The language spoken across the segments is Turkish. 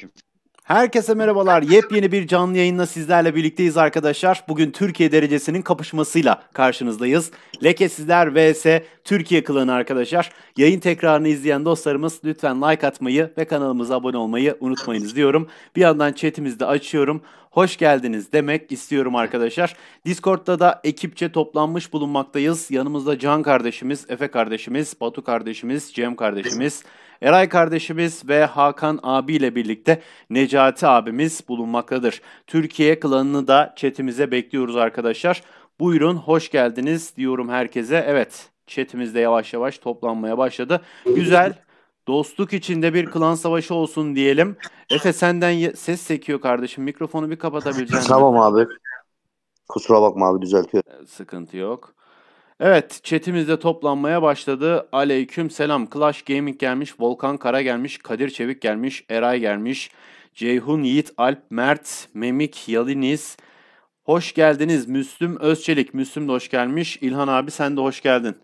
kardeşim. Herkese merhabalar. Yepyeni bir canlı yayınla sizlerle birlikteyiz arkadaşlar. Bugün Türkiye derecesinin kapışmasıyla karşınızdayız. Lekesizler vs Türkiye klanı arkadaşlar. Yayın tekrarını izleyen dostlarımız lütfen like atmayı ve kanalımıza abone olmayı unutmayınız diyorum. Bir yandan chatimizi de açıyorum hoş geldiniz demek istiyorum arkadaşlar. Discord'da da ekipçe toplanmış bulunmaktayız. Yanımızda Can kardeşimiz, Efe kardeşimiz, Batu kardeşimiz, Cem kardeşimiz, Eray kardeşimiz ve Hakan abiyle birlikte Necati abimiz bulunmaktadır. Türkiye klanını da chatimize bekliyoruz arkadaşlar. Buyurun hoş geldiniz diyorum herkese. Evet chatimiz yavaş yavaş toplanmaya başladı. Güzel Dostluk içinde bir klan savaşı olsun diyelim. Efe senden ses sekiyor kardeşim. Mikrofonu bir kapatabileceksin. Tamam abi. Kusura bakma abi düzeltiyorum. Ee, sıkıntı yok. Evet chatimizde toplanmaya başladı. Aleyküm selam. Clash Gaming gelmiş, Volkan Kara gelmiş, Kadir Çevik gelmiş, Eray gelmiş. Ceyhun Yiğit, Alp, Mert, Memik, Yaliniz. Hoş geldiniz Müslüm Özçelik. Müslüm de hoş gelmiş. İlhan abi sen de hoş geldin.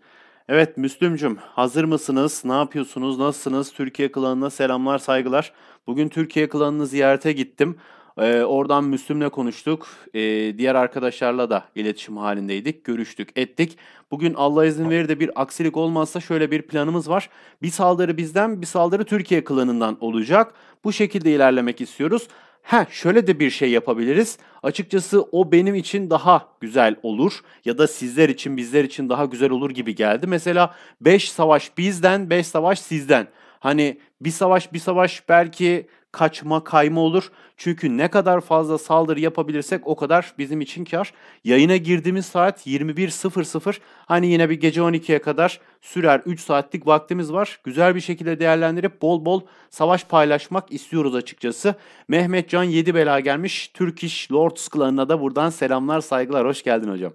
Evet Müslümcüm hazır mısınız? Ne yapıyorsunuz? Nasılsınız? Türkiye klanına selamlar, saygılar. Bugün Türkiye klanını ziyarete gittim. Ee, oradan Müslüm'le konuştuk. Ee, diğer arkadaşlarla da iletişim halindeydik. Görüştük, ettik. Bugün Allah izin verir de bir aksilik olmazsa şöyle bir planımız var. Bir saldırı bizden, bir saldırı Türkiye klanından olacak. Bu şekilde ilerlemek istiyoruz ha şöyle de bir şey yapabiliriz. Açıkçası o benim için daha güzel olur ya da sizler için bizler için daha güzel olur gibi geldi. Mesela 5 savaş bizden 5 savaş sizden. Hani bir savaş bir savaş belki kaçma kayma olur. Çünkü ne kadar fazla saldırı yapabilirsek o kadar bizim için kar. Yayına girdiğimiz saat 21.00. Hani yine bir gece 12'ye kadar sürer 3 saatlik vaktimiz var. Güzel bir şekilde değerlendirip bol bol savaş paylaşmak istiyoruz açıkçası. Mehmet Can 7 bela gelmiş. Turkish Lords klanına da buradan selamlar saygılar. Hoş geldin hocam.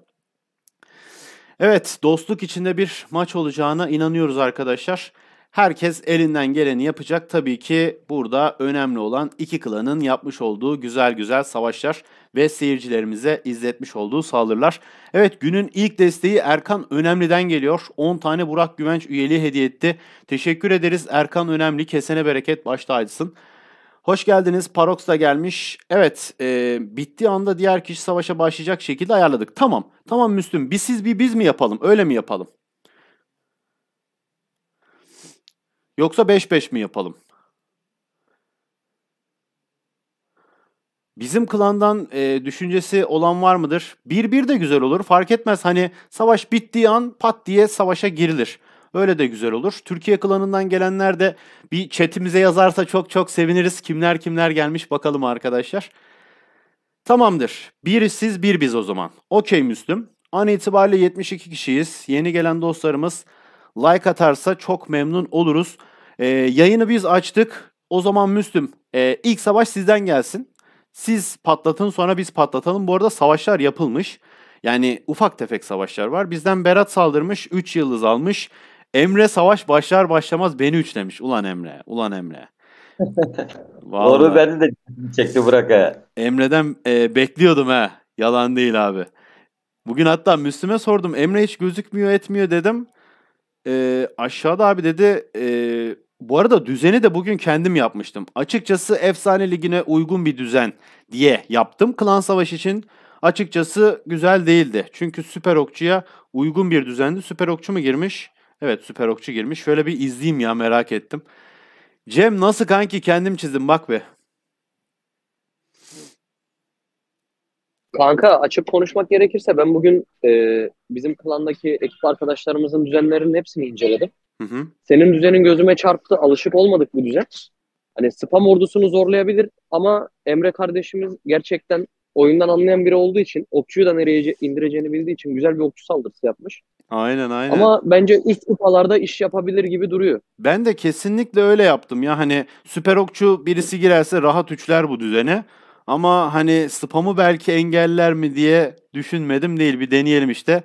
Evet dostluk içinde bir maç olacağına inanıyoruz arkadaşlar. Herkes elinden geleni yapacak. Tabii ki burada önemli olan iki klanın yapmış olduğu güzel güzel savaşlar ve seyircilerimize izletmiş olduğu saldırılar. Evet günün ilk desteği Erkan Önemli'den geliyor. 10 tane Burak Güvenç üyeliği hediye etti. Teşekkür ederiz Erkan Önemli. Kesene bereket başta acısın. Hoş geldiniz. Parox da gelmiş. Evet e, bittiği anda diğer kişi savaşa başlayacak şekilde ayarladık. Tamam. Tamam Müslüm. Biz siz bir biz mi yapalım? Öyle mi yapalım? Yoksa 5-5 mi yapalım? Bizim klandan e, düşüncesi olan var mıdır? 1-1 de güzel olur. Fark etmez hani savaş bittiği an pat diye savaşa girilir. Öyle de güzel olur. Türkiye klanından gelenler de bir chatimize yazarsa çok çok seviniriz. Kimler kimler gelmiş bakalım arkadaşlar. Tamamdır. Bir siz bir biz o zaman. Okey Müslüm. An itibariyle 72 kişiyiz. Yeni gelen dostlarımız like atarsa çok memnun oluruz. E, yayını biz açtık. O zaman Müslüm e, ilk savaş sizden gelsin. Siz patlatın sonra biz patlatalım. Bu arada savaşlar yapılmış. Yani ufak tefek savaşlar var. Bizden Berat saldırmış, 3 yıldız almış. Emre savaş başlar başlamaz beni üçlemiş. Ulan Emre, ulan Emre. Vallahi. Doğru beni de çekti bırak ha. Emre'den e, bekliyordum ha. Yalan değil abi. Bugün hatta Müslüm'e sordum. Emre hiç gözükmüyor etmiyor dedim. E, aşağıda abi dedi e, bu arada düzeni de bugün kendim yapmıştım. Açıkçası efsane ligine uygun bir düzen diye yaptım. Klan savaşı için açıkçası güzel değildi. Çünkü Süper Okçu'ya uygun bir düzendi. Süper Okçu mu girmiş? Evet Süper Okçu girmiş. Şöyle bir izleyeyim ya merak ettim. Cem nasıl kanki kendim çizdim bak be. Kanka açık konuşmak gerekirse ben bugün e, bizim klandaki ekip arkadaşlarımızın düzenlerinin hepsini inceledim. Senin düzenin gözüme çarptı. Alışık olmadık bu düzen. Hani spam ordusunu zorlayabilir ama Emre kardeşimiz gerçekten oyundan anlayan biri olduğu için okçuyu da nereye indireceğini bildiği için güzel bir okçu saldırısı yapmış. Aynen aynen. Ama bence üst kupalarda iş yapabilir gibi duruyor. Ben de kesinlikle öyle yaptım ya hani süper okçu birisi girerse rahat üçler bu düzene. Ama hani spamı belki engeller mi diye düşünmedim değil bir deneyelim işte.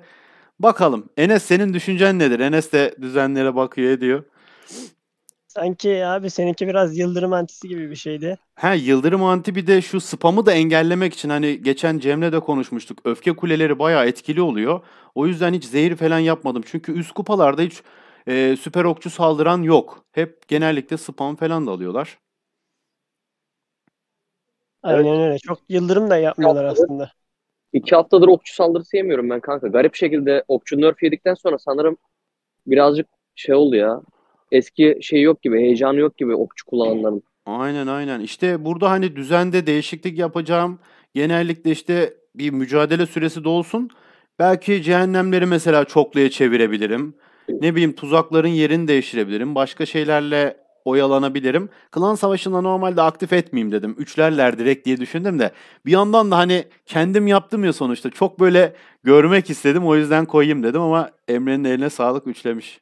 Bakalım. Enes senin düşüncen nedir? Enes de düzenlere bakıyor ediyor. Sanki abi seninki biraz yıldırım antisi gibi bir şeydi. He yıldırım anti bir de şu spamı da engellemek için hani geçen Cem'le de konuşmuştuk. Öfke kuleleri bayağı etkili oluyor. O yüzden hiç zehir falan yapmadım. Çünkü üst kupalarda hiç e, süper okçu saldıran yok. Hep genellikle spam falan da alıyorlar. Aynen öyle. Çok yıldırım da yapmıyorlar aslında. İki haftadır okçu saldırısı yemiyorum ben kanka. Garip şekilde okçu nerf yedikten sonra sanırım birazcık şey oldu ya. Eski şey yok gibi, heyecanı yok gibi okçu kullananların. Aynen aynen. İşte burada hani düzende değişiklik yapacağım. Genellikle işte bir mücadele süresi de olsun. Belki cehennemleri mesela çokluya çevirebilirim. Ne bileyim tuzakların yerini değiştirebilirim. Başka şeylerle oyalanabilirim. Klan savaşında normalde aktif etmeyeyim dedim. Üçlerler direkt diye düşündüm de. Bir yandan da hani kendim yaptım ya sonuçta. Çok böyle görmek istedim o yüzden koyayım dedim ama Emre'nin eline sağlık üçlemiş.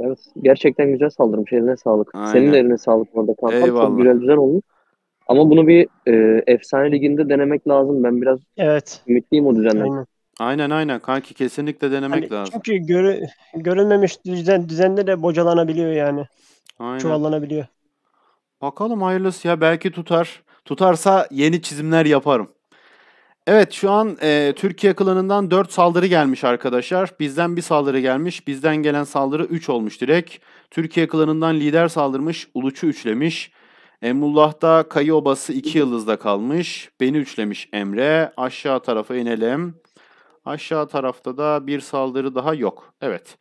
Evet gerçekten güzel saldırmış eline sağlık. Aynen. Senin de eline sağlık orada kampanya çok güzel güzel olmuş. Ama bunu bir e, efsane liginde denemek lazım. Ben biraz evet. ümitliyim o düzenle Aynen. Aynen aynen kanki kesinlikle denemek Hani lazım. çünkü görü görünmemiş düzen düzende de bocalanabiliyor yani. Aynen. Çuvallanabiliyor. Bakalım hayırlısı ya belki tutar. Tutarsa yeni çizimler yaparım. Evet şu an e, Türkiye klanından 4 saldırı gelmiş arkadaşlar. Bizden bir saldırı gelmiş. Bizden gelen saldırı 3 olmuş direkt. Türkiye klanından lider saldırmış. Uluç'u üçlemiş. Emullah da Kayı Obası 2 yıldızda kalmış. Beni üçlemiş Emre. Aşağı tarafa inelim. Aşağı tarafta da bir saldırı daha yok. Evet.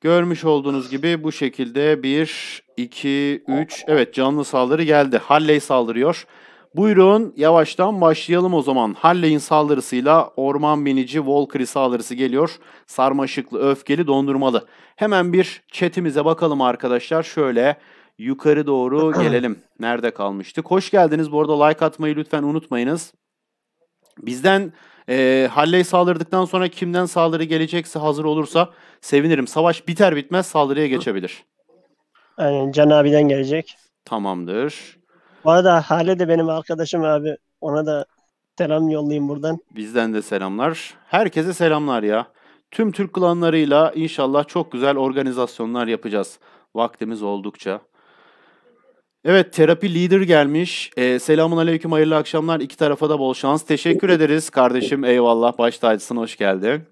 Görmüş olduğunuz gibi bu şekilde 1, 2, 3, evet canlı saldırı geldi. Halley saldırıyor. Buyurun yavaştan başlayalım o zaman. Halley'in saldırısıyla orman binici Volkri saldırısı geliyor. Sarmaşıklı, öfkeli, dondurmalı. Hemen bir chatimize bakalım arkadaşlar. Şöyle yukarı doğru gelelim. Nerede kalmıştık? Hoş geldiniz. Bu arada like atmayı lütfen unutmayınız. Bizden e, ee, Halley saldırdıktan sonra kimden saldırı gelecekse hazır olursa sevinirim. Savaş biter bitmez saldırıya geçebilir. Aynen Can abiden gelecek. Tamamdır. Bu arada Hale de benim arkadaşım abi. Ona da selam yollayayım buradan. Bizden de selamlar. Herkese selamlar ya. Tüm Türk klanlarıyla inşallah çok güzel organizasyonlar yapacağız. Vaktimiz oldukça. Evet terapi lider gelmiş. Ee, selamun aleyküm hayırlı akşamlar. İki tarafa da bol şans. Teşekkür ederiz kardeşim. Eyvallah. Baş tacısın hoş geldin.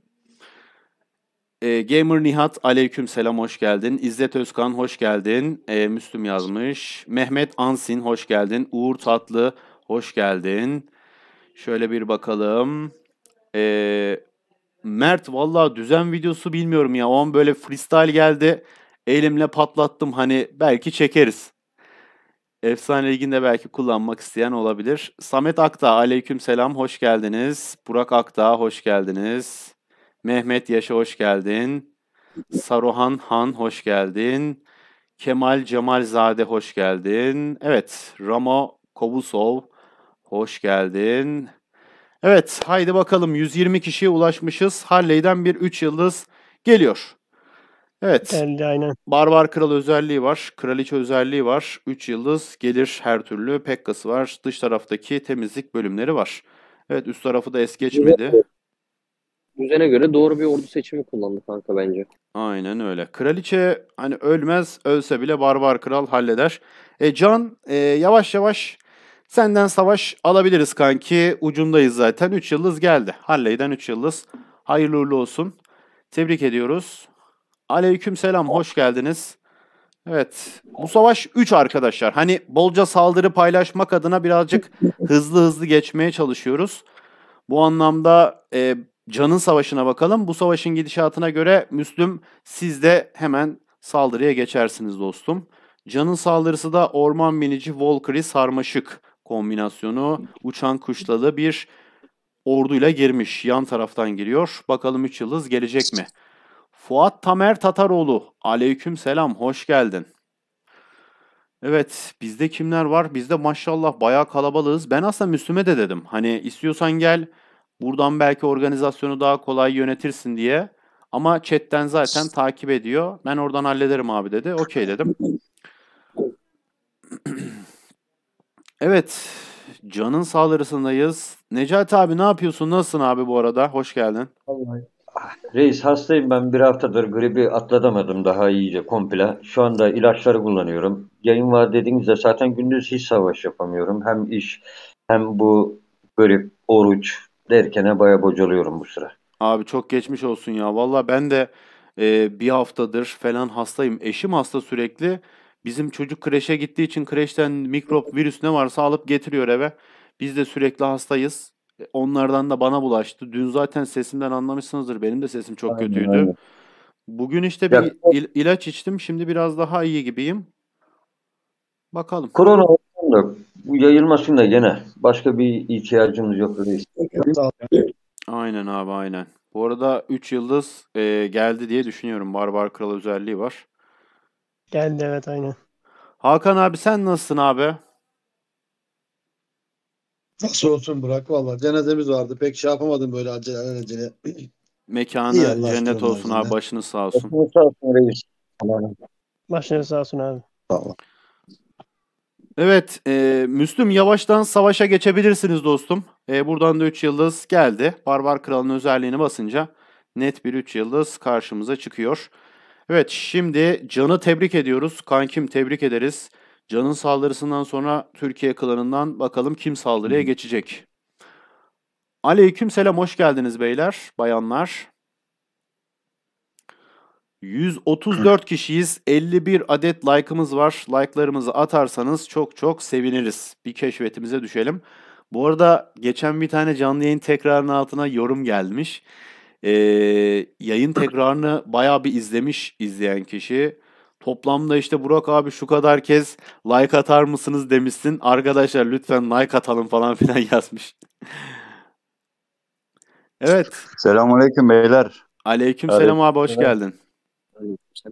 Ee, Gamer Nihat aleyküm selam hoş geldin. İzzet Özkan hoş geldin. Ee, Müslüm yazmış. Mehmet Ansin hoş geldin. Uğur Tatlı hoş geldin. Şöyle bir bakalım. Ee, Mert valla düzen videosu bilmiyorum ya. O an böyle freestyle geldi. Elimle patlattım hani belki çekeriz. Efsane Ligi'nde belki kullanmak isteyen olabilir. Samet Akdağ aleyküm selam hoş geldiniz. Burak Akdağ hoş geldiniz. Mehmet Yaşa hoş geldin. Saruhan Han hoş geldin. Kemal Cemal Zade hoş geldin. Evet Ramo Kovusov hoş geldin. Evet haydi bakalım 120 kişiye ulaşmışız. Harley'den bir 3 yıldız geliyor. Evet. Elde aynen. Barbar Kral özelliği var. Kraliçe özelliği var. 3 yıldız gelir her türlü. Pekka'sı var. Dış taraftaki temizlik bölümleri var. Evet üst tarafı da es geçmedi. Düzene göre doğru bir ordu seçimi kullandı kanka bence. Aynen öyle. Kraliçe hani ölmez ölse bile Barbar Kral halleder. E, Can e, yavaş yavaş senden savaş alabiliriz kanki. Ucundayız zaten. 3 yıldız geldi. Halley'den 3 yıldız. Hayırlı uğurlu olsun. Tebrik ediyoruz. Aleyküm selam, hoş geldiniz. Evet, bu savaş 3 arkadaşlar. Hani bolca saldırı paylaşmak adına birazcık hızlı hızlı geçmeye çalışıyoruz. Bu anlamda e, Can'ın savaşına bakalım. Bu savaşın gidişatına göre Müslüm siz de hemen saldırıya geçersiniz dostum. Can'ın saldırısı da orman binici Valkyrie sarmaşık kombinasyonu. Uçan kuşla bir orduyla girmiş. Yan taraftan giriyor. Bakalım 3 yıldız gelecek mi? Fuat Tamer Tataroğlu. Aleyküm selam, hoş geldin. Evet, bizde kimler var? Bizde maşallah bayağı kalabalığız. Ben aslında Müslüme de dedim. Hani istiyorsan gel, buradan belki organizasyonu daha kolay yönetirsin diye. Ama chatten zaten takip ediyor. Ben oradan hallederim abi dedi. Okey dedim. evet, canın sağlarısındayız. Necati abi ne yapıyorsun? Nasılsın abi bu arada? Hoş geldin. Vallahi Reis hastayım ben bir haftadır gribi atlatamadım daha iyice komple. Şu anda ilaçları kullanıyorum. Yayın var dediğinizde zaten gündüz hiç savaş yapamıyorum. Hem iş hem bu grip, oruç derkene baya bocalıyorum bu sıra. Abi çok geçmiş olsun ya. Valla ben de e, bir haftadır falan hastayım. Eşim hasta sürekli. Bizim çocuk kreşe gittiği için kreşten mikrop virüs ne varsa alıp getiriyor eve. Biz de sürekli hastayız. Onlardan da bana bulaştı. Dün zaten sesimden anlamışsınızdır. Benim de sesim çok aynen, kötüydü. Aynen. Bugün işte bir il, ilaç içtim. Şimdi biraz daha iyi gibiyim. Bakalım. Korona da bu yayılmasın da gene. Başka bir ihtiyacımız yok. Aynen abi aynen. Bu arada 3 yıldız e, geldi diye düşünüyorum. Barbar Kral özelliği var. Geldi evet aynen. Hakan abi sen nasılsın abi? Nasıl olsun bırak valla cenazemiz vardı pek şey yapamadım böyle acele acele. Mekanı cennet olsun abi cennet. başınız sağ olsun. Başınız sağ olsun reis. Başları sağ olsun abi. Tamam. Evet e, Müslüm yavaştan savaşa geçebilirsiniz dostum. E, buradan da 3 yıldız geldi. Barbar Kral'ın özelliğini basınca net bir 3 yıldız karşımıza çıkıyor. Evet şimdi Can'ı tebrik ediyoruz. Kankim tebrik ederiz. Can'ın saldırısından sonra Türkiye klanından bakalım kim saldırıya hmm. geçecek. Aleyküm selam hoş geldiniz beyler, bayanlar. 134 kişiyiz. 51 adet like'ımız var. Like'larımızı atarsanız çok çok seviniriz. Bir keşfetimize düşelim. Bu arada geçen bir tane canlı yayın tekrarının altına yorum gelmiş. Ee, yayın tekrarını bayağı bir izlemiş izleyen kişi. Toplamda işte Burak abi şu kadar kez like atar mısınız demişsin. Arkadaşlar lütfen like atalım falan filan yazmış. evet. Selamünaleyküm beyler. Aleyküm selam abi hoş geldin.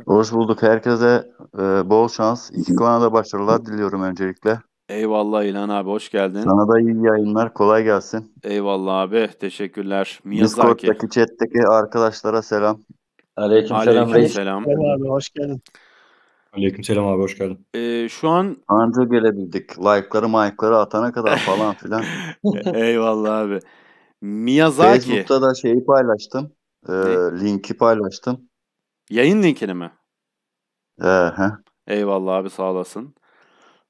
Hoş bulduk herkese e, bol şans. İki konuda başarılar diliyorum öncelikle. Eyvallah İlhan abi hoş geldin. Sana da iyi yayınlar kolay gelsin. Eyvallah abi teşekkürler. Miyazaki. Discord'daki chatteki arkadaşlara selam. Aleyküm, Aleyküm selam. Aleyküm selam. Abi, hoş geldin selam abi hoş geldin. Ee, şu an anca gelebildik. Like'ları mike'ları atana kadar falan filan. E, eyvallah abi. Miyazaki. Facebook'ta da şeyi paylaştım. E, linki paylaştım. Yayın linkini mi? Ee, Eyvallah abi sağ olasın.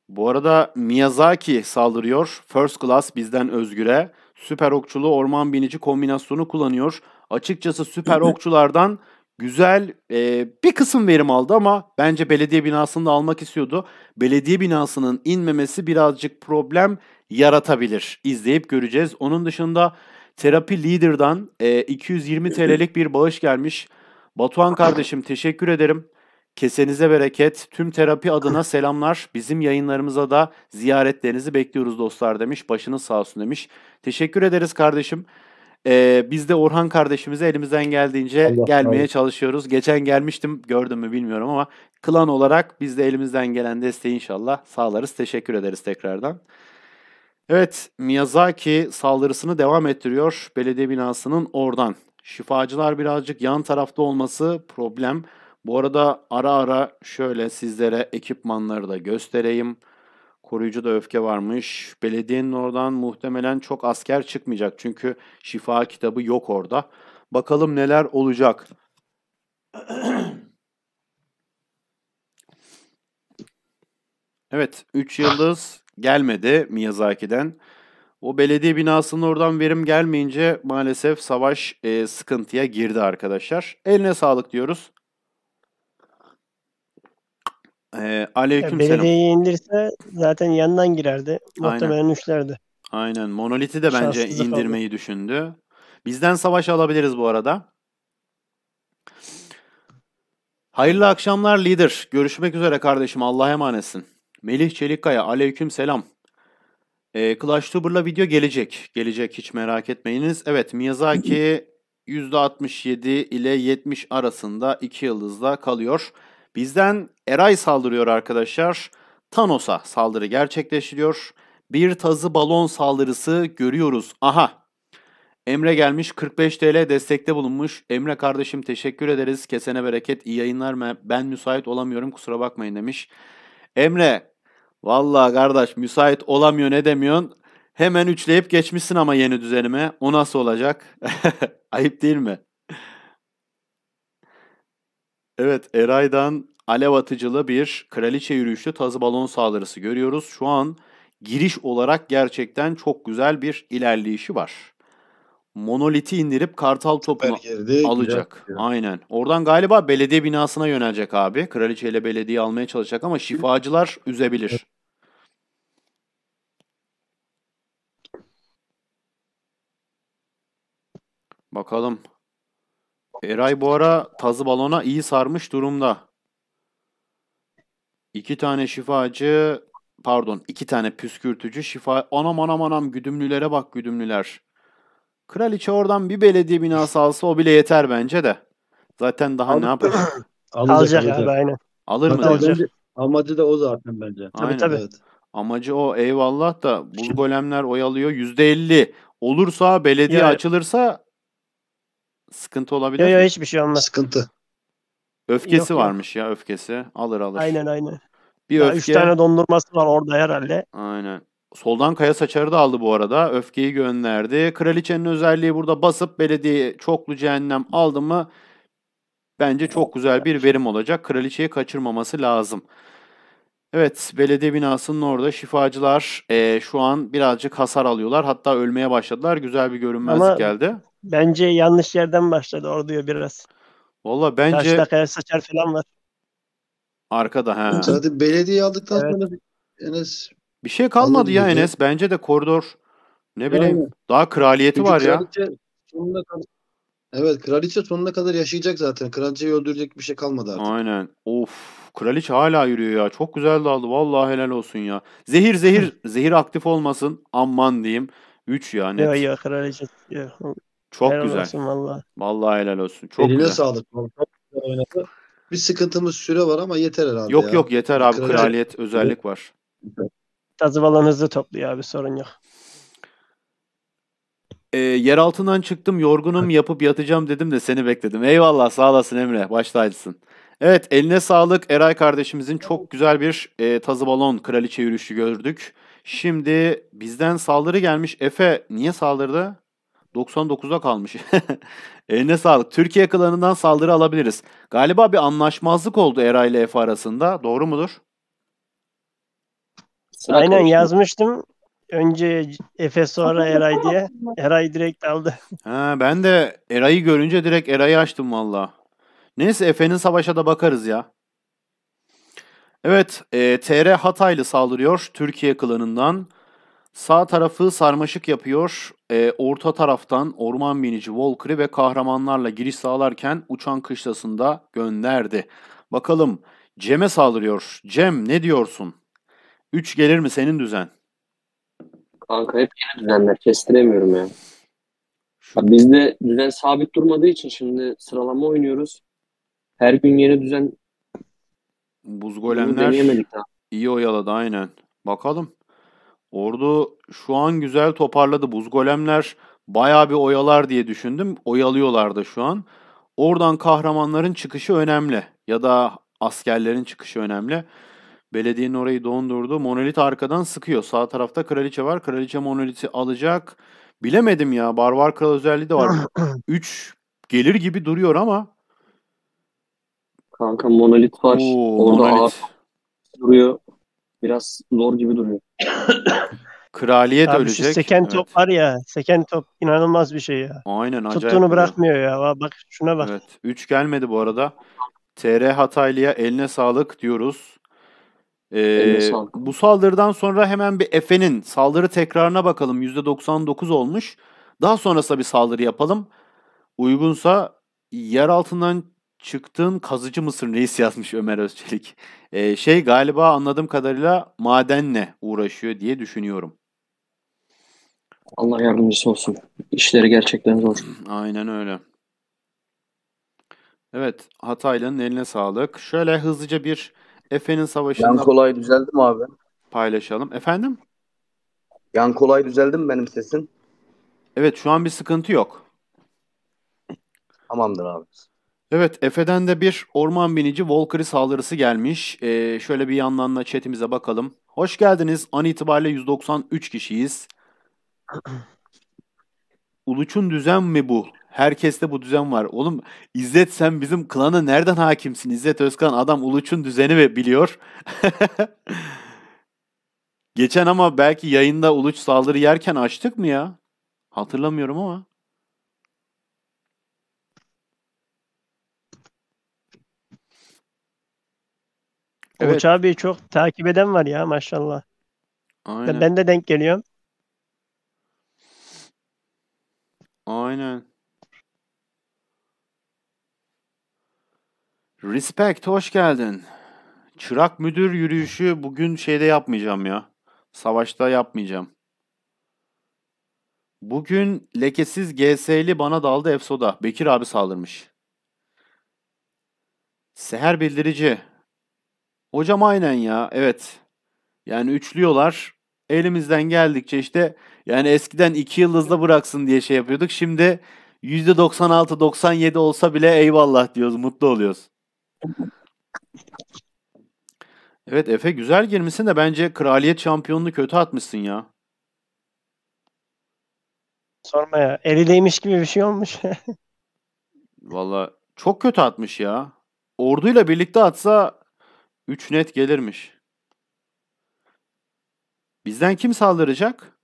Bu arada Miyazaki saldırıyor. First Class bizden özgüre. Süper okçulu orman binici kombinasyonu kullanıyor. Açıkçası süper okçulardan güzel e, bir kısım verim aldı ama bence belediye binasını da almak istiyordu. Belediye binasının inmemesi birazcık problem yaratabilir. İzleyip göreceğiz. Onun dışında Terapi Leader'dan e, 220 TL'lik bir bağış gelmiş. Batuhan kardeşim teşekkür ederim. Kesenize bereket. Tüm terapi adına selamlar. Bizim yayınlarımıza da ziyaretlerinizi bekliyoruz dostlar demiş. Başınız sağ olsun demiş. Teşekkür ederiz kardeşim. Ee, biz de Orhan kardeşimize elimizden geldiğince Allah gelmeye Allah. çalışıyoruz. Geçen gelmiştim gördüm mü bilmiyorum ama klan olarak biz de elimizden gelen desteği inşallah sağlarız. Teşekkür ederiz tekrardan. Evet Miyazaki saldırısını devam ettiriyor belediye binasının oradan. Şifacılar birazcık yan tarafta olması problem. Bu arada ara ara şöyle sizlere ekipmanları da göstereyim. Koruyucu da öfke varmış. Belediyenin oradan muhtemelen çok asker çıkmayacak. Çünkü şifa kitabı yok orada. Bakalım neler olacak. Evet, 3 yıldız gelmedi Miyazaki'den. O belediye binasının oradan verim gelmeyince maalesef savaş e, sıkıntıya girdi arkadaşlar. Eline sağlık diyoruz. Ee, aleyküm selam. Belediyeyi indirse zaten yandan girerdi. Muhtemelen Aynen. üçlerdi. Aynen. Monolit'i de bence Şanssızlık indirmeyi oldu. düşündü. Bizden savaş alabiliriz bu arada. Hayırlı akşamlar lider. Görüşmek üzere kardeşim. Allah'a emanetsin. Melih Çelikkaya. Aleyküm selam. E, Clash Tuber'la video gelecek. Gelecek hiç merak etmeyiniz. Evet Miyazaki %67 ile 70 arasında 2 yıldızla kalıyor. Bizden Eray saldırıyor arkadaşlar. Thanos'a saldırı gerçekleştiriyor. Bir tazı balon saldırısı görüyoruz. Aha. Emre gelmiş 45 TL destekte bulunmuş. Emre kardeşim teşekkür ederiz. Kesene bereket. İyi yayınlar. Ben müsait olamıyorum kusura bakmayın demiş. Emre vallahi kardeş müsait olamıyor ne demiyorsun? Hemen üçleyip geçmişsin ama yeni düzenime. O nasıl olacak? Ayıp değil mi? Evet Eray'dan alev atıcılı bir kraliçe yürüyüşlü tazı balon saldırısı görüyoruz. Şu an giriş olarak gerçekten çok güzel bir ilerleyişi var. Monoliti indirip kartal topunu alacak. Aynen. Oradan galiba belediye binasına yönelecek abi. Kraliçe ile belediye almaya çalışacak ama şifacılar üzebilir. Evet. Bakalım Eray bu ara tazı balona iyi sarmış durumda. İki tane şifacı pardon iki tane püskürtücü şifa anam anam anam güdümlülere bak güdümlüler. Kraliçe oradan bir belediye binası alsa o bile yeter bence de. Zaten daha Al, ne yapar? Alacak abi aynen. Alır mı? Alacak. Amacı da o zaten bence. Tabii tabii. Evet. Amacı o eyvallah da bu golemler oyalıyor. %50 olursa belediye yani, açılırsa Sıkıntı olabilir Yok yok mi? hiçbir şey olmaz. Sıkıntı. Öfkesi Yok, yok. varmış ya öfkesi. Alır alır. Aynen aynen. Bir ya öfke. Üç tane dondurması var orada herhalde. Aynen. Soldan Kaya Saçar'ı da aldı bu arada. Öfkeyi gönderdi. Kraliçenin özelliği burada basıp belediye çoklu cehennem aldı mı bence çok güzel bir verim olacak. Kraliçeyi kaçırmaması lazım. Evet belediye binasının orada şifacılar e, şu an birazcık hasar alıyorlar. Hatta ölmeye başladılar. Güzel bir görünmezlik Ama geldi. Bence yanlış yerden başladı Ordu'ya biraz. Valla bence... Taşla kaya saçar falan var. Arkada he. Zaten belediye aldıktan evet. sonra Enes... Bir şey kalmadı ya Enes. Diye. Bence de koridor ne bileyim yani, daha kraliyeti var ya. Sonuna kadar, evet kraliçe sonuna kadar yaşayacak zaten. Kraliçeyi öldürecek bir şey kalmadı artık. Aynen. Of. Kraliçe hala yürüyor ya. Çok güzel daldı. Vallahi helal olsun ya. Zehir zehir zehir aktif olmasın. Aman diyeyim. 3 ya net. Ya ya kraliçe. Ya. Çok helal güzel. Olsun vallahi. Vallahi helal olsun. Çok Eline güzel. sağlık. Bir sıkıntımız süre var ama yeter herhalde. Yok ya. yok yeter abi. Kraliyet, Kraliyet özellik var. Tazı falan hızlı topluyor abi sorun yok. E, yer altından çıktım yorgunum yapıp yatacağım dedim de seni bekledim. Eyvallah sağ olasın Emre baş Evet eline sağlık Eray kardeşimizin çok güzel bir e, tazı balon kraliçe yürüyüşü gördük. Şimdi bizden saldırı gelmiş. Efe niye saldırdı? 99'a kalmış. Eline sağlık. Türkiye klanından saldırı alabiliriz. Galiba bir anlaşmazlık oldu Era ile Efe arasında. Doğru mudur? Sıra Aynen konuştum. yazmıştım. Önce Efe sonra Eray diye. Eray direkt aldı. Ha, ben de Eray'ı görünce direkt Eray'ı açtım valla. Neyse Efe'nin savaşa da bakarız ya. Evet e, TR Hataylı saldırıyor Türkiye klanından. Sağ tarafı sarmaşık yapıyor. E, orta taraftan orman binici Walker'ı ve kahramanlarla giriş sağlarken uçan kışlasında gönderdi. Bakalım Cem'e saldırıyor. Cem ne diyorsun? Üç gelir mi senin düzen? Kanka hep yeni düzenler. Kestiremiyorum ya. ya. Bizde düzen sabit durmadığı için şimdi sıralama oynuyoruz. Her gün yeni düzen. Buz golemler iyi oyaladı aynen. Bakalım. Ordu şu an güzel toparladı. Buz golemler baya bir oyalar diye düşündüm. Oyalıyorlar da şu an. Oradan kahramanların çıkışı önemli. Ya da askerlerin çıkışı önemli. Belediyenin orayı dondurdu. Monolit arkadan sıkıyor. Sağ tarafta kraliçe var. Kraliçe monoliti alacak. Bilemedim ya. Barbar kral özelliği de var. 3 gelir gibi duruyor ama. Kanka monolit var. Oo, Orada monolit. duruyor biraz zor gibi duruyor. kraliye Abi ölecek. Şu seken evet. top var ya. Seken top inanılmaz bir şey ya. Aynen acayip. Tuttuğunu bırakmıyor ya. Bak şuna bak. Evet. 3 gelmedi bu arada. TR Hataylı'ya eline sağlık diyoruz. Ee, sağlık. bu saldırıdan sonra hemen bir Efe'nin saldırı tekrarına bakalım. %99 olmuş. Daha sonrasında bir saldırı yapalım. Uygunsa yer altından Çıktın kazıcı mısın reis yazmış Ömer Özçelik. Ee, şey galiba anladığım kadarıyla madenle uğraşıyor diye düşünüyorum. Allah yardımcısı olsun. İşleri gerçekten zor. Aynen öyle. Evet Hataylı'nın eline sağlık. Şöyle hızlıca bir Efe'nin savaşından... Yan kolay düzeldi mi abi? Paylaşalım. Efendim? Yan kolay düzeldi mi benim sesin. Evet şu an bir sıkıntı yok. Tamamdır abi. Evet, Efe'den de bir orman binici Volkeri saldırısı gelmiş. Ee, şöyle bir yandan da chatimize bakalım. Hoş geldiniz. An itibariyle 193 kişiyiz. Uluç'un düzen mi bu? Herkeste bu düzen var. Oğlum İzzet sen bizim klana nereden hakimsin? İzzet Özkan adam Uluç'un düzeni ve biliyor. Geçen ama belki yayında Uluç saldırı yerken açtık mı ya? Hatırlamıyorum ama. Evet. Koç abi çok takip eden var ya maşallah. Aynen. Ben de denk geliyorum. Aynen. Respect hoş geldin. Çırak müdür yürüyüşü bugün şeyde yapmayacağım ya. Savaşta yapmayacağım. Bugün lekesiz GS'li bana daldı Efso'da. Bekir abi saldırmış. Seher bildirici. Hocam aynen ya. Evet. Yani üçlüyorlar. Elimizden geldikçe işte yani eskiden iki yıldızla bıraksın diye şey yapıyorduk. Şimdi %96-97 olsa bile eyvallah diyoruz. Mutlu oluyoruz. Evet Efe güzel girmişsin de bence kraliyet şampiyonunu kötü atmışsın ya. Sorma ya. Eli değmiş gibi bir şey olmuş. Valla çok kötü atmış ya. Orduyla birlikte atsa Üç net gelirmiş. Bizden kim saldıracak?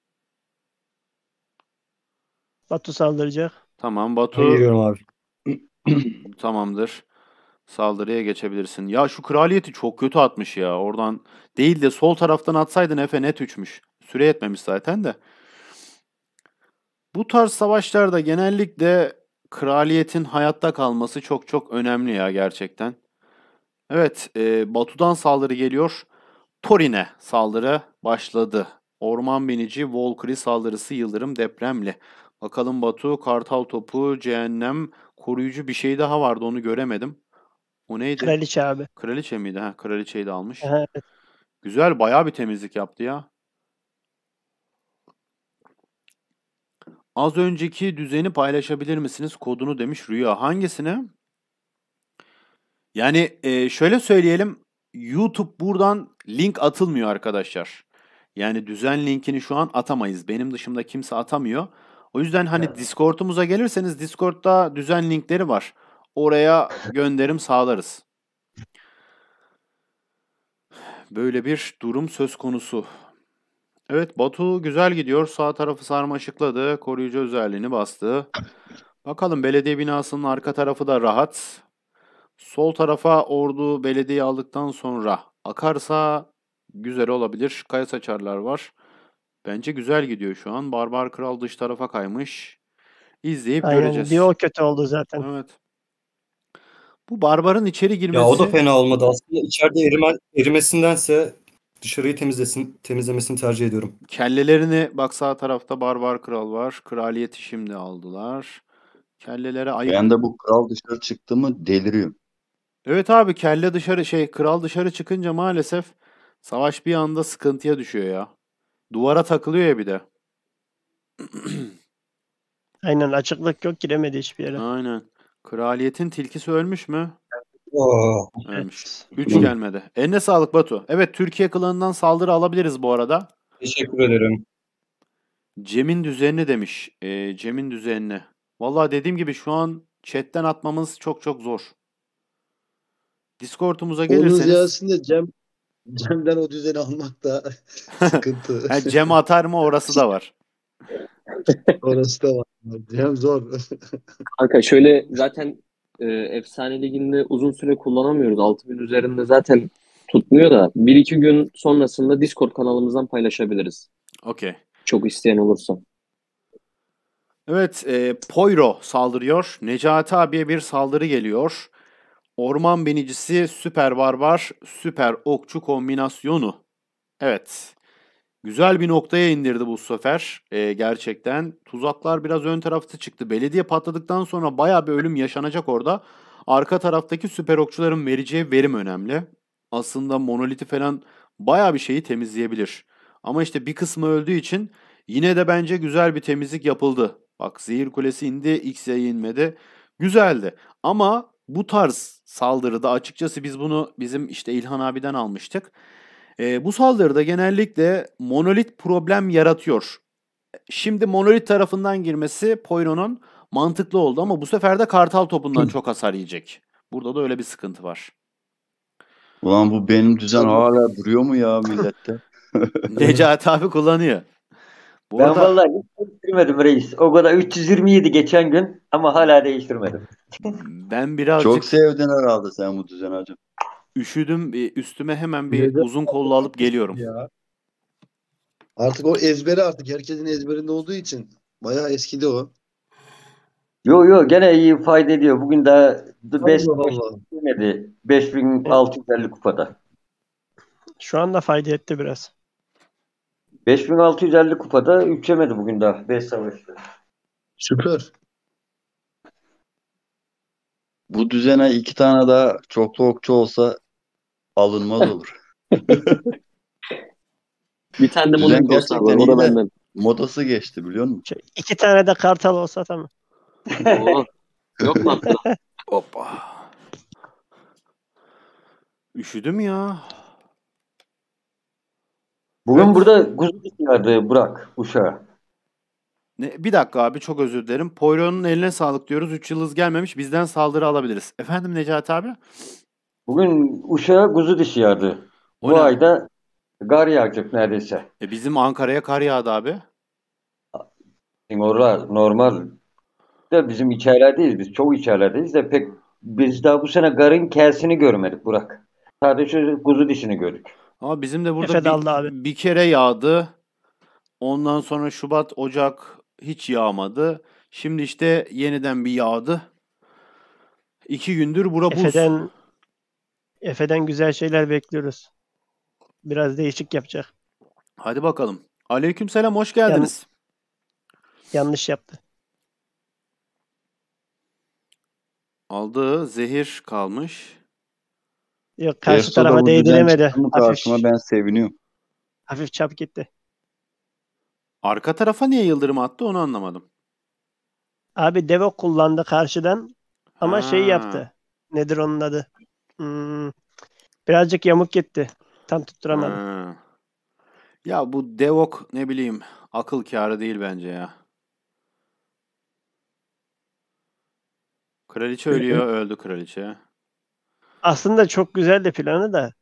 Batu saldıracak. Tamam Batu. Geliyorum abi. Tamamdır. Saldırıya geçebilirsin. Ya şu kraliyeti çok kötü atmış ya. Oradan değil de sol taraftan atsaydın Efe net üçmüş. Süre yetmemiş zaten de. Bu tarz savaşlarda genellikle kraliyetin hayatta kalması çok çok önemli ya gerçekten. Evet, e, Batu'dan saldırı geliyor. Torine saldırı başladı. Orman binici Volkri saldırısı Yıldırım depremli. Bakalım Batu, Kartal topu, cehennem, koruyucu bir şey daha vardı onu göremedim. O neydi? Kraliçe abi. Kraliçe miydi? Ha, kraliçeyi de almış. Evet. Güzel, bayağı bir temizlik yaptı ya. Az önceki düzeni paylaşabilir misiniz kodunu demiş Rüya. Hangisine? Yani e, şöyle söyleyelim YouTube buradan link atılmıyor arkadaşlar. Yani düzen linkini şu an atamayız. Benim dışımda kimse atamıyor. O yüzden hani evet. Discord'umuza gelirseniz Discord'da düzen linkleri var. Oraya gönderim sağlarız. Böyle bir durum söz konusu. Evet Batu güzel gidiyor. Sağ tarafı sarmaşıkladı. Koruyucu özelliğini bastı. Bakalım belediye binasının arka tarafı da rahat. Sol tarafa Ordu belediye aldıktan sonra akarsa güzel olabilir. Kaya saçarlar var. Bence güzel gidiyor şu an. Barbar Kral dış tarafa kaymış. İzleyip Aynen, göreceğiz. Bir o kötü oldu zaten. Evet. Bu barbarın içeri girmesi... Ya o da fena olmadı. Aslında içeride erime, erimesindense dışarıyı temizlesin, temizlemesini tercih ediyorum. Kellelerini bak sağ tarafta Barbar Kral var. Kraliyeti şimdi aldılar. Kellelere ayı Ben de bu kral dışarı çıktı mı deliriyorum. Evet abi kelle dışarı şey kral dışarı çıkınca maalesef savaş bir anda sıkıntıya düşüyor ya. Duvara takılıyor ya bir de. Aynen açıklık yok giremedi hiçbir yere. Aynen. Kraliyetin tilkisi ölmüş mü? Oo. Oh. Ölmüş. Üç gelmedi. Eline sağlık Batu. Evet Türkiye kılığından saldırı alabiliriz bu arada. Teşekkür ederim. Cem'in düzenini demiş. E, Cem'in düzenini. Valla dediğim gibi şu an chatten atmamız çok çok zor. Discord'umuza gelirseniz. Onun ziyasında Cem Cem'den o düzeni almak da sıkıntı. yani Cem atar mı orası da var. orası da var. Cem zor. Kanka şöyle zaten e, efsane liginde uzun süre kullanamıyoruz. 6000 üzerinde zaten tutmuyor da 1-2 gün sonrasında Discord kanalımızdan paylaşabiliriz. Okey. Çok isteyen olursa. Evet, e, Poyro saldırıyor. Necati abiye bir saldırı geliyor. Orman Binicisi Süper Barbar Süper Okçu kombinasyonu. Evet. Güzel bir noktaya indirdi bu sefer. Ee, gerçekten tuzaklar biraz ön tarafta çıktı. Belediye patladıktan sonra baya bir ölüm yaşanacak orada. Arka taraftaki süper okçuların vereceği verim önemli. Aslında monoliti falan baya bir şeyi temizleyebilir. Ama işte bir kısmı öldüğü için yine de bence güzel bir temizlik yapıldı. Bak zehir kulesi indi, X'e inmedi. Güzeldi. Ama bu tarz saldırıda açıkçası biz bunu bizim işte İlhan abiden almıştık. E, bu saldırıda genellikle monolit problem yaratıyor. Şimdi monolit tarafından girmesi Poyro'nun mantıklı oldu ama bu sefer de kartal topundan çok hasar yiyecek. Burada da öyle bir sıkıntı var. Ulan bu benim düzen hala duruyor mu ya millette? Necati abi kullanıyor. Bu ben arada... vallahi değiştirmedim reis. O kadar 327 geçen gün ama hala değiştirmedim. Ben birazcık... Çok sevdin herhalde sen bu düzeni hacım. Üşüdüm. Üstüme hemen bir Neden? uzun kollu alıp geliyorum. Ya. Artık o ezberi artık herkesin ezberinde olduğu için bayağı eskidi o. Yo yo gene iyi fayda ediyor. Bugün de The Best girmedi. 5650 kupada. Şu anda fayda etti biraz. 5650 kupada üçemedi bugün daha 5 savaşta. Süper. Bu düzene iki tane daha çoklu okçu olsa alınmaz olur. bir tane de Düzen olsa var. O da Modası geçti biliyor musun? Şu şey, iki tane de kartal olsa tamam. yok lan. Hoppa. Üşüdüm ya. Bugün evet. burada kuzu vardı Burak Uşağı. Ne, bir dakika abi çok özür dilerim. Poyro'nun eline sağlık diyoruz. 3 yıldız gelmemiş. Bizden saldırı alabiliriz. Efendim Necati abi? Bugün uşağa kuzu dişi yağdı. O Bu ne? ayda gar yağacak neredeyse. E bizim Ankara'ya kar yağdı abi. Orada normal. De bizim içerilerdeyiz. Biz çok içerilerdeyiz de pek biz daha bu sene garın kelsini görmedik Burak. Sadece kuzu dişini gördük. Ama bizim de burada bir, abi. bir kere yağdı. Ondan sonra Şubat, Ocak, hiç yağmadı. Şimdi işte yeniden bir yağdı. İki gündür bura buz. Efe'den, Efe'den güzel şeyler bekliyoruz. Biraz değişik yapacak. Hadi bakalım. Aleykümselam hoş geldiniz. Yan, yanlış yaptı. Aldığı zehir kalmış. Yok karşı Erso'da tarafa değdiremedi. Hafif, ben seviniyorum. Hafif çap gitti. Arka tarafa niye yıldırım attı onu anlamadım. Abi deve kullandı karşıdan ama ha. şey yaptı. Nedir onun adı? Hmm, birazcık yamuk gitti. Tam tutturamadım. Ha. Ya bu Devok ne bileyim akıl kârı değil bence ya. Kraliçe ölüyor, öldü kraliçe. Aslında çok güzeldi planı da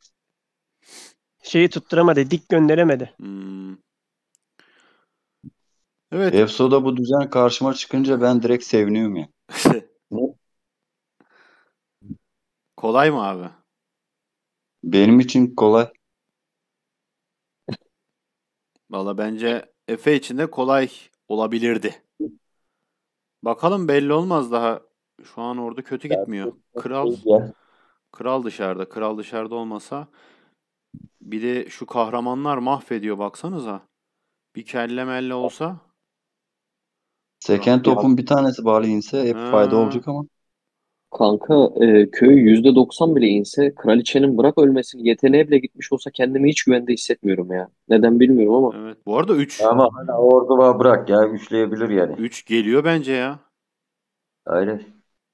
şeyi tutturamadı, dik gönderemedi. Hmm. Evet. EFSO'da bu düzen karşıma çıkınca ben direkt seviniyorum ya. kolay mı abi? Benim için kolay. Valla bence Efe için de kolay olabilirdi. Bakalım belli olmaz daha. Şu an orada kötü gitmiyor. Kral Kral dışarıda. Kral dışarıda olmasa bir de şu kahramanlar mahvediyor baksanıza. Bir kelle melle olsa Seken topun bir tanesi bari inse hep Ha. fayda olacak ama. Kanka e, köy %90 bile inse kraliçenin bırak ölmesini yeteneğe bile gitmiş olsa kendimi hiç güvende hissetmiyorum ya. Neden bilmiyorum ama. Evet. Bu arada 3. Ama hala ordu var bırak ya güçleyebilir yani. 3 geliyor bence ya. Aynen.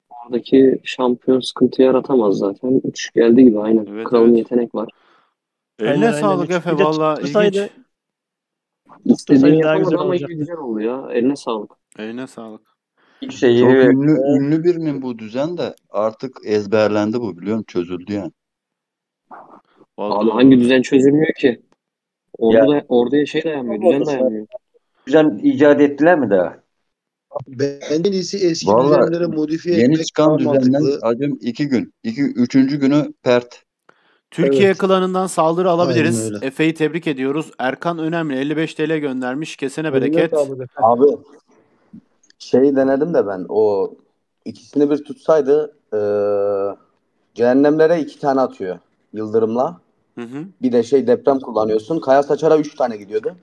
Oradaki şampiyon sıkıntı yaratamaz zaten. 3 geldi gibi aynen. Evet, Kralın evet. yetenek var. Eline Aynen, sağlık Üç- Efe bir de valla. tutmasaydı- ilginç. İstediğini yapamadı güzel ama güzel oldu ya. Eline sağlık. Eline sağlık. Şeyi Çok ve... ünlü, ünlü birinin bu düzen de artık ezberlendi bu biliyorum çözüldü yani. Vallahi Abi hangi düzen çözülmüyor ki? Orada ya. da, orada şey dayanmıyor, düzen dayanmıyor. Düzen icat ettiler mi daha? Bence eski Vallahi, düzenlere modifiye yeni çıkan düzenden acım iki gün. iki üçüncü günü pert. Türkiye evet. klanından saldırı alabiliriz. Efe'yi tebrik ediyoruz. Erkan Önemli 55 TL göndermiş. Kesene bereket. Abi, şey denedim de ben o ikisini bir tutsaydı e, cehennemlere iki tane atıyor yıldırımla. Hı hı. Bir de şey deprem kullanıyorsun. Kaya Saçar'a üç tane gidiyordu.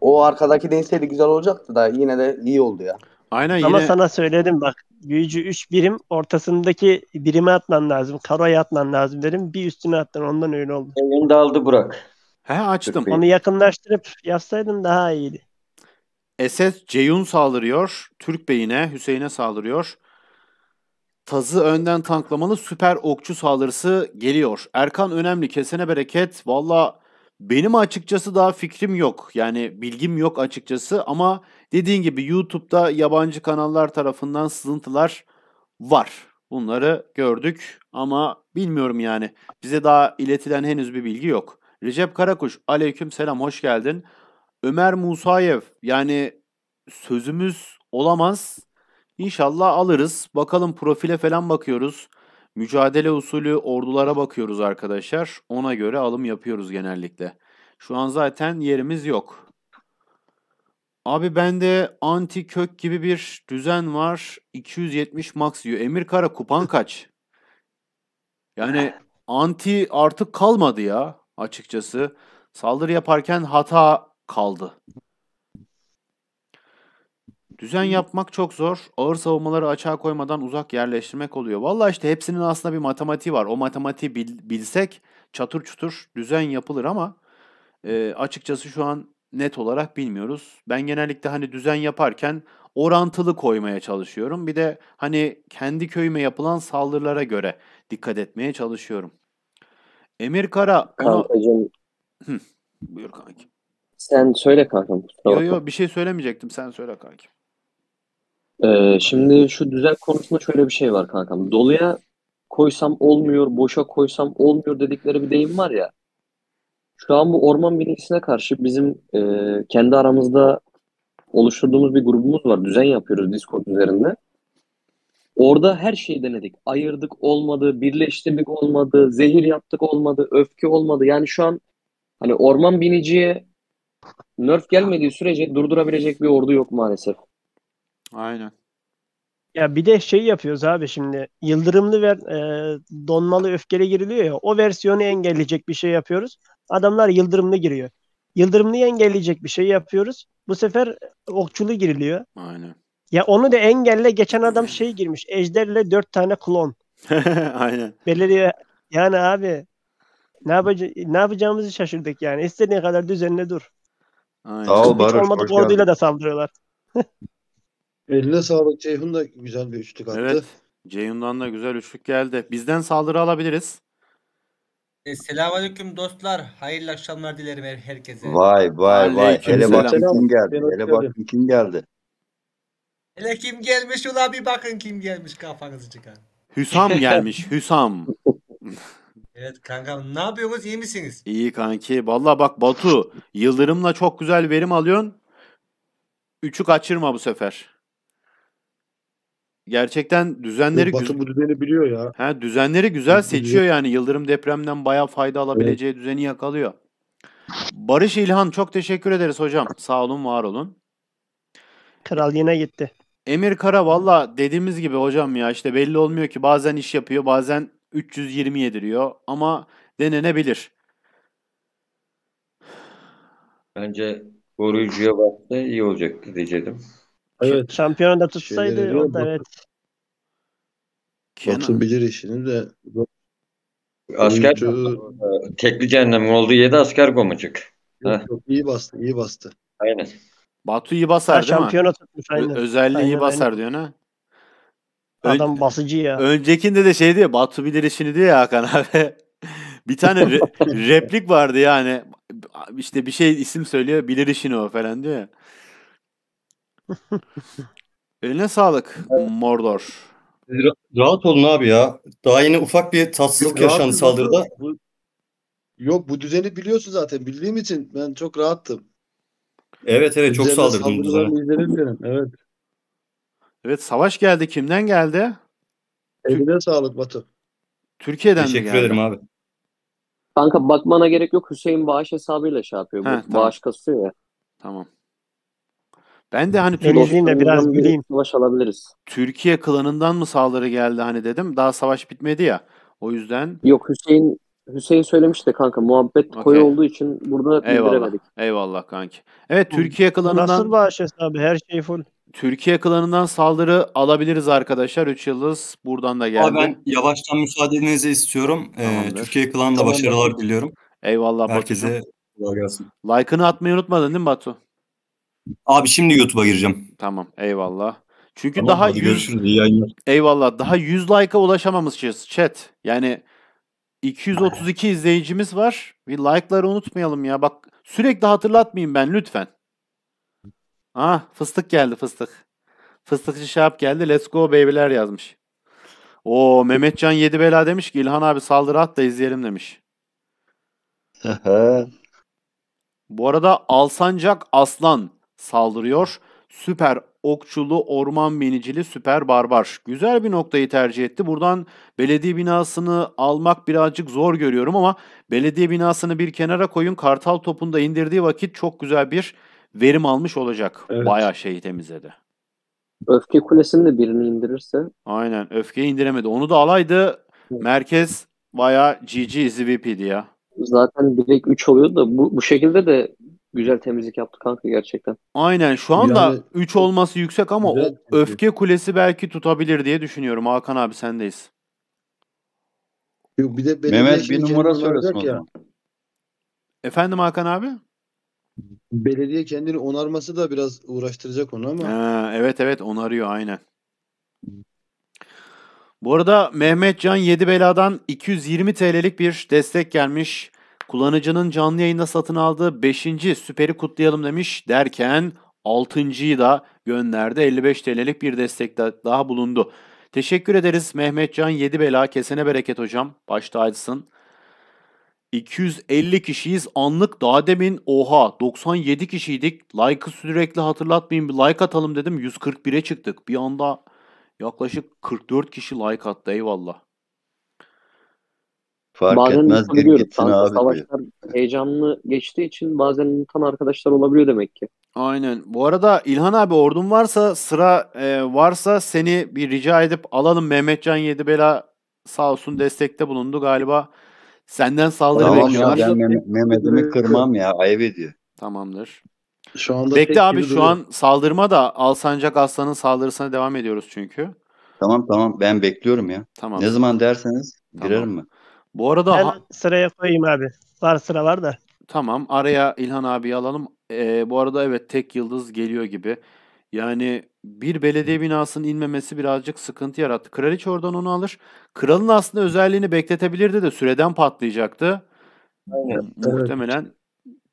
O arkadaki denseydi güzel olacaktı da yine de iyi oldu ya. Aynen Ama yine... sana söyledim bak büyücü 3 birim ortasındaki birime atman lazım. Karoya atman lazım dedim. Bir üstüne attın ondan öyle oldu. Elini de aldı Burak. He açtım. Onu yakınlaştırıp yazsaydın daha iyiydi. Esed Ceyun saldırıyor. Türk Bey'ine, Hüseyin'e saldırıyor. Tazı önden tanklamalı süper okçu saldırısı geliyor. Erkan önemli kesene bereket. Valla benim açıkçası daha fikrim yok. Yani bilgim yok açıkçası ama dediğin gibi YouTube'da yabancı kanallar tarafından sızıntılar var. Bunları gördük ama bilmiyorum yani. Bize daha iletilen henüz bir bilgi yok. Recep Karakuş aleyküm selam hoş geldin. Ömer Musayev yani sözümüz olamaz. İnşallah alırız. Bakalım profile falan bakıyoruz. Mücadele usulü ordulara bakıyoruz arkadaşlar. Ona göre alım yapıyoruz genellikle. Şu an zaten yerimiz yok. Abi bende anti kök gibi bir düzen var. 270 max diyor. Emir Kara kupan kaç? Yani anti artık kalmadı ya açıkçası. Saldırı yaparken hata kaldı. Düzen yapmak çok zor. Ağır savunmaları açığa koymadan uzak yerleştirmek oluyor. Valla işte hepsinin aslında bir matematiği var. O matematiği bil, bilsek çatır çutur düzen yapılır ama e, açıkçası şu an net olarak bilmiyoruz. Ben genellikle hani düzen yaparken orantılı koymaya çalışıyorum. Bir de hani kendi köyüme yapılan saldırılara göre dikkat etmeye çalışıyorum. Emir Kara... Kankacığım. Onu... Hı, buyur kanki. Sen söyle kankam. Yo yo bir şey söylemeyecektim. Sen söyle kankim. Ee, şimdi şu düzen konusunda şöyle bir şey var kankam. Doluya koysam olmuyor, boşa koysam olmuyor dedikleri bir deyim var ya. Şu an bu orman bilinçsine karşı bizim e, kendi aramızda oluşturduğumuz bir grubumuz var. Düzen yapıyoruz Discord üzerinde. Orada her şeyi denedik. Ayırdık olmadı, birleştirdik olmadı, zehir yaptık olmadı, öfke olmadı. Yani şu an hani orman biniciye nerf gelmediği sürece durdurabilecek bir ordu yok maalesef. Aynen. Ya bir de şey yapıyoruz abi şimdi yıldırımlı ver e, donmalı öfkeli giriliyor ya o versiyonu engelleyecek bir şey yapıyoruz. Adamlar yıldırımlı giriyor. Yıldırımlı engelleyecek bir şey yapıyoruz. Bu sefer okçulu giriliyor. Aynen. Ya onu da engelle geçen adam şey girmiş. Ejderle dört tane klon. Aynen. Belirli yani abi ne, yapaca- ne yapacağımızı şaşırdık yani. İstediğin kadar düzenli dur. Aynen. Sağ ol Barış. Olmadık orduyla da saldırıyorlar. Eline sağlık. Ceyhun da güzel bir üçlük attı. Evet. Ceyhun'dan da güzel üçlük geldi. Bizden saldırı alabiliriz. E, aleyküm dostlar. Hayırlı akşamlar dilerim herkese. Vay vay vay. Aleyküm Hele bakın kim geldi. Ben Hele bakın kim geldi. Hele kim gelmiş ula bir bakın kim gelmiş kafanızı çıkar. Hüsam gelmiş. Hüsam. Evet kanka, ne yapıyorsunuz iyi misiniz? İyi kanki. Valla bak Batu Yıldırım'la çok güzel verim alıyorsun. Üçü kaçırma bu sefer. Gerçekten düzenleri Batu güzel. bu düzeni biliyor ya. He, düzenleri güzel Biliyor. seçiyor yani. Yıldırım depremden baya fayda alabileceği düzeni yakalıyor. Barış İlhan çok teşekkür ederiz hocam. Sağ olun var olun. Kral yine gitti. Emir Kara valla dediğimiz gibi hocam ya işte belli olmuyor ki bazen iş yapıyor bazen 320 yediriyor ama denenebilir. Bence koruyucuya baksa iyi olacak diyeceğim. Evet. Şampiyonu da tutsaydı o da evet. Kenan. bilir işini de Asker Oyuncu... tekli cehennem oldu yedi asker gomacık. İyi bastı, iyi bastı. Aynen. Batu iyi basar ha, değil mi? Tutmuş, aynen. Özelliği aynen, iyi basar aynen. diyor ne? Adam basıcı ya. Öncekinde de şey diyor. Batu bilir işini diyor ya Hakan abi. bir tane re- replik vardı yani. İşte bir şey isim söylüyor. Bilir işini o falan diyor ya. Eline sağlık Mordor. Rahat olun abi ya. Daha yeni ufak bir tatsızlık Yok, yaşandı saldırıda. yok bu düzeni biliyorsun zaten. Bildiğim için ben çok rahattım. Evet evet çok saldırdım düzene. Evet. Evet savaş geldi. Kimden geldi? Eline sağlık Batu. Türkiye'den Teşekkür mi geldi? ederim abi. Kanka bakmana gerek yok. Hüseyin bağış hesabıyla şey yapıyor. He, tamam. Bağış kasıyor ya. Tamam. Ben de hani Türkiye'nin de biraz bileyim. Savaş alabiliriz. Türkiye klanından mı saldırı geldi hani dedim. Daha savaş bitmedi ya. O yüzden Yok Hüseyin Hüseyin söylemişti kanka muhabbet okay. koyu olduğu için burada Eyvallah. bildiremedik. Eyvallah kanki. Evet Türkiye klanından Nasıl bağış hesabı her şey full. Türkiye klanından saldırı alabiliriz arkadaşlar. 3 yıldız buradan da geldi. Abi ben yavaştan müsaadenizi istiyorum. Ee, Türkiye klanında tamam, başarılar tamam. diliyorum. Eyvallah Herkese kolay gelsin. Like'ını atmayı unutmadın değil mi Batu? Abi şimdi YouTube'a gireceğim. Tamam eyvallah. Çünkü tamam, daha 100 yayınlar. Eyvallah. Daha 100 like'a ulaşamamışız chat. Yani 232 izleyicimiz var. Bir like'ları unutmayalım ya. Bak sürekli hatırlatmayayım ben lütfen. Ha ah, fıstık geldi fıstık. Fıstıkçı Şahap geldi. Let's go baby'ler yazmış. O Mehmetcan yedi bela demiş ki İlhan abi saldırı at da izleyelim demiş. Bu arada Alsancak Aslan saldırıyor. Süper okçulu, orman binicili, süper barbar. Güzel bir noktayı tercih etti. Buradan belediye binasını almak birazcık zor görüyorum ama belediye binasını bir kenara koyun. Kartal topunda indirdiği vakit çok güzel bir verim almış olacak. Evet. Bayağı şeyi temizledi. Öfke kulesini de birini indirirse. Aynen öfkeyi indiremedi. Onu da alaydı merkez bayağı GG EVP'di ya. Zaten direkt 3 oluyor da bu, bu şekilde de güzel temizlik yaptı kanka gerçekten. Aynen şu anda yani, 3 olması yüksek ama o öfke kulesi belki tutabilir diye düşünüyorum. Hakan abi sendeyiz. Yok bir de Mehmet bir numara söylesin ya. Efendim Hakan abi? Belediye kendini onarması da biraz uğraştıracak onu ama. Ha, evet evet onarıyor aynen. Bu arada Mehmet Can 7 beladan 220 TL'lik bir destek gelmiş. Kullanıcının canlı yayında satın aldığı 5. süperi kutlayalım demiş derken 6.yı da gönderdi. 55 TL'lik bir destek daha bulundu. Teşekkür ederiz Mehmet Can 7 bela kesene bereket hocam. Başta acısın. 250 kişiyiz anlık daha demin oha 97 kişiydik. Like'ı sürekli hatırlatmayın bir like atalım dedim 141'e çıktık. Bir anda yaklaşık 44 kişi like attı eyvallah. Fark bazen etmez gir gitsin abi. Savaşlar diyor. heyecanlı geçtiği için bazen tam arkadaşlar olabiliyor demek ki. Aynen. Bu arada İlhan abi ordun varsa sıra e, varsa seni bir rica edip alalım. Mehmetcan yedi bela. sağ olsun destekte bulundu galiba. Senden saldırı tamam bekliyorum. ben Mehmet'imi kırmam ya. Ayıp ediyor. Tamamdır. Şu anda Bekle abi şu an saldırma da Alsancak Aslan'ın saldırısına devam ediyoruz çünkü. Tamam tamam ben bekliyorum ya. Tamam. Ne zaman derseniz tamam. girerim ben. Bu arada ben ha- sıraya koyayım abi. Var sıra var da. Tamam araya İlhan abi alalım. Ee, bu arada evet tek yıldız geliyor gibi. Yani bir belediye binasının inmemesi birazcık sıkıntı yarattı. Kraliçe oradan onu alır. Kralın aslında özelliğini bekletebilirdi de süreden patlayacaktı. Aynen. Evet. Muhtemelen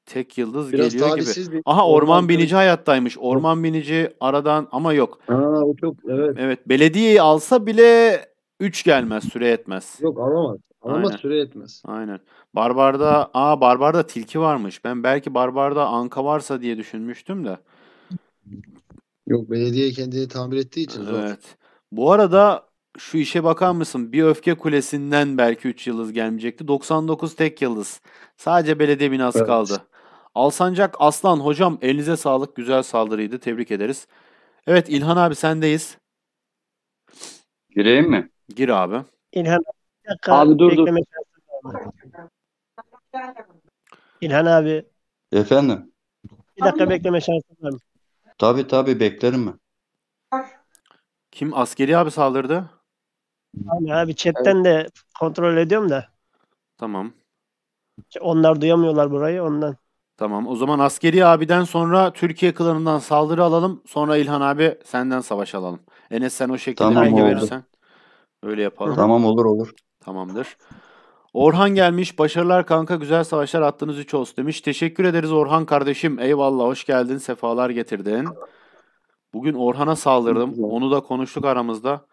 tek yıldız Biraz geliyor gibi. Bir... Aha orman, orman binici hayattaymış. Orman binici aradan ama yok. Aa, o çok evet. Evet belediyeyi alsa bile 3 gelmez süre etmez. Yok alamaz. Alamaz süre etmez. Aynen. Barbarda aa barbarda tilki varmış. Ben belki barbarda anka varsa diye düşünmüştüm de. Yok belediye kendini tamir ettiği için zor. Evet. Bu arada şu işe bakar mısın? Bir öfke kulesinden belki 3 yıldız gelmeyecekti. 99 tek yıldız. Sadece belediye binası evet. kaldı. Alsancak Aslan hocam elinize sağlık. Güzel saldırıydı. Tebrik ederiz. Evet İlhan abi sendeyiz. Gireyim mi? Gir abi. İlhan abi, dur dur. İlhan abi. Efendim. Bir dakika bekleme şansım var mı? Tabii tabii beklerim mi? Kim askeri abi saldırdı? Hani abi chatten de kontrol ediyorum da. Tamam. Onlar duyamıyorlar burayı ondan. Tamam. O zaman askeri abiden sonra Türkiye klanından saldırı alalım. Sonra İlhan abi senden savaş alalım. Enes sen o şekilde Tamam, bilgi verirsen. Öyle yapalım. Tamam olur olur. Tamamdır. Orhan gelmiş. Başarılar kanka. Güzel savaşlar attınız üç olsun demiş. Teşekkür ederiz Orhan kardeşim. Eyvallah. Hoş geldin. Sefalar getirdin. Bugün Orhan'a saldırdım. Onu da konuştuk aramızda.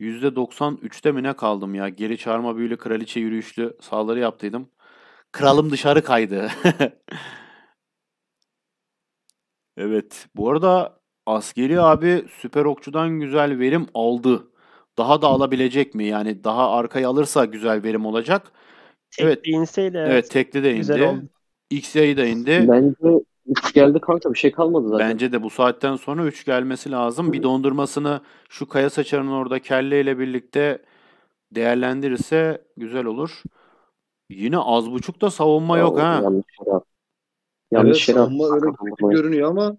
%93'te mi ne kaldım ya? Geri çağırma büyülü kraliçe yürüyüşlü saldırı yaptıydım. Kralım dışarı kaydı. evet. Bu arada askeri abi süper okçudan güzel verim aldı. Daha da alabilecek mi? Yani daha arkaya alırsa güzel verim olacak. Tek evet. inseyle. Evet, tekli de indi. Güzel oldu. XY'yi da indi. Bence 3 geldi kanka bir şey kalmadı zaten. Bence de bu saatten sonra 3 gelmesi lazım. Bir dondurmasını şu Kaya Saçar'ın orada kelle ile birlikte değerlendirirse güzel olur. Yine az buçuk da savunma yok ha. Yanlış yere. Yanlış yere. Savunma öyle görünüyor ama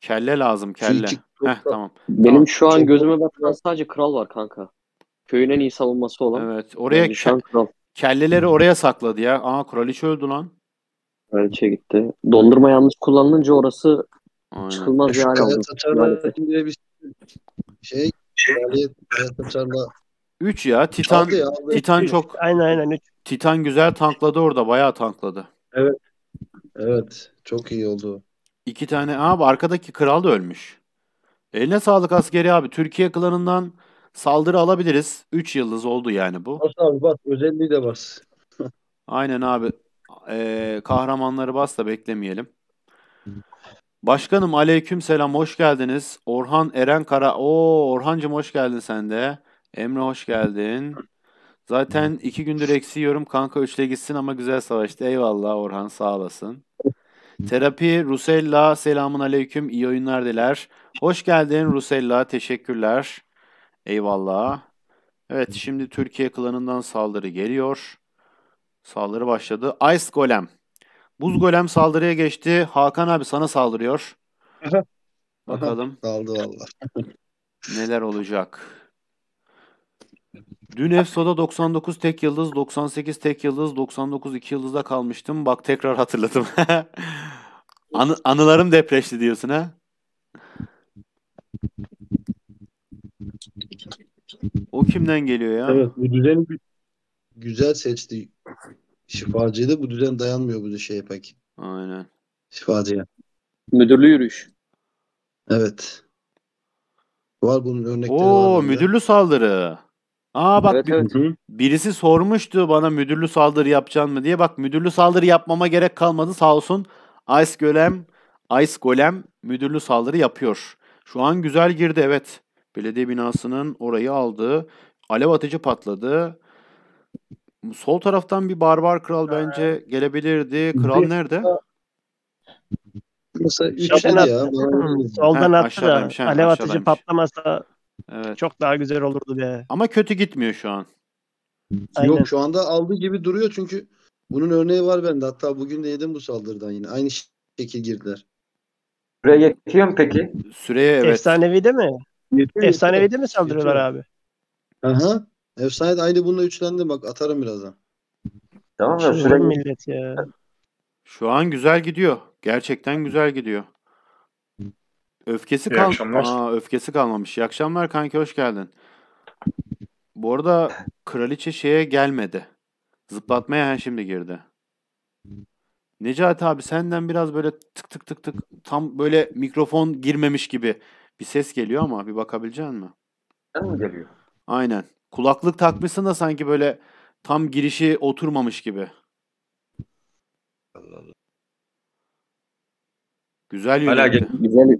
kelle lazım kelle. Heh, tamam. Benim tamam. şu an gözüme bakan sadece kral var kanka. Köyün en iyi savunması olan. Evet. Oraya yani ke- kral. Kelleleri hmm. oraya sakladı ya. Aa kraliçe öldü lan. Kraliçe gitti. Dondurma yanlış kullanılınca orası Aynen. çıkılmaz bir hale aldı. bir şey. Kraliçe 3 ya. Titan ya, Titan üç. çok Aynen aynen üç. Titan güzel tankladı orada. Bayağı tankladı. Evet. Evet. Çok iyi oldu. İki tane abi arkadaki kral da ölmüş. Eline sağlık askeri abi. Türkiye klanından Saldırı alabiliriz. 3 yıldız oldu yani bu. Bas abi bas. Özelliği de bas. Aynen abi. Ee, kahramanları bas da beklemeyelim. Başkanım aleyküm selam hoş geldiniz. Orhan Eren Kara. Oo Orhancım hoş geldin sen de. Emre hoş geldin. Zaten iki gündür eksiyorum. Kanka üçle gitsin ama güzel savaştı. Eyvallah Orhan sağ olasın. Terapi Rusella selamun aleyküm iyi oyunlar diler. Hoş geldin Rusella teşekkürler. Eyvallah. Evet şimdi Türkiye klanından saldırı geliyor. Saldırı başladı. Ice Golem. Buz Golem saldırıya geçti. Hakan abi sana saldırıyor. Bakalım. Saldı valla. Neler olacak? Dün EFSO'da 99 tek yıldız, 98 tek yıldız, 99 iki yıldızda kalmıştım. Bak tekrar hatırladım. Anı, anılarım depreşti diyorsun ha? O kimden geliyor ya? Evet bu düzeni güzel seçti. Şifacıyı da bu düzen dayanmıyor bu şey pek. Aynen. Şifacıya. Müdürlü yürüyüş. Evet. Var bunun örnekleri Oo, var. müdürlü saldırı. Aa bak evet, bir, evet. birisi sormuştu bana müdürlü saldırı yapacaksın mı diye. Bak müdürlü saldırı yapmama gerek kalmadı sağ olsun. Ice Golem, Ice Golem müdürlü saldırı yapıyor. Şu an güzel girdi evet. Belediye binasının orayı aldı. Alev atıcı patladı. Sol taraftan bir barbar kral bence gelebilirdi. Kral nerede? Mesela Soldan attı da he, alev atıcı patlamasa evet. çok daha güzel olurdu be. Ama kötü gitmiyor şu an. Aynen. Yok şu anda aldığı gibi duruyor çünkü bunun örneği var bende. Hatta bugün de yedim bu saldırıdan yine. Aynı şekil girdiler. Süreye yetiyor mu peki? Süreye evet. Efsanevi de mi? Efsane Efsanevi mi saldırıyorlar abi? Aha. Efsane aynı bununla üçlendi bak atarım birazdan. Tamam da sürekli millet ya. Şu an güzel gidiyor. Gerçekten güzel gidiyor. Öfkesi kal öfkesi kalmamış. İyi akşamlar kanki hoş geldin. Bu arada kraliçe şeye gelmedi. Zıplatmaya ha şimdi girdi. Necati abi senden biraz böyle tık tık tık tık tam böyle mikrofon girmemiş gibi bir ses geliyor ama bir bakabilecek mi? Ben mi geliyor? Aynen. Kulaklık takmışsın da sanki böyle tam girişi oturmamış gibi. Allah Allah. Güzel yürüdü. Hala Güzel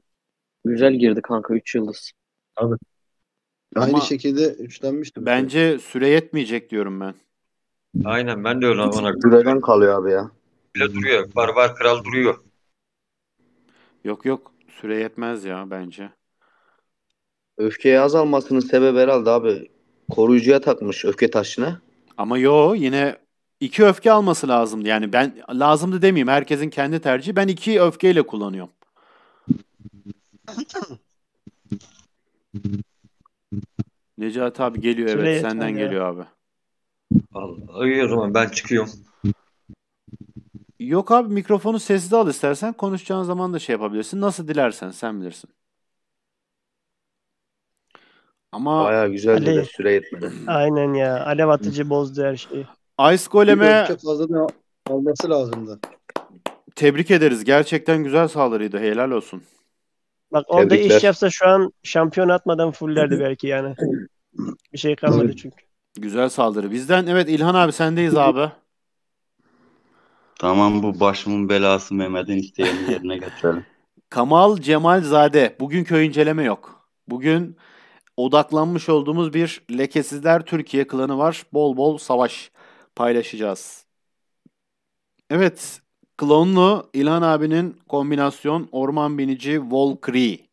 güzel girdi kanka 3 yıldız. Abi. Aynı şekilde üçlenmiştim. Bence süre yetmeyecek diyorum ben. Aynen ben de öyle Ona Süreden kalıyor abi ya. Bile duruyor. Barbar kral duruyor. Yok yok süre yetmez ya bence. Öfkeye azalmasının sebebi herhalde abi koruyucuya takmış öfke taşını. Ama yo yine iki öfke alması lazımdı. Yani ben lazımdı demeyeyim. Herkesin kendi tercihi. Ben iki öfkeyle kullanıyorum. Necati abi geliyor Şuraya evet senden ya. geliyor abi. Vallahi o zaman ben çıkıyorum. Yok abi mikrofonu sessiz al istersen konuşacağın zaman da şey yapabilirsin. Nasıl dilersen sen bilirsin. Ama Baya güzel de süre yetmedi. Aynen ya. Alev atıcı hmm. bozdu her şeyi. Ice Golem'e çok fazla da alması lazımdı. Tebrik ederiz. Gerçekten güzel saldırıydı. Helal olsun. Bak orada Tebrikler. iş yapsa şu an şampiyon atmadan fullerdi belki yani. Bir şey kalmadı çünkü. Güzel saldırı. Bizden evet İlhan abi sendeyiz abi. Tamam bu başımın belası Mehmet'in isteğini yerine getirelim. Kamal Cemal Zade. Bugün köy inceleme yok. Bugün odaklanmış olduğumuz bir Lekesizler Türkiye klanı var. Bol bol savaş paylaşacağız. Evet, klonlu İlhan abinin kombinasyon orman binici Volkri.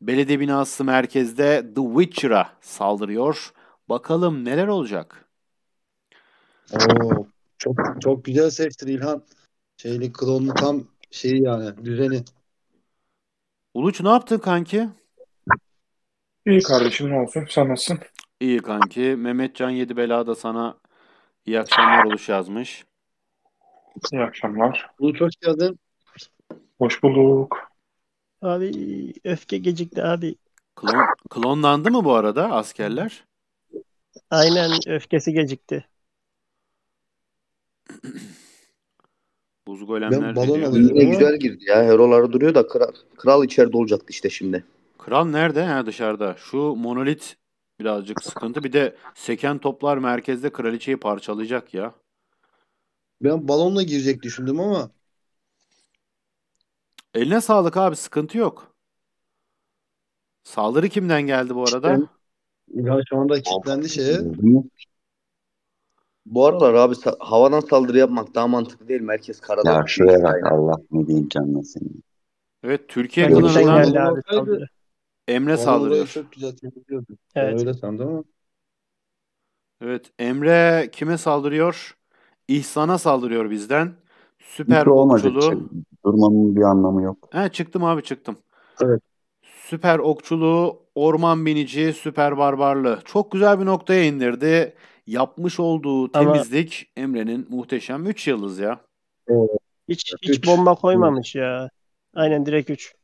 Belediye binası merkezde The Witcher'a saldırıyor. Bakalım neler olacak? Oo, çok çok güzel seçtin İlhan. Şeyli klonlu tam şeyi yani düzeni. Uluç ne yaptın kanki? İyi kardeşim ne olsun sen nasılsın? İyi kanki. Mehmetcan Yedi Bela da sana iyi akşamlar oluş yazmış. İyi akşamlar. Bulut hoş geldin. Hoş bulduk. Abi öfke gecikti abi. Klon, klonlandı mı bu arada askerler? Aynen öfkesi gecikti. Buz golemler Ben balon güzel girdi ya. Herolar duruyor da kral, kral içeride olacaktı işte şimdi. Kral nerede? Ha dışarıda. Şu monolit birazcık sıkıntı. Bir de seken toplar merkezde kraliçeyi parçalayacak ya. Ben balonla girecek düşündüm ama Eline sağlık abi sıkıntı yok. Saldırı kimden geldi bu arada? ya şu anda kilitlendi şey. Bu aralar abi havadan saldırı yapmak daha mantıklı değil. Merkez karada. Ya şuraya bak Allah ne diyeyim canına seni. Evet Türkiye Sen kınarından şey geldi Emre saldırıyor. Çok güzel Evet. Öyle sandım ama. Evet. Emre kime saldırıyor? İhsan'a saldırıyor bizden. Süper okçulu. Durmanın bir anlamı yok. He, çıktım abi çıktım. Evet. Süper okçulu, orman binici, süper barbarlı. Çok güzel bir noktaya indirdi. Yapmış olduğu temizlik Ama... Emre'nin muhteşem 3 yıldız ya. Evet. Hiç, hiç bomba koymamış ya. Aynen direkt 3.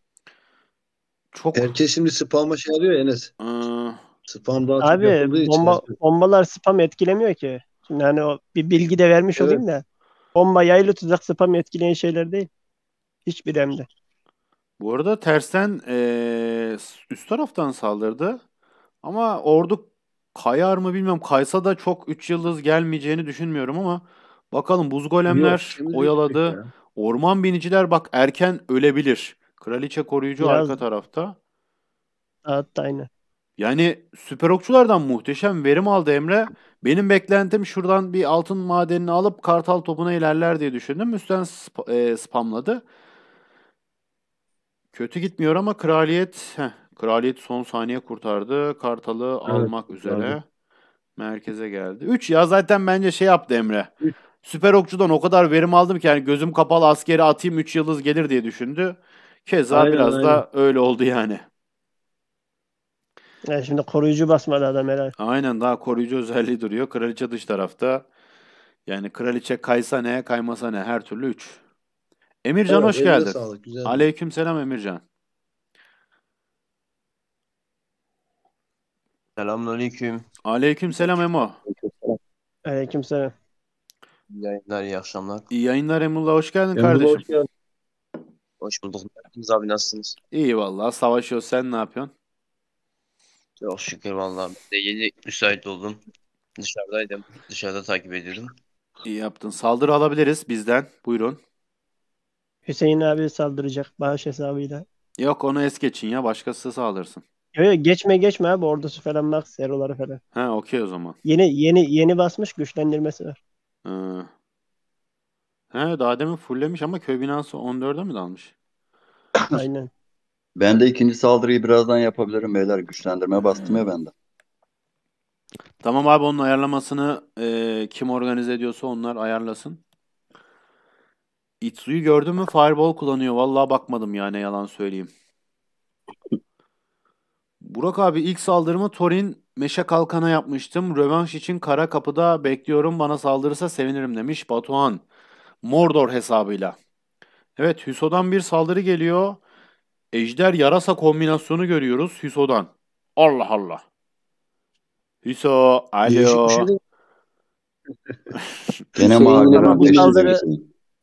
Çok... Herkes şimdi spam'a şey arıyor ya Enes. Hmm. Spam daha Abi bomba, için. bombalar spam etkilemiyor ki. Şimdi hani o bir bilgi de vermiş evet. olayım da. Bomba yaylı tuzak spam etkileyen şeyler değil. Hiçbir hem de. Bu arada tersten ee, üst taraftan saldırdı. Ama ordu kayar mı bilmiyorum. Kaysa da çok 3 yıldız gelmeyeceğini düşünmüyorum ama bakalım buz golemler Yok, oyaladı. Orman biniciler bak erken ölebilir. Kraliçe koruyucu Biraz... arka tarafta. Evet aynı. Yani süper okçulardan muhteşem verim aldı Emre. Benim beklentim şuradan bir altın madenini alıp kartal topuna ilerler diye düşündüm. Üstten sp- e, spamladı. Kötü gitmiyor ama kraliyet heh, kraliyet son saniye kurtardı. Kartalı evet, almak üzere. Abi. Merkeze geldi. 3 ya zaten bence şey yaptı Emre. Üç. Süper okçudan o kadar verim aldım ki yani gözüm kapalı askeri atayım 3 yıldız gelir diye düşündü. Keza aynen, biraz aynen. da öyle oldu yani. Yani e, şimdi koruyucu basmadı adam herhalde. Aynen daha koruyucu özelliği duruyor. Kraliçe dış tarafta. Yani kraliçe kaysa ne, kaymasa ne her türlü 3. Emircan evet, hoş geldin. Sağlık, Aleyküm selam Emircan. Selamünaleyküm. Aleyküm selam Emo. Aleyküm selam. İyi yayınlar, iyi akşamlar. İyi yayınlar Emullah. Hoş geldin Emullah kardeşim. Hoş geldin. Hoş bulduk. Nasılsınız abi nasılsınız? İyi vallahi savaşıyor. Sen ne yapıyorsun? Çok şükür vallahi. yeni müsait oldum. Dışarıdaydım. Dışarıda takip ediyordum. İyi yaptın. Saldırı alabiliriz bizden. Buyurun. Hüseyin abi saldıracak bağış hesabıyla. Yok onu es geçin ya. Başkası saldırsın. Yok yok geçme geçme abi ordusu falan bak seroları falan. He okey o zaman. Yeni yeni yeni basmış güçlendirmesi var. Hı. He, daha demin fulllemiş ama köy binası 14'e mi dalmış? Aynen. Ben de ikinci saldırıyı birazdan yapabilirim beyler. Güçlendirme bastım ya bende. Tamam abi onun ayarlamasını e, kim organize ediyorsa onlar ayarlasın. Itsu'yu gördün mü? Fireball kullanıyor. Vallahi bakmadım yani yalan söyleyeyim. Burak abi ilk saldırımı Torin Meşe Kalkan'a yapmıştım. Rövanş için kara kapıda bekliyorum. Bana saldırırsa sevinirim demiş Batuhan. Mordor hesabıyla. Evet Hüso'dan bir saldırı geliyor. Ejder yarasa kombinasyonu görüyoruz Hüso'dan. Allah Allah. Hüso, alo. Şey Gene şey. Bu saldırı,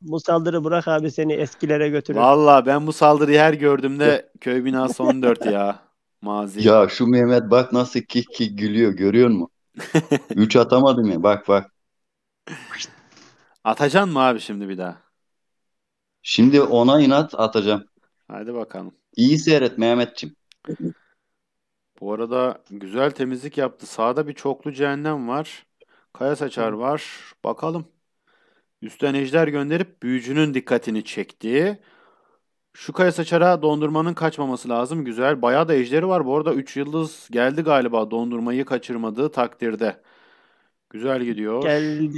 bu saldırı Burak abi seni eskilere götürüyor. Valla ben bu saldırıyı her gördüğümde köy binası 14 ya. Mazi. Ya şu Mehmet bak nasıl kik kik gülüyor görüyor musun? Üç atamadım ya bak bak. Atacan mı abi şimdi bir daha? Şimdi ona inat atacağım. Hadi bakalım. İyi seyret Mehmetçim. Bu arada güzel temizlik yaptı. Sağda bir çoklu cehennem var. Kaya saçar var. Bakalım. Üstten ejder gönderip büyücünün dikkatini çekti. Şu kaya saçara dondurmanın kaçmaması lazım. Güzel. Bayağı da ejderi var. Bu arada 3 yıldız geldi galiba dondurmayı kaçırmadığı takdirde. Güzel gidiyor. Geldi.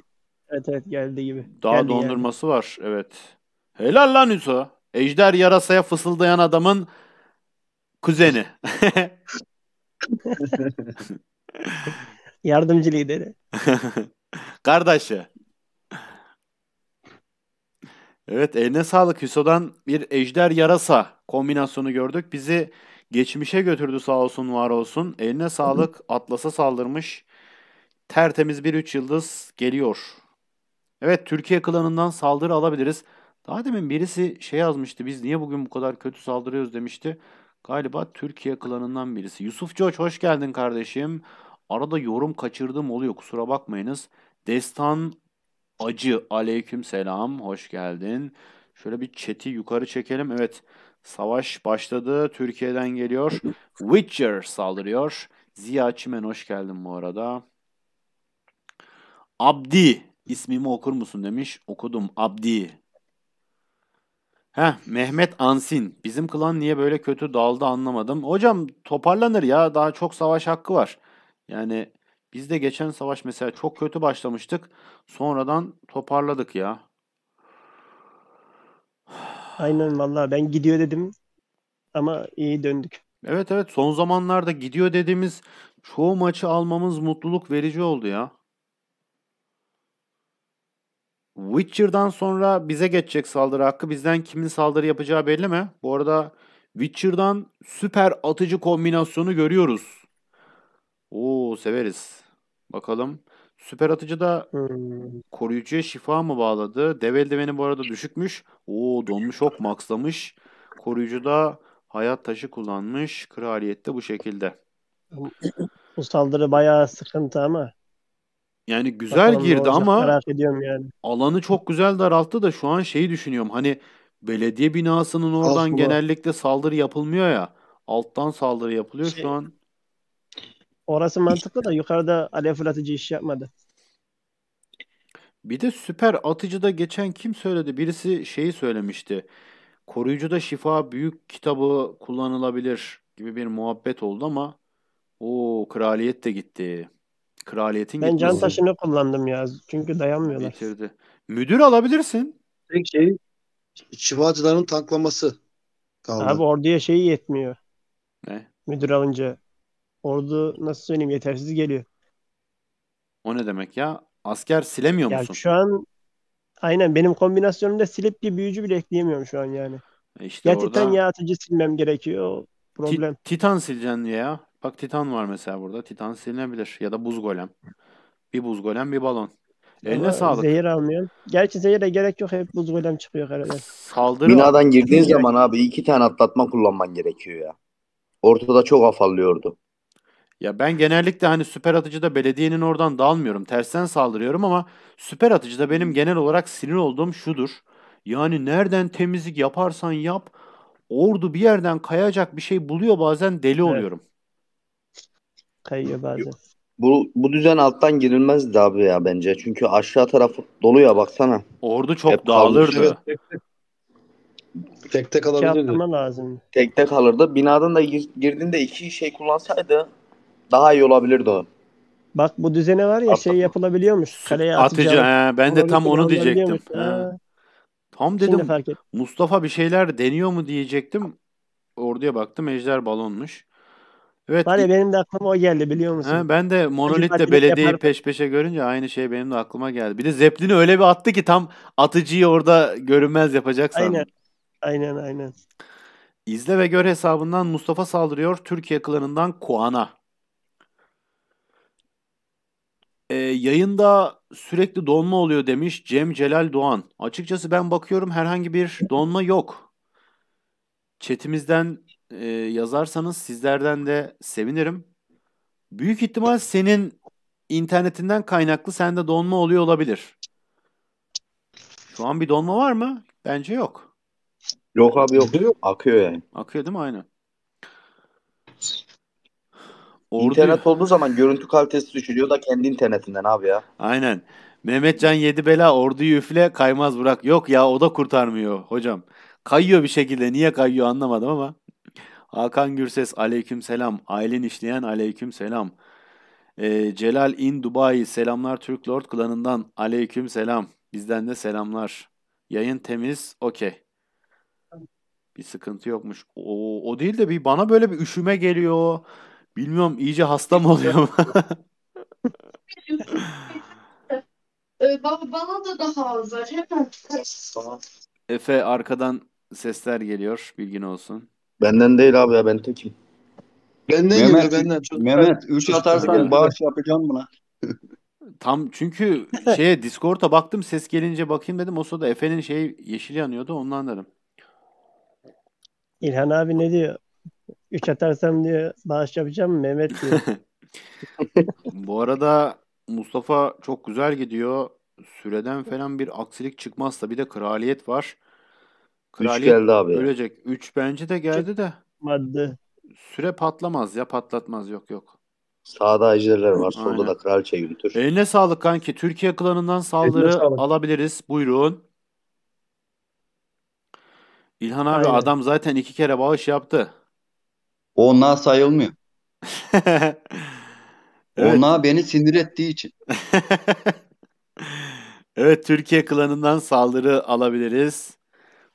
Evet evet geldi gibi. Daha geldi dondurması yani. var evet. Helal lan Hüso. Ejder yarasaya fısıldayan adamın kuzeni. Yardımcı lideri. Kardeşi. Evet eline sağlık Hüso'dan bir ejder yarasa kombinasyonu gördük. Bizi geçmişe götürdü sağ olsun var olsun. Eline sağlık Atlas'a saldırmış. Tertemiz bir 3 yıldız geliyor. Evet Türkiye klanından saldırı alabiliriz. Daha demin birisi şey yazmıştı biz niye bugün bu kadar kötü saldırıyoruz demişti. Galiba Türkiye klanından birisi. Yusuf Coç hoş geldin kardeşim. Arada yorum kaçırdım oluyor kusura bakmayınız. Destan Acı aleyküm selam hoş geldin. Şöyle bir chat'i yukarı çekelim. Evet savaş başladı. Türkiye'den geliyor. Witcher saldırıyor. Ziya Çimen hoş geldin bu arada. Abdi İsmimi okur musun demiş. Okudum. Abdi. Heh, Mehmet Ansin. Bizim klan niye böyle kötü daldı anlamadım. Hocam toparlanır ya. Daha çok savaş hakkı var. Yani biz de geçen savaş mesela çok kötü başlamıştık. Sonradan toparladık ya. Aynen vallahi ben gidiyor dedim ama iyi döndük. Evet evet son zamanlarda gidiyor dediğimiz çoğu maçı almamız mutluluk verici oldu ya. Witcher'dan sonra bize geçecek saldırı hakkı. Bizden kimin saldırı yapacağı belli mi? Bu arada Witcher'dan süper atıcı kombinasyonu görüyoruz. Oo severiz. Bakalım. Süper atıcı da hmm. koruyucuya şifa mı bağladı? Dev eldiveni bu arada düşükmüş. Oo donmuş ok maxlamış. Koruyucu da hayat taşı kullanmış. Kraliyet bu şekilde. Bu saldırı bayağı sıkıntı ama. Yani güzel Bakalım girdi ama merak ediyorum yani. alanı çok güzel daralttı da şu an şeyi düşünüyorum. Hani belediye binasının oradan Aslında. genellikle saldırı yapılmıyor ya. Alttan saldırı yapılıyor Şey- şu an. Orası mantıklı da yukarıda alev fırlatıcı iş yapmadı. Bir de süper atıcıda geçen kim söyledi? Birisi şeyi söylemişti. Koruyucuda şifa büyük kitabı kullanılabilir gibi bir muhabbet oldu ama o kraliyet de gitti. Kraliyetin Ben gitmesi. can taşını kullandım ya. Çünkü dayanmıyorlar. Bitirdi. Müdür alabilirsin. Tek şey Çivacıların tanklaması kaldı. Abi orduya şey yetmiyor. Ne? Müdür alınca ordu nasıl söyleyeyim yetersiz geliyor. O ne demek ya? Asker silemiyor ya musun? Şu an aynen benim kombinasyonumda silip bir büyücü bile ekleyemiyorum şu an yani. E işte ya orada Titan ya atıcı silmem gerekiyor. O Ti- problem. Titan sileceksin ya. Bak Titan var mesela burada. Titan silinebilir. Ya da buz golem. Bir buz golem bir balon. Eline sağlık. Zehir almıyor. Gerçi zehire gerek yok. Hep buz golem çıkıyor herhalde. Saldırı Binadan girdiğin zaman abi iki tane atlatma kullanman gerekiyor ya. Ortada çok afallıyordu. Ya ben genellikle hani süper atıcıda belediyenin oradan dalmıyorum. Tersten saldırıyorum ama süper atıcıda benim genel olarak sinir olduğum şudur. Yani nereden temizlik yaparsan yap ordu bir yerden kayacak bir şey buluyor bazen deli evet. oluyorum kayıyor bazen. Bu, bu düzen alttan girilmezdi abi ya bence. Çünkü aşağı taraf dolu ya baksana. Ordu çok Hep dağılırdı. tek, tek. tek tek şey lazım. Tek tek alırdı. Binadan da gir, girdiğinde iki şey kullansaydı daha iyi olabilirdi o. Bak bu düzene var ya şey At, şey yapılabiliyormuş. Kaleye atıcı. atıcı he, ben de tam onu diyecektim. He. he. Tam dedim Mustafa bir şeyler deniyor mu diyecektim. Orduya baktım ejder balonmuş. Evet. Var benim de aklıma o geldi biliyor musun? Ha, ben de monolitle belediyeyi yapar... peş peşe görünce aynı şey benim de aklıma geldi. Bir de zeplini öyle bir attı ki tam atıcıyı orada görünmez yapacak Aynen. Aynen aynen. İzle ve gör hesabından Mustafa saldırıyor. Türkiye klanından Kuana. Ee, yayında sürekli donma oluyor demiş Cem Celal Doğan. Açıkçası ben bakıyorum herhangi bir donma yok. Çetimizden e, yazarsanız sizlerden de sevinirim. Büyük ihtimal senin internetinden kaynaklı sende donma oluyor olabilir. Şu an bir donma var mı? Bence yok. Yok abi yok. yok. Akıyor yani. Akıyor değil mi? Aynen. Ordu... İnternet olduğu zaman görüntü kalitesi düşürüyor da kendi internetinden abi ya. Aynen. Mehmetcan yedi bela orduyu üfle kaymaz bırak. Yok ya o da kurtarmıyor hocam. Kayıyor bir şekilde. Niye kayıyor anlamadım ama. Hakan Gürses aleyküm selam. Ailen işleyen aleyküm selam. E, ee, Celal in Dubai selamlar Türk Lord klanından aleyküm selam. Bizden de selamlar. Yayın temiz okey. Bir sıkıntı yokmuş. O, o değil de bir bana böyle bir üşüme geliyor. Bilmiyorum iyice hasta mı oluyorum? Ee, bana da daha az var. Efe arkadan sesler geliyor. Bilgin olsun. Benden değil abi ya ben tekim. Benden Mehmet, geliyor benden. Çok Mehmet 3 atarsan bağış yapacağım buna. Tam çünkü şeye Discord'a baktım ses gelince bakayım dedim. O sırada Efe'nin şey yeşil yanıyordu ondan dedim. İlhan abi ne diyor? 3 atarsam diyor bağış yapacağım Mehmet diyor. Bu arada Mustafa çok güzel gidiyor. Süreden falan bir aksilik çıkmazsa bir de kraliyet var. Kraliyet geldi abi. Ölecek. 3 bence de geldi de. Madde. Süre patlamaz ya patlatmaz yok yok. Sağda ejderler var. Aynen. Solda da kraliçe yürütür. Eline sağlık kanki. Türkiye klanından saldırı alabiliriz. Buyurun. İlhan abi Aynen. adam zaten iki kere bağış yaptı. Onlar sayılmıyor. evet. Onlar beni sinir ettiği için. evet Türkiye klanından saldırı alabiliriz.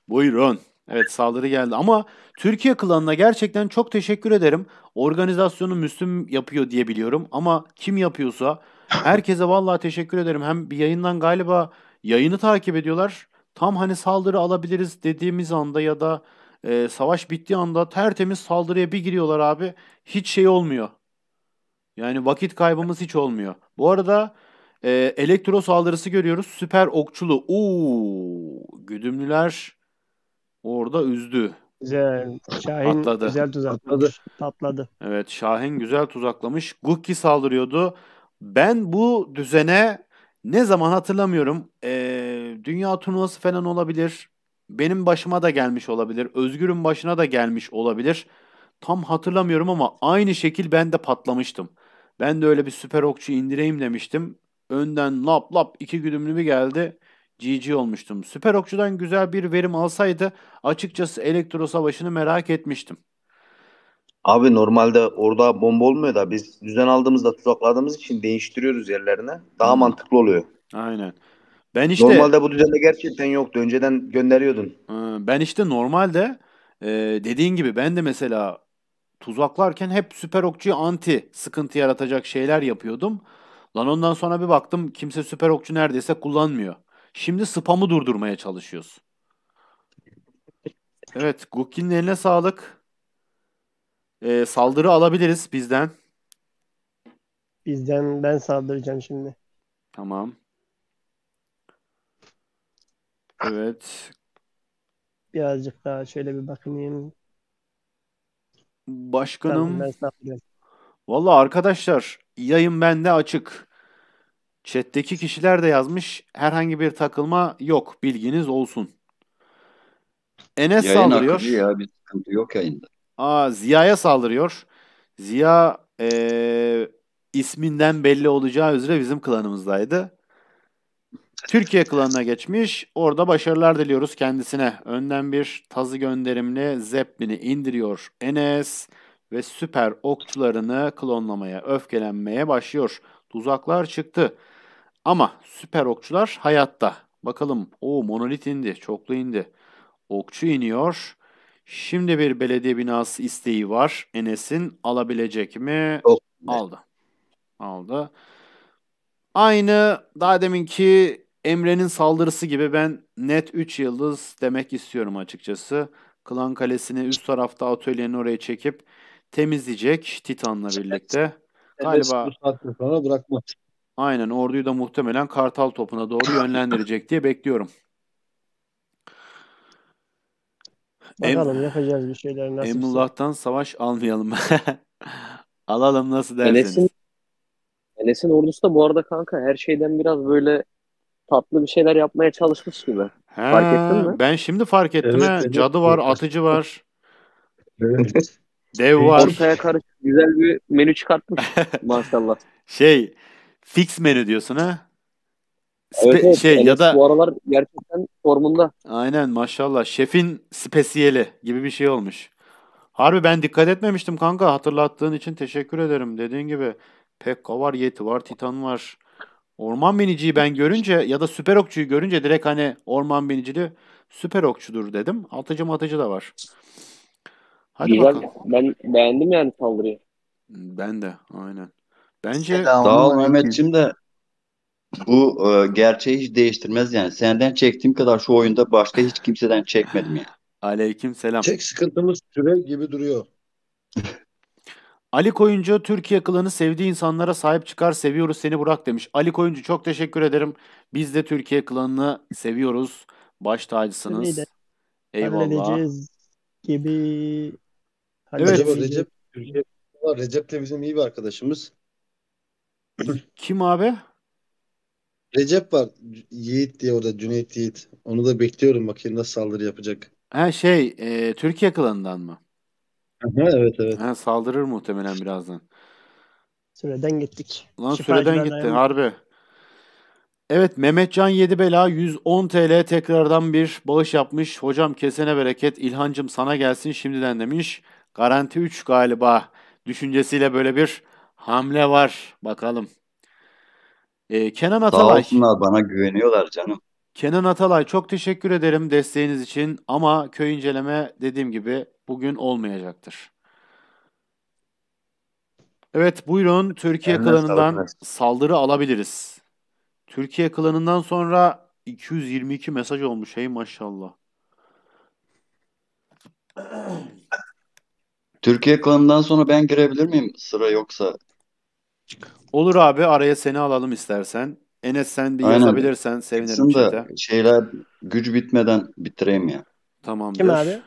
Buyurun. Evet saldırı geldi ama Türkiye klanına gerçekten çok teşekkür ederim. Organizasyonu Müslüm yapıyor diye biliyorum ama kim yapıyorsa herkese vallahi teşekkür ederim. Hem bir yayından galiba yayını takip ediyorlar. Tam hani saldırı alabiliriz dediğimiz anda ya da e, savaş bittiği anda tertemiz saldırıya bir giriyorlar abi. Hiç şey olmuyor. Yani vakit kaybımız hiç olmuyor. Bu arada e, elektro saldırısı görüyoruz. Süper okçulu. Uuu güdümlüler orada üzdü. Güzel. Şahin Atladı. güzel tuzaklamış. Atladı. Tatladı. Evet Şahin güzel tuzaklamış. Gukki saldırıyordu. Ben bu düzene ne zaman hatırlamıyorum. Ee, dünya turnuvası falan olabilir. Benim başıma da gelmiş olabilir. Özgür'ün başına da gelmiş olabilir. Tam hatırlamıyorum ama aynı şekil ben de patlamıştım. Ben de öyle bir süper okçu indireyim demiştim. Önden lap lap iki güdümlü bir geldi. GG olmuştum. Süper Okçu'dan güzel bir verim alsaydı açıkçası elektro savaşını merak etmiştim. Abi normalde orada bomba olmuyor da biz düzen aldığımızda tuzakladığımız için değiştiriyoruz yerlerine. Daha hmm. mantıklı oluyor. Aynen. Ben işte normalde bu düzende gerçekten yoktu. Önceden gönderiyordun. Ee, ben işte normalde e, dediğin gibi ben de mesela tuzaklarken hep süper okçuya anti sıkıntı yaratacak şeyler yapıyordum. Lan ondan sonra bir baktım kimse süper okçu neredeyse kullanmıyor. Şimdi spamı durdurmaya çalışıyoruz. Evet Gukkin'in eline sağlık. Ee, saldırı alabiliriz bizden. Bizden ben saldıracağım şimdi. Tamam. Evet. Birazcık daha şöyle bir bakayım. Başkanım. Tamam, ben Valla arkadaşlar yayın bende açık. Chat'teki kişiler de yazmış. Herhangi bir takılma yok. Bilginiz olsun. Enes Yayın saldırıyor. Ya, bir sıkıntı yok yayında. Aa, Ziya'ya saldırıyor. Ziya ee, isminden belli olacağı üzere bizim klanımızdaydı. Türkiye klanına geçmiş. Orada başarılar diliyoruz kendisine. Önden bir tazı gönderimli Zeppelin'i indiriyor Enes ve süper okçularını klonlamaya, öfkelenmeye başlıyor. Tuzaklar çıktı. Ama süper okçular hayatta. Bakalım o monolit indi. Çoklu indi. Okçu iniyor. Şimdi bir belediye binası isteği var. Enes'in alabilecek mi? Yok. Aldı. Aldı. Aynı daha deminki Emre'nin saldırısı gibi ben net 3 yıldız demek istiyorum açıkçası. Klan Kalesi'ni üst tarafta atölyenin oraya çekip temizleyecek Titan'la birlikte. Evet. Galiba sonra bırakmaz. Aynen orduyu da muhtemelen Kartal topuna doğru yönlendirecek diye bekliyorum. Bakalım em, yapacağız bir şeyler nasıl. Emrullah'tan savaş almayalım. Alalım nasıl dersin? Enes'in Enes'in ordusu da bu arada kanka her şeyden biraz böyle tatlı bir şeyler yapmaya çalışmış gibi. He, fark ettin mi? Ben şimdi fark ettim. Evet, he. Cadı var, atıcı var. Dev var. Ortaya karışık güzel bir menü çıkartmış maşallah. Şey Fix menü diyorsun ha? Spe- evet, evet. şey Enes ya da bu aralar gerçekten formunda. Aynen maşallah. Şefin spesiyeli gibi bir şey olmuş. Harbi ben dikkat etmemiştim kanka. Hatırlattığın için teşekkür ederim. Dediğin gibi Pekka var, Yeti var, Titan var. Orman biniciyi ben görünce ya da süper okçuyu görünce direkt hani orman binicili süper okçudur dedim. Atıcı matıcı da var. Hadi Güzel. bakalım. Ben beğendim yani saldırıyı. Ben de aynen. Bence e daha Mehmetçim de bu e, gerçeği hiç değiştirmez yani. Senden çektiğim kadar şu oyunda başka hiç kimseden çekmedim yani. Aleyküm selam. Çek sıkıntımız süre gibi duruyor. Ali Koyuncu Türkiye kılını sevdiği insanlara sahip çıkar seviyoruz seni Burak demiş. Ali Koyuncu çok teşekkür ederim. Biz de Türkiye klanını seviyoruz. Baş tacısınız. Eyvallah. Halledeceğiz gibi. Halledeceğiz evet. Recep, Recep, Recep de bizim iyi bir arkadaşımız. Kim abi? Recep var. Yiğit diye orada Cüneyt Yiğit. Onu da bekliyorum bakayım nasıl saldırı yapacak. Ha şey e, Türkiye klanından mı? Aha, evet evet. Ha, saldırır muhtemelen birazdan. Süreden gittik. Lan Şifacılar süreden gitti harbi. Evet Mehmetcan Bela 110 TL tekrardan bir bağış yapmış. Hocam kesene bereket İlhancım sana gelsin şimdiden demiş. Garanti 3 galiba düşüncesiyle böyle bir hamle var. Bakalım. Ee, Kenan Atalay. Sağ olsunlar bana güveniyorlar canım. Kenan Atalay çok teşekkür ederim desteğiniz için ama köy inceleme dediğim gibi bugün olmayacaktır. Evet buyurun Türkiye Eline klanından saldırı alabiliriz. Türkiye klanından sonra 222 mesaj olmuş hey maşallah. Türkiye klanından sonra ben girebilir miyim sıra yoksa? Olur abi araya seni alalım istersen. Enes sen bir Aynen. yazabilirsen sevinirim. Şunu şeyde. şeyler güç bitmeden bitireyim ya. Tamamdır. Kim abi?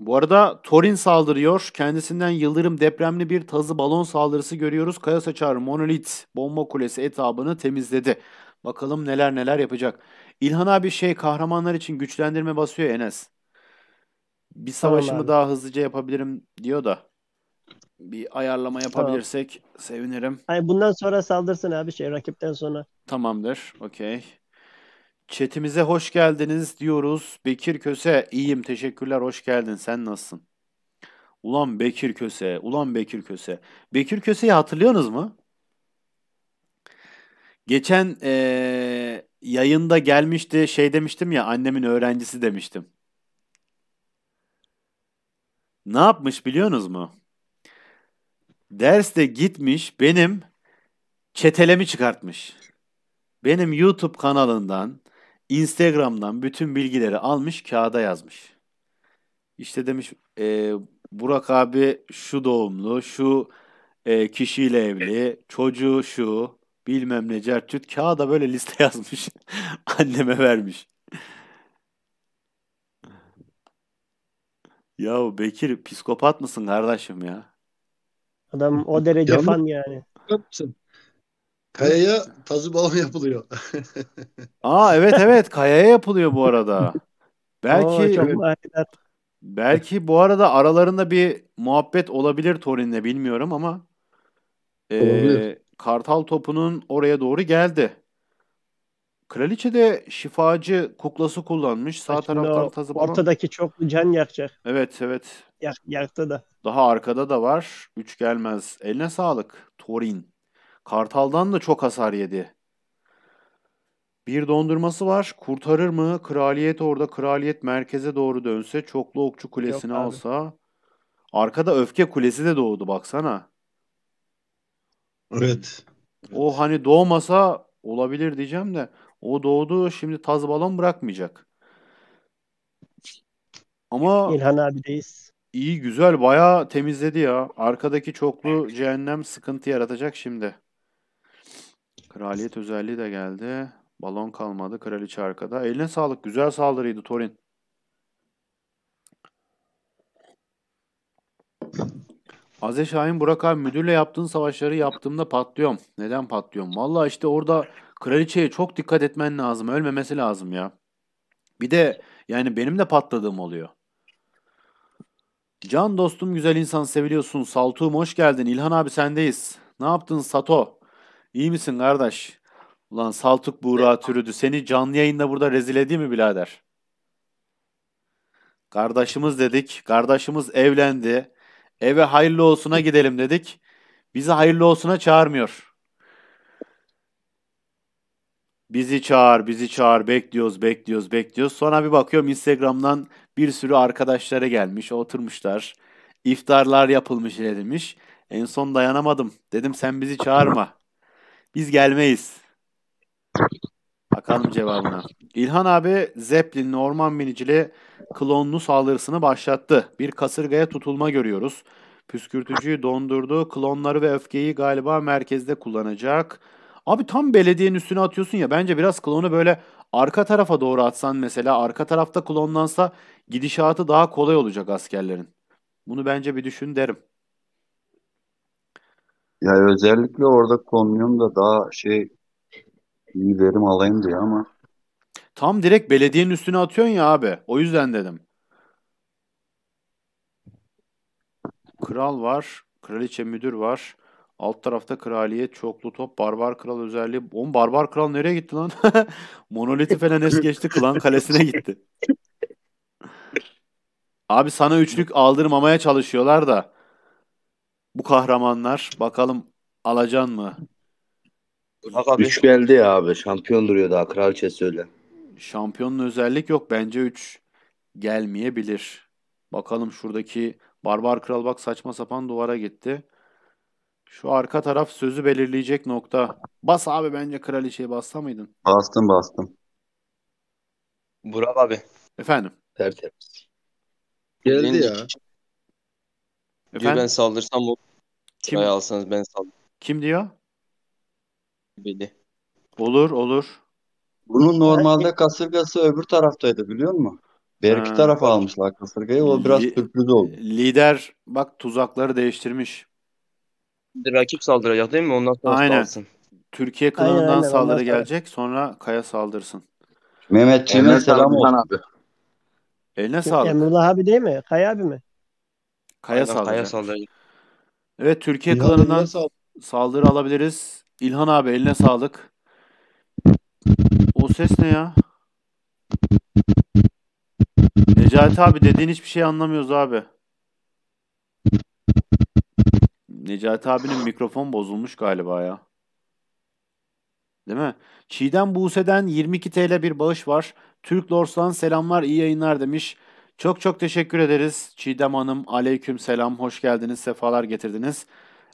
Bu arada Torin saldırıyor. Kendisinden yıldırım depremli bir tazı balon saldırısı görüyoruz. Kaya saçar monolit bomba kulesi etabını temizledi. Bakalım neler neler yapacak. İlhan abi şey kahramanlar için güçlendirme basıyor Enes. Bir savaşımı tamam daha hızlıca yapabilirim diyor da bir ayarlama yapabilirsek tamam. sevinirim. Ay bundan sonra saldırsın abi şey rakipten sonra. Tamamdır. Okey. Çetimize hoş geldiniz diyoruz. Bekir Köse iyiyim teşekkürler hoş geldin sen nasılsın? Ulan Bekir Köse, ulan Bekir Köse. Bekir Köse'yi hatırlıyorsunuz mu? Geçen ee, yayında gelmişti şey demiştim ya annemin öğrencisi demiştim. Ne yapmış biliyorsunuz mu? Derste gitmiş benim çetelemi çıkartmış. Benim YouTube kanalından, Instagram'dan bütün bilgileri almış kağıda yazmış. İşte demiş e, Burak abi şu doğumlu, şu e, kişiyle evli, çocuğu şu, bilmem ne certüt kağıda böyle liste yazmış. Anneme vermiş. Yahu Bekir psikopat mısın kardeşim ya? Adam o derece Yalnız, fan yani. Yapsın. Kayaya tazı balon yapılıyor. Aa evet evet kayaya yapılıyor bu arada. belki Oo, çok evet. belki bu arada aralarında bir muhabbet olabilir Torin'le bilmiyorum ama e, Kartal topunun oraya doğru geldi. Kraliçe de şifacı kuklası kullanmış. Sağ Şimdi taraftan tazı balon. Ortadaki çok can yakacak. Evet evet yakta da. Daha arkada da var. Üç gelmez. Eline sağlık. Torin. Kartal'dan da çok hasar yedi. Bir dondurması var. Kurtarır mı? Kraliyet orada. Kraliyet merkeze doğru dönse. Çoklu okçu kulesini Yok alsa. Arkada öfke kulesi de doğdu baksana. Evet. O hani doğmasa olabilir diyeceğim de. O doğdu. Şimdi taz balon bırakmayacak. Ama İlhan abideyiz. İyi güzel bayağı temizledi ya. Arkadaki çoklu cehennem sıkıntı yaratacak şimdi. Kraliyet özelliği de geldi. Balon kalmadı. Kraliçe arkada. Eline sağlık. Güzel saldırıydı Torin. Aze Şahin Burak abi müdürle yaptığın savaşları yaptığımda patlıyorum. Neden patlıyorum? Valla işte orada kraliçeye çok dikkat etmen lazım. Ölmemesi lazım ya. Bir de yani benim de patladığım oluyor. Can dostum güzel insan seviliyorsun. Saltuğum hoş geldin. İlhan abi sendeyiz. Ne yaptın Sato? İyi misin kardeş? Ulan Saltuk Buğra türüdü. Seni canlı yayında burada rezil edeyim mi birader? Kardeşimiz dedik. Kardeşimiz evlendi. Eve hayırlı olsuna gidelim dedik. Bizi hayırlı olsuna çağırmıyor. Bizi çağır, bizi çağır. Bekliyoruz, bekliyoruz, bekliyoruz. Sonra bir bakıyorum Instagram'dan bir sürü arkadaşlara gelmiş, oturmuşlar. İftarlar yapılmış edilmiş. En son dayanamadım. Dedim sen bizi çağırma. Biz gelmeyiz. Bakalım cevabına. İlhan abi Zeppelin'li orman minicili klonlu saldırısını başlattı. Bir kasırgaya tutulma görüyoruz. Püskürtücüyü dondurdu. Klonları ve öfkeyi galiba merkezde kullanacak. Abi tam belediyenin üstüne atıyorsun ya. Bence biraz klonu böyle arka tarafa doğru atsan mesela arka tarafta klonlansa gidişatı daha kolay olacak askerlerin. Bunu bence bir düşün derim. Ya özellikle orada komünüm da daha şey iyi verim alayım diye ama. Tam direkt belediyenin üstüne atıyorsun ya abi. O yüzden dedim. Kral var. Kraliçe müdür var. Alt tarafta kraliyet, çoklu top, barbar kral özelliği. On barbar kral nereye gitti lan? Monoliti falan es geçti. Klan kalesine gitti. Abi sana üçlük aldırmamaya çalışıyorlar da. Bu kahramanlar. Bakalım alacan mı? Bak abi. 3 geldi ya abi. Şampiyon duruyor daha. Kraliçe söyle. Şampiyonun özellik yok. Bence üç gelmeyebilir. Bakalım şuradaki Barbar Kral bak saçma sapan duvara gitti. Şu arka taraf sözü belirleyecek nokta. Bas abi bence kraliçeyi bassa mıydın? Bastım bastım. Burak abi. Efendim. Tertemiz. Geldi Lindik. ya. Diyor, ben Efendim saldırsam o kim, sırayı alsanız ben saldırırım. kim diyor? Bili. Olur olur. Bunun normalde kasırgası öbür taraftaydı biliyor musun? Berki Ha. tarafa almışlar kasırgayı. O biraz sürpriz oldu. Lider bak tuzakları değiştirmiş. Rakip saldıracak değil mi? Ondan sonra Aynen. kalsın. Türkiye Aynen, saldırı gelecek sonra Kaya saldırsın. Mehmetçiğime selam olsun. abi. Eline Kim? sağlık. Emrullah abi değil mi? Kaya abi mi? Kaya Aynen, saldırı. Kaya saldırı. Evet Türkiye İlhan klanından saldırı alabiliriz. İlhan abi eline sağlık. O ses ne ya? Necati abi dediğin hiçbir şey anlamıyoruz abi. Necati abinin mikrofon bozulmuş galiba ya. Değil mi? Çiğdem Buse'den 22 TL bir bağış var. Türk Lors'tan selamlar iyi yayınlar demiş. Çok çok teşekkür ederiz Çiğdem Hanım. Aleyküm selam. Hoş geldiniz. Sefalar getirdiniz.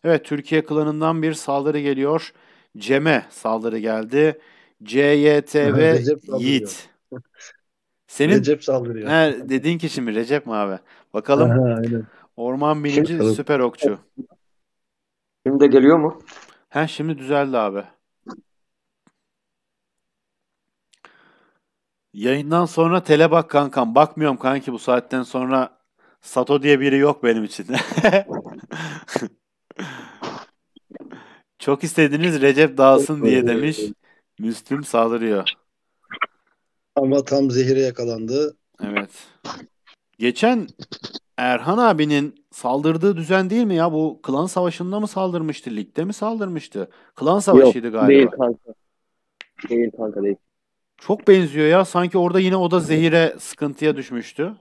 Evet Türkiye klanından bir saldırı geliyor. Cem'e saldırı geldi. CYTV Yiğit. Senin Recep saldırıyor. He, dediğin kişi mi Recep mi abi? Bakalım. Aha, Orman birinci şey, süper okçu. Şimdi de geliyor mu? He şimdi düzeldi abi. Yayından sonra tele bak kankam. Bakmıyorum kanki bu saatten sonra Sato diye biri yok benim için. Çok istediğiniz Recep dağılsın diye demiş. Müslüm saldırıyor. Ama tam zehire yakalandı. Evet. Geçen Erhan abinin saldırdığı düzen değil mi ya? Bu klan savaşında mı saldırmıştı? Ligde mi saldırmıştı? Klan savaşıydı Yok, galiba. Değil kanka. Değil kanka değil. Çok benziyor ya. Sanki orada yine o da zehire sıkıntıya düşmüştü.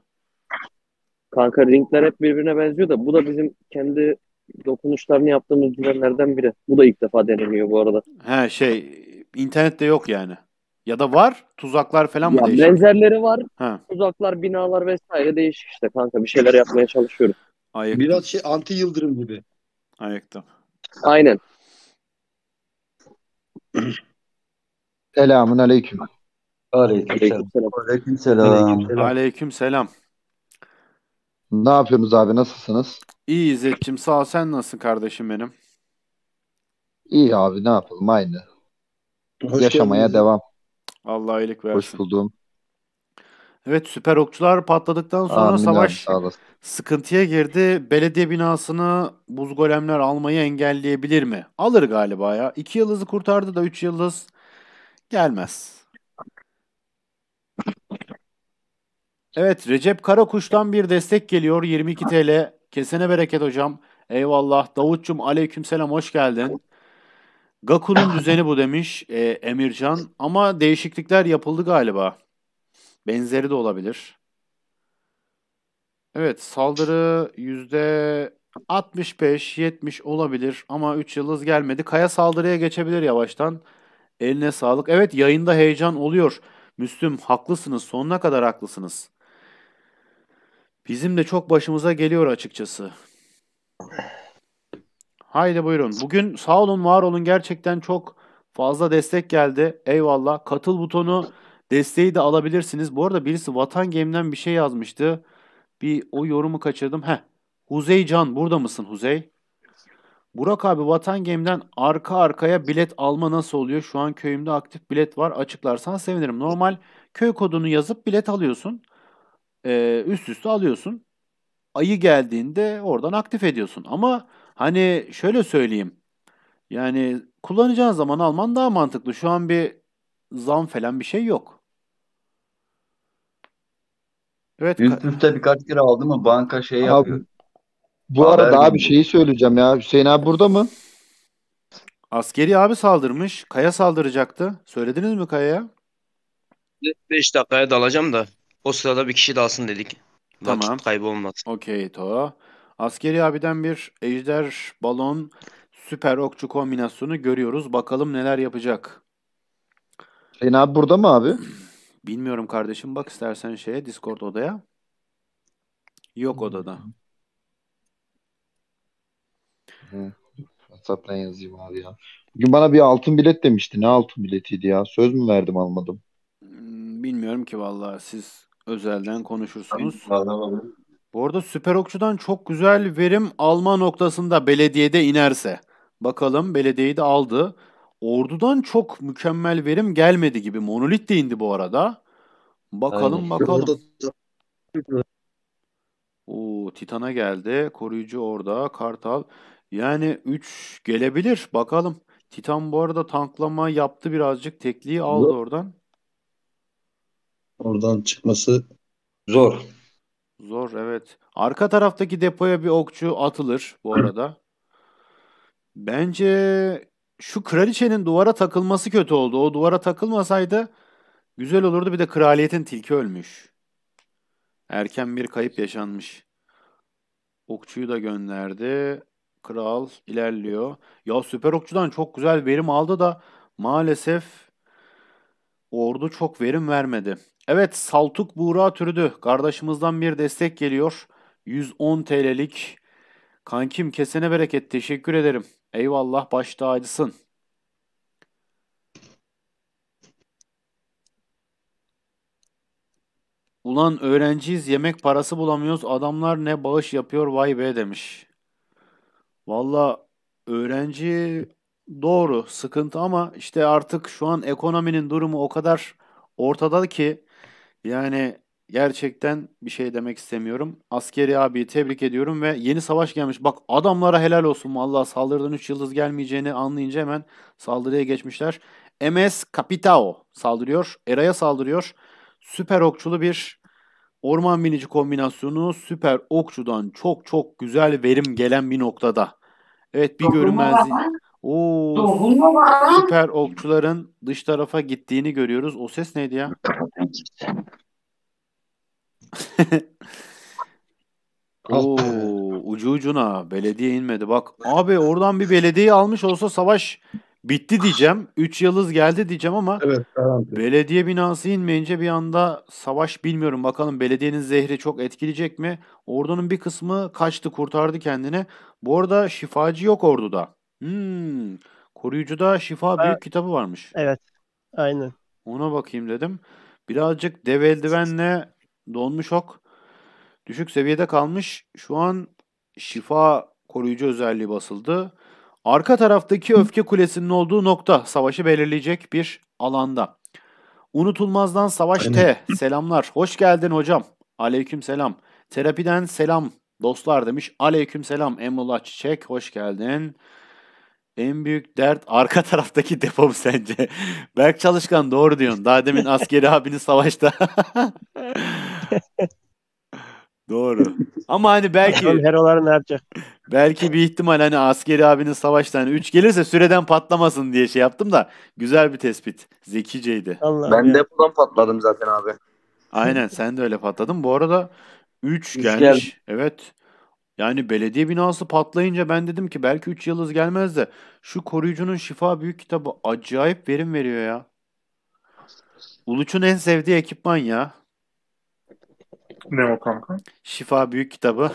Kanka ringler hep birbirine benziyor da bu da bizim kendi dokunuşlarını yaptığımız düzenlerden biri. Bu da ilk defa deneniyor bu arada. He şey internette yok yani. Ya da var tuzaklar falan mı ya değişik? Benzerleri var. Ha. Tuzaklar, binalar vesaire değişik işte kanka. Bir şeyler yapmaya çalışıyoruz. Ayıktım. Biraz şey anti yıldırım gibi. Ayakta. Aynen. Selamun aleyküm. Aleykümselam. Aleykümselam. Aleykümselam. Ne yapıyoruz abi? Nasılsınız? İyi İzzet'cim. Sağ ol. Sen nasılsın kardeşim benim? İyi abi. Ne yapalım? Aynı. Hoş Yaşamaya geldiniz. devam. Allah iyilik versin. Hoş buldum. Evet süper okçular patladıktan sonra Amin savaş abi, sıkıntıya girdi. Belediye binasını buz golemler almayı engelleyebilir mi? Alır galiba ya. İki yıldızı kurtardı da üç yıldız gelmez. Evet Recep Karakuş'tan bir destek geliyor 22 TL. Kesene bereket hocam. Eyvallah. Davutcum aleykümselam hoş geldin. Gaku'nun düzeni bu demiş e, Emircan. Ama değişiklikler yapıldı galiba. Benzeri de olabilir. Evet saldırı yüzde 65-70 olabilir ama 3 yıldız gelmedi. Kaya saldırıya geçebilir yavaştan. Eline sağlık. Evet yayında heyecan oluyor. Müslüm haklısınız sonuna kadar haklısınız. Bizim de çok başımıza geliyor açıkçası. Haydi buyurun. Bugün sağ olun var olun gerçekten çok fazla destek geldi. Eyvallah. Katıl butonu desteği de alabilirsiniz. Bu arada birisi Vatan Game'den bir şey yazmıştı. Bir o yorumu kaçırdım. Heh. Huzey Can burada mısın Huzey? Burak abi Vatan Game'den arka arkaya bilet alma nasıl oluyor? Şu an köyümde aktif bilet var. Açıklarsan sevinirim. Normal köy kodunu yazıp bilet alıyorsun. Ee, üst üste alıyorsun. Ayı geldiğinde oradan aktif ediyorsun. Ama hani şöyle söyleyeyim. Yani kullanacağın zaman alman daha mantıklı. Şu an bir zam falan bir şey yok. Evet. Üst üste birkaç kere aldı mı banka şey yapıyor. Bu Haber arada bir şeyi söyleyeceğim ya. Hüseyin abi burada mı? Askeri abi saldırmış. Kaya saldıracaktı. Söylediniz mi Kaya'ya? 5 dakikaya dalacağım da o sırada bir kişi dalsın dedik. Vakit Tamam. kaybolmaz. Okey to. Askeri abiden bir ejder balon süper okçu kombinasyonu görüyoruz. Bakalım neler yapacak. Hüseyin abi burada mı abi? Bilmiyorum kardeşim bak istersen şeye Discord odaya. Yok odada. Hı. WhatsApp'tan yazayım abi ya. Bugün bana bir altın bilet demişti. Ne altın biletiydi ya? Söz mü verdim almadım. Hmm, bilmiyorum ki vallahi siz özelden konuşursunuz. Tamam, Bu arada Süper Okçu'dan çok güzel verim alma noktasında belediyede inerse. Bakalım belediyeyi de aldı. Ordu'dan çok mükemmel verim gelmedi gibi. Monolit de indi bu arada. Bakalım Aynen. bakalım. Oo, Titan'a geldi. Koruyucu orada. Kartal. Yani 3 gelebilir. Bakalım. Titan bu arada tanklama yaptı birazcık. Tekliği aldı Zor. oradan. Oradan çıkması zor. Zor evet. Arka taraftaki depoya bir okçu atılır bu arada. Bence şu kraliçenin duvara takılması kötü oldu. O duvara takılmasaydı güzel olurdu. Bir de kraliyetin tilki ölmüş. Erken bir kayıp yaşanmış. Okçuyu da gönderdi. Kral ilerliyor. Ya süper okçudan çok güzel verim aldı da maalesef ordu çok verim vermedi. Evet Saltuk Buğra türüdü. Kardeşimizden bir destek geliyor. 110 TL'lik. Kankim kesene bereket teşekkür ederim. Eyvallah başta tacısın. Ulan öğrenciyiz yemek parası bulamıyoruz adamlar ne bağış yapıyor vay be demiş. Valla öğrenci doğru sıkıntı ama işte artık şu an ekonominin durumu o kadar ortada ki yani gerçekten bir şey demek istemiyorum. Askeri abi tebrik ediyorum ve yeni savaş gelmiş. Bak adamlara helal olsun valla saldırıdan 3 yıldız gelmeyeceğini anlayınca hemen saldırıya geçmişler. MS Capitao saldırıyor. Era'ya saldırıyor. Süper okçulu bir orman binici kombinasyonu süper okçudan çok çok güzel verim gelen bir noktada. Evet bir görünmezlik. Oo, süper okçuların dış tarafa gittiğini görüyoruz. O ses neydi ya? Ah Oo, ucu ucuna belediye inmedi. Bak abi oradan bir belediye almış olsa savaş Bitti diyeceğim. üç yıldız geldi diyeceğim ama evet, garanti. belediye binası inmeyince bir anda savaş bilmiyorum. Bakalım belediyenin zehri çok etkileyecek mi? Ordunun bir kısmı kaçtı kurtardı kendini. Bu arada şifacı yok orduda. Hmm, koruyucuda şifa büyük kitabı varmış. Evet aynen. Ona bakayım dedim. Birazcık dev eldivenle donmuş ok. Düşük seviyede kalmış. Şu an şifa koruyucu özelliği basıldı. Arka taraftaki öfke kulesinin olduğu nokta savaşı belirleyecek bir alanda. Unutulmazdan Savaş T. Selamlar. Hoş geldin hocam. Aleyküm selam. Terapiden selam dostlar demiş. Aleyküm selam. Emrullah Çiçek. Hoş geldin. En büyük dert arka taraftaki depom sence. Berk Çalışkan doğru diyorsun. Daha demin askeri abinin savaşta. Doğru. Ama hani belki heroları ne yapacak? Belki bir ihtimal hani askeri abinin savaştan hani 3 gelirse süreden patlamasın diye şey yaptım da güzel bir tespit. Zekiceydi. Allah ben ya. depodan patladım zaten abi. Aynen sen de öyle patladın. Bu arada 3 gelmiş. Geldi. Evet. Yani belediye binası patlayınca ben dedim ki belki 3 yıldız gelmez de şu koruyucunun şifa büyük kitabı acayip verim veriyor ya. Uluç'un en sevdiği ekipman ya. Ne o kanka? Şifa Büyük Kitabı.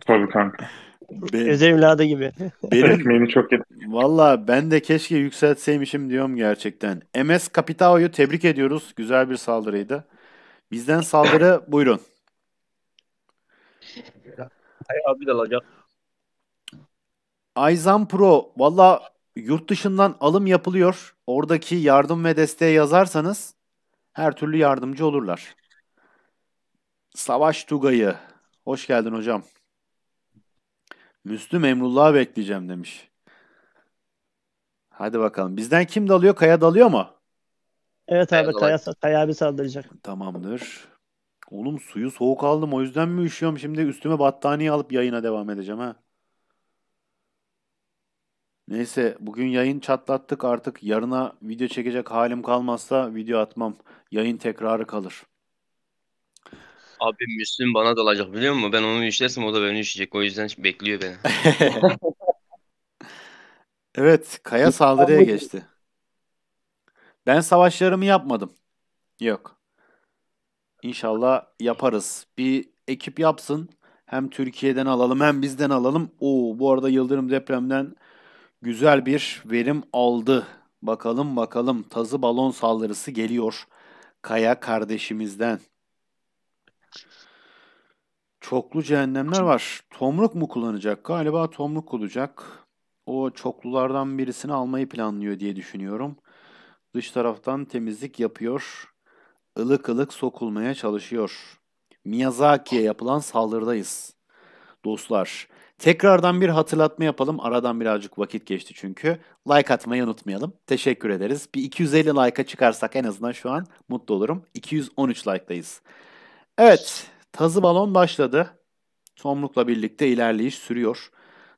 Tabii kanka. Benim, Öz evladı gibi. Benim, Ekmeğini çok yedim. Valla ben de keşke yükseltseymişim diyorum gerçekten. MS Capitao'yu tebrik ediyoruz. Güzel bir saldırıydı. Bizden saldırı buyurun. Hay abi de alacak. Ayzan Pro valla yurt dışından alım yapılıyor. Oradaki yardım ve desteğe yazarsanız her türlü yardımcı olurlar. Savaş Tugay'ı. Hoş geldin hocam. Müslüm Emrullah'ı bekleyeceğim demiş. Hadi bakalım. Bizden kim dalıyor? Kaya dalıyor mu? Evet abi Kaya, Kaya abi saldıracak. Tamamdır. Oğlum suyu soğuk aldım o yüzden mi üşüyorum? Şimdi üstüme battaniye alıp yayına devam edeceğim ha. Neyse bugün yayın çatlattık artık yarına video çekecek halim kalmazsa video atmam. Yayın tekrarı kalır. Abi Müslüm bana dalacak biliyor musun? Ben onu işlersem o da beni işleyecek. O yüzden bekliyor beni. evet. Kaya saldırıya geçti. Ben savaşlarımı yapmadım. Yok. İnşallah yaparız. Bir ekip yapsın. Hem Türkiye'den alalım hem bizden alalım. Oo, bu arada Yıldırım depremden güzel bir verim aldı. Bakalım bakalım tazı balon saldırısı geliyor. Kaya kardeşimizden. Çoklu cehennemler var. Tomruk mu kullanacak? Galiba tomruk olacak. O çoklulardan birisini almayı planlıyor diye düşünüyorum. Dış taraftan temizlik yapıyor. Ilık ılık sokulmaya çalışıyor. Miyazaki'ye yapılan saldırıdayız. Dostlar, tekrardan bir hatırlatma yapalım. Aradan birazcık vakit geçti çünkü. Like atmayı unutmayalım. Teşekkür ederiz. Bir 250 like'a çıkarsak en azından şu an mutlu olurum. 213 like'dayız. Evet, Tazı balon başladı. Tomruk'la birlikte ilerleyiş sürüyor.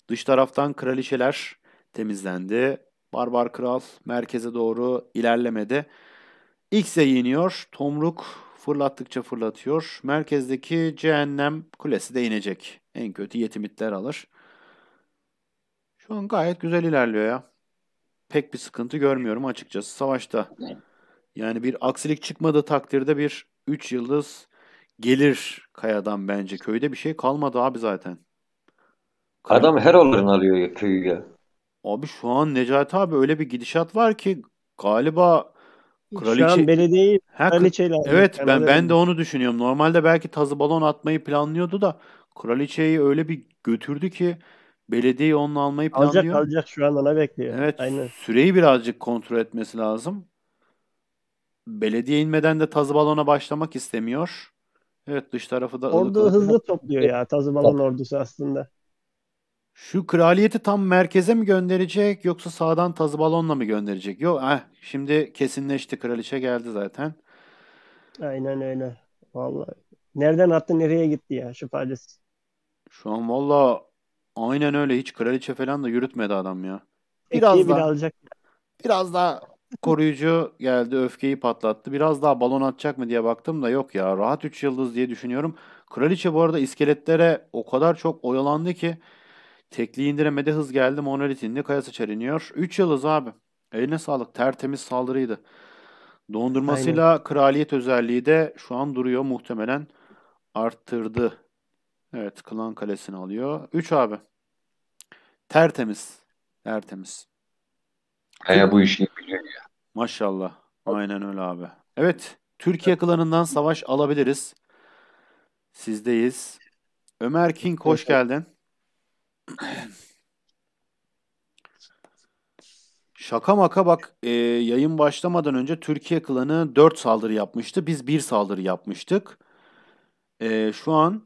Dış taraftan kraliçeler temizlendi. Barbar Kral merkeze doğru ilerlemedi. X'e iniyor. Tomruk fırlattıkça fırlatıyor. Merkezdeki cehennem kulesi de inecek. En kötü yetimitler alır. Şu an gayet güzel ilerliyor ya. Pek bir sıkıntı görmüyorum açıkçası savaşta. Yani bir aksilik çıkmadığı takdirde bir 3 yıldız gelir kayadan bence. Köyde bir şey kalmadı abi zaten. Kay- Adam her olanı alıyor ya, köyü ya. Abi şu an Necati abi öyle bir gidişat var ki galiba Kraliçe... Şu an belediyeyi kraliçeyle... Evet ben, ben de onu düşünüyorum. Normalde belki tazı balon atmayı planlıyordu da kraliçeyi öyle bir götürdü ki belediye onunla almayı planlıyor. Alacak alacak şu an ona bekliyor. Evet Aynen. süreyi birazcık kontrol etmesi lazım. Belediye inmeden de tazı balona başlamak istemiyor. Evet dış tarafı da Ordu ılık hızlı topluyor ya Tazıbalan ordusu aslında. Şu kraliyeti tam merkeze mi gönderecek yoksa sağdan tazı balonla mı gönderecek? Yok eh, şimdi kesinleşti kraliçe geldi zaten. Aynen öyle. Vallahi. Nereden attı nereye gitti ya şu palyaço. Şu an valla aynen öyle hiç kraliçe falan da yürütmedi adam ya. Biraz Ekliği daha, alacak. Biraz daha koruyucu geldi öfkeyi patlattı. Biraz daha balon atacak mı diye baktım da yok ya rahat 3 yıldız diye düşünüyorum. Kraliçe bu arada iskeletlere o kadar çok oyalandı ki tekli indiremede hız geldi monolit ne kayası çeriniyor. 3 yıldız abi. Eline sağlık tertemiz saldırıydı. Dondurmasıyla Aynen. kraliyet özelliği de şu an duruyor muhtemelen arttırdı. Evet klan kalesini alıyor. 3 abi. Tertemiz. Tertemiz. Aya ee, bu işi biliyor ya. Maşallah. Aynen öyle abi. Evet. Türkiye klanından savaş alabiliriz. Sizdeyiz. Ömer King hoş geldin. Şaka maka bak e, yayın başlamadan önce Türkiye klanı 4 saldırı yapmıştı. Biz 1 saldırı yapmıştık. E, şu an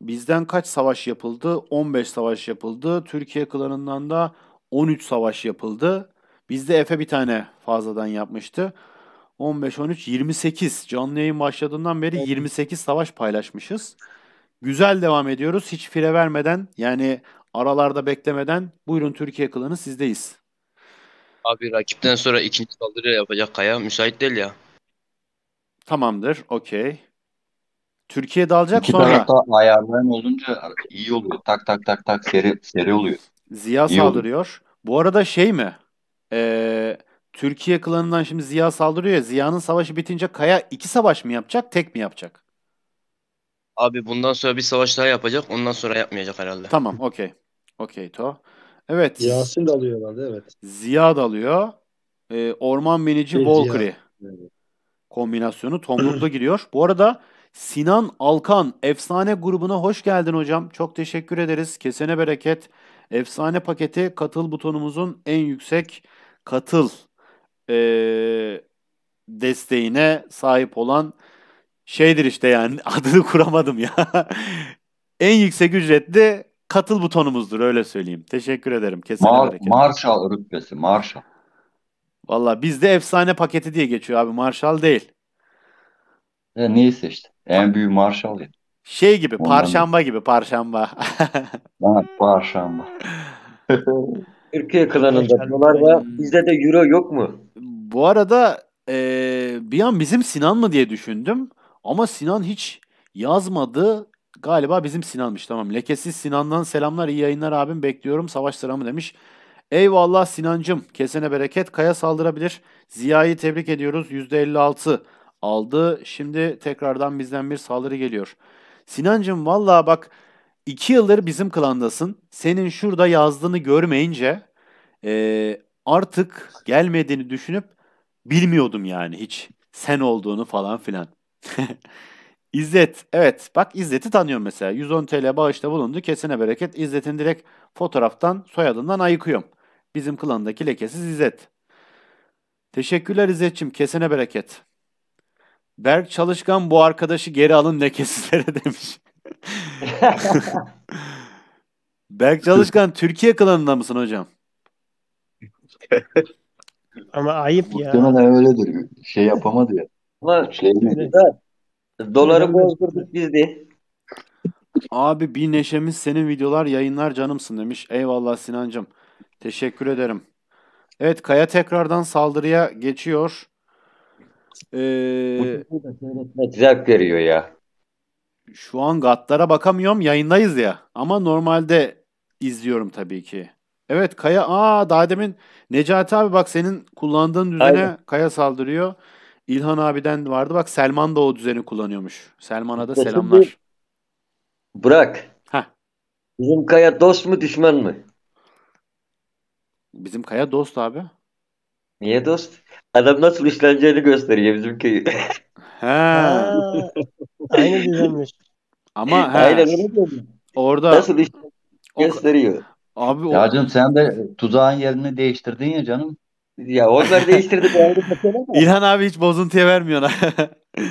bizden kaç savaş yapıldı? 15 savaş yapıldı. Türkiye klanından da 13 savaş yapıldı. Bizde Efe bir tane fazladan yapmıştı. 15, 13, 28. Canlı yayın başladığından beri 28 savaş paylaşmışız. Güzel devam ediyoruz. Hiç fire vermeden yani aralarda beklemeden buyurun Türkiye klanı sizdeyiz. Abi rakipten sonra ikinci saldırı yapacak Kaya müsait değil ya. Tamamdır. Okey. Türkiye dalacak İki sonra. İki tarafta ayarlayan olunca iyi oluyor. Tak tak tak tak seri, seri oluyor. Ziya iyi saldırıyor. Olur. Bu arada şey mi? e, Türkiye klanından şimdi Ziya saldırıyor ya. Ziya'nın savaşı bitince Kaya iki savaş mı yapacak, tek mi yapacak? Abi bundan sonra bir savaş daha yapacak. Ondan sonra yapmayacak herhalde. Tamam, okey. Okey to. Evet. Yasin de alıyor herhalde, evet. Ziya da alıyor. E, orman menici evet, Kombinasyonu Tomruk'la giriyor. Bu arada Sinan Alkan efsane grubuna hoş geldin hocam. Çok teşekkür ederiz. Kesene bereket. Efsane paketi katıl butonumuzun en yüksek katıl e, desteğine sahip olan şeydir işte yani adını kuramadım ya. en yüksek ücretli katıl butonumuzdur öyle söyleyeyim. Teşekkür ederim. Kesin Mar hareket. Marshall rütbesi Marshall. Valla bizde efsane paketi diye geçiyor abi Marshall değil. E, niye seçtin? En büyük Marshall ya. Şey gibi, Ondan parşamba gibi, parşamba. ha, parşamba. Türkiye yakınlarında dolar da bizde de euro yok mu? Bu arada e, bir an bizim Sinan mı diye düşündüm. Ama Sinan hiç yazmadı. Galiba bizim Sinan'mış tamam. Lekesiz Sinan'dan selamlar iyi yayınlar abim bekliyorum savaş sıramı demiş. Eyvallah Sinancım kesene bereket Kaya saldırabilir. Ziya'yı tebrik ediyoruz %56 aldı. Şimdi tekrardan bizden bir saldırı geliyor. Sinancım vallahi bak 2 yıldır bizim klandasın. Senin şurada yazdığını görmeyince e, artık gelmediğini düşünüp bilmiyordum yani hiç sen olduğunu falan filan. İzzet. Evet. Bak İzzet'i tanıyorum mesela. 110 TL bağışta bulundu. Kesine bereket. İzzet'in direkt fotoğraftan soyadından ayıkıyorum. Bizim klandaki lekesiz İzzet. Teşekkürler İzzet'ciğim. Kesine bereket. Berk Çalışkan bu arkadaşı geri alın lekesizlere demiş. Berk Çalışkan Türkiye klanında mısın hocam? Ama ayıp ya. Muhtemelen öyledir. Şey yapamadı ya. Ama şey Doları bozdurduk biz de. Abi bir neşemiz senin videolar yayınlar canımsın demiş. Eyvallah Sinancım. Teşekkür ederim. Evet Kaya tekrardan saldırıya geçiyor. Ee, zevk veriyor ya. Şu an gatlara bakamıyorum yayındayız ya. Ama normalde izliyorum tabii ki. Evet Kaya aa daha demin Necati abi bak senin kullandığın düzene Aynen. Kaya saldırıyor. İlhan abiden vardı bak Selman da o düzeni kullanıyormuş. Selman'a da Kesinlikle. selamlar. Bırak. Heh. Bizim Kaya dost mu düşman mı? Bizim Kaya dost abi. Niye dost? Adam nasıl işleneceğini gösteriyor bizimki. He. Ha, aynı düzenmiş. Ama he. Aynen Orada nasıl işleneceğini gösteriyor. Abi ya o... canım sen de tuzağın yerini değiştirdin ya canım. Ya onları değiştirdik ayrı mesele ama. İlhan abi hiç bozuntuya vermiyor.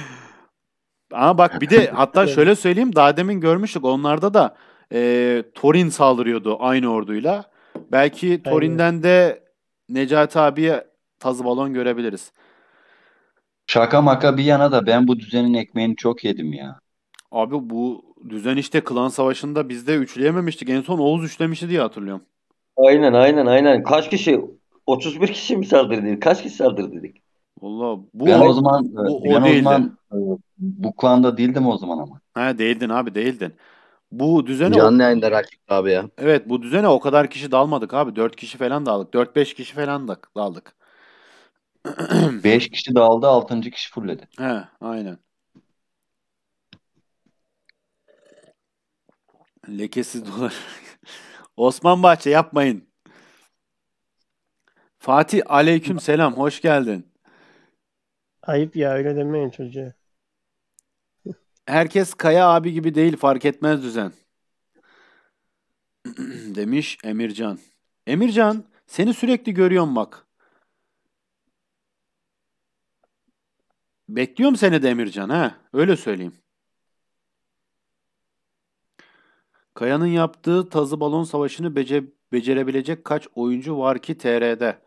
ama bak bir de hatta şöyle söyleyeyim daha demin görmüştük onlarda da e, Torin saldırıyordu aynı orduyla. Belki Torin'den de Necati abiye tazı balon görebiliriz. Şaka maka bir yana da ben bu düzenin ekmeğini çok yedim ya. Abi bu düzen işte klan savaşında bizde üçleyememiştik. En son Oğuz üçlemişti diye hatırlıyorum. Aynen aynen aynen. Kaç kişi? 31 kişi mi saldırdı? Kaç kişi saldırdı dedik? Valla bu ben o zaman bu, ben o, o zaman bu e, klanda değildim o zaman ama. Ha değildin abi değildin. Bu düzene Canlı yayında rakip abi ya. Evet bu düzene o kadar kişi dalmadık abi. 4 kişi falan daldık. 4-5 kişi falan da daldık. 5 kişi daldı 6. kişi fulledi. He aynen. Lekesiz dolar. Osman Bahçe yapmayın. Fatih aleyküm selam. Hoş geldin. Ayıp ya öyle demeyin çocuğa. Herkes Kaya abi gibi değil fark etmez düzen. Demiş Emircan. Emircan seni sürekli görüyorum bak. Bekliyorum seni de Emircan ha. Öyle söyleyeyim. Kaya'nın yaptığı tazı balon savaşını bece, becerebilecek kaç oyuncu var ki TR'de?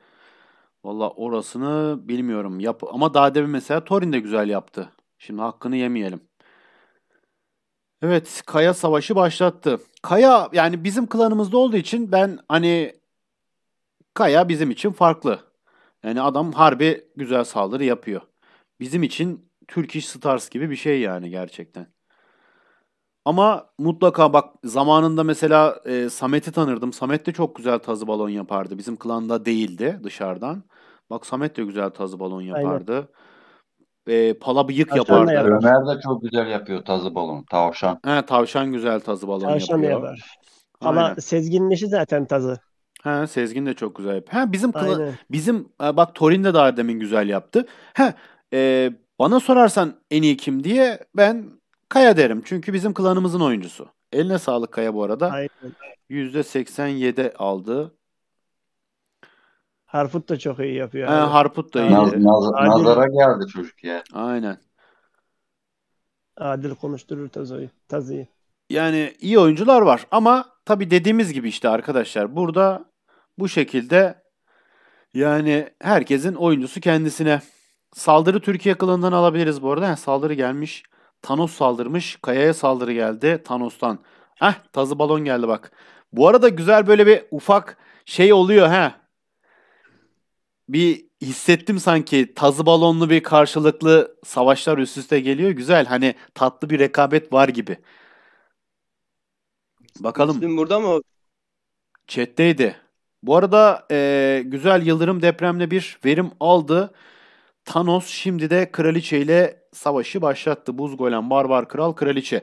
Valla orasını bilmiyorum. Yap ama daha mesela Torin de güzel yaptı. Şimdi hakkını yemeyelim. Evet, Kaya savaşı başlattı. Kaya yani bizim klanımızda olduğu için ben hani Kaya bizim için farklı. Yani adam harbi güzel saldırı yapıyor. Bizim için Turkish Stars gibi bir şey yani gerçekten. Ama mutlaka bak zamanında mesela e, Samet'i tanırdım. Samet de çok güzel tazı balon yapardı. Bizim klanda değildi dışarıdan. Bak Samet de güzel tazı balon yapardı. E, pala bıyık yapardı. yapar. Ömer de çok güzel yapıyor tazı balon. Tavşan. He, tavşan güzel tazı balon Tavşan da yapıyor. yapar. Ama Aynen. Sezgin'in işi zaten tazı. Ha, Sezgin de çok güzel yapıyor. Ha, bizim kla- bizim e, bak Torin de daha demin güzel yaptı. Ha, e, bana sorarsan en iyi kim diye ben Kaya derim çünkü bizim klanımızın oyuncusu. Eline sağlık Kaya bu arada. Aynen. %87 aldı. Harput da çok iyi yapıyor. He, Harput da iyi. Naz, naz, nazara geldi çocuk ya. Aynen. Adil konuşturur Tazo'yu. Tazi'yi. Yani iyi oyuncular var ama tabi dediğimiz gibi işte arkadaşlar burada bu şekilde yani herkesin oyuncusu kendisine. Saldırı Türkiye kılığından alabiliriz bu arada. Yani saldırı gelmiş. Thanos saldırmış. Kaya'ya saldırı geldi Thanos'tan. Heh tazı balon geldi bak. Bu arada güzel böyle bir ufak şey oluyor ha. Bir hissettim sanki tazı balonlu bir karşılıklı savaşlar üst üste geliyor. Güzel hani tatlı bir rekabet var gibi. Bakalım. Müslüm burada mı? Chat'teydi. Bu arada e, güzel Yıldırım depremle bir verim aldı. Thanos şimdi de Kraliçeyle savaşı başlattı. Buz golem, barbar kral, kraliçe.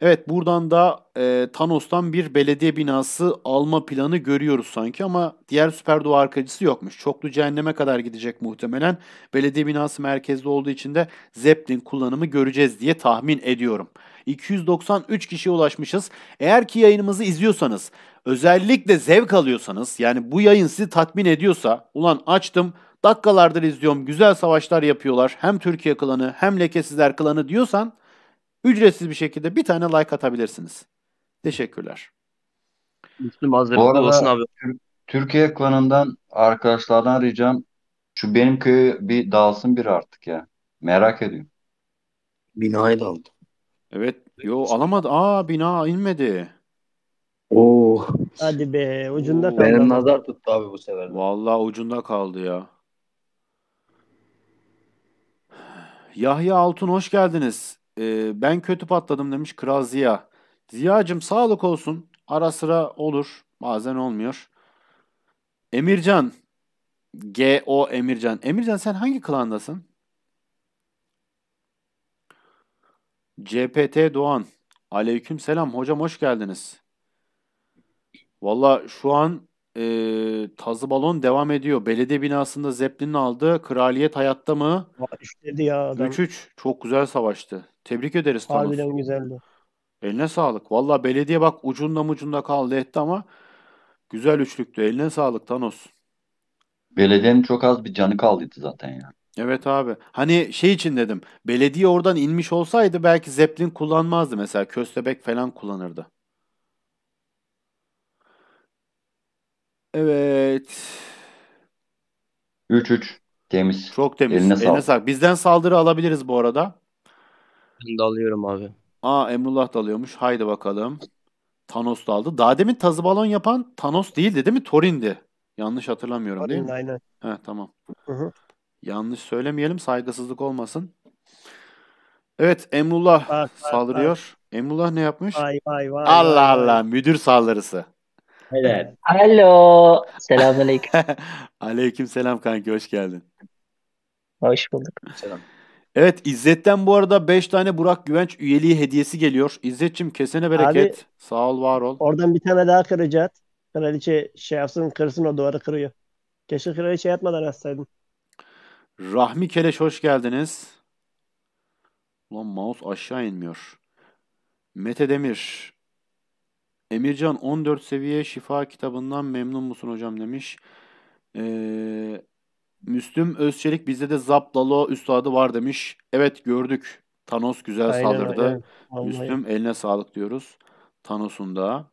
Evet buradan da e, Thanos'tan bir belediye binası alma planı görüyoruz sanki ama diğer süper doğa arkacısı yokmuş. Çoklu cehenneme kadar gidecek muhtemelen. Belediye binası merkezde olduğu için de Zeppelin kullanımı göreceğiz diye tahmin ediyorum. 293 kişiye ulaşmışız. Eğer ki yayınımızı izliyorsanız özellikle zevk alıyorsanız yani bu yayın sizi tatmin ediyorsa ulan açtım dakikalardır izliyorum güzel savaşlar yapıyorlar hem Türkiye klanı hem lekesizler klanı diyorsan ücretsiz bir şekilde bir tane like atabilirsiniz. Teşekkürler. Müslüm Hazretleri Bu arada abi. Türkiye klanından arkadaşlardan ricam şu benim köyü bir dağılsın bir artık ya. Merak ediyorum. Binayı da aldı. Evet. Yo alamadı. Aa bina inmedi. Oo. Oh. Hadi be ucunda oh. kaldı. Benim nazar tuttu abi bu sefer. Vallahi ucunda kaldı ya. Yahya Altun hoş geldiniz. Ee, ben kötü patladım demiş Kral Ziya. Ziya'cım sağlık olsun. Ara sıra olur. Bazen olmuyor. Emircan. G.O. Emircan. Emircan sen hangi klandasın? CPT Doğan. Aleyküm selam. Hocam hoş geldiniz. Valla şu an e, Tazı Balon devam ediyor. Belediye binasında Zeppelin'in aldı. Kraliyet hayatta mı? İşledi ya adam. 3-3. Çok güzel savaştı. Tebrik ederiz Thanos. Harbiden güzeldi. Eline sağlık. Valla belediye bak ucunda mucunda kaldı etti ama güzel üçlüktü. Eline sağlık Thanos. Belediyenin çok az bir canı kaldıydı zaten ya. Evet abi. Hani şey için dedim. Belediye oradan inmiş olsaydı belki Zeppelin kullanmazdı mesela. Köstebek falan kullanırdı. Evet. 3-3. Temiz. Çok temiz. Eline sağlık. Eline sağlık. Bizden saldırı alabiliriz bu arada. Ben de alıyorum abi. Aa Emrullah da alıyormuş. Haydi bakalım. Thanos da aldı. Daha demin tazı balon yapan Thanos değildi değil mi? Thorin'di. Yanlış hatırlamıyorum Thorin, değil mi? Aynen. He, tamam. Hı hı. Yanlış söylemeyelim. Saygısızlık olmasın. Evet Emrullah ah, saldırıyor. Ah, Emrullah ne yapmış? Vay vay vay. Allah Allah müdür saldırısı. Helal. Alo. Selamünaleyküm. Aleyküm selam kanki hoş geldin. Hoş bulduk. Selam. Evet İzzet'ten bu arada 5 tane Burak Güvenç üyeliği hediyesi geliyor. İzzet'cim kesene bereket. Abi, Sağ ol var ol. Oradan bir tane daha kıracağız. Kraliçe şey yapsın kırsın o duvarı kırıyor. Keşke kraliçe yatmadan atsaydın. Rahmi Keleş hoş geldiniz. Lan mouse aşağı inmiyor. Mete Demir. Emircan 14 seviye şifa kitabından memnun musun hocam demiş. Ee, Müslüm Özçelik bizde de Zaplalo üstadı var demiş. Evet gördük. Thanos güzel Aynen, saldırdı. Evet. Müslüm eline sağlık diyoruz. Thanos'un da.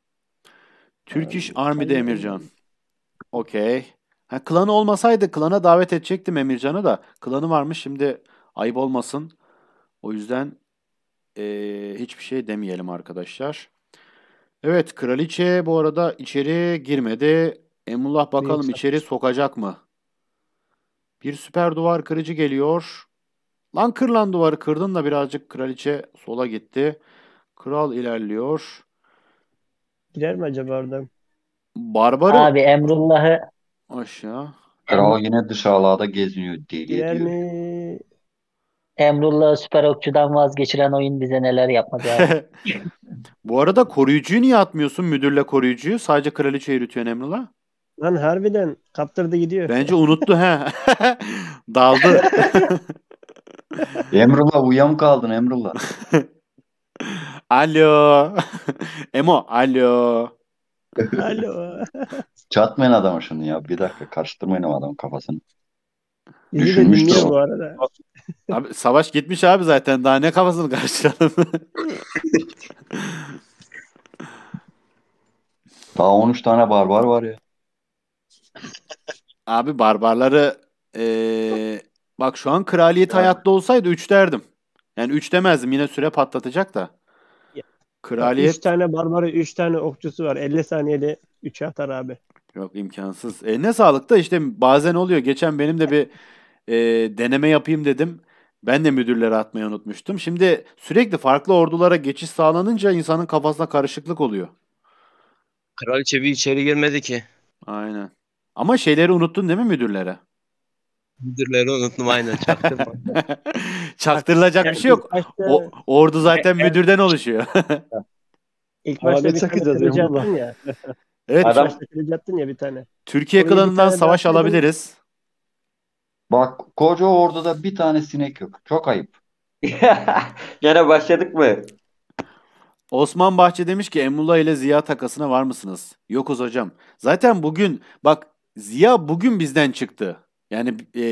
Turkish evet. Army'de Emircan. Okey. Ha, klanı olmasaydı klana davet edecektim Emircan'ı da. Klanı varmış şimdi ayıp olmasın. O yüzden ee, hiçbir şey demeyelim arkadaşlar. Evet kraliçe bu arada içeri girmedi. Emullah bakalım Neyse. içeri sokacak mı? Bir süper duvar kırıcı geliyor. Lan kır lan duvarı kırdın da birazcık kraliçe sola gitti. Kral ilerliyor. Girer mi acaba oradan? Barbarı Abi Emrullah'ı aşağı. Kral yine dışarılarda geziniyor deli Girer ediyor. mi? Emrullah süper okçudan vazgeçiren oyun bize neler yapmadı abi. Bu arada koruyucuyu niye atmıyorsun müdürle koruyucuyu? Sadece kraliçe yürütüyor Emrullah. Lan harbiden kaptırdı gidiyor. Bence unuttu he. Daldı. Emrullah uyam kaldın Emrullah. alo. Emo alo. alo. Çatmayın adamı şunu ya. Bir dakika karıştırmayın o adamın kafasını. Düşünmüş de bu arada. Abi, savaş gitmiş abi zaten. Daha ne kafasını karşılayalım. Daha 13 tane barbar var ya. Abi barbarları ee, bak şu an kraliyet ya. hayatta olsaydı 3 derdim. Yani 3 demezdim. Yine süre patlatacak da. Ya. Kraliyet... 3 tane barbarı 3 tane okçusu var. 50 saniyede 3'e atar abi. Yok imkansız. E, ne sağlık da işte bazen oluyor. Geçen benim de bir e, deneme yapayım dedim. Ben de müdürlere atmayı unutmuştum. Şimdi sürekli farklı ordulara geçiş sağlanınca insanın kafasına karışıklık oluyor. Kraliçe bir içeri girmedi ki. Aynen. Ama şeyleri unuttun değil mi müdürlere? Müdürleri unuttum aynen. Çaktırılacak bir şey yok. O, ordu zaten müdürden oluşuyor. İlk başta Ahmet Sakıcı ya. Evet. Adam. ya bir tane. Türkiye klanından savaş alabiliriz. Bak koca da bir tane sinek yok. Çok ayıp. Gene başladık mı? Osman Bahçe demiş ki Emullah ile Ziya takasına var mısınız? Yokuz hocam. Zaten bugün bak Ziya bugün bizden çıktı. Yani e,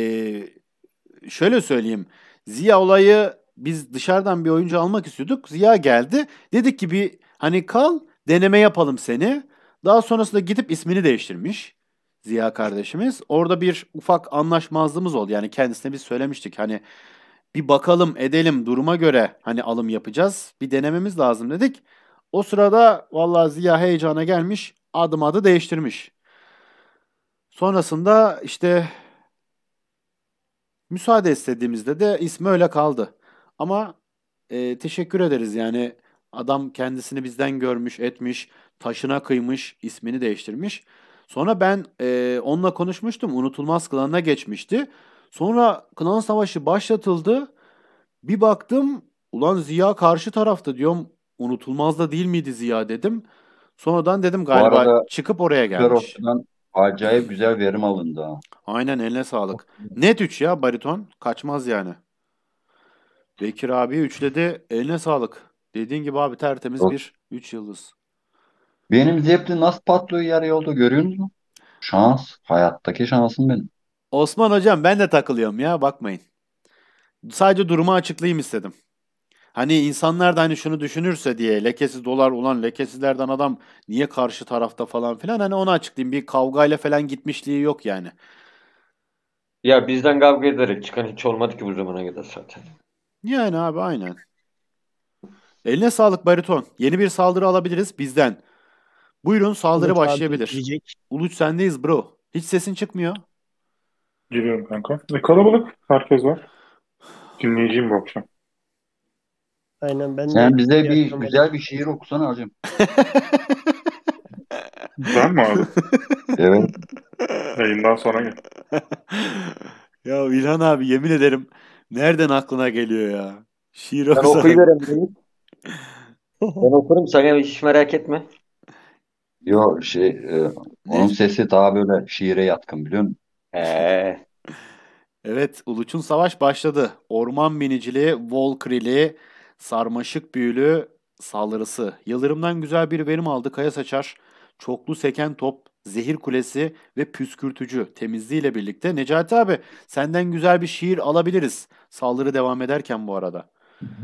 şöyle söyleyeyim. Ziya olayı biz dışarıdan bir oyuncu almak istiyorduk. Ziya geldi. Dedik ki bir hani kal deneme yapalım seni. Daha sonrasında gidip ismini değiştirmiş. Ziya kardeşimiz. Orada bir ufak anlaşmazlığımız oldu. Yani kendisine biz söylemiştik hani bir bakalım edelim duruma göre hani alım yapacağız. Bir denememiz lazım dedik. O sırada vallahi Ziya heyecana gelmiş adım adı değiştirmiş. Sonrasında işte müsaade istediğimizde de ismi öyle kaldı. Ama e, teşekkür ederiz yani adam kendisini bizden görmüş etmiş taşına kıymış ismini değiştirmiş. Sonra ben e, onunla konuşmuştum. Unutulmaz klanına geçmişti. Sonra klan savaşı başlatıldı. Bir baktım ulan Ziya karşı tarafta diyorum. Unutulmaz da değil miydi Ziya dedim. Sonradan dedim galiba arada, çıkıp oraya gelmiş. Acayip güzel verim alındı Aynen eline sağlık. Net 3 ya bariton. Kaçmaz yani. Bekir abi üçledi. Eline sağlık. Dediğin gibi abi tertemiz Yok. bir 3 yıldız. Benim zeplin nasıl patlıyor yarı yolda görüyorsunuz mu? Şans. Hayattaki şansım benim. Osman hocam ben de takılıyorum ya bakmayın. Sadece durumu açıklayayım istedim. Hani insanlar da hani şunu düşünürse diye lekesiz dolar olan lekesizlerden adam niye karşı tarafta falan filan hani onu açıklayayım. Bir kavgayla falan gitmişliği yok yani. Ya bizden kavga ederek çıkan hiç olmadı ki bu zamana kadar zaten. Yani abi aynen. Eline sağlık bariton. Yeni bir saldırı alabiliriz bizden. Buyurun saldırı Uluç başlayabilir. Uluç sendeyiz bro. Hiç sesin çıkmıyor. Geliyorum kanka. E, kalabalık. Herkes var. Dinleyeceğim bu akşam. Aynen ben Sen bize bir yapamadım. güzel bir şiir okusana hacım. ben mi abi? evet. Yayından sonra gel. ya İlhan abi yemin ederim nereden aklına geliyor ya? Şiir okusana. Ben okuyuverim. ben okurum sana hiç merak etme. Yo şey e, onun Ne? sesi daha böyle şiire yatkın biliyor musun? Ee, Evet, Uluç'un savaş başladı. Orman binicili, Volkrili, sarmaşık büyülü saldırısı. Yıldırımdan güzel bir verim aldı. Kaya saçar, çoklu seken top, zehir kulesi ve püskürtücü temizliğiyle birlikte. Necati abi, senden güzel bir şiir alabiliriz. Saldırı devam ederken bu arada.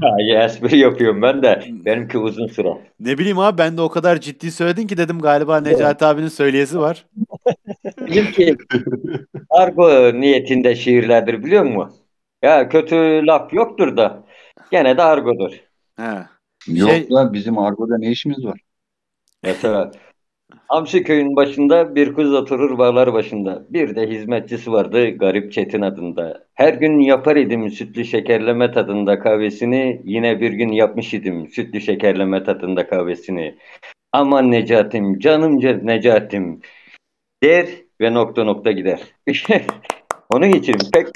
Hayır espri yapıyorum ben de. Hmm. Benimki uzun süre. Ne bileyim abi ben de o kadar ciddi söyledin ki dedim galiba Necati abinin söyleyesi var. ki argo niyetinde şiirlerdir biliyor musun? Ya kötü laf yoktur da gene de argodur. He. Yok şey... lan bizim argoda ne işimiz var? Mesela Amşi köyün başında bir kız oturur bağlar başında. Bir de hizmetçisi vardı garip Çetin adında. Her gün yapar idim sütlü şekerleme tadında kahvesini. Yine bir gün yapmış idim sütlü şekerleme tadında kahvesini. Aman Necatim, canım Necatim der ve nokta nokta gider. Onun için pek...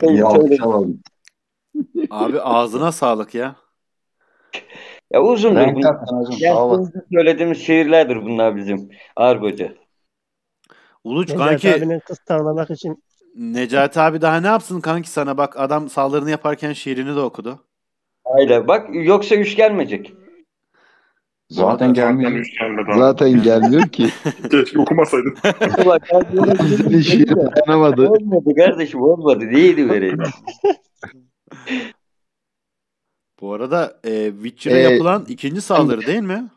pek Abi ağzına sağlık ya. Ya uzundur ben bunlar. Hocam, söylediğimiz şiirlerdir bunlar bizim argoca. Uluç Necati kanki. Necati kız tavlamak için. Necati abi daha ne yapsın kanki sana bak adam saldırını yaparken şiirini de okudu. Aynen bak yoksa üç gelmeyecek. Zaten, gelmiyor. Zaten gelmiyor ki. Keşke okumasaydım. Bizim işi dayanamadı. Olmadı kardeşim olmadı. Neydi vereyim? Bu arada e, Witcher'a ee, yapılan ikinci saldırı değil mi?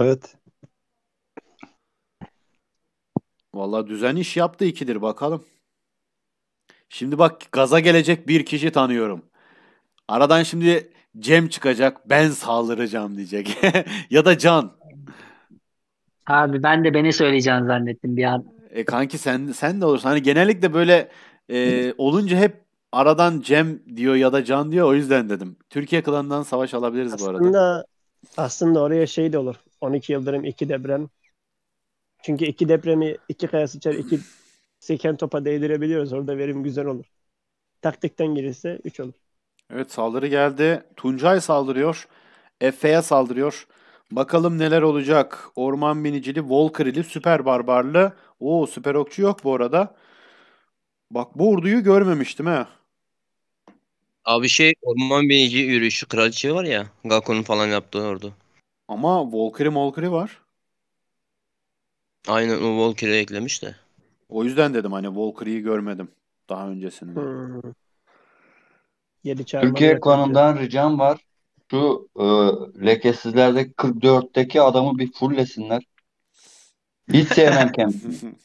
Evet. Valla düzen iş yaptı ikidir bakalım. Şimdi bak gaza gelecek bir kişi tanıyorum. Aradan şimdi Cem çıkacak ben saldıracağım diyecek. ya da Can. Abi ben de beni söyleyeceğini zannettim bir an. E kanki sen sen de olursun. Hani genellikle böyle e, olunca hep aradan Cem diyor ya da Can diyor o yüzden dedim. Türkiye klanından savaş alabiliriz aslında, bu arada. Aslında oraya şey de olur. 12 yıldırım 2 deprem. Çünkü iki depremi iki kaya sıçar iki seken topa değdirebiliyoruz. Orada verim güzel olur. Taktikten girirse 3 olur. Evet saldırı geldi. Tuncay saldırıyor. Efe'ye saldırıyor. Bakalım neler olacak. Orman binicili, Volkerli süper barbarlı. Oo süper okçu yok bu arada. Bak bu orduyu görmemiştim ha. Abi şey orman binici yürüyüşü kraliçe var ya. Gakko'nun falan yaptığı orada. Ama Volkeri Malkyrie var. Aynen o Volkeri eklemiş de. O yüzden dedim hani Valkyrie'yi görmedim daha öncesinde. Hmm. Yedi Türkiye klanından ricam var. Şu e, lekesizlerde 44'teki adamı bir fullesinler. Hiç sevmem kendimi.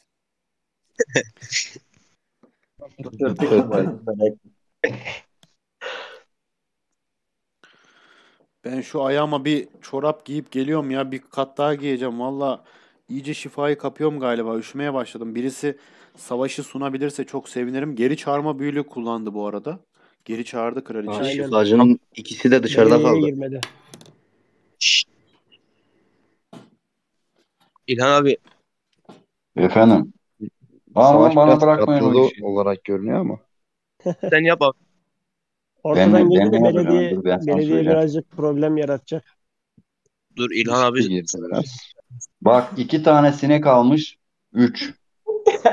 Ben şu ayağıma bir çorap giyip geliyorum ya. Bir kat daha giyeceğim. Valla iyice şifayı kapıyorum galiba. Üşümeye başladım. Birisi savaşı sunabilirse çok sevinirim. Geri çağırma büyülü kullandı bu arada. Geri çağırdı kraliçe. Aynen. Şifacının ikisi de dışarıda Deneye kaldı. Girmedi. İlhan abi. Efendim. Var mı bana bırakmayın o işi. olarak görünüyor ama. Sen yap abi. Ortadan ben, gelince ben belediye, ben belediye birazcık problem yaratacak. Dur İlhan abi. Bak iki tane sinek almış. Üç.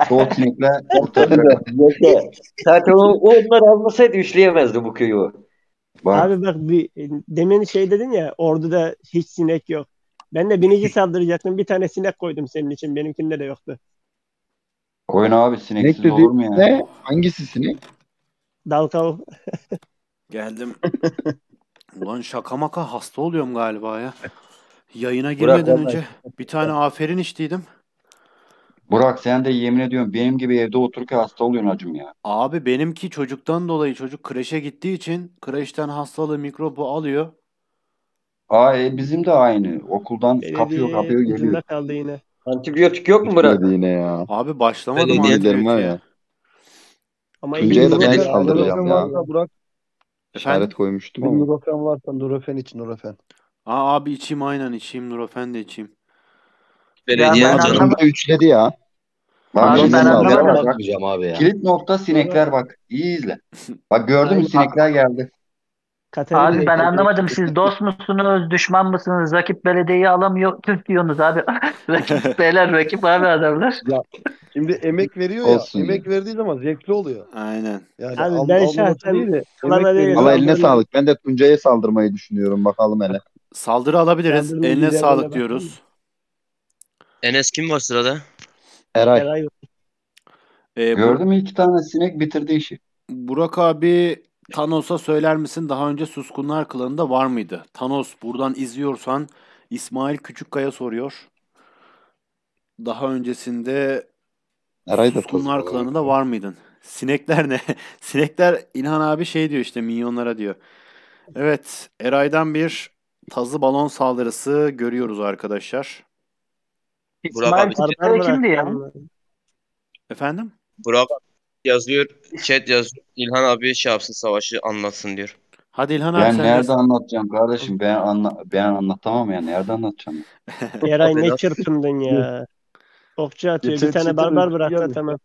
Sol sinekle ortada. Zaten o, onlar almasaydı üçleyemezdi bu köyü. Bak. Abi bak bir, demin şey dedin ya orduda hiç sinek yok. Ben de binici saldıracaktım. Bir tane sinek koydum senin için. Benimkinde de yoktu. Koyun abi sineksiz sinek olur mu ya? Yani? Ne? Hangisi sinek? Dal Geldim. Ulan şaka maka hasta oluyorum galiba ya. Yayına girmeden Burak, önce bir tane aferin içtiydim. Burak sen de yemin ediyorum benim gibi evde otururken hasta oluyorsun acım ya. Abi benimki çocuktan dolayı çocuk kreşe gittiği için kreşten hastalığı mikrobu alıyor. Ay e, bizim de aynı. Okuldan Belediye kapıyor kapıyor geliyor. kaldı yine. Antibiyotik yok mu Burak? Bitmedi yine ya. Abi başlamadım Belediye antibiyotiğe. ya. Ama Tuncay'a da ben şey kaldıracağım ya. Burak İşaret Efendim? koymuştum ama. Nurofen varsa Nurofen için Nurofen. Aa, abi içeyim aynen içeyim Nurofen de içeyim. Belediye ben canım. da üçledi ya. Abi, ben ben abi ya. Kilit nokta sinekler bak. İyi izle. Bak gördün mü sinekler geldi. Katar'ı abi ben anlamadım siz dost musunuz, düşman mısınız? Rakip belediyeyi alamıyor, Türk diyorsunuz abi. rakip beyler, rakip abi adamlar. Ya, şimdi emek veriyor Olsun. ya, emek verdiği zaman zevkli oluyor. Aynen. Yani abi al, ben şahsen değil de, Ama eline sağlık. Ben de Tuncay'a saldırmayı düşünüyorum. Bakalım hele. Saldırı alabiliriz. Saldırı eline sağlık beraber. diyoruz. Enes kim var sırada? Eray. Eray. Ee, Gördün mü iki tane sinek bitirdi işi. Burak abi Thanos'a söyler misin daha önce Suskunlar Klanı'nda var mıydı? Thanos buradan izliyorsan İsmail Küçükkaya soruyor. Daha öncesinde Herhalde Suskunlar Klanı'nda var mıydın? Sinekler ne? Sinekler İlhan abi şey diyor işte milyonlara diyor. Evet Eray'dan bir tazı balon saldırısı görüyoruz arkadaşlar. İsmail Burak abi. Kimdi ya? Efendim? Burak yazıyor. Chat yazıyor. İlhan abi şey yapsın savaşı anlatsın diyor. Hadi İlhan abi Ben sen nerede yaz. anlatacağım kardeşim? Ben anla ben anlatamam yani. Nerede anlatacağım? Eray ne çırpındın ya. Okçu atıyor. Bir tane barbar bıraktı Yani. tamam.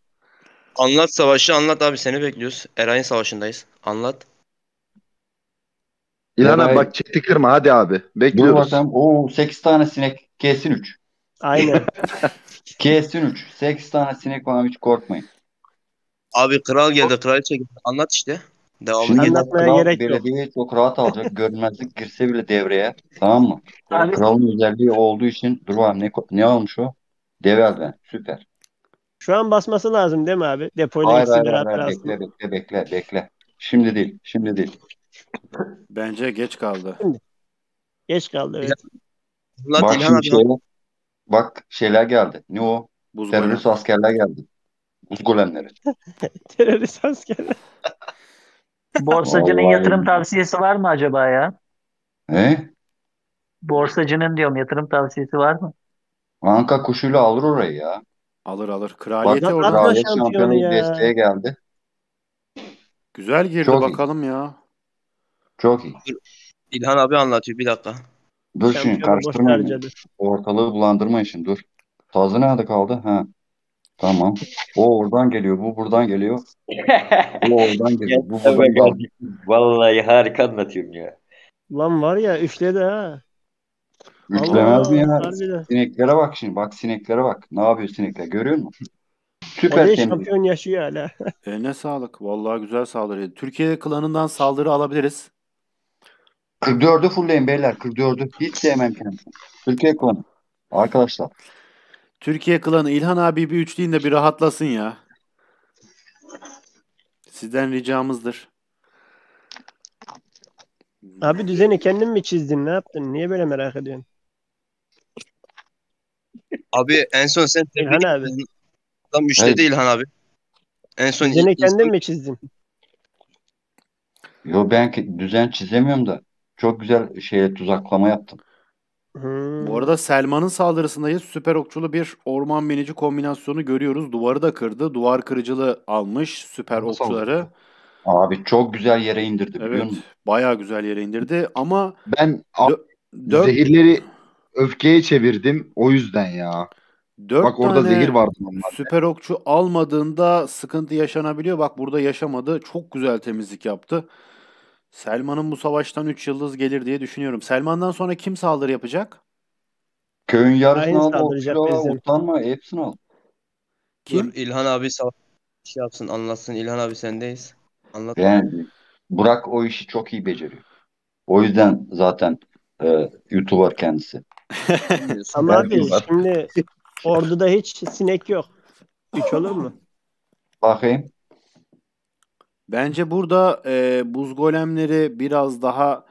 Anlat savaşı anlat abi seni bekliyoruz. Eray'ın savaşındayız. Anlat. İlhan abi bak çeti kırma hadi abi. Dur Bekliyoruz. bakalım. Oo 8 tane sinek. Kesin 3. Aynen. Kesin 3. 8 tane sinek falan hiç korkmayın. Abi kral geldi, kraliçe geldi. Anlat işte. Devamlı Şimdi geldi. anlatmaya kral gerek yok. belediyeyi çok rahat alacak. Görmezlik girse bile devreye. Tamam mı? Yani kralın özelliği olduğu için dur var ne, ne almış o? Deve elden. Süper. Şu an basması lazım değil mi abi? Depoyla Hayır hayır, hayır, hayır. bekle bekle bekle bekle. Şimdi değil. Şimdi değil. Bence geç kaldı. Geç kaldı evet. Anlat Bak şeyler, bak şeyler geldi. Ne o? Buz Terörist askerler geldi. Buz golemleri. Terörist askerler. Borsacının Vallahi yatırım tavsiyesi var mı acaba ya? Ne? Borsacının diyorum yatırım tavsiyesi var mı? Anka kuşuyla alır orayı ya. Alır alır. Kraliyete Bak, orada. Kraliyet şampiyonu şampiyonu desteğe geldi. Güzel girdi Çok iyi. bakalım ya. Çok iyi. İlhan abi anlatıyor bir dakika. Dur şimdi karıştırmayın. Ortalığı bulandırmayın şimdi dur. Tazı nerede kaldı? Ha. Tamam. O oradan geliyor, bu buradan geliyor. O oradan geliyor, bu buradan geliyor. Vallahi harika anlatıyorum ya. Lan var ya üçledi ha. Üflemez mi ya? Harbiden. Sineklere bak şimdi. Bak sineklere bak. Ne yapıyor sinekler? Görüyor musun? Süper Oraya temizlik. şampiyon yaşıyor hala. Eline sağlık. Vallahi güzel saldırıydı. E, Türkiye klanından saldırı alabiliriz. 44'ü fullleyin beyler. 44'ü. Hiç sevmem kendimi. Türkiye klanı. Arkadaşlar. Türkiye klanı İlhan abi bir üçleyin de bir rahatlasın ya. Sizden ricamızdır. Abi düzeni kendin mi çizdin? Ne yaptın? Niye böyle merak ediyorsun? Abi en son sen İlhan abi. Tam müşteri evet. değil Han abi. En son düzeni kendin mi çizdin? Yo ben düzen çizemiyorum da çok güzel şeye tuzaklama yaptım. Hmm. Bu arada Selma'nın saldırısındayız. Süper okçulu bir orman menici kombinasyonu görüyoruz. Duvarı da kırdı. Duvar kırıcılı almış süper Nasıl okçuları. Oldu? Abi çok güzel yere indirdi evet, biliyor Bayağı güzel yere indirdi ama ben dört... zehirleri öfkeye çevirdim o yüzden ya. Dört Bak orada zehir vardı onlarda. Süper okçu almadığında sıkıntı yaşanabiliyor. Bak burada yaşamadı. Çok güzel temizlik yaptı. Selman'ın bu savaştan 3 yıldız gelir diye düşünüyorum. Selman'dan sonra kim saldırı yapacak? Köyün Aynen yarısını al, saldıracak utanma hepsini al. Kim? Dur İlhan abi savaş şey yapsın anlatsın İlhan abi sendeyiz. Anlat. Yani Burak o işi çok iyi beceriyor. O yüzden zaten e, YouTuber kendisi. Ama Süper abi şimdi orduda hiç sinek yok. Üç olur mu? Bakayım. Bence burada e, buz golemleri biraz daha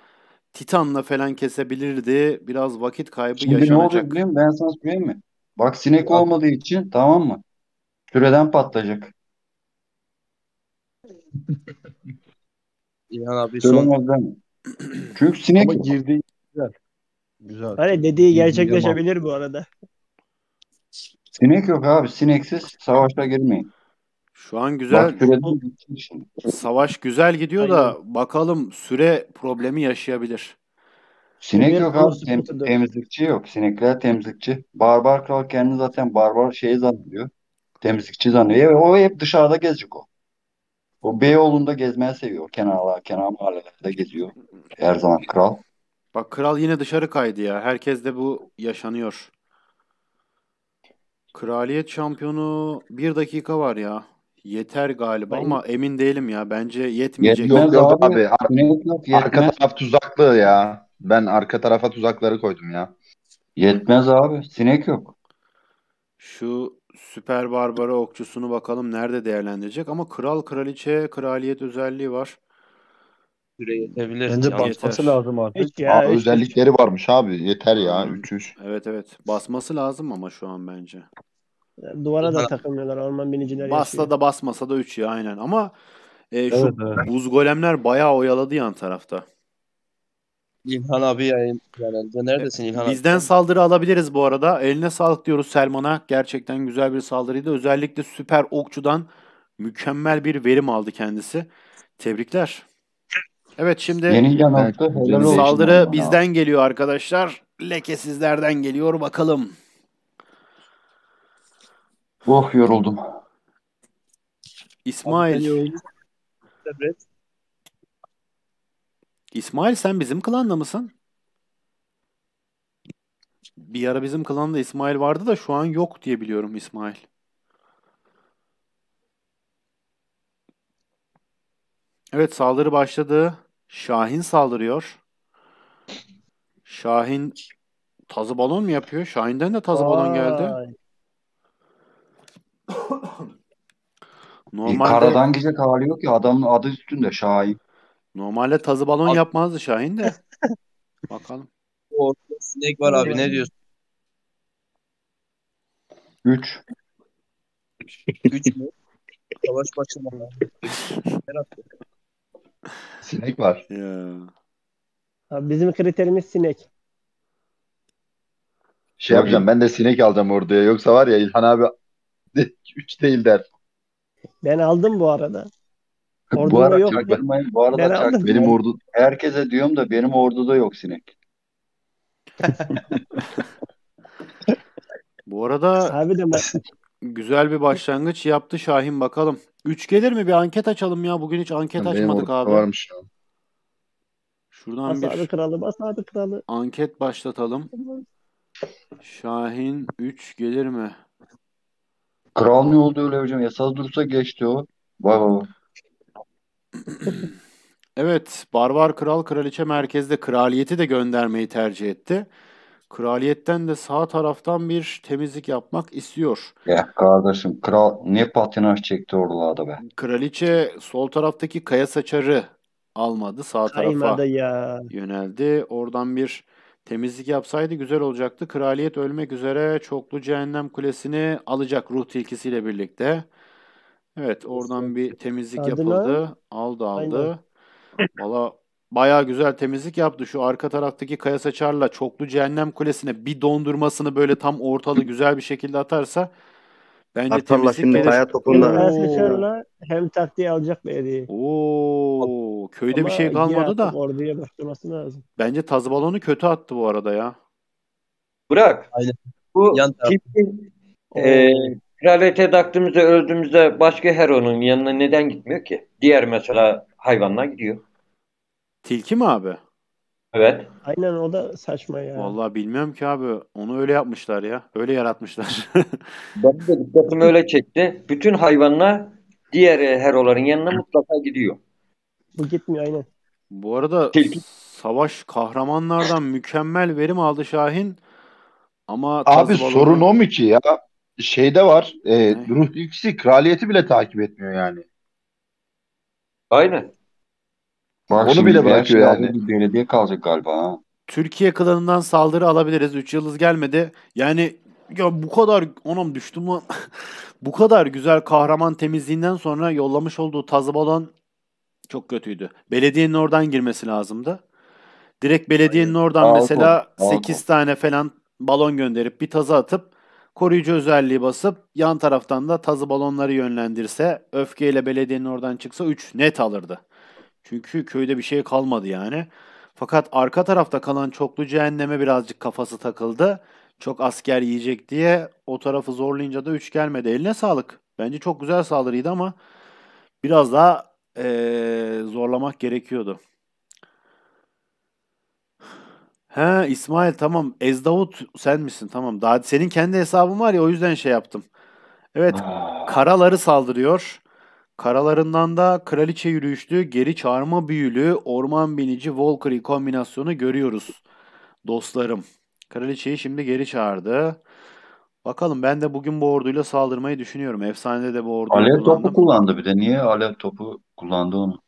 Titan'la falan kesebilirdi. Biraz vakit kaybı Şimdi yaşanacak. ne olacak biliyor Ben sana söyleyeyim mi? Bak sinek olmadığı için tamam mı? Süreden patlayacak. İlhan abi Sorun son. mi? Çünkü sinek Ama girdiği güzel. Güzel. Hani dediği gerçekleşebilir bu arada. Sinek yok abi. Sineksiz savaşta girmeyin. Şu an güzel. savaş güzel gidiyor Aynen. da bakalım süre problemi yaşayabilir. Sinek yok abi. Tem, temizlikçi yok. Sinekler temizlikçi. Barbar kral kendini zaten barbar şeyi zannediyor. Temizlikçi zannediyor. O hep dışarıda gezecek o. O Beyoğlu'nda gezmeyi seviyor. Kenarlar, kenar mahallelerde geziyor. Her zaman kral. Bak kral yine dışarı kaydı ya. Herkes de bu yaşanıyor. Kraliyet şampiyonu bir dakika var ya. Yeter galiba Hayır. ama emin değilim ya. Bence yetmeyecek. yok yok abi. abi. yetmez. Arka taraf tuzaklı ya. Ben arka tarafa tuzakları koydum ya. Yetmez abi. Sinek yok. Şu süper barbara okçusunu bakalım nerede değerlendirecek ama kral kraliçe kraliyet özelliği var. Bence basması lazım artık. ya. Aa, özellikleri varmış abi. Yeter ya. 3-3. Evet evet basması lazım ama şu an bence. Duvara da takılmıyorlar orman biniciler. Bassa yaşıyor. da basmasa da 3 aynen. Ama e, şu evet, evet. buz golemler bayağı oyaladı yan tarafta. İlhan abi yayın yani. Neredesin İlhan abi? Bizden saldırı alabiliriz bu arada. Eline sağlık diyoruz Selman'a. Gerçekten güzel bir saldırıydı. Özellikle süper okçudan mükemmel bir verim aldı kendisi. Tebrikler. Evet şimdi evet, saldırı bizden geliyor arkadaşlar. Leke sizlerden geliyor bakalım. Oh yoruldum. İsmail. İsmail sen bizim klanla mısın? Bir ara bizim klanda İsmail vardı da şu an yok diye biliyorum İsmail. Evet saldırı başladı. Şahin saldırıyor. Şahin tazı balon mu yapıyor? Şahin'den de tazı Vay. balon geldi. Normalde... Karadan gidecek hali yok ya adamın adı üstünde Şahin. Normalde tazı balon yapmazdı Şahin de. Bakalım. Orta sinek var abi ne diyorsun? 3. 3 mü? Savaş başlamalı. sinek var. Ya. Abi bizim kriterimiz sinek. Şey yapacağım ben de sinek alacağım orduya. Yoksa var ya İlhan abi 3 değil der. Ben aldım bu arada. Ordu'da bu, ara yok çak, benim, bu arada ben çak, aldım. benim ordu herkese diyorum da benim orduda yok sinek. bu arada Abi de güzel bir başlangıç yaptı Şahin bakalım. 3 gelir mi? Bir anket açalım ya. Bugün hiç anket benim açmadık abi. Varmış ya. Şuradan basadı bir kralı, basadı kralı. Anket başlatalım. Şahin 3 gelir mi? Kral ne oldu öyle hocam? Yasal dursa geçti o. Vay vay vay. evet, Barbar Kral Kraliçe merkezde kraliyeti de göndermeyi tercih etti. Kraliyetten de sağ taraftan bir temizlik yapmak istiyor. Ya kardeşim kral ne patinaj çekti oralarda be. Kraliçe sol taraftaki kaya saçarı almadı. Sağ tarafa Kaymadı ya. yöneldi. Oradan bir Temizlik yapsaydı güzel olacaktı. Kraliyet ölmek üzere çoklu cehennem kulesini alacak ruh tilkisiyle birlikte. Evet oradan bir temizlik yapıldı. Aldı aldı. Valla baya güzel temizlik yaptı. Şu arka taraftaki Kaya Saçar'la çoklu cehennem kulesine bir dondurmasını böyle tam ortalı güzel bir şekilde atarsa Bence Kartal'la şimdi kaya topunda. Hem hem taktiği alacak belediye. Oo, köyde Ama şey bir şey kalmadı da. Orduya başlaması lazım. Bence taz balonu kötü attı bu arada ya. Bırak. Aynen. Bu tipin e, kraliyete taktığımızda öldüğümüzde başka heronun yanına neden gitmiyor ki? Diğer mesela hayvanlar gidiyor. Tilki mi abi? Evet. Aynen o da saçma ya. Vallahi bilmiyorum ki abi. Onu öyle yapmışlar ya. Öyle yaratmışlar. ben de dikkatimi öyle çekti. Bütün hayvanlar diğer e, heroların yanına mutlaka gidiyor. Bu gitmiyor aynen. Bu arada Tilki. savaş kahramanlardan mükemmel verim aldı Şahin. Ama Abi sorun o mu ki ya? Şeyde var. E, Ruh kraliyeti bile takip etmiyor yani. Aynen. Bak Onu bile bırakıyor yani. yani. Belediye kalacak galiba ha. Türkiye klanından saldırı alabiliriz. 3 yıldız gelmedi. Yani ya bu kadar onam düştüm lan. bu kadar güzel kahraman temizliğinden sonra yollamış olduğu tazı balon çok kötüydü. Belediyenin oradan girmesi lazımdı. Direkt belediyenin oradan Hayır. mesela Alko. 8 tane falan balon gönderip bir tazı atıp koruyucu özelliği basıp yan taraftan da tazı balonları yönlendirse öfkeyle belediyenin oradan çıksa 3 net alırdı. Çünkü köyde bir şey kalmadı yani. Fakat arka tarafta kalan çoklu cehenneme birazcık kafası takıldı. Çok asker yiyecek diye o tarafı zorlayınca da üç gelmedi. Eline sağlık. Bence çok güzel saldırıydı ama biraz daha ee, zorlamak gerekiyordu. He İsmail tamam. Ez Davut sen misin? Tamam. Daha senin kendi hesabın var ya o yüzden şey yaptım. Evet. Karaları saldırıyor. Karalarından da kraliçe yürüyüşlü, geri çağırma büyülü, orman binici Valkyrie kombinasyonu görüyoruz. Dostlarım. Kraliçeyi şimdi geri çağırdı. Bakalım ben de bugün bu orduyla saldırmayı düşünüyorum. Efsanede de bu orduyu Alev kullandım. topu kullandı bir de. Niye alev topu kullandı onu?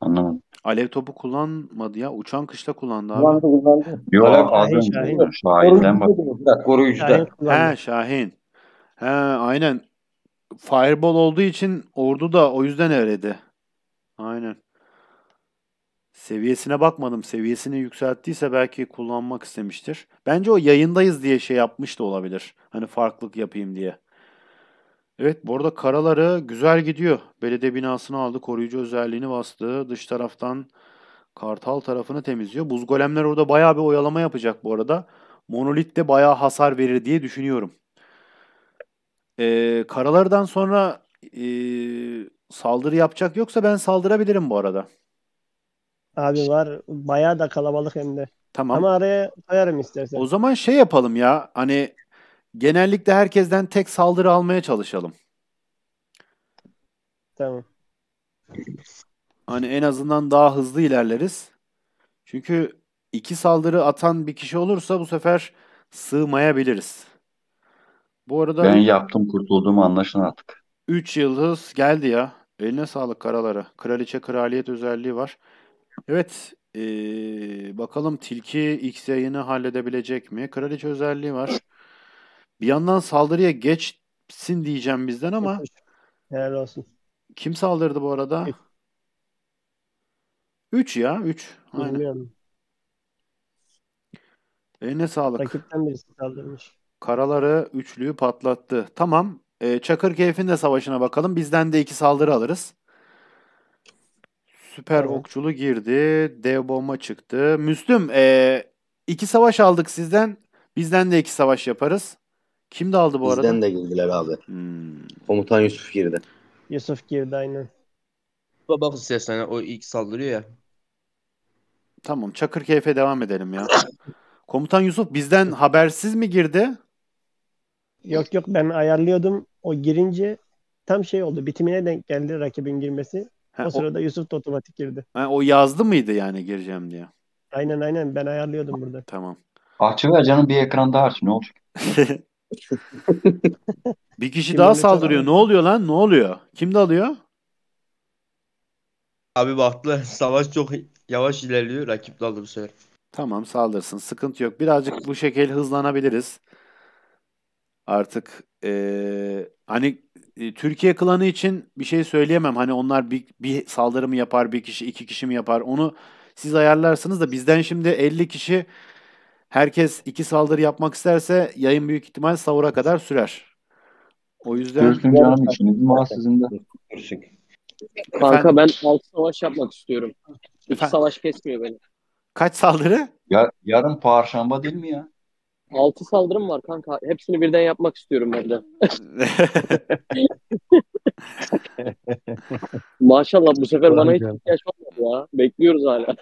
Anlamadım. Alev topu kullanmadı ya. Uçan kışla kullandı abi. Kullandı kullandı. Yok Alev, az Şahin. Şahin'den bak. Koruyucuda. He Şahin. He aynen. Fireball olduğu için ordu da o yüzden eredi. Aynen. Seviyesine bakmadım. Seviyesini yükselttiyse belki kullanmak istemiştir. Bence o yayındayız diye şey yapmış da olabilir. Hani farklılık yapayım diye. Evet bu arada karaları güzel gidiyor. Belediye binasını aldı. Koruyucu özelliğini bastı. Dış taraftan Kartal tarafını temizliyor. Buz golemler orada bayağı bir oyalama yapacak bu arada. Monolit de bayağı hasar verir diye düşünüyorum. E, karalardan sonra e, saldırı yapacak yoksa ben saldırabilirim bu arada. Abi var bayağı da kalabalık hem de. Tamam. Ama araya koyarım istersen. O zaman şey yapalım ya hani genellikle herkesten tek saldırı almaya çalışalım. Tamam. Hani en azından daha hızlı ilerleriz. Çünkü iki saldırı atan bir kişi olursa bu sefer sığmayabiliriz. Bu arada ben yaptım kurtulduğumu anlaşın artık. 3 yıldız geldi ya. Eline sağlık karalara. Kraliçe kraliyet özelliği var. Evet ee, bakalım Tilki X yayını halledebilecek mi? Kraliçe özelliği var. Bir yandan saldırıya geçsin diyeceğim bizden ama Helal olsun. Kim saldırdı bu arada? 3 ya 3. Aynen. Bilmiyorum. Eline sağlık. Rakipten birisi saldırmış. Karaları üçlüyü patlattı. Tamam. E, Çakır Keyf'in de savaşına bakalım. Bizden de iki saldırı alırız. Süper evet. okçulu girdi. Dev bomba çıktı. Müslüm e, iki savaş aldık sizden. Bizden de iki savaş yaparız. Kim de aldı bu Bizden arada? Bizden de girdiler abi. Hmm. Komutan Yusuf girdi. Yusuf girdi aynen. Bak istersen o ilk saldırıyor ya. Tamam Çakır keyfe devam edelim ya. Komutan Yusuf bizden habersiz mi girdi? Yok yok ben ayarlıyordum. O girince tam şey oldu. Bitimine denk geldi rakibin girmesi. Ha, o, o sırada Yusuf da otomatik girdi. Ha, o yazdı mıydı yani gireceğim diye? Aynen aynen ben ayarlıyordum burada. Tamam. Açı canım bir ekran daha aç ne olacak? bir kişi Kim daha saldırıyor. Ne oluyor lan? Ne oluyor? Kim dalıyor? Abi baktılar savaş çok yavaş ilerliyor. Rakip daldı bu sefer. Tamam saldırsın. Sıkıntı yok. Birazcık bu şekil hızlanabiliriz artık e, hani e, Türkiye klanı için bir şey söyleyemem. Hani onlar bir, bir saldırı mı yapar, bir kişi, iki kişi mi yapar onu siz ayarlarsınız da bizden şimdi 50 kişi herkes iki saldırı yapmak isterse yayın büyük ihtimal savura kadar sürer. O yüzden... Görüşüm canım için. Cuma sizin de. Kanka ben 6 savaş yapmak istiyorum. 3 savaş kesmiyor beni. Kaç saldırı? Ya, yarın Perşembe değil mi ya? 6 saldırım var kanka. Hepsini birden yapmak istiyorum ben de. Maşallah bu sefer bana hiç ihtiyaç olmadı ya. Bekliyoruz hala.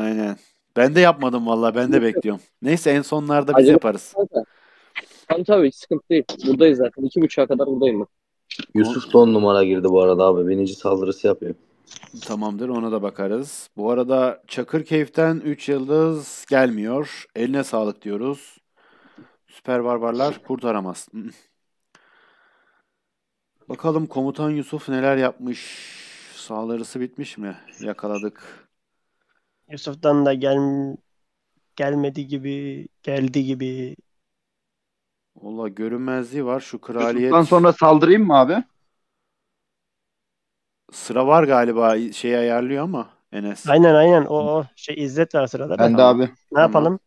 Aynen. Ben de yapmadım vallahi. Ben de bekliyorum. Neyse en sonlarda biz Acaba yaparız. Tamam tabii hiç sıkıntı değil. Buradayız zaten. İki buçuğa kadar buradayım ben. Yusuf son numara girdi bu arada abi. Birinci saldırısı yapıyor. Tamamdır ona da bakarız. Bu arada Çakırkeyf'ten 3 yıldız gelmiyor. Eline sağlık diyoruz. Süper barbarlar kurtaramaz. Hmm. Bakalım komutan Yusuf neler yapmış. Sağlarısı bitmiş mi? Yakaladık. Yusuf'tan da gel gelmedi gibi, geldi gibi. Valla görünmezliği var şu kraliyet. Yusuf'tan sonra saldırayım mı abi? Sıra var galiba şeyi ayarlıyor ama Enes. Aynen aynen o, o şey İzzet var sırada. Ben de abi. Ne tamam. yapalım?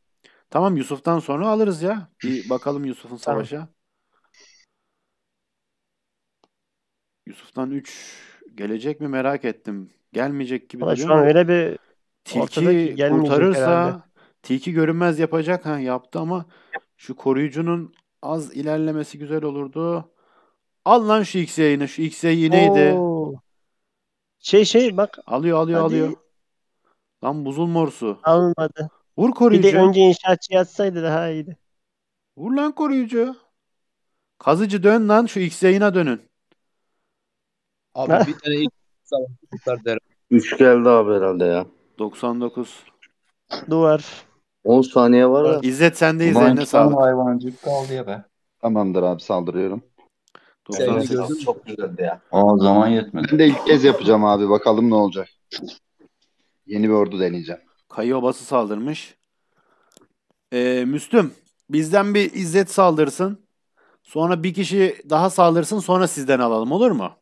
Tamam Yusuf'tan sonra alırız ya. Bir bakalım Yusuf'un savaşa. Yusuf'tan 3 gelecek mi merak ettim. Gelmeyecek gibi Valla duruyor şu an ama öyle bir ortada Tilki gelmeyecek herhalde. kurtarırsa Tilki görünmez yapacak ha yaptı ama şu koruyucunun az ilerlemesi güzel olurdu. Al lan şu X yayını. Şu X yayı Şey şey bak Alıyor alıyor alıyor. Lan buzul morsu. almadı. Vur koruyucu. Bir de önce inşaatçı yatsaydı daha iyiydi. Vur lan koruyucu. Kazıcı dön lan şu X yayına dönün. Abi bir tane ilk sabah derim. 3 geldi abi herhalde ya. 99. Duvar. 10 saniye var ya. İzzet sen de izlerine sağlık. Hayvancık kaldı ya be. Tamamdır abi saldırıyorum. Senin çok güzeldi ya. O zaman yetmedi. Ben de ilk kez yapacağım abi bakalım ne olacak. Yeni bir ordu deneyeceğim. Kayı obası saldırmış. Ee, Müslüm bizden bir İzzet saldırsın. Sonra bir kişi daha saldırsın sonra sizden alalım olur mu?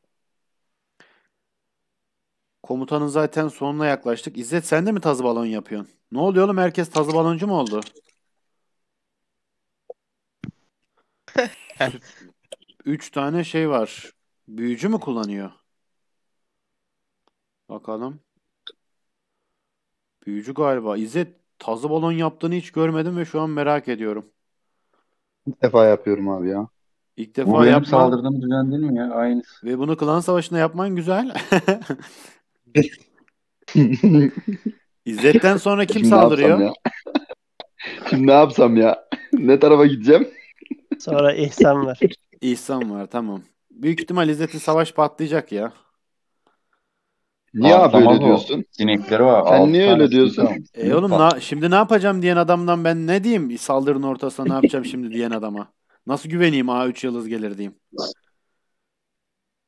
Komutanın zaten sonuna yaklaştık. İzzet sen de mi tazı balon yapıyorsun? Ne oluyor oğlum herkes tazı baloncu mu oldu? Üç tane şey var. Büyücü mü kullanıyor? Bakalım. Büyücü galiba. İzzet tazı balon yaptığını hiç görmedim ve şu an merak ediyorum. İlk defa yapıyorum abi ya. İlk defa Ama yapman. saldırdığımı düzenledin mi ya? Aynısı. Ve bunu klan savaşında yapman güzel. İzzet'ten sonra kim Şimdi saldırıyor? Şimdi ne yapsam ya? Ne tarafa gideceğim? Sonra İhsan var. İhsan var tamam. Büyük ihtimal İzzet'in savaş patlayacak ya. Niye abi öyle diyorsun? Sinekleri var. Sen niye öyle diyorsun? E oğlum na- şimdi ne yapacağım diyen adamdan ben ne diyeyim? Saldırın ortasına ne yapacağım şimdi diyen adama? Nasıl güveneyim A3 yıldız gelir diyeyim.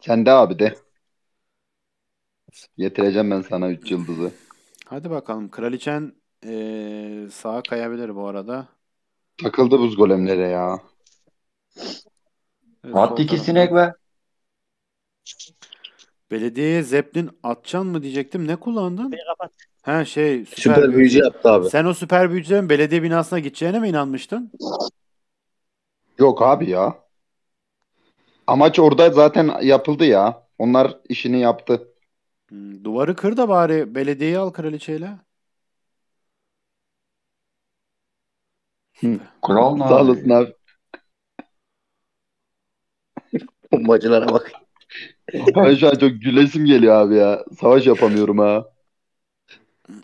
Sen de abi de. Getireceğim ben sana 3 yıldızı. Hadi bakalım. Kraliçen ee, sağa kayabilir bu arada. Takıldı buz golemlere ya. Evet, At iki sinek be. Belediyeye zeplin atacaksın mı diyecektim. Ne kullandın? Beni kapat. Ha şey süper, süper büyücü. büyücü yaptı abi. Sen o süper büyücülerin belediye binasına gideceğine mi inanmıştın? Yok abi ya. Amaç orada zaten yapıldı ya. Onlar işini yaptı. Hmm, duvarı kır da bari belediyeyi al kraliçeyle. Hı, Kral Sağ olasın abi. Bombacılara bak. Ben şu an çok gülesim geliyor abi ya. Savaş yapamıyorum ha.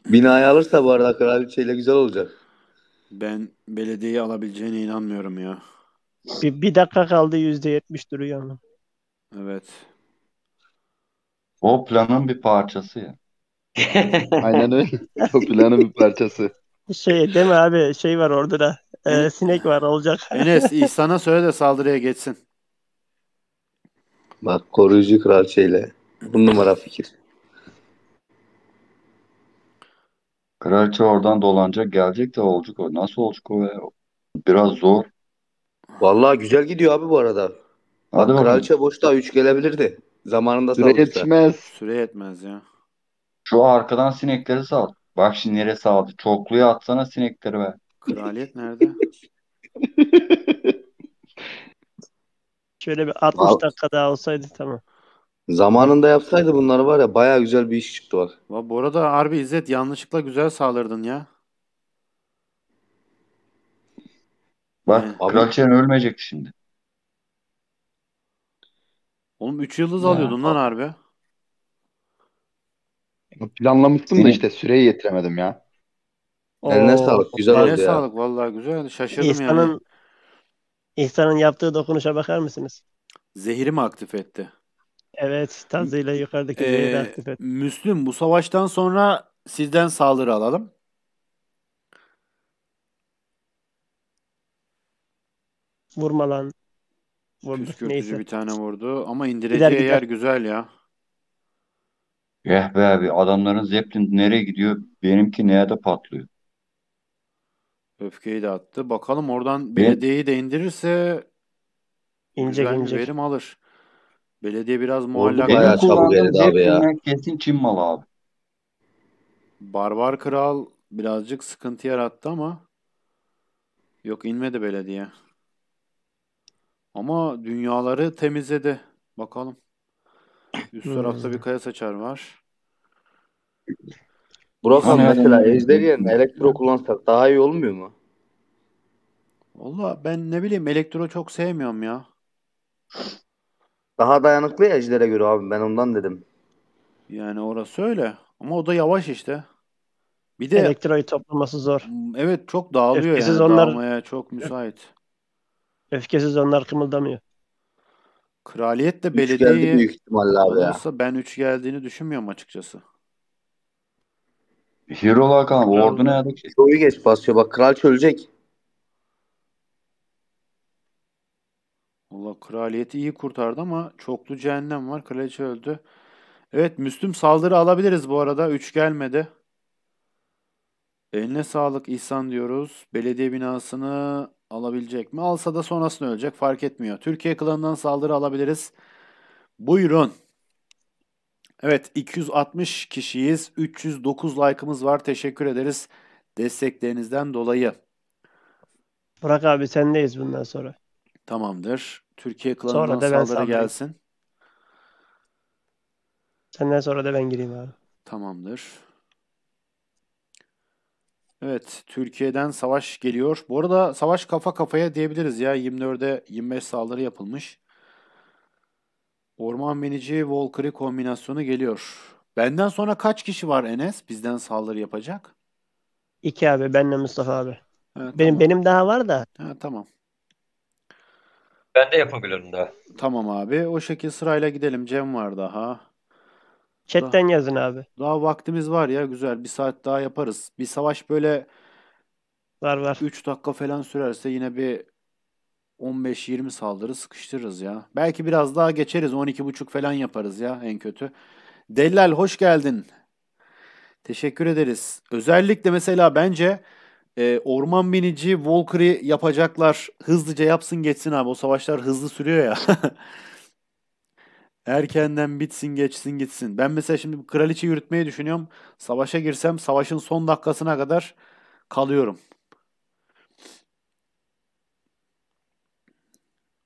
Binayı alırsa bu arada kraliçeyle güzel olacak. Ben belediyeyi alabileceğine inanmıyorum ya. Bir, bir dakika kaldı yüzde %70 duruyor ama. Evet. O planın bir parçası ya. Aynen öyle. O planın bir parçası. Şey değil mi abi? Şey var orada da. Ee, sinek var olacak. Enes İhsan'a söyle de saldırıya geçsin. Bak koruyucu kraliçeyle. Bu numara fikir. Kraliçe oradan dolanacak gelecek de olacak o. Nasıl olacak o? ya? Biraz zor. Vallahi güzel gidiyor abi bu arada. Hadi Bak, bakalım. boşta 3 gelebilirdi. Zamanında Süre saldırsa. yetmez. Süre yetmez ya. Şu arkadan sinekleri sal. Bak şimdi nereye saldı. Çokluya atsana sinekleri be. Kraliyet nerede? Şöyle bir 60 Vallahi- dakika daha olsaydı tamam. Zamanında yapsaydı bunlar var ya baya güzel bir iş çıktı var. Va- Bu arada harbi İzzet yanlışlıkla güzel sağlardın ya. Bak Abi- Kraliçen ölmeyecekti şimdi. Oğlum 3 yıldız Ya. alıyordun lan harbi. Planlamıştım da işte süreyi yetiremedim ya. Eline sağlık. Güzel oldu Eline ya. sağlık vallahi güzeldi Şaşırdım yani. İhsan'ın yaptığı dokunuşa bakar mısınız? Zehri mi aktif etti? Evet. Tazıyla yukarıdaki ee, zehiri e, aktif etti. Müslüm bu savaştan sonra sizden saldırı alalım. Vurmalan. Vurdu. Püskürtücü bir tane vurdu. Ama indireceği gider, gider. yer güzel ya. Eh be abi adamların Zeppelin nereye gidiyor? Benimki neye de patlıyor. Öfkeyi de attı. Bakalım oradan belediyeyi de indirirse inecek güzel inecek. verim alır. Belediye biraz muallak. Bayağı çabuk Kesin Çin malı abi. Barbar Kral birazcık sıkıntı yarattı ama yok inmedi belediye. Ama dünyaları temizledi. Bakalım. Üst hmm. tarafta bir kaya saçar var. Burası hani mesela yani. Ejder yerine elektro kullansak daha iyi olmuyor mu? Valla ben ne bileyim elektro çok sevmiyorum ya. Daha dayanıklı ya Ejder'e göre abi ben ondan dedim. Yani orası öyle. Ama o da yavaş işte. Bir de elektroyu toplaması zor. Evet çok dağılıyor Öfkesiz yani. Onlar... Dağılmaya çok müsait. Öfkesiz onlar kımıldamıyor. Kraliyet de belediye büyük ihtimalle abi ya. ben üç geldiğini düşünmüyorum açıkçası. Hero Hakan ordu ne yerde Hero'yu geç basıyor bak kral ölecek. Valla kraliyeti iyi kurtardı ama çoklu cehennem var. Kraliçe öldü. Evet Müslüm saldırı alabiliriz bu arada. 3 gelmedi. Eline sağlık İhsan diyoruz. Belediye binasını alabilecek mi? Alsa da sonrasını ölecek. Fark etmiyor. Türkiye klanından saldırı alabiliriz. Buyurun. Evet 260 kişiyiz. 309 like'ımız var. Teşekkür ederiz desteklerinizden dolayı. Burak abi sendeyiz bundan sonra. Tamamdır. Türkiye klanından saldırı gelsin. Senden sonra da ben gireyim abi. Tamamdır. Evet, Türkiye'den savaş geliyor. Bu arada savaş kafa kafaya diyebiliriz ya. 24'e 25 saldırı yapılmış. Orman menici Volker'i kombinasyonu geliyor. Benden sonra kaç kişi var Enes bizden saldırı yapacak? İki abi benle Mustafa abi. Evet, benim benim daha var da. Ha, tamam. Ben de yapabilirim daha. Tamam abi. O şekil sırayla gidelim. Cem var daha. Chat'ten daha, yazın abi. Daha vaktimiz var ya güzel. Bir saat daha yaparız. Bir savaş böyle var var. 3 dakika falan sürerse yine bir 15-20 saldırı sıkıştırırız ya. Belki biraz daha geçeriz. 12.5 falan yaparız ya en kötü. Dellal hoş geldin. Teşekkür ederiz. Özellikle mesela bence e, orman binici Walker'ı yapacaklar. Hızlıca yapsın geçsin abi. O savaşlar hızlı sürüyor ya. Erkenden bitsin geçsin gitsin. Ben mesela şimdi kraliçe yürütmeyi düşünüyorum. Savaşa girsem savaşın son dakikasına kadar kalıyorum.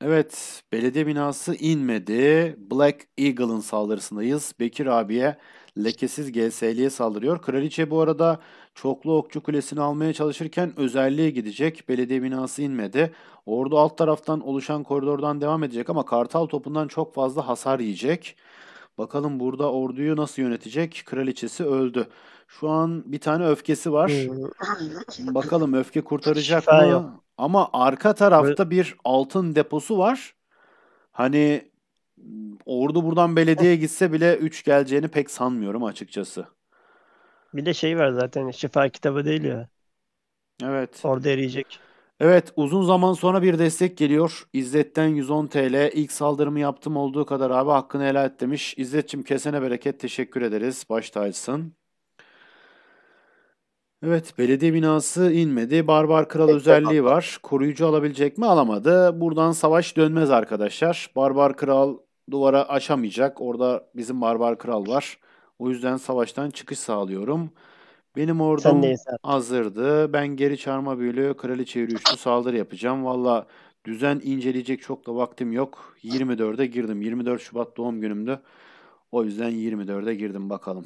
Evet, belediye binası inmedi. Black Eagle'ın saldırısındayız. Bekir abiye lekesiz GSL'ye saldırıyor. Kraliçe bu arada çoklu okçu kulesini almaya çalışırken özelliğe gidecek. Belediye binası inmedi. Ordu alt taraftan oluşan koridordan devam edecek ama kartal topundan çok fazla hasar yiyecek. Bakalım burada orduyu nasıl yönetecek? Kraliçesi öldü. Şu an bir tane öfkesi var. Bakalım öfke kurtaracak mı? Ama arka tarafta bir altın deposu var. Hani ıı, ordu buradan belediye gitse bile 3 geleceğini pek sanmıyorum açıkçası. Bir de şey var zaten şifa kitabı değil ya. Evet. Orada eriyecek. Evet uzun zaman sonra bir destek geliyor. İzzet'ten 110 TL. İlk saldırımı yaptım olduğu kadar abi hakkını helal et demiş. İzzet'cim kesene bereket teşekkür ederiz. Baş tacısın. Evet, belediye binası inmedi. Barbar Kral özelliği var. Koruyucu alabilecek mi? Alamadı. Buradan savaş dönmez arkadaşlar. Barbar Kral duvara aşamayacak. Orada bizim Barbar Kral var. O yüzden savaştan çıkış sağlıyorum. Benim ordum hazırdı. Ben geri çağırma büyülü kraliçe yürüyüşlü saldırı yapacağım. Valla düzen inceleyecek çok da vaktim yok. 24'e girdim. 24 Şubat doğum günümdü. O yüzden 24'e girdim bakalım.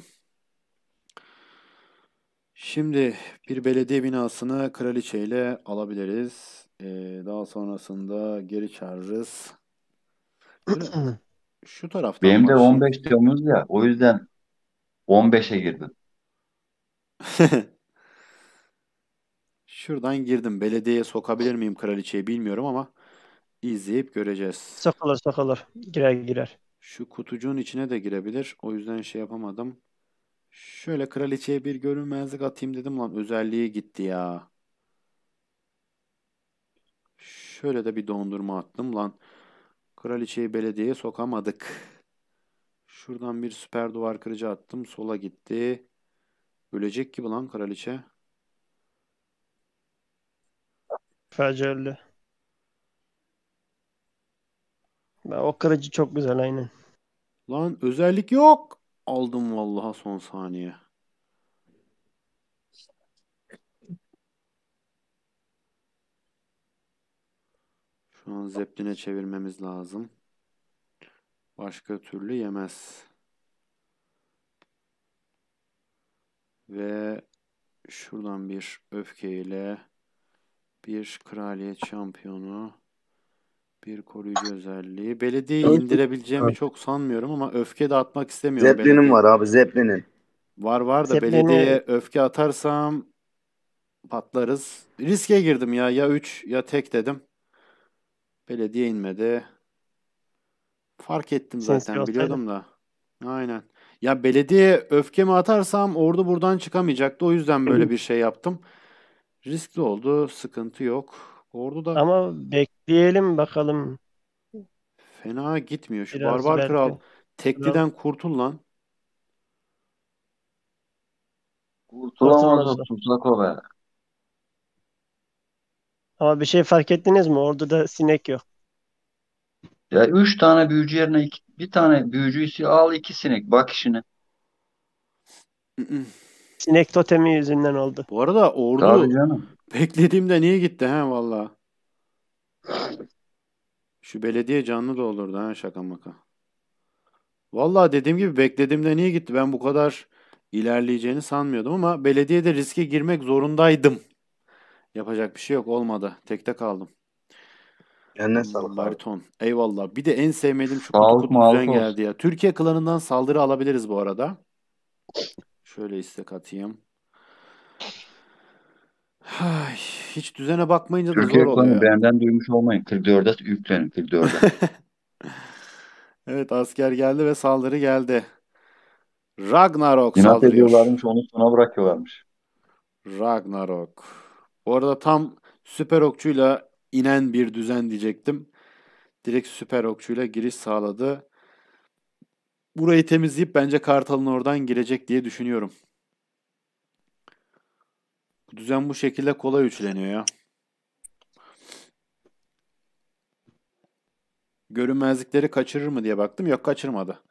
Şimdi bir belediye binasını kraliçe ile alabiliriz. Ee, daha sonrasında geri çağırırız. Şu, şu Benim de 15 Temmuz ya o yüzden 15'e girdim. Şuradan girdim. Belediyeye sokabilir miyim kraliçeyi bilmiyorum ama izleyip göreceğiz. Sakalar, sakalar, Girer girer. Şu kutucuğun içine de girebilir. O yüzden şey yapamadım. Şöyle kraliçeye bir görünmezlik atayım dedim lan özelliği gitti ya. Şöyle de bir dondurma attım lan. Kraliçeyi belediyeye sokamadık. Şuradan bir süper duvar kırıcı attım. Sola gitti. Ölecek gibi lan kraliçe. Fecerli. O kırıcı çok güzel aynen. Lan özellik yok. Aldım vallaha son saniye. Şu an zepline çevirmemiz lazım. Başka türlü yemez. Ve şuradan bir öfkeyle bir kraliyet şampiyonu bir koruyucu özelliği. Belediyeyi Öyle- indirebileceğimi Evet. çok sanmıyorum ama öfke de atmak istemiyorum Zeplinin var abi Zeplinin. Var var da Zeplini- belediyeye öfke atarsam patlarız. Riske girdim ya. Ya 3 ya tek dedim. Belediye inmedi. Fark ettim Sen zaten biliyordum da. Aynen. Ya belediye öfkemi atarsam ordu buradan çıkamayacaktı. O yüzden böyle bir şey yaptım. Riskli oldu. Sıkıntı yok. Ordu da Ama bekleyelim bakalım. fena gitmiyor. Şu Biraz Barbar belki. Kral tekliden kurtul lan. Kurtulamaz o Kurtulamazlar. tuzak o be. Ama bir şey fark ettiniz mi? da sinek yok. Ya üç tane büyücü yerine iki, bir tane büyücüyse al iki sinek. Bak işine. Sinek totemi yüzünden oldu. Bu arada ordu Tabii canım. Beklediğimde niye gitti ha valla. Şu belediye canlı da olurdu ha şaka maka. Valla dediğim gibi beklediğimde niye gitti? Ben bu kadar ilerleyeceğini sanmıyordum ama belediyede riske girmek zorundaydım. Yapacak bir şey yok olmadı. Tekte kaldım. Eline hmm, sağlık Barton Bariton. Eyvallah. Bir de en sevmediğim şu kutu Sağlık kutu mağlık düzen geldi ya. Türkiye klanından saldırı alabiliriz bu arada. Şöyle istek atayım. Hay, hiç düzene bakmayınca da Türkiye zor oluyor. ekonomi benden duymuş olmayın. 44'e yüklenin 44'e. Evet asker geldi ve saldırı geldi. Ragnarok İnat saldırıyor. ediyorlarmış onu sona bırakıyorlarmış. Ragnarok. Bu arada tam süper okçuyla inen bir düzen diyecektim. Direkt süper okçuyla giriş sağladı. Burayı temizleyip bence Kartal'ın oradan girecek diye düşünüyorum. Düzen bu şekilde kolay üçleniyor ya. Görünmezlikleri kaçırır mı diye baktım. Yok kaçırmadı.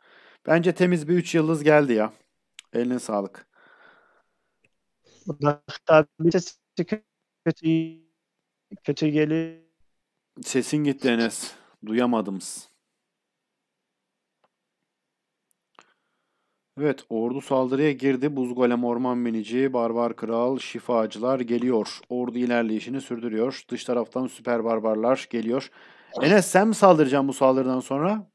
Bence temiz bir 3 yıldız geldi ya. Eline sağlık. kötü kötü geliyor. Sesin gitti Enes. Duyamadımız. Evet ordu saldırıya girdi. Buz golem orman minici, barbar kral, şifacılar geliyor. Ordu ilerleyişini sürdürüyor. Dış taraftan süper barbarlar geliyor. Enes sen mi saldıracaksın bu saldırıdan sonra?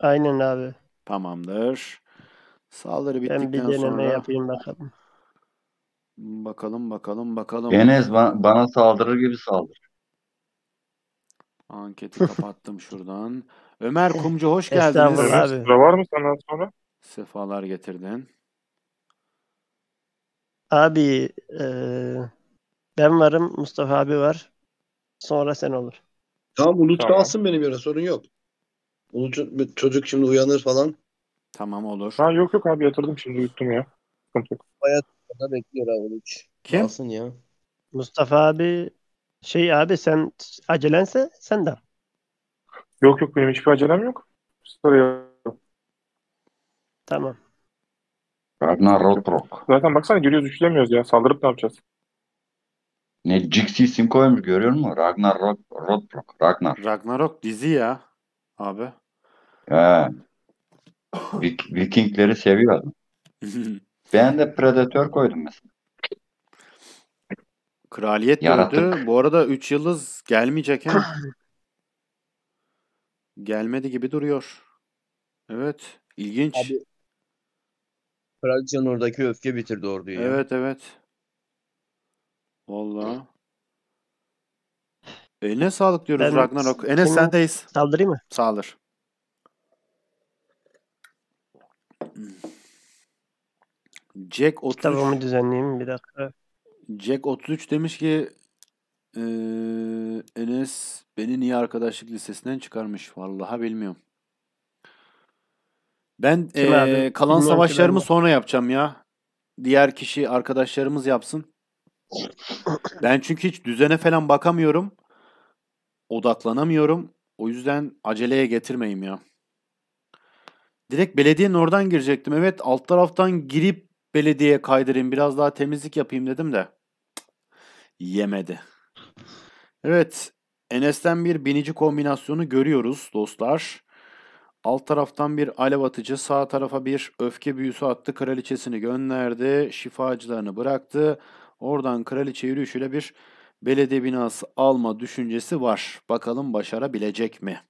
Aynen abi. Tamamdır. Saldırı bittikten sonra. ben bir deneme sonra... yapayım bakalım. Bakalım bakalım bakalım. Enes ba- bana saldırır gibi saldır. Anketi kapattım şuradan. Ömer eh, Kumcu hoş geldiniz. Estağfurullah Ömer abi. sıra var mı senden sonra? Sefalar getirdin. Abi e, ben varım Mustafa abi var. Sonra sen olur. Tamam Unut Tamam. kalsın benim yere sorun yok. Unut, çocuk şimdi uyanır falan. Tamam olur. Ha yok yok abi yatırdım şimdi uyuttum ya. Sıkıntı yok. Orada bekliyor abi Kim? Kalsın ya. Mustafa abi şey abi sen acelense sen de. Yok yok benim hiçbir acelem yok. Sıraya. Tamam. Ragnarok Rock. Zaten baksana giriyoruz üçlemiyoruz ya. Saldırıp ne yapacağız? Ne Jixi isim koymuş görüyor musun? Ragnarok Rock. Ragnar. Ragnarok dizi ya abi. He. Vikingleri seviyor adam. ben de Predator koydum mesela. Kraliyet Yarattık. dördü. Bu arada 3 yıldız gelmeyecek hem. Gelmedi gibi duruyor. Evet. İlginç. Abi, Kraliçenin oradaki öfke bitirdi orduyu. ya. Evet evet. Valla. Eline sağlık diyoruz Ben- Ragnarok. Enes sen sendeyiz. Saldırayım mı? Sağdır. Jack 30. Kitabımı düzenleyeyim bir dakika. Jack 33 demiş ki ee, Enes beni niye arkadaşlık listesinden çıkarmış? Vallahi bilmiyorum. Ben Kim ee, kalan Bunlar savaşlarımı abi. sonra yapacağım ya. Diğer kişi arkadaşlarımız yapsın. ben çünkü hiç düzene falan bakamıyorum. Odaklanamıyorum. O yüzden aceleye getirmeyeyim ya. Direkt belediyenin oradan girecektim. Evet alt taraftan girip belediyeye kaydırayım. Biraz daha temizlik yapayım dedim de yemedi. Evet Enes'ten bir binici kombinasyonu görüyoruz dostlar. Alt taraftan bir alev atıcı, sağ tarafa bir öfke büyüsü attı. Kraliçesini gönderdi, şifacılarını bıraktı. Oradan kraliçe yürüyüşüyle bir belediye binası alma düşüncesi var. Bakalım başarabilecek mi?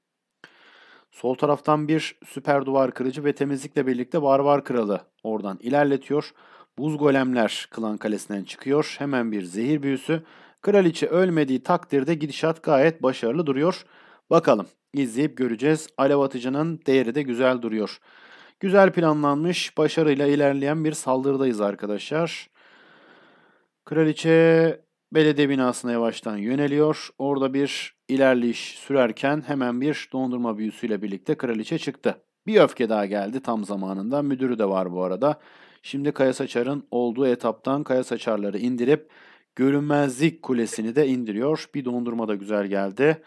Sol taraftan bir süper duvar kırıcı ve temizlikle birlikte barbar kralı oradan ilerletiyor. Buz golemler klan kalesinden çıkıyor. Hemen bir zehir büyüsü. Kraliçe ölmediği takdirde gidişat gayet başarılı duruyor. Bakalım izleyip göreceğiz. Alev atıcının değeri de güzel duruyor. Güzel planlanmış, başarıyla ilerleyen bir saldırıdayız arkadaşlar. Kraliçe belediye binasına yavaştan yöneliyor. Orada bir ilerleyiş sürerken hemen bir dondurma büyüsüyle birlikte kraliçe çıktı. Bir öfke daha geldi tam zamanında. Müdürü de var bu arada. Şimdi Kaya Saçar'ın olduğu etaptan Kaya Saçar'ları indirip görünmezlik kulesini de indiriyor. Bir dondurma da güzel geldi.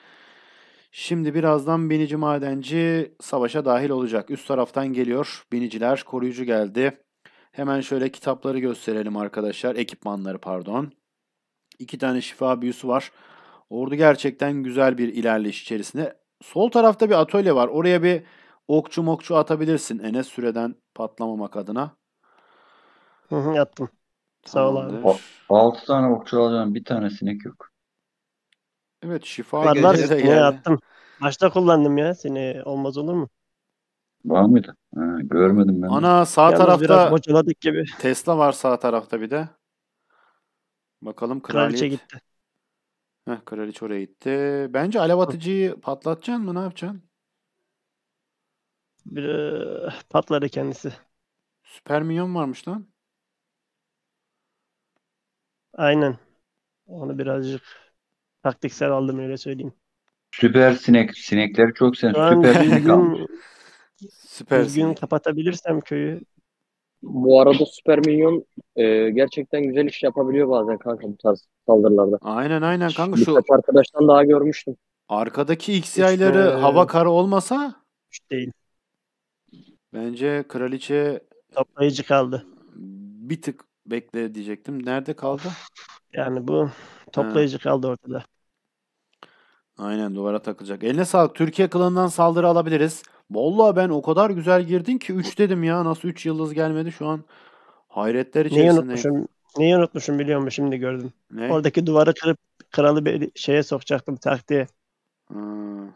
Şimdi birazdan binici madenci savaşa dahil olacak. Üst taraftan geliyor. Biniciler koruyucu geldi. Hemen şöyle kitapları gösterelim arkadaşlar. Ekipmanları pardon. İki tane şifa büyüsü var. Ordu gerçekten güzel bir ilerleyiş içerisinde. Sol tarafta bir atölye var. Oraya bir okçu mokçu atabilirsin. Enes süreden patlamamak adına. Hı hı yattım. Sağ ol abi. 6 tane okçu alacağım. Bir tane sinek yok. Evet şifa varlar var gecesi seni geldi. Başta kullandım ya. Seni olmaz olur mu? Var mıydı? Ha, görmedim ben. Ana sağ Yalnız tarafta bocaladık gibi. Tesla var sağ tarafta bir de. Bakalım Kraliçe gitti. Heh, kraliçe oraya gitti. Bence alev atıcıyı patlatacaksın mı? Ne yapacaksın? Bir, patladı kendisi. Süper minyon varmış lan. Aynen. Onu birazcık taktiksel aldım öyle söyleyeyim. Süper sinek. Sinekleri çok sen. süper sinek almış. Süper bir gün kapatabilirsem köyü. Bu arada Süper Minyon e, gerçekten güzel iş yapabiliyor bazen kanka bu tarz saldırılarda. Aynen aynen kanka şu. Birkaç arkadaştan daha görmüştüm. Arkadaki XI'ları işte, hava karı olmasa hiç değil. Bence kraliçe toplayıcı kaldı. Bir tık Bekle diyecektim. Nerede kaldı? Yani bu toplayıcı ha. kaldı ortada. Aynen duvara takılacak. Eline sağlık. Türkiye klanından saldırı alabiliriz. Vallahi ben o kadar güzel girdin ki 3 dedim ya. Nasıl 3 yıldız gelmedi şu an. Hayretler içerisinde. Neyi unutmuşum, neyi unutmuşum biliyor musun? Şimdi gördüm. Ne? Oradaki duvarı kırıp kralı bir şeye sokacaktım taktiğe. Hmm.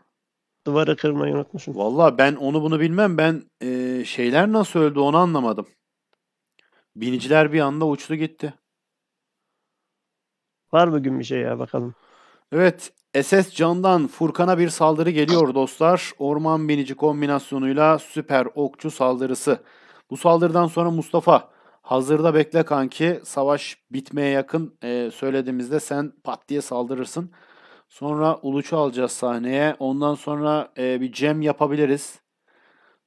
Duvarı kırmayı unutmuşum. Vallahi ben onu bunu bilmem. Ben e, şeyler nasıl öldü onu anlamadım. Biniciler bir anda uçtu gitti. Var bugün bir şey ya bakalım. Evet SS Can'dan Furkan'a bir saldırı geliyor dostlar. Orman binici kombinasyonuyla süper okçu saldırısı. Bu saldırıdan sonra Mustafa hazırda bekle kanki. Savaş bitmeye yakın e, söylediğimizde sen pat diye saldırırsın. Sonra Uluç'u alacağız sahneye. Ondan sonra e, bir cem yapabiliriz.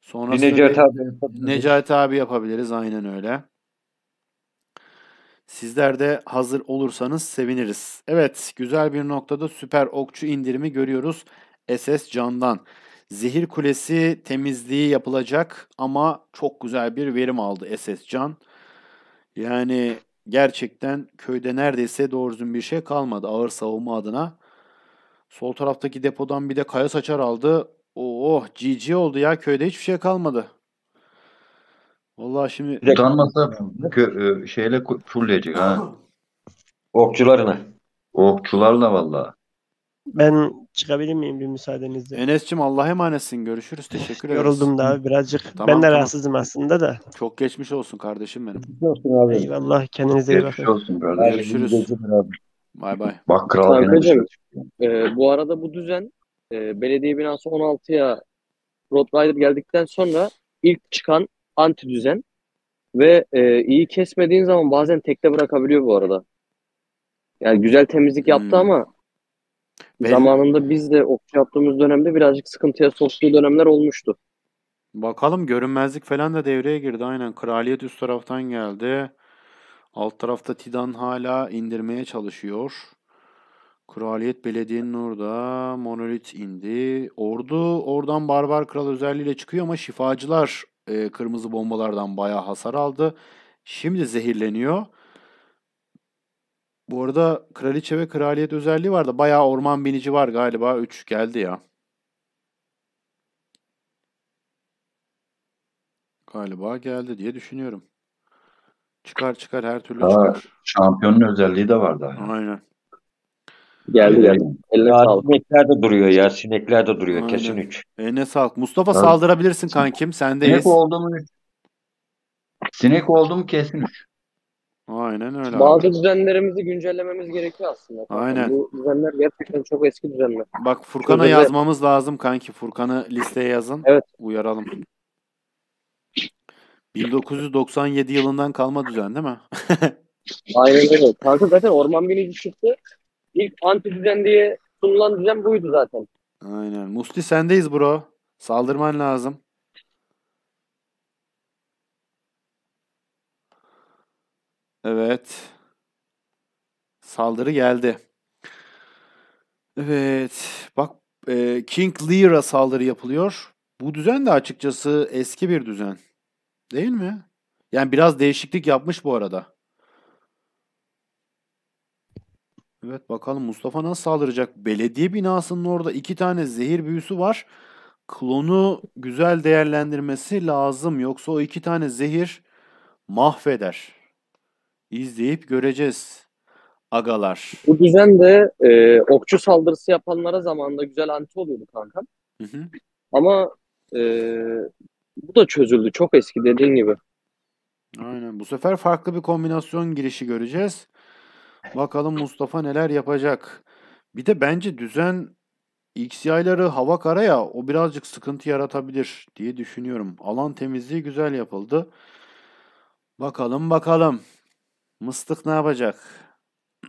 Sonra Necati, abi yapabiliriz. Necati abi yapabiliriz aynen öyle. Sizler de hazır olursanız seviniriz. Evet güzel bir noktada süper okçu indirimi görüyoruz SS Can'dan. Zehir Kulesi temizliği yapılacak ama çok güzel bir verim aldı SS Can. Yani gerçekten köyde neredeyse doğru düzgün bir şey kalmadı ağır savunma adına. Sol taraftaki depodan bir de kaya saçar aldı. Oh GG oh, oldu ya köyde hiçbir şey kalmadı. Vallahi şimdi Bir kö- e, şeyle ku- turlayacak ha. Okçularına. Okçularla vallahi? Ben çıkabilir miyim bir müsaadenizle? Enes'cim Allah'a emanetsin. Görüşürüz. Teşekkür ederiz. Yoruldum da abi birazcık. Tamam, ben de tamam. rahatsızım aslında da. Çok geçmiş olsun kardeşim benim. geçmiş Olsun abi. Eyvallah kendinize iyi Geçmiş olsun kardeşim. Görüşürüz. Bay bay. Bak kral gene e, bu arada bu düzen e, belediye binası 16'ya Rottweiler geldikten sonra ilk çıkan anti düzen ve e, iyi kesmediğin zaman bazen tekte bırakabiliyor bu arada. Yani güzel temizlik yaptı hmm. ama Benim... zamanında biz de okçu yaptığımız dönemde birazcık sıkıntıya soktuğu dönemler olmuştu. Bakalım görünmezlik falan da devreye girdi aynen. Kraliyet üst taraftan geldi. Alt tarafta Tidan hala indirmeye çalışıyor. Kraliyet belediyenin orada monolit indi. Ordu oradan barbar kral özelliğiyle çıkıyor ama şifacılar e, kırmızı bombalardan bayağı hasar aldı. Şimdi zehirleniyor. Bu arada kraliçe ve kraliyet özelliği var da bayağı orman binici var galiba. 3 geldi ya. Galiba geldi diye düşünüyorum. Çıkar çıkar her türlü Aa, çıkar. Şampiyonun özelliği de var daha. Aynen. Geldi ee, geldi. Eline ya, Sinekler de duruyor ya. Sinekler de duruyor. Aynen. Kesin 3. Eline sağlık. Mustafa Aynen. saldırabilirsin kankim. Sendeyiz. Sinek oldum 3. Sinek oldum kesin 3. Aynen öyle. Bazı abi. düzenlerimizi güncellememiz gerekiyor aslında. Aynen. Bu düzenler gerçekten çok eski düzenler. Bak Furkan'a yazmamız lazım kanki. Furkan'ı listeye yazın. Evet. Uyaralım. 1997 yılından kalma düzen değil mi? Aynen öyle. Kanka zaten orman binicisi çıktı. İlk anti düzen diye sunulan düzen buydu zaten. Aynen. Musti sendeyiz bro. Saldırman lazım. Evet. Saldırı geldi. Evet. Bak e, King Lear'a saldırı yapılıyor. Bu düzen de açıkçası eski bir düzen. Değil mi? Yani biraz değişiklik yapmış bu arada. Evet bakalım Mustafa nasıl saldıracak? Belediye binasının orada iki tane zehir büyüsü var. Klonu güzel değerlendirmesi lazım. Yoksa o iki tane zehir mahveder. İzleyip göreceğiz agalar. Bu düzen de e, okçu saldırısı yapanlara zamanında güzel anti oluyordu kanka. Hı hı. Ama e, bu da çözüldü. Çok eski dediğin gibi. Aynen. Bu sefer farklı bir kombinasyon girişi göreceğiz. Bakalım Mustafa neler yapacak. Bir de bence düzen X yayları hava karaya o birazcık sıkıntı yaratabilir diye düşünüyorum. Alan temizliği güzel yapıldı. Bakalım bakalım. Mıstık ne yapacak?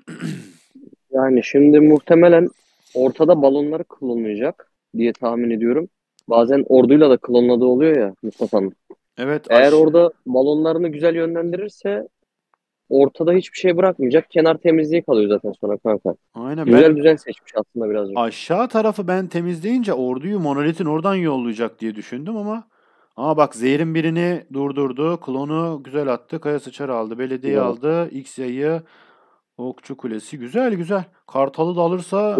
yani şimdi muhtemelen ortada balonlar kullanılacak diye tahmin ediyorum. Bazen orduyla da klonladığı oluyor ya Mustafa'nın. Evet. Eğer aş- orada balonlarını güzel yönlendirirse ortada hiçbir şey bırakmayacak. Kenar temizliği kalıyor zaten sonra kanka. Aynen. Güzel ben... düzen seçmiş aslında birazcık. Aşağı tarafı ben temizleyince orduyu monolitin oradan yollayacak diye düşündüm ama Aa bak zehrin birini durdurdu. Klonu güzel attı. Kaya sıçar aldı. Belediye evet. aldı. X yayı Okçu Kulesi. Güzel güzel. Kartalı da alırsa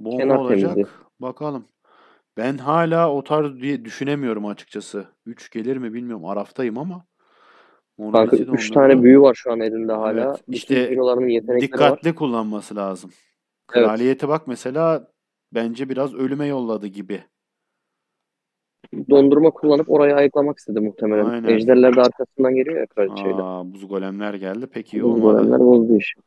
bomba Kenar olacak. Temizli. Bakalım. Ben hala o tarz diye düşünemiyorum açıkçası. 3 gelir mi bilmiyorum. Araftayım ama. Kanka 3 tane büyü var şu an elinde hala. Evet, işte dikkatli var. kullanması lazım. Kraliyete evet. bak mesela bence biraz ölüme yolladı gibi. Dondurma kullanıp orayı ayıklamak istedi muhtemelen. Aynen. Ejderler de arkasından geliyor ya kraliçeyle. Aa, buz golemler geldi. Peki iyi buz olmadı. golemler bozdu işi.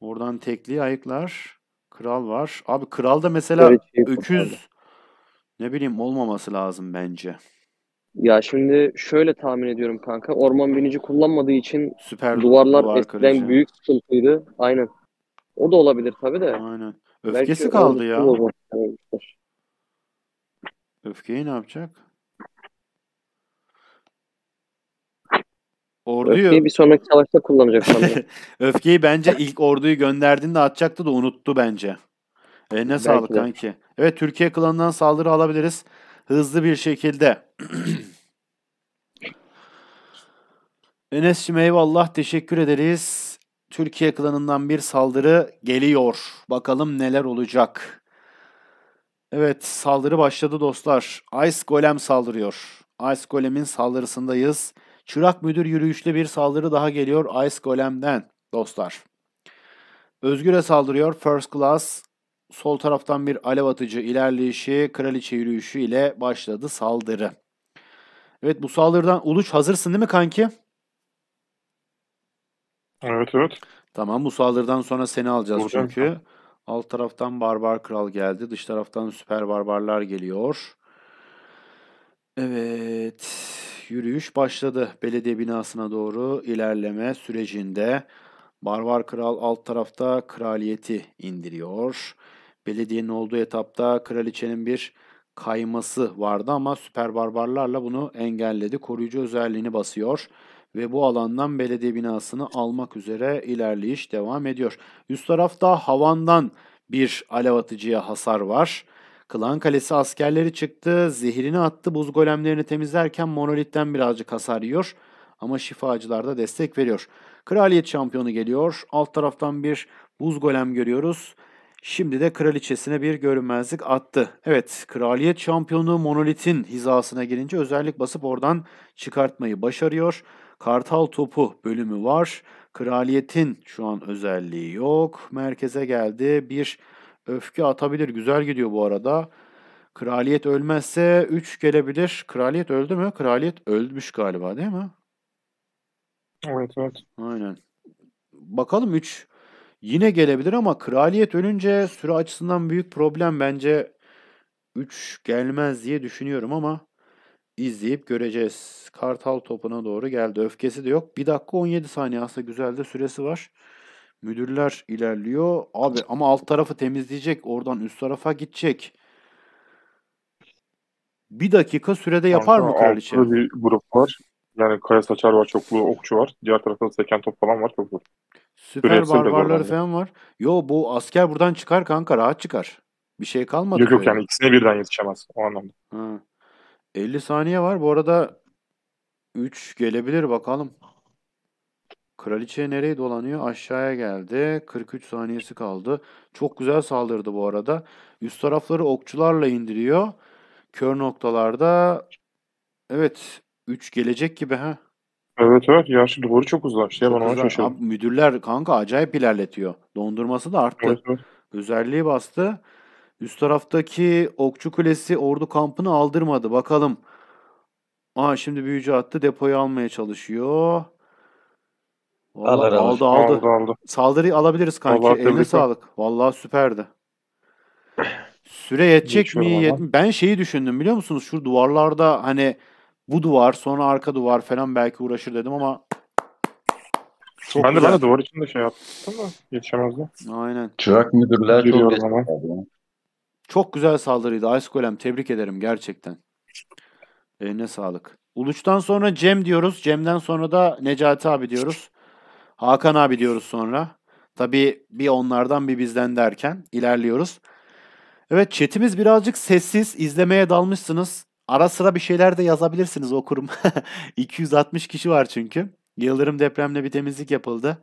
Oradan tekli ayıklar. Kral var. Abi kral da mesela Kraliçeyi öküz ne bileyim olmaması lazım bence. Ya şimdi şöyle tahmin ediyorum kanka. Orman binici kullanmadığı için Süper duvarlar duvar eskiden kırıcı. büyük sıkıntıydı. Aynen. O da olabilir tabii de. Aynen. Öfkesi Belki kaldı ya. Öfkeyi ne yapacak? Orduyu... Öfkeyi bir sonraki savaşta kullanacak sanırım. Öfkeyi bence ilk orduyu gönderdiğinde atacaktı da unuttu bence. Eline Belki sağlık de. kanki. Evet Türkiye klanından saldırı alabiliriz. Hızlı bir şekilde. Enes'cim eyvallah teşekkür ederiz. Türkiye klanından bir saldırı geliyor. Bakalım neler olacak. Evet saldırı başladı dostlar. Ice Golem saldırıyor. Ice Golem'in saldırısındayız. Çırak müdür yürüyüşlü bir saldırı daha geliyor Ice Golem'den dostlar. Özgür'e saldırıyor. First Class sol taraftan bir alev atıcı ilerleyişi, kraliçe yürüyüşü ile başladı saldırı. Evet bu saldırıdan Uluç hazırsın değil mi kanki? Evet evet. Tamam bu saldırıdan sonra seni alacağız Olacak. çünkü. Tamam. Alt taraftan Barbar Kral geldi. Dış taraftan Süper Barbarlar geliyor. Evet. Yürüyüş başladı. Belediye binasına doğru ilerleme sürecinde. Barbar Kral alt tarafta kraliyeti indiriyor. Belediyenin olduğu etapta kraliçenin bir kayması vardı ama süper barbarlarla bunu engelledi. Koruyucu özelliğini basıyor ve bu alandan belediye binasını almak üzere ilerleyiş devam ediyor. Üst tarafta havandan bir alev atıcıya hasar var. Klan Kalesi askerleri çıktı, zehirini attı, buz golemlerini temizlerken monolitten birazcık hasar yiyor. Ama şifacılar da destek veriyor. Kraliyet şampiyonu geliyor. Alt taraftan bir buz golem görüyoruz. Şimdi de kraliçesine bir görünmezlik attı. Evet, kraliyet şampiyonu Monolith'in hizasına gelince özellik basıp oradan çıkartmayı başarıyor. Kartal topu bölümü var. Kraliyetin şu an özelliği yok. Merkeze geldi. Bir öfke atabilir. Güzel gidiyor bu arada. Kraliyet ölmezse 3 gelebilir. Kraliyet öldü mü? Kraliyet ölmüş galiba değil mi? Evet evet. Aynen. Bakalım 3 yine gelebilir ama kraliyet ölünce süre açısından büyük problem bence 3 gelmez diye düşünüyorum ama izleyip göreceğiz. Kartal topuna doğru geldi. Öfkesi de yok. 1 dakika 17 saniye aslında güzel de süresi var. Müdürler ilerliyor. Abi ama alt tarafı temizleyecek. Oradan üst tarafa gidecek. Bir dakika sürede yapar Kanka, mı kraliçe? Altı bir grup var. Yani Kaya Saçar var, çoklu okçu var. Diğer tarafta seken top falan var. Çok zor. Süper Üretsin de barbarları falan var. Yo bu asker buradan çıkar kanka rahat çıkar. Bir şey kalmadı. Yok yok yani ikisine birden yetişemez o anlamda. Ha. 50 saniye var. Bu arada 3 gelebilir bakalım. Kraliçe nereye dolanıyor? Aşağıya geldi. 43 saniyesi kaldı. Çok güzel saldırdı bu arada. Üst tarafları okçularla indiriyor. Kör noktalarda evet 3 gelecek gibi ha. Evet evet gerçi doğru çok uzlaştı. Ya, ben ona Abi, müdürler kanka acayip ilerletiyor. Dondurması da arttı. Evet, Özelliği bastı. Üst taraftaki Okçu Kulesi ordu kampını aldırmadı. Bakalım. Aa şimdi büyücü attı. Depoyu almaya çalışıyor. Vallahi alır, alır. Aldı, aldı aldı. aldı. Saldırı alabiliriz kanka Eline sağlık. Vallahi süperdi. Süre yetecek Geçiyorum mi? Yet... Ben şeyi düşündüm biliyor musunuz? Şu duvarlarda hani bu duvar sonra arka duvar falan belki uğraşır dedim ama çok ben de güzel. ben de duvar içinde şey yaptım da yetişemezdim. Aynen. Çırak müdürler Giriyorum çok ama. Çok güzel saldırıydı. Ice Golem tebrik ederim gerçekten. Eline sağlık. Uluç'tan sonra Cem diyoruz. Cem'den sonra da Necati abi diyoruz. Hakan abi diyoruz sonra. Tabii bir onlardan bir bizden derken ilerliyoruz. Evet chatimiz birazcık sessiz. izlemeye dalmışsınız. Ara sıra bir şeyler de yazabilirsiniz okurum. 260 kişi var çünkü. Yıldırım depremle bir temizlik yapıldı.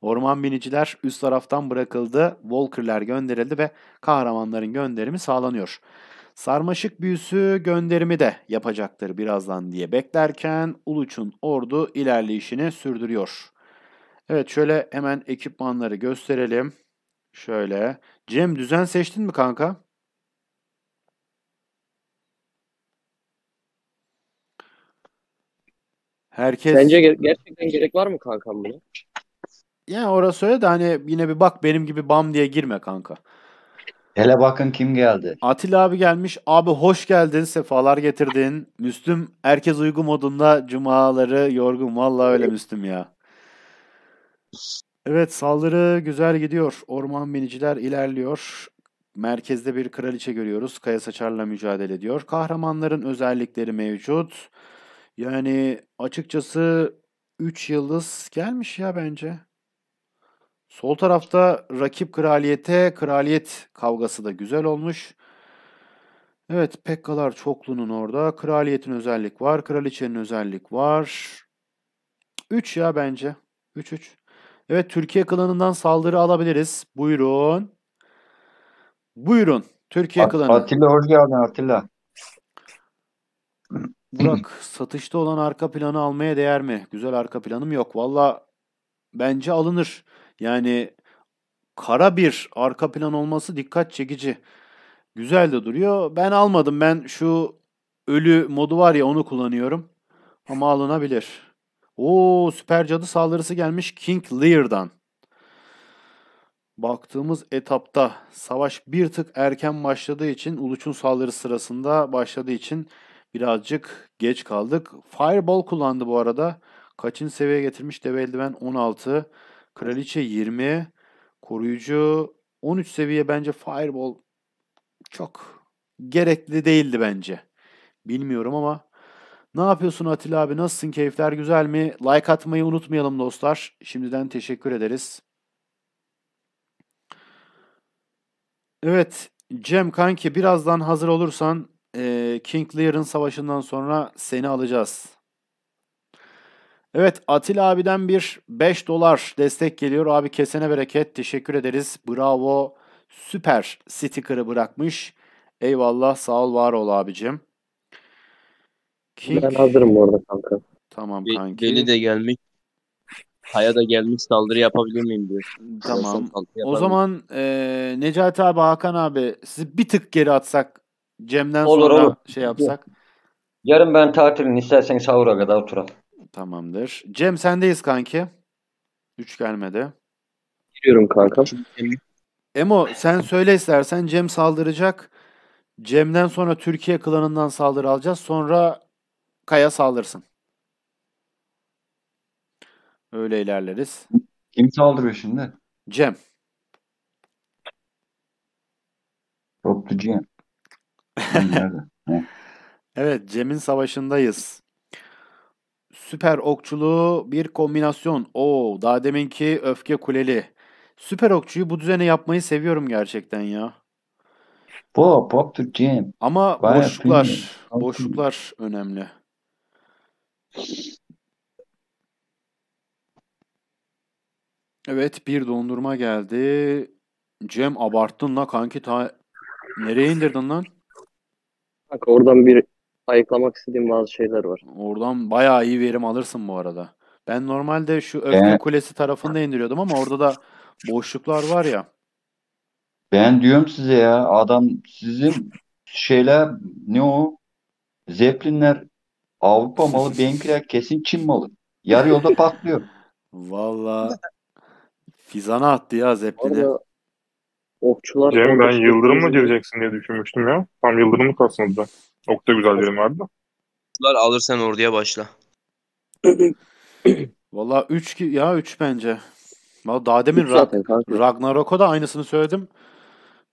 Orman biniciler üst taraftan bırakıldı. Walker'ler gönderildi ve kahramanların gönderimi sağlanıyor. Sarmaşık büyüsü gönderimi de yapacaktır birazdan diye beklerken Uluç'un ordu ilerleyişini sürdürüyor. Evet şöyle hemen ekipmanları gösterelim. Şöyle. Cem düzen seçtin mi kanka? Herkes... Bence ger- gerçekten gerek var mı kankam buna? Yani orası öyle de hani yine bir bak benim gibi bam diye girme kanka. Hele bakın kim geldi. Atilla abi gelmiş. Abi hoş geldin. Sefalar getirdin. Müslüm herkes uygun modunda. Cumaları yorgun. Vallahi öyle Müslüm ya. Evet saldırı güzel gidiyor. Orman biniciler ilerliyor. Merkezde bir kraliçe görüyoruz. Kaya saçarla mücadele ediyor. Kahramanların özellikleri mevcut. Yani açıkçası 3 yıldız gelmiş ya bence. Sol tarafta rakip kraliyete kraliyet kavgası da güzel olmuş. Evet pek Pekkalar çokluğunun orada. Kraliyetin özellik var. Kraliçenin özellik var. 3 ya bence. 3-3. Evet Türkiye klanından saldırı alabiliriz. Buyurun. Buyurun. Türkiye At- klanı. Atilla hoş geldin Atilla. Burak satışta olan arka planı almaya değer mi? Güzel arka planım yok. Valla bence alınır. Yani kara bir arka plan olması dikkat çekici. Güzel de duruyor. Ben almadım. Ben şu ölü modu var ya onu kullanıyorum. Ama alınabilir. Oo süper cadı saldırısı gelmiş King Lear'dan. Baktığımız etapta savaş bir tık erken başladığı için Uluç'un saldırı sırasında başladığı için Birazcık geç kaldık. Fireball kullandı bu arada. Kaçın seviye getirmiş? Dev eldiven 16. Kraliçe 20. Koruyucu 13 seviye bence Fireball çok gerekli değildi bence. Bilmiyorum ama ne yapıyorsun Atilla abi? Nasılsın? Keyifler güzel mi? Like atmayı unutmayalım dostlar. Şimdiden teşekkür ederiz. Evet Cem kanki birazdan hazır olursan King Lear'ın savaşından sonra seni alacağız. Evet Atil abiden bir 5 dolar destek geliyor. Abi kesene bereket. Teşekkür ederiz. Bravo. Süper sticker'ı bırakmış. Eyvallah. Sağ ol var ol abicim. King... Ben hazırım orada kanka. Tamam Be- kanki. Beni de gelmiş. Kaya da gelmiş saldırı yapabilir miyim diyor. Tamam. O zaman e, Necati abi, Hakan abi sizi bir tık geri atsak Cem'den olur, sonra olur. şey yapsak. Yarın ben tatilim. isterseniz sahura kadar oturalım. Tamamdır. Cem sendeyiz kanki. Üç gelmedi. Gidiyorum kanka. Emo sen söyle istersen Cem saldıracak. Cem'den sonra Türkiye klanından saldırı alacağız. Sonra Kaya saldırsın. Öyle ilerleriz. Kim saldırıyor şimdi? Cem. Toplu Cem evet Cem'in savaşındayız. Süper okçuluğu bir kombinasyon. Oo daha deminki öfke kuleli. Süper okçuyu bu düzene yapmayı seviyorum gerçekten ya. Bu pop Cem. Ama Bayağı boşluklar, film. boşluklar önemli. Evet bir dondurma geldi. Cem abarttın la kanki ta nereye indirdin lan? Kanka oradan bir ayıklamak istediğim bazı şeyler var. Oradan bayağı iyi verim alırsın bu arada. Ben normalde şu öfke Ee? kulesi tarafında indiriyordum ama orada da boşluklar var ya. Ben diyorum size ya adam sizin şeyler ne o? Zeplinler Avrupa malı benimkiler kesin Çin malı. Yarı yolda patlıyor. Valla Fizan'a attı ya Zeplini. Orada Okçular Cem ben Yıldırım mı geleceksin diye düşünmüştüm ya. Tam Yıldırım'ı kalsın da. Ok da güzel birim vardı. Okçular alırsan orduya başla. Valla 3 ya 3 bence. Valla daha demin Üç Ragnarok'a da aynısını söyledim.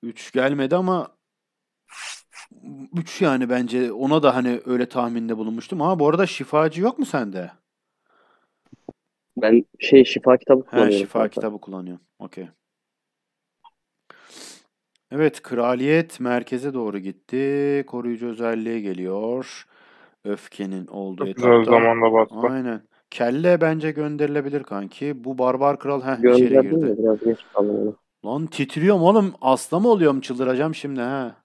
3 gelmedi ama 3 yani bence ona da hani öyle tahminde bulunmuştum. ama bu arada şifacı yok mu sende? Ben şey şifa kitabı kullanıyorum. He, şifa kitabı kullanıyorum. Okey. Evet kraliyet merkeze doğru gitti. Koruyucu özelliğe geliyor. Öfkenin olduğu Çok güzel etapta. zamanda bastı. Aynen. Kelle bence gönderilebilir kanki. Bu barbar kral heh içeri girdi. mi? Biraz geç kaldım Lan titriyorum oğlum. Asla mı oluyorum çıldıracağım şimdi ha.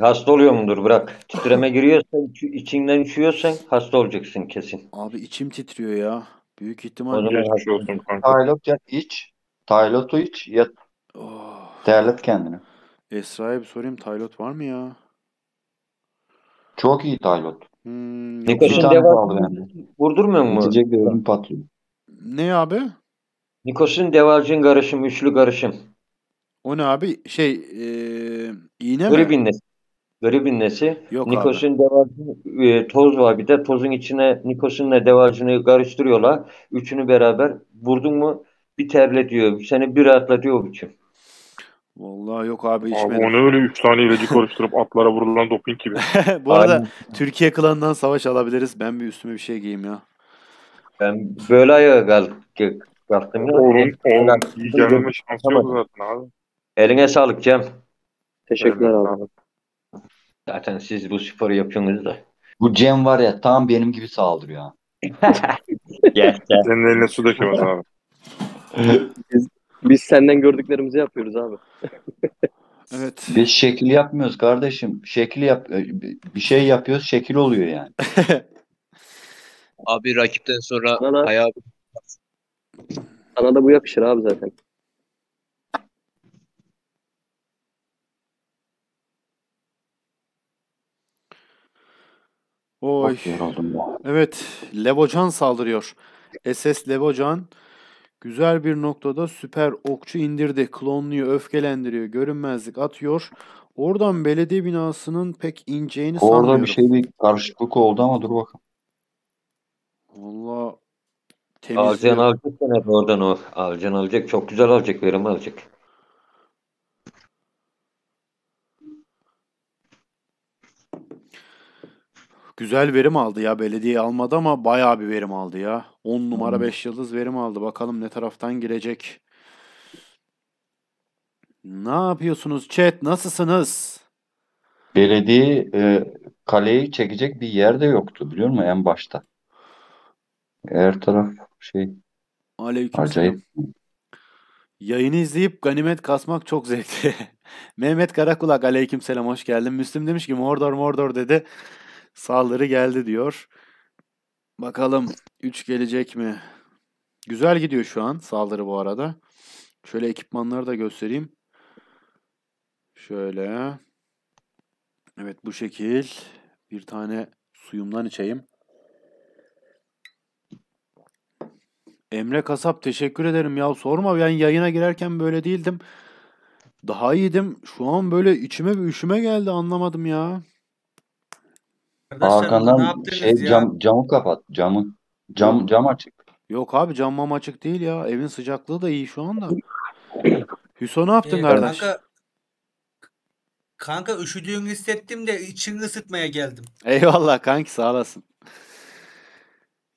Hasta oluyor mudur bırak. Titreme giriyorsan içi- içinden üşüyorsan hasta olacaksın kesin. Abi içim titriyor ya. Büyük ihtimalle. O zaman- Geçmiş olsun kanka. Taylot ya iç. Taylot'u iç. Ya Oh, Değerlet kendini. Esra'ya bir sorayım. Taylot var mı ya? Çok iyi Taylot. Hmm, Nikos'un devası yani. vurdurmuyor mu? Gidecek de ölüm patlıyor. Ne abi? Nikos'un devacın karışım, üçlü karışım. O ne abi? Şey, e, iğne Gribin mi? Gribin nesi. Gribin nesi. Yok Nikos'un devacın e, toz var bir de. Tozun içine Nikos'unla devacını karıştırıyorlar. Üçünü beraber. Vurdun mu bir terletiyor. Seni bir rahatlatıyor o biçim. Vallahi yok abi içmedim. Abi onu öyle 3 tane ilacı karıştırıp atlara vurulan doping gibi. Bu arada Aynen. Türkiye klanından savaş alabiliriz. Ben bir üstüme bir şey giyeyim ya. Ben böyle ayağa kalktım. Kalktım. Oğlum, oğlum iyi gelme şansı yok zaten abi. Eline sağlık Cem. Teşekkürler abi. Zaten siz bu sporu yapıyorsunuz da. Bu Cem var ya tam benim gibi saldırıyor. Gerçekten. Senin eline su dökemez abi. Biz senden gördüklerimizi yapıyoruz abi. evet. Biz şekli yapmıyoruz kardeşim. şekli yap e, bir şey yapıyoruz, şekil oluyor yani. abi rakipten sonra Sana... hayal sana da bu yakışır abi zaten. Oy. Evet. Lebocan saldırıyor. SS Lebocan Güzel bir noktada süper okçu indirdi. klonluyu öfkelendiriyor, görünmezlik atıyor. Oradan belediye binasının pek ineceğini Orada sanmıyorum. Orada bir şey bir karışıklık oldu ama dur bakalım. Valla temizliyor. Alcan alacak gene oradan o. Alcan alacak. Çok güzel alacak. Verim alacak. Güzel verim aldı ya. Belediye almadı ama bayağı bir verim aldı ya. 10 numara 5 hmm. yıldız verim aldı. Bakalım ne taraftan girecek. Ne yapıyorsunuz chat? Nasılsınız? Belediye e, kaleyi çekecek bir yer de yoktu biliyor musun en başta. Her taraf şey Aleyküm acayip. Selam. Yayını izleyip ganimet kasmak çok zevkli. Mehmet Karakulak aleyküm selam hoş geldin. Müslüm demiş ki Mordor Mordor dedi. Saldırı geldi diyor. Bakalım 3 gelecek mi? Güzel gidiyor şu an saldırı bu arada. Şöyle ekipmanları da göstereyim. Şöyle. Evet bu şekil. Bir tane suyumdan içeyim. Emre Kasap teşekkür ederim ya sorma ben yayına girerken böyle değildim. Daha iyiydim. Şu an böyle içime bir üşüme geldi anlamadım ya. Arkadaşlar Hakan'dan ne yaptınız şey, ya? camı kapat. Camı cam cam açık. Yok abi cam mam açık değil ya. Evin sıcaklığı da iyi şu anda. Hüso ne yaptın Ee, kardeş? kanka kanka üşüdüğünü hissettim de içini ısıtmaya geldim. Eyvallah kanki sağ olasın.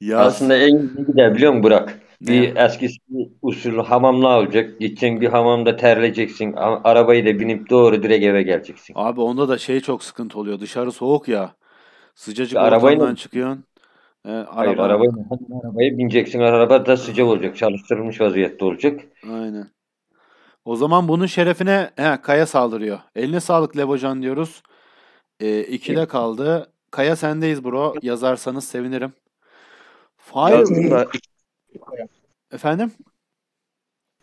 Ya Aslında en iyi de biliyor musun Burak? Bir Ne? eskisi usul hamamla olacak. Gideceksin bir hamamda terleyeceksin. Arabayı da binip doğru direkt eve geleceksin. Abi onda da şey çok sıkıntı oluyor. Dışarı soğuk ya. Sıcacık ya arabayla... ortamdan çıkıyorsun. E, araba... Hayır, arabayı, arabaya bineceksin. Araba da sıcak olacak. Çalıştırılmış vaziyette olacak. Aynen. O zaman bunun şerefine he, Kaya saldırıyor. Eline sağlık Lebocan diyoruz. E, ee, ikide evet. kaldı. Kaya sendeyiz bro. Yazarsanız sevinirim. Fire... Efendim?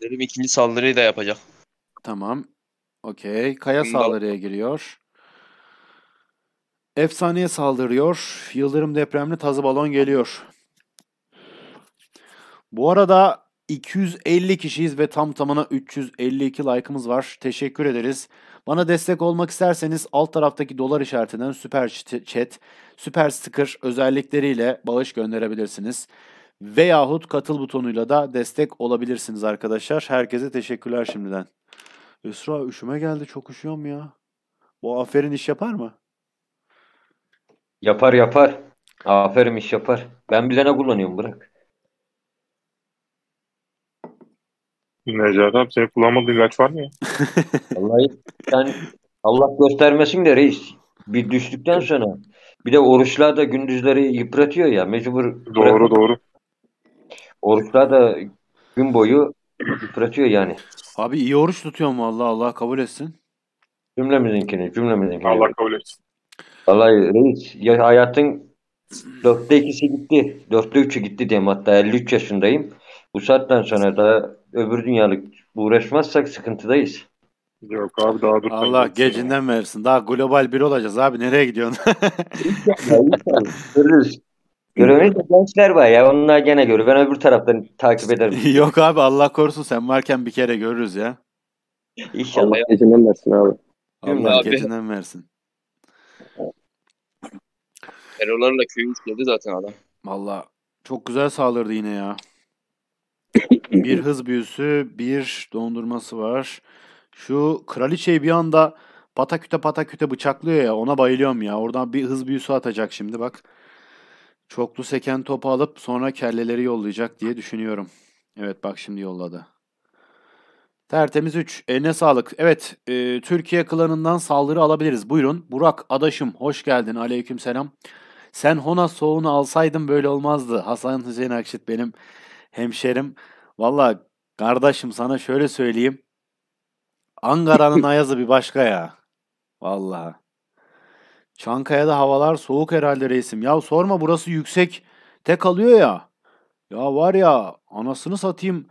Dedim ikinci saldırıyı da yapacak. Tamam. Okey. Kaya saldırıya giriyor. Efsaneye saldırıyor. Yıldırım depremli tazı balon geliyor. Bu arada 250 kişiyiz ve tam tamına 352 like'ımız var. Teşekkür ederiz. Bana destek olmak isterseniz alt taraftaki dolar işaretinden süper chat, süper sticker özellikleriyle bağış gönderebilirsiniz. Veyahut katıl butonuyla da destek olabilirsiniz arkadaşlar. Herkese teşekkürler şimdiden. Esra üşüme geldi çok üşüyorum ya. Bu aferin iş yapar mı? Yapar yapar. Aferin iş yapar. Ben bilene kullanıyorum bırak. Necati abi senin kullanmadığın ilaç var mı ya? Vallahi sen Allah göstermesin de reis. Bir düştükten sonra bir de oruçlar da gündüzleri yıpratıyor ya mecbur. Doğru bırakın. doğru. Oruçlar da gün boyu yıpratıyor yani. Abi iyi oruç tutuyor mu Allah Allah kabul etsin. Cümlemizinkini cümlemizinkini. Allah kabul etsin. Vallahi reis ya hayatın dörtte ikisi gitti. Dörtte üçü gitti diyeyim hatta 53 yaşındayım. Bu saatten sonra da öbür dünyalık uğraşmazsak sıkıntıdayız. Yok abi daha dur. Allah gecinden versin. Daha global bir olacağız abi. Nereye gidiyorsun? Görürüz. Görünce gençler var ya. Onlar gene görür. Ben öbür taraftan takip ederim. Yok abi Allah korusun sen varken bir kere görürüz ya. İnşallah. Allah gecinden versin abi. Allah abi. gecinden versin. Perolarla köyü üçledi zaten adam. Valla çok güzel saldırdı yine ya. bir hız büyüsü, bir dondurması var. Şu kraliçeyi bir anda pataküte pataküte bıçaklıyor ya ona bayılıyorum ya. Oradan bir hız büyüsü atacak şimdi bak. Çoklu seken topu alıp sonra kelleleri yollayacak diye düşünüyorum. Evet bak şimdi yolladı. Tertemiz 3. Eline sağlık. Evet e, Türkiye klanından saldırı alabiliriz. Buyurun. Burak Adaşım hoş geldin. Aleyküm selam. Sen Hona soğunu alsaydın böyle olmazdı. Hasan Hüseyin Akşit benim hemşerim. Valla kardeşim sana şöyle söyleyeyim. Ankara'nın ayazı bir başka ya. Vallahi. Çankaya'da havalar soğuk herhalde reisim. Ya sorma burası yüksek. Tek alıyor ya. Ya var ya anasını satayım.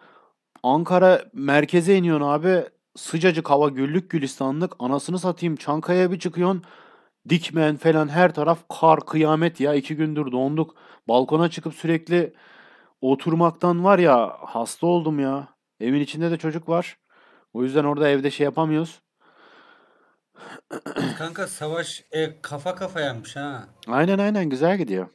Ankara merkeze iniyorsun abi. Sıcacık hava güllük gülistanlık. Anasını satayım Çankaya'ya bir çıkıyorsun. Dikmen falan her taraf kar kıyamet ya iki gündür donduk. Balkona çıkıp sürekli oturmaktan var ya hasta oldum ya. Evin içinde de çocuk var. O yüzden orada evde şey yapamıyoruz. Kanka savaş e, kafa kafaymış ha. Aynen aynen güzel gidiyor.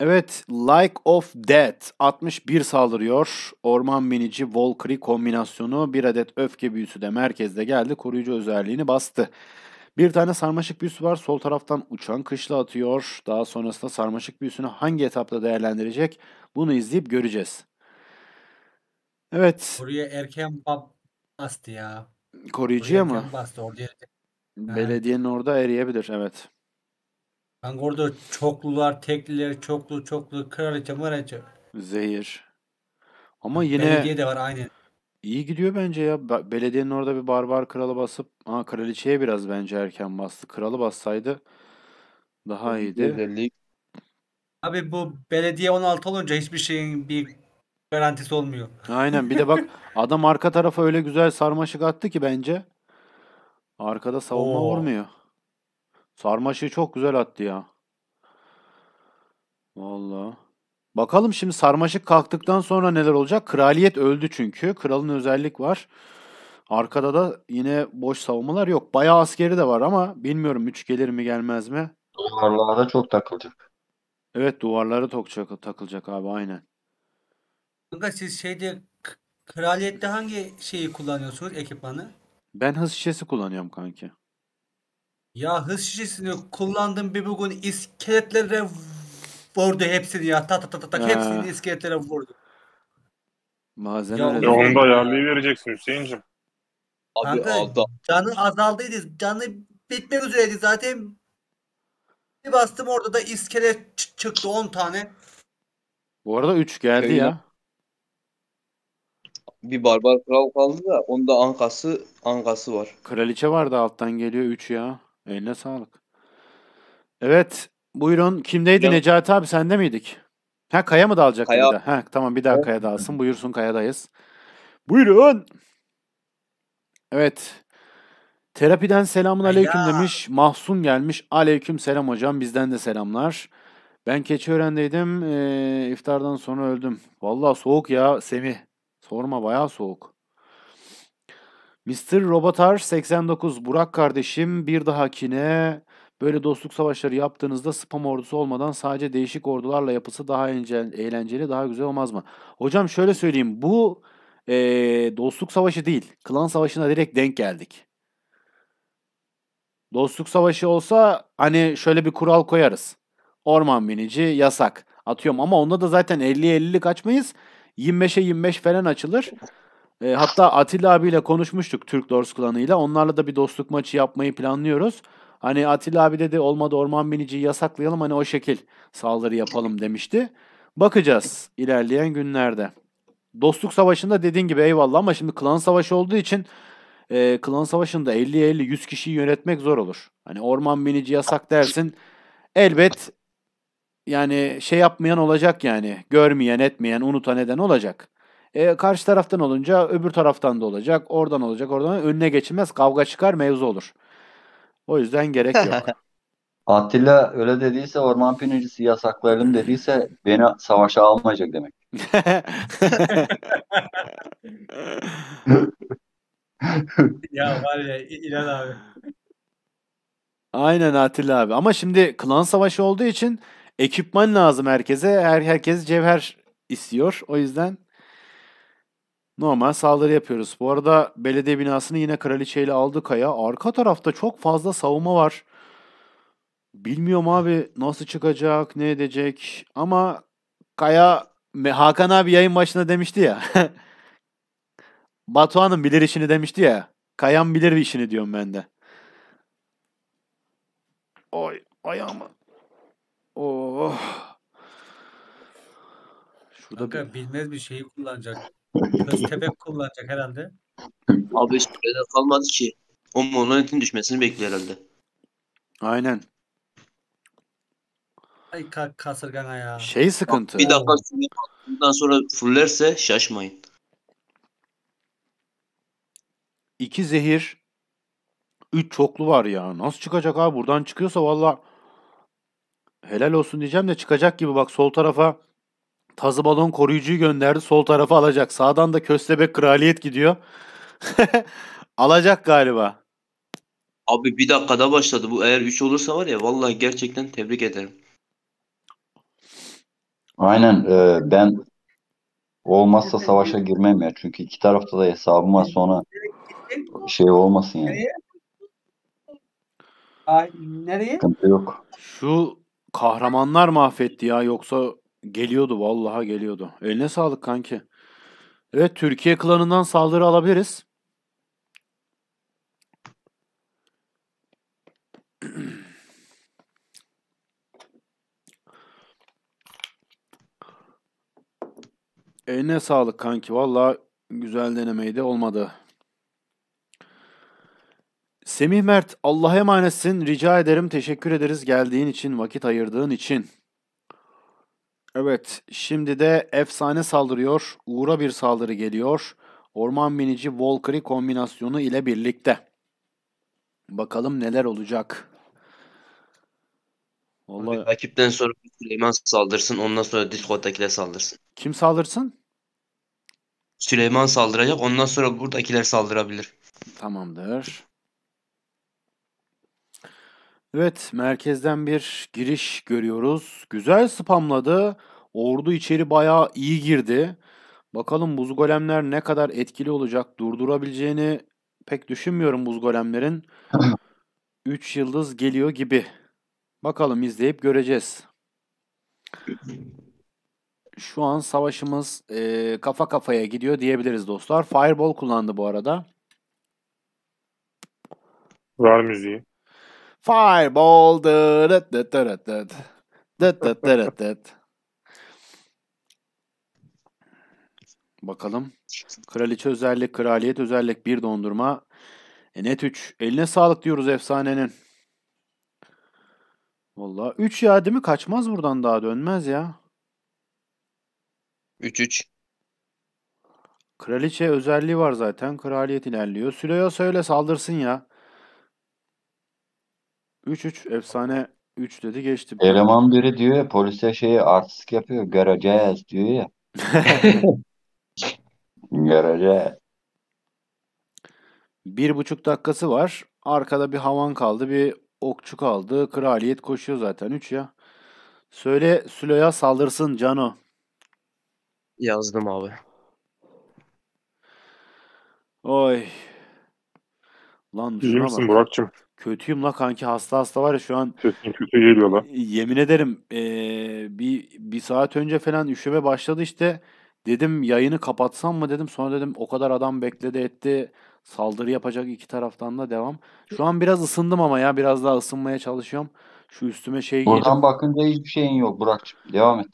Evet, Like of Death 61 saldırıyor. Orman binici Valkyrie kombinasyonu bir adet öfke büyüsü de merkezde geldi. Koruyucu özelliğini bastı. Bir tane sarmaşık büyüsü var. Sol taraftan uçan kışla atıyor. Daha sonrasında sarmaşık büyüsünü hangi etapta değerlendirecek? Bunu izleyip göreceğiz. Evet. Oraya erken bastı ya. Koruyucuya Oraya mı? Bastı. Orada... Belediyenin orada eriyebilir evet. Ben orada çoklular, tekliler, çoklu, çoklu, kraliçe, maraçe. Zehir. Ama yine Belediye de var aynı. İyi gidiyor bence ya. Belediyenin orada bir barbar kralı basıp ha, kraliçeye biraz bence erken bastı. Kralı bassaydı daha iyiydi. Özellik Abi bu belediye 16 olunca hiçbir şeyin bir garantisi olmuyor. Aynen bir de bak adam arka tarafa öyle güzel sarmaşık attı ki bence. Arkada savunma Oo. vurmuyor. Sarmaşı çok güzel attı ya. Vallahi Bakalım şimdi sarmaşık kalktıktan sonra neler olacak? Kraliyet öldü çünkü. Kralın özellik var. Arkada da yine boş savunmalar yok. Bayağı askeri de var ama bilmiyorum 3 gelir mi gelmez mi? Duvarlara da çok takılacak. Evet duvarlara tokacak, takılacak abi aynen. Kanka siz şeyde kraliyette hangi şeyi kullanıyorsunuz ekipmanı? Ben hız şişesi kullanıyorum kanki. Ya hız şişesini kullandığım bir bugün iskeletlere vurdu hepsini ya. Ta ta ta ta, ta. hepsini iskeletlere vurdu. Malzemeleri. Ya onu da ayarlayıvereceksin Hüseyin'cim. Abi Kanka, aldı. Canı azaldıydı. Canı bitmek üzereydi zaten. Bir bastım orada da iskelet çıktı 10 tane. Bu arada 3 geldi Öyle. ya. Bir barbar kral kaldı da onda ankası ankası var. Kraliçe vardı alttan geliyor 3 ya. Eline sağlık. Evet. Buyurun. Kimdeydi Yok. Necati abi? Sende miydik? Ha Kaya mı dalacak? Kaya. Bir ha, tamam bir daha evet. Kaya dalsın. Buyursun Kaya'dayız. Buyurun. Evet. Terapiden selamun aleyküm ya. demiş. Mahsun gelmiş. Aleyküm selam hocam. Bizden de selamlar. Ben Keçiören'deydim. Ee, iftardan sonra öldüm. Vallahi soğuk ya Semih. Sorma bayağı soğuk. Mr. Robotar 89 Burak kardeşim bir dahakine böyle dostluk savaşları yaptığınızda spam ordusu olmadan sadece değişik ordularla yapısı daha eğlenceli daha güzel olmaz mı? Hocam şöyle söyleyeyim bu ee, dostluk savaşı değil klan savaşına direkt denk geldik. Dostluk savaşı olsa hani şöyle bir kural koyarız. Orman binici yasak atıyorum ama onda da zaten 50 50'lik açmayız. 25'e 25 falan açılır. E, hatta Atilla abiyle konuşmuştuk Türk Lords klanıyla. Onlarla da bir dostluk maçı yapmayı planlıyoruz. Hani Atilla abi dedi olmadı orman biniciyi yasaklayalım hani o şekil saldırı yapalım demişti. Bakacağız ilerleyen günlerde. Dostluk savaşında dediğin gibi eyvallah ama şimdi klan savaşı olduğu için e, klan savaşında 50-50 100 kişiyi yönetmek zor olur. Hani orman binici yasak dersin elbet yani şey yapmayan olacak yani. Görmeyen, etmeyen, unutan eden olacak. E, karşı taraftan olunca öbür taraftan da olacak. Oradan olacak. Oradan önüne geçilmez. Kavga çıkar mevzu olur. O yüzden gerek yok. Attila öyle dediyse orman pinicisi yasaklarım dediyse beni savaşa almayacak demek. ya var ya İlan abi. Aynen Atilla abi. Ama şimdi klan savaşı olduğu için ekipman lazım herkese. Her herkes cevher istiyor. O yüzden Normal saldırı yapıyoruz. Bu arada belediye binasını yine kraliçeyle aldı Kaya. Arka tarafta çok fazla savunma var. Bilmiyorum abi nasıl çıkacak, ne edecek. Ama Kaya, Hakan abi yayın başında demişti ya. Batuhan'ın bilir işini demişti ya. Kayan bilir işini diyorum ben de. Oy ayağıma. Oh. Şurada Kanka, bir... bilmez bir şeyi kullanacak. Biraz kullanacak herhalde. Abi hiç böyle kalmadı ki. O monolitin düşmesini bekliyor herhalde. Aynen. Ay ka kasırgan ayağı. Şey sıkıntı. Bir dakika bundan sonra fullerse şaşmayın. İki zehir. Üç çoklu var ya. Nasıl çıkacak abi? Buradan çıkıyorsa valla helal olsun diyeceğim de çıkacak gibi. Bak sol tarafa Tazı balon koruyucuyu gönderdi. Sol tarafı alacak. Sağdan da köstebek kraliyet gidiyor. alacak galiba. Abi bir dakikada başladı. Bu eğer 3 olursa var ya vallahi gerçekten tebrik ederim. Aynen e, ben olmazsa savaşa girmem ya. Çünkü iki tarafta da hesabıma sonra şey olmasın yani. Ay, nereye? Sıkıntı yok. Şu kahramanlar mahvetti ya yoksa Geliyordu vallaha geliyordu. Eline sağlık kanki. Evet Türkiye klanından saldırı alabiliriz. Eline sağlık kanki. Valla güzel denemeydi olmadı. Semih Mert Allah'a emanetsin. Rica ederim. Teşekkür ederiz geldiğin için, vakit ayırdığın için. Evet, şimdi de efsane saldırıyor. Uğur'a bir saldırı geliyor. Orman binici Valkyrie kombinasyonu ile birlikte. Bakalım neler olacak. Vallahi... Abi, rakipten sonra Süleyman saldırsın. Ondan sonra Discord'dakiler saldırsın. Kim saldırsın? Süleyman saldıracak. Ondan sonra buradakiler saldırabilir. Tamamdır. Evet, merkezden bir giriş görüyoruz. Güzel spamladı. Ordu içeri bayağı iyi girdi. Bakalım buz golemler ne kadar etkili olacak. Durdurabileceğini pek düşünmüyorum buz golemlerin. 3 yıldız geliyor gibi. Bakalım izleyip göreceğiz. Şu an savaşımız e, kafa kafaya gidiyor diyebiliriz dostlar. Fireball kullandı bu arada. Ver müziği. Fireball. Dıt dıt dıt dıt. Dıt dıt dıt dıt. Bakalım. Kraliçe özellik, kraliyet özellik, bir dondurma. E net 3. Eline sağlık diyoruz efsanenin. Valla 3 ya değil mi? Kaçmaz buradan daha dönmez ya. 3-3. Kraliçe özelliği var zaten. Kraliyet ilerliyor. Süloya söyle saldırsın ya. 3-3 efsane 3 dedi geçti. Eleman biri diyor ya polise şeyi artistik yapıyor. Göreceğiz diyor ya. Göreceğiz. Bir buçuk dakikası var. Arkada bir havan kaldı. Bir okçu kaldı. Kraliyet koşuyor zaten. 3 ya. Söyle Sülo'ya saldırsın Cano. Yazdım abi. Oy. Lan İyi şuna misin bak. Burak'cığım? Kötüyüm la kanki hasta hasta var ya şu an. Sesin kötü geliyor la. Yemin ederim ee, bir, bir saat önce falan üşüme başladı işte. Dedim yayını kapatsam mı dedim. Sonra dedim o kadar adam bekledi etti. Saldırı yapacak iki taraftan da devam. Şu an biraz ısındım ama ya biraz daha ısınmaya çalışıyorum. Şu üstüme şey geliyor. Oradan bakınca hiçbir şeyin yok Burak Devam et.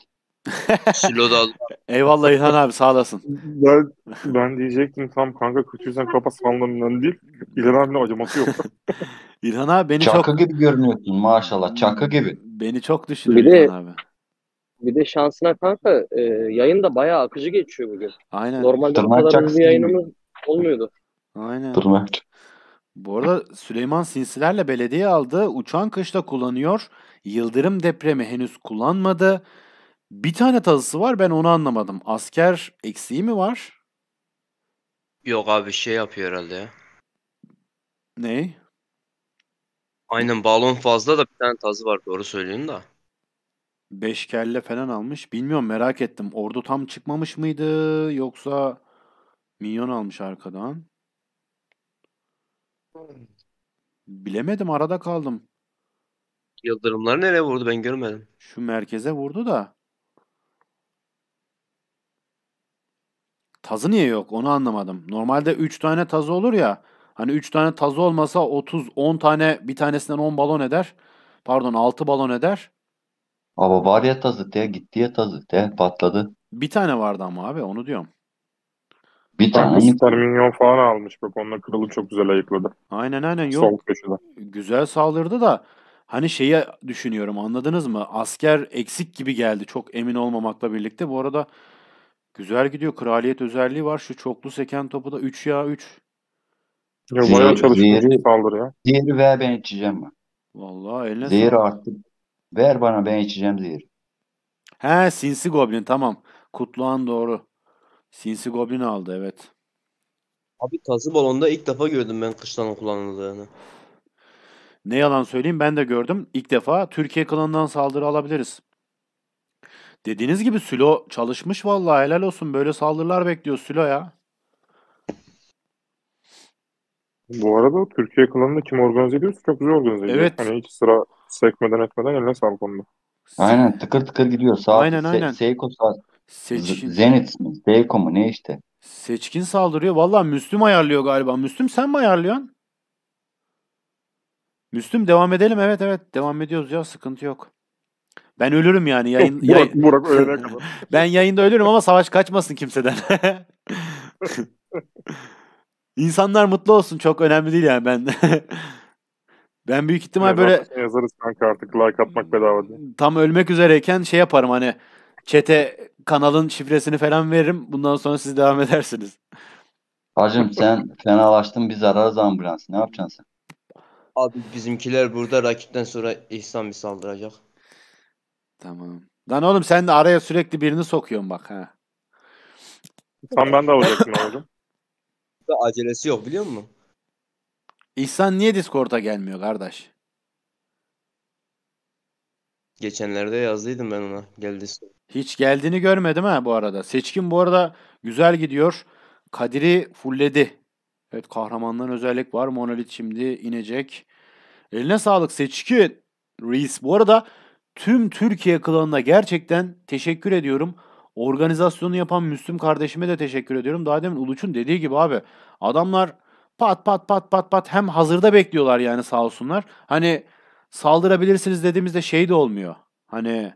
Silo da Eyvallah İlhan abi sağ olasın. Ben, ben diyecektim tam kanka küçüğüzden kafa sallamından değil. İlhan abinin acıması yok. İlhan abi beni Çakı çok... gibi görünüyorsun maşallah. Çakı gibi. Beni çok düşünüyor bir de, İlhan abi. Bir de şansına kanka e, yayın da bayağı akıcı geçiyor bugün. Aynen. Normalde Tırnak bu kadar bir yayınımız olmuyordu. Aynen. Tırnak. Bu arada Süleyman Sinsiler'le belediye aldı. Uçan kışta kullanıyor. Yıldırım depremi henüz kullanmadı. Bir tane tazısı var ben onu anlamadım. Asker eksiği mi var? Yok abi şey yapıyor herhalde ya. Ne? Aynen balon fazla da bir tane tazı var doğru söylüyorsun da. Beş kelle falan almış. Bilmiyorum merak ettim. Ordu tam çıkmamış mıydı yoksa minyon almış arkadan? Bilemedim arada kaldım. Yıldırımlar nereye vurdu ben görmedim. Şu merkeze vurdu da Tazı niye yok onu anlamadım. Normalde 3 tane tazı olur ya. Hani 3 tane tazı olmasa 30, 10 tane bir tanesinden 10 balon eder. Pardon 6 balon eder. Ama var ya tazı te, gitti ya tazı te patladı. Bir tane vardı ama abi onu diyorum. Bir tane. Mister Minyon falan almış bak onunla kralı çok güzel ayıkladı. Aynen aynen yok. Sol köşede. Güzel saldırdı da hani şeyi düşünüyorum anladınız mı? Asker eksik gibi geldi çok emin olmamakla birlikte. Bu arada Güzel gidiyor. Kraliyet özelliği var. Şu çoklu seken topu da 3 ya 3. Ya bayağı çalışmış. Saldır ya. ver ben içeceğim bak. Vallahi eline Zehir arttı. Ver bana ben içeceğim zehir. He Sinsi Goblin tamam. Kutluhan doğru. Sinsi Goblin aldı evet. Abi Tazı balonda ilk defa gördüm ben kıştan kullanıldığını. Ne yalan söyleyeyim ben de gördüm. İlk defa Türkiye klanından saldırı alabiliriz. Dediğiniz gibi Sülo çalışmış vallahi helal olsun. Böyle saldırılar bekliyor Sülo ya. Bu arada Türkiye klanını kim organize ediyorsa çok güzel organize ediyor. Evet. Hani hiç sıra sekmeden etmeden eline sağlık onda. Aynen tıkır tıkır gidiyor. Saat, aynen se- aynen. Seiko saat. Seçkin. Zenit mi? Seiko mu? Ne işte? Seçkin saldırıyor. Valla Müslüm ayarlıyor galiba. Müslüm sen mi ayarlıyorsun? Müslüm devam edelim. Evet evet devam ediyoruz ya sıkıntı yok. Ben ölürüm yani yayın. Burak, yayın... Burak ölene kadar. ben yayında ölürüm ama savaş kaçmasın kimseden. İnsanlar mutlu olsun çok önemli değil yani ben. ben büyük ihtimal ya böyle şey yazarız kanka artık like atmak bedava değil. Tam ölmek üzereyken şey yaparım hani çete kanalın şifresini falan veririm. Bundan sonra siz devam edersiniz. Hacım sen fenalaştın biz ararız ambulansı. Ne yapacaksın sen? Abi bizimkiler burada rakipten sonra İhsan bir saldıracak. Tamam. Lan oğlum sen de araya sürekli birini sokuyorsun bak ha. Tam ben de alacaktım oğlum. Acelesi yok biliyor musun? İhsan niye Discord'a gelmiyor kardeş? Geçenlerde yazdıydım ben ona. Geldi. Hiç geldiğini görmedim ha bu arada. Seçkin bu arada güzel gidiyor. Kadir'i fulledi. Evet kahramandan özellik var. Monolith şimdi inecek. Eline sağlık Seçkin. Reis. Bu arada tüm Türkiye klanına gerçekten teşekkür ediyorum. Organizasyonu yapan Müslüm kardeşime de teşekkür ediyorum. Daha demin Uluç'un dediği gibi abi adamlar pat pat pat pat pat hem hazırda bekliyorlar yani sağ olsunlar. Hani saldırabilirsiniz dediğimizde şey de olmuyor. Hani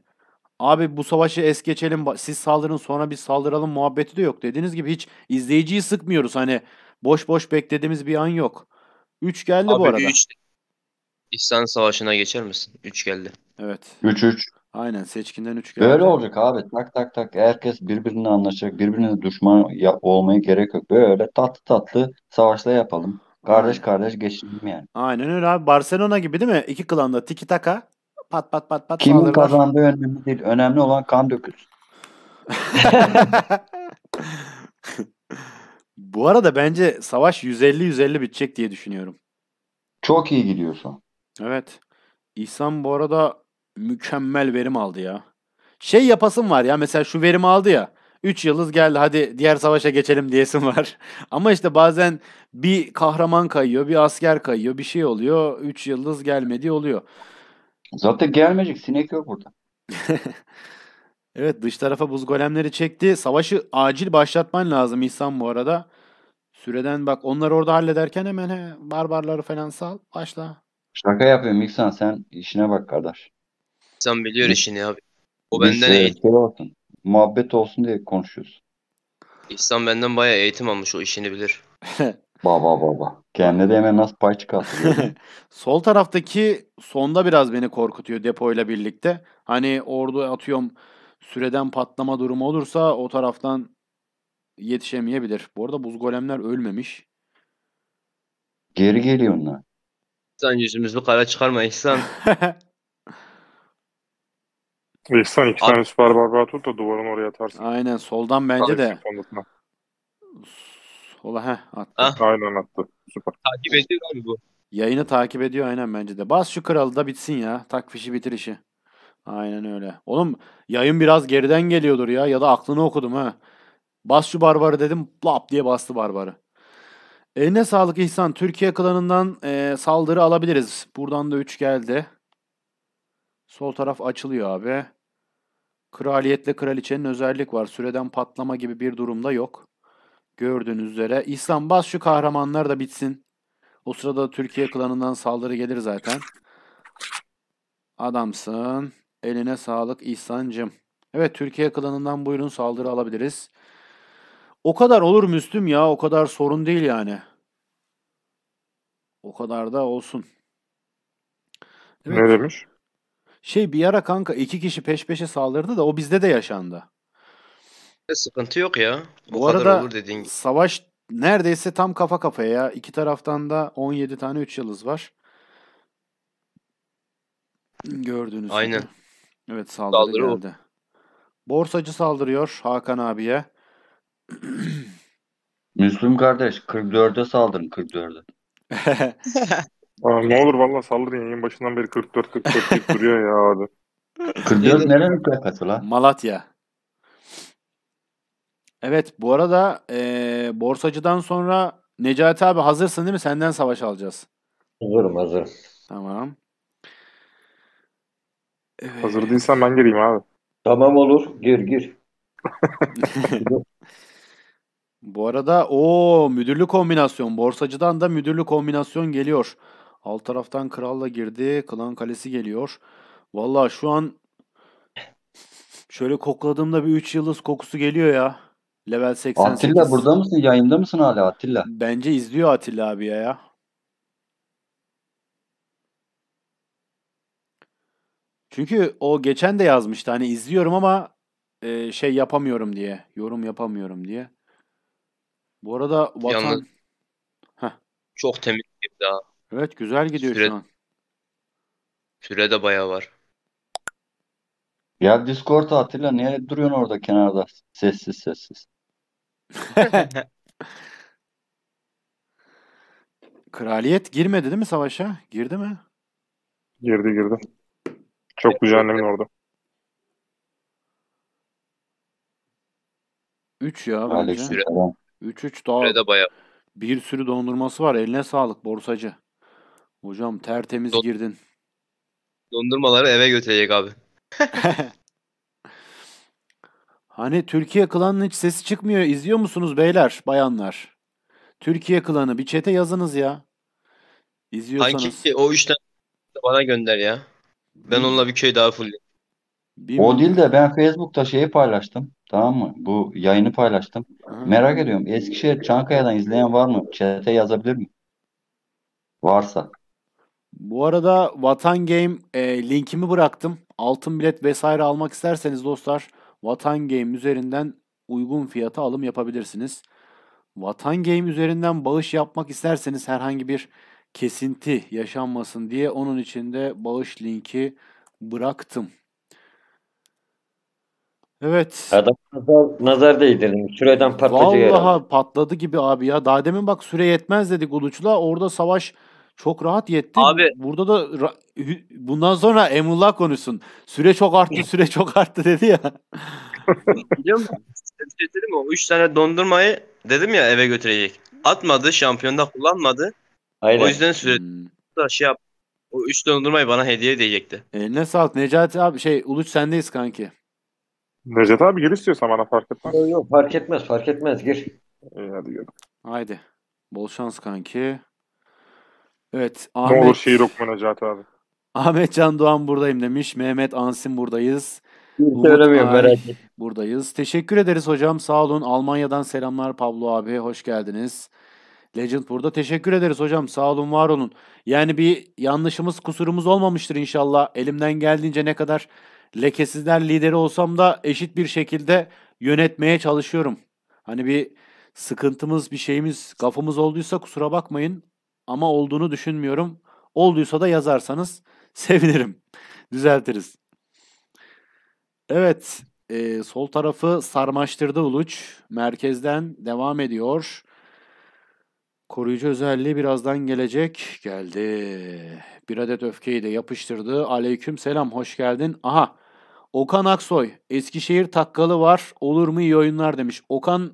abi bu savaşı es geçelim siz saldırın sonra biz saldıralım muhabbeti de yok. Dediğiniz gibi hiç izleyiciyi sıkmıyoruz hani boş boş beklediğimiz bir an yok. 3 geldi abi bu arada. Üç, İhsan Savaşı'na geçer misin? 3 geldi. Evet. 3-3. Aynen seçkinden 3 geldi. Böyle olacak abi. Tak tak tak. Herkes birbirine anlaşacak. Birbirine düşman ya- olmaya gerek yok. Böyle tatlı tatlı savaşla yapalım. Kardeş kardeş geçelim yani. Aynen öyle abi. Barcelona gibi değil mi? İki klanda tiki taka. Pat pat pat pat. Kimin kazandığı önemli değil. Önemli olan kan dökülsün. Bu arada bence savaş 150-150 bitecek diye düşünüyorum. Çok iyi gidiyorsun. Evet. İhsan bu arada mükemmel verim aldı ya. Şey yapasın var ya mesela şu verim aldı ya. 3 yıldız geldi hadi diğer savaşa geçelim diyesin var. Ama işte bazen bir kahraman kayıyor, bir asker kayıyor, bir şey oluyor. 3 yıldız gelmedi oluyor. Zaten gelmeyecek sinek yok burada. evet dış tarafa buz golemleri çekti. Savaşı acil başlatman lazım İhsan bu arada. Süreden bak onları orada hallederken hemen he, barbarları falan sal. Başla. Şaka yapıyorum İhsan sen işine bak kardeş. Sen biliyor işini abi. O benden e, şey, eğitim. olsun. Muhabbet olsun diye konuşuyoruz. İhsan benden bayağı eğitim almış o işini bilir. Baba baba. Kendine de hemen nasıl pay çıkartıyor. Sol taraftaki sonda biraz beni korkutuyor depoyla birlikte. Hani ordu atıyorum süreden patlama durumu olursa o taraftan yetişemeyebilir. Bu arada buz golemler ölmemiş. Geri geliyor onlar. İhsan yüzümüzü kara çıkarma İhsan. İhsan iki tane süper barbar tut da duvarın oraya atarsın. Aynen soldan bence de. Fondasına. Sola heh attı. Ah. Aynen attı. Süper. Takip ediyor abi bu. Yayını takip ediyor aynen bence de. Bas şu kralı da bitsin ya. Takfişi bitir işi. Aynen öyle. Oğlum yayın biraz geriden geliyordur ya. Ya da aklını okudum ha. Bas şu barbarı dedim. Lap diye bastı barbarı. Eline sağlık İhsan. Türkiye klanından e, saldırı alabiliriz. Buradan da 3 geldi. Sol taraf açılıyor abi. Kraliyetle kraliçenin özellik var. Süreden patlama gibi bir durumda yok. Gördüğünüz üzere. İslam bas şu kahramanlar da bitsin. O sırada Türkiye klanından saldırı gelir zaten. Adamsın. Eline sağlık İhsan'cım. Evet Türkiye klanından buyurun saldırı alabiliriz. O kadar olur Müslüm ya. O kadar sorun değil yani. O kadar da olsun. Evet. Ne demiş? Şey bir ara kanka iki kişi peş peşe saldırdı da o bizde de yaşandı. E Sıkıntı yok ya. Bu, kadar arada olur dediğin gibi. savaş neredeyse tam kafa kafaya ya. İki taraftan da 17 tane 3 yıldız var. Gördüğünüz Aynen. gibi. Evet saldırı Saldırı o. Borsacı saldırıyor Hakan abiye. Müslüm kardeş 44'e saldırın 44'e. ne olur valla saldırın yayın başından beri 44 44 deyip duruyor ya abi. 44 nerenin plakası lan? Malatya. Evet bu arada e, borsacıdan sonra Necati abi hazırsın değil mi? Senden savaş alacağız. Hazırım hazırım. Tamam. Evet. Hazır değilsen ben gireyim abi. Tamam olur. Gir gir. Bu arada o müdürlü kombinasyon. Borsacıdan da müdürlü kombinasyon geliyor. Alt taraftan kralla girdi. Klan kalesi geliyor. Valla şu an şöyle kokladığımda bir 3 yıldız kokusu geliyor ya. Level 88. Atilla burada mısın? Yayında mısın hala Atilla? Bence izliyor Atilla abi ya. Çünkü o geçen de yazmıştı hani izliyorum ama e, şey yapamıyorum diye. Yorum yapamıyorum diye. Bu arada Vatan Yalnız çok temiz bir daha. Evet güzel gidiyor Süre... şu an. Süre de bayağı var. Ya Discord'a Atilla niye duruyorsun orada kenarda? Sessiz sessiz. Kraliyet girmedi değil mi savaşa? Girdi mi? Girdi girdi. Çok bu cehennemin orada. 3 ya bence. Alex 3-3 daha Öyle bayağı. bir sürü dondurması var. Eline sağlık borsacı. Hocam tertemiz Don- girdin. Dondurmaları eve götürecek abi. hani Türkiye klanının hiç sesi çıkmıyor. İzliyor musunuz beyler, bayanlar? Türkiye klanı bir çete yazınız ya. İzliyorsanız. Hangisi o üç bana gönder ya. Ben onunla bir köy daha full. O değil de ben Facebook'ta şeyi paylaştım. Tamam mı? Bu yayını paylaştım. Hı. Merak ediyorum. Eskişehir Çankaya'dan izleyen var mı? Çete yazabilir mi? Varsa. Bu arada Vatan Game e, linkimi bıraktım. Altın bilet vesaire almak isterseniz dostlar Vatan Game üzerinden uygun fiyata alım yapabilirsiniz. Vatan Game üzerinden bağış yapmak isterseniz herhangi bir kesinti yaşanmasın diye onun için de bağış linki bıraktım. Evet. Adam nazar, nazar değdirin. Süreden patlayacak. Vallahi patladı gibi abi ya. Daha demin bak süre yetmez dedik Uluç'la. Orada savaş çok rahat yetti. Abi. Burada da bundan sonra Emullah konuşsun. Süre çok arttı, süre çok arttı dedi ya. Biliyor musun? Şey dedim o 3 tane dondurmayı dedim ya eve götürecek. Atmadı, şampiyonda kullanmadı. Aynen. O yüzden süre hmm. şey yap. O 3 dondurmayı bana hediye edecekti. Eline sağlık Necati abi şey Uluç sendeyiz kanki. Necdet abi gir istiyorsan bana fark etmez. Yok yok fark etmez fark etmez gir. İyi hadi gir. Haydi. Bol şans kanki. Evet. Ahmet... Ne olur şiir okuma Necdet abi. Ahmet Can Doğan buradayım demiş. Mehmet Ansin buradayız. Şey söylemiyorum merak et. Buradayız. Teşekkür ederiz hocam. Sağ olun. Almanya'dan selamlar Pablo abi. Hoş geldiniz. Legend burada. Teşekkür ederiz hocam. Sağ olun, var olun. Yani bir yanlışımız, kusurumuz olmamıştır inşallah. Elimden geldiğince ne kadar lekesizler lideri olsam da eşit bir şekilde yönetmeye çalışıyorum. Hani bir sıkıntımız, bir şeyimiz, kafamız olduysa kusura bakmayın ama olduğunu düşünmüyorum. Olduysa da yazarsanız sevinirim. Düzeltiriz. Evet, e, sol tarafı sarmaştırdı Uluç. Merkezden devam ediyor. Koruyucu özelliği birazdan gelecek. Geldi. Bir adet öfkeyi de yapıştırdı. Aleyküm selam hoş geldin. Aha Okan Aksoy Eskişehir takkalı var olur mu iyi oyunlar demiş. Okan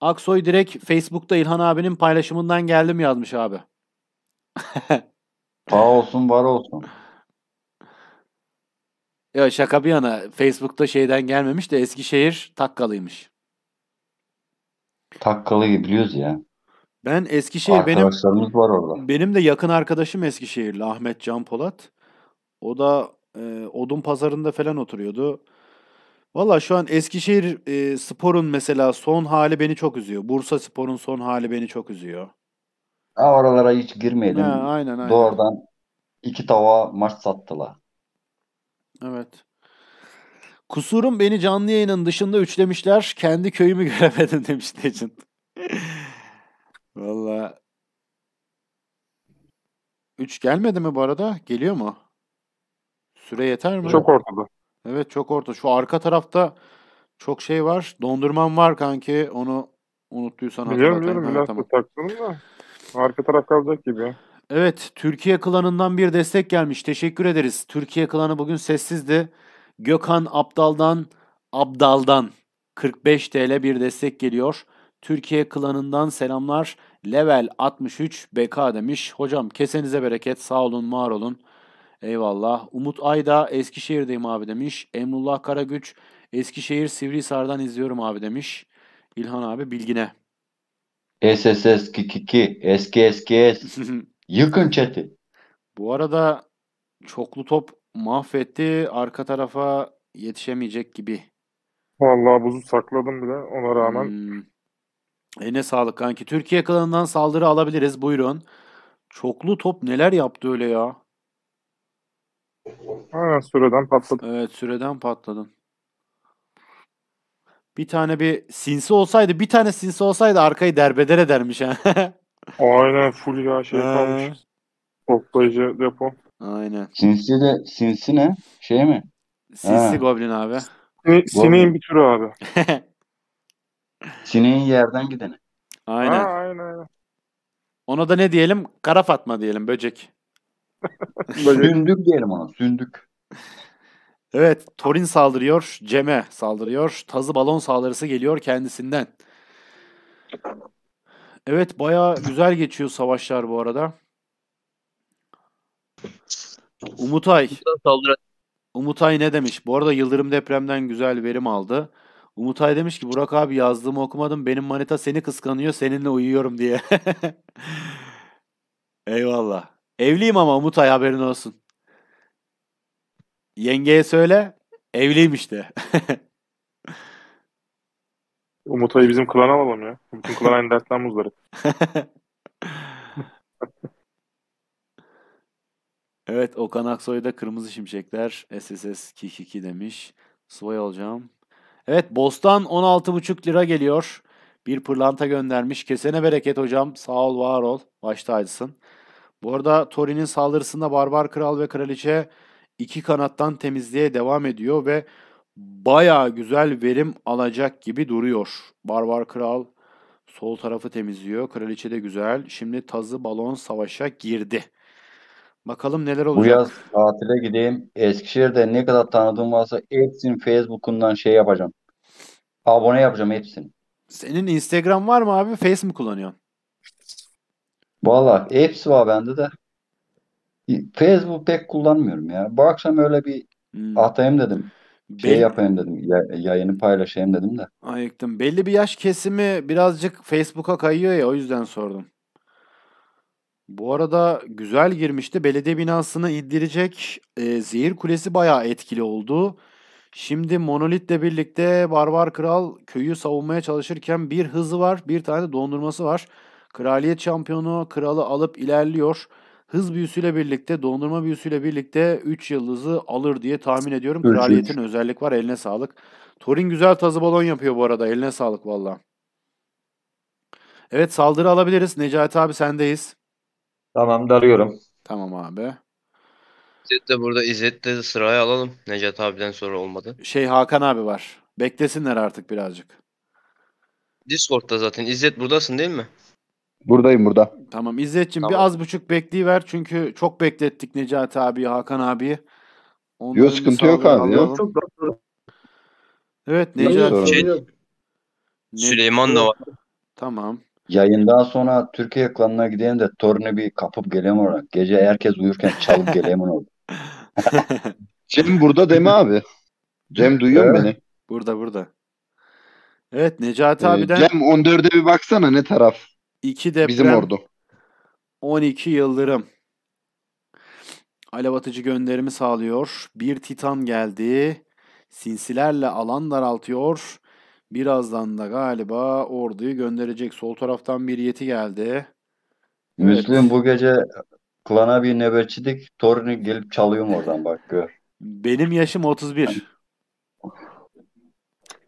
Aksoy direkt Facebook'ta İlhan abinin paylaşımından geldim yazmış abi. Sağ olsun var olsun. Ya şaka bir yana Facebook'ta şeyden gelmemiş de Eskişehir takkalıymış. Takkalı biliyoruz ya. Ben Eskişehir Arkadaşlarımız benim var orada. Benim de yakın arkadaşım Eskişehirli Ahmet Can Polat. O da e, odun pazarında falan oturuyordu. Valla şu an Eskişehir e, Spor'un mesela son hali beni çok üzüyor. Bursa Spor'un son hali beni çok üzüyor. Ha, oralara hiç girmeyelim. Ha, aynen, aynen. Doğrudan iki tava maç sattılar. Evet. Kusurum beni canlı yayının dışında üçlemişler. Kendi köyümü göremedim demiş Necin. Valla 3 gelmedi mi bu arada? Geliyor mu? Süre yeter mi? Çok ortada. Evet çok orta. Şu arka tarafta çok şey var. Dondurman var kanki. Onu unuttuysan biliyorum, hatırlatayım. Biliyorum biliyorum. Tamam. Taktım da arka taraf kalacak gibi. Evet, Türkiye klanından bir destek gelmiş. Teşekkür ederiz. Türkiye klanı bugün sessizdi. Gökhan Abdal'dan Abdal'dan 45 TL bir destek geliyor. Türkiye klanından selamlar. Level 63 BK demiş. Hocam kesenize bereket. Sağ olun, var olun. Eyvallah. Umut Ayda Eskişehir'deyim abi demiş. Emrullah Karagüç Eskişehir Sivrihisar'dan izliyorum abi demiş. İlhan abi bilgine. SSS Kiki eski eski yıkın çeti. Bu arada çoklu top mahvetti. Arka tarafa yetişemeyecek gibi. Vallahi buzu sakladım bile. Ona rağmen hmm. E ne sağlık kanki. Türkiye kalanından saldırı alabiliriz. Buyurun. Çoklu top neler yaptı öyle ya? Aa, süreden patladı. Evet süreden patladın. Bir tane bir sinsi olsaydı, bir tane sinsi olsaydı arkayı derbeder edermiş ha. Aynen full ya şey kalmış. Toplayıcı depo. Aynen. Sinsi de sinsi ne? Şey mi? Sinsi ha. Goblin abi. Sin, sineğin bir türü abi. Sineğin yerden gideni. Aynen. Ha, aynen aynen. Ona da ne diyelim? Kara Fatma diyelim böcek. sündük diyelim ona sündük. Evet Torin saldırıyor. Cem'e saldırıyor. Tazı balon saldırısı geliyor kendisinden. Evet baya güzel geçiyor savaşlar bu arada. Umutay. Umutay ne demiş? Bu arada Yıldırım depremden güzel verim aldı. Umutay demiş ki Burak abi yazdığımı okumadım. Benim manita seni kıskanıyor. Seninle uyuyorum diye. Eyvallah. Evliyim ama Umutay haberin olsun. Yengeye söyle. Evliyim işte. Umutay'ı bizim klan alalım ya. Bütün klan aynı dertten muzdarip. evet Okan Aksoy da Kırmızı Şimşekler SSS 2 demiş. Soy alacağım. Evet Bostan 16,5 lira geliyor. Bir pırlanta göndermiş. Kesene bereket hocam. Sağ ol var ol. Başta acısın. Bu arada Tori'nin saldırısında Barbar Kral ve Kraliçe iki kanattan temizliğe devam ediyor ve baya güzel verim alacak gibi duruyor. Barbar Kral sol tarafı temizliyor. Kraliçe de güzel. Şimdi tazı balon savaşa girdi. Bakalım neler olacak. Bu yaz tatile gideyim. Eskişehir'de ne kadar tanıdığım varsa hepsini Facebook'undan şey yapacağım. Abone yapacağım hepsini. Senin Instagram var mı abi? Face mi kullanıyorsun? Vallahi hepsi var bende de. Facebook pek kullanmıyorum ya. Bu akşam öyle bir hmm. atayım dedim. Şey Bel- yapayım dedim. Yayını paylaşayım dedim de. Ayıktım. Belli bir yaş kesimi birazcık Facebook'a kayıyor ya o yüzden sordum. Bu arada güzel girmişti. Belediye binasını indirecek e, zehir kulesi bayağı etkili oldu. Şimdi Monolit'le birlikte Barbar Kral köyü savunmaya çalışırken bir hızı var, bir tane de dondurması var. Kraliyet şampiyonu kralı alıp ilerliyor. Hız büyüsüyle birlikte, dondurma büyüsüyle birlikte 3 yıldızı alır diye tahmin ediyorum. Görüşürüz. Kraliyetin özellik var. Eline sağlık. Torin güzel tazı balon yapıyor bu arada. Eline sağlık valla. Evet saldırı alabiliriz. Necati abi sendeyiz. Tamam darıyorum. Tamam abi. İzzet de burada. İzzet de sıraya alalım. Necat abiden sonra olmadı. Şey Hakan abi var. Beklesinler artık birazcık. Discord'da zaten. İzzet buradasın değil mi? Buradayım burada. Tamam İzzet'ciğim Tamam. bir az buçuk bekleyiver. Çünkü çok beklettik Necati abi, Hakan abi. Yok, sıkıntı yok abi ya. Çok Evet Necati. sorun. Şey, Süleyman da var. Tamam. Yayından sonra Türkiye klanına gideyim de torunu bir kapıp geleyim olarak. Gece herkes uyurken çalıp geleyim oldu. Cem burada deme abi. Cem duyuyor evet. beni? Burada burada. Evet Necati ee, abiden. Cem 14'e bir baksana ne taraf? İki deprem. Bizim ordu. 12 yıldırım. Alev atıcı gönderimi sağlıyor. Bir titan geldi. Sinsilerle alan daraltıyor. Birazdan da galiba orduyu gönderecek. Sol taraftan bir yeti geldi. Müslüm evet. bu gece klana bir nöbetçilik. Torunu gelip çalıyorum oradan bak gör. Benim yaşım 31.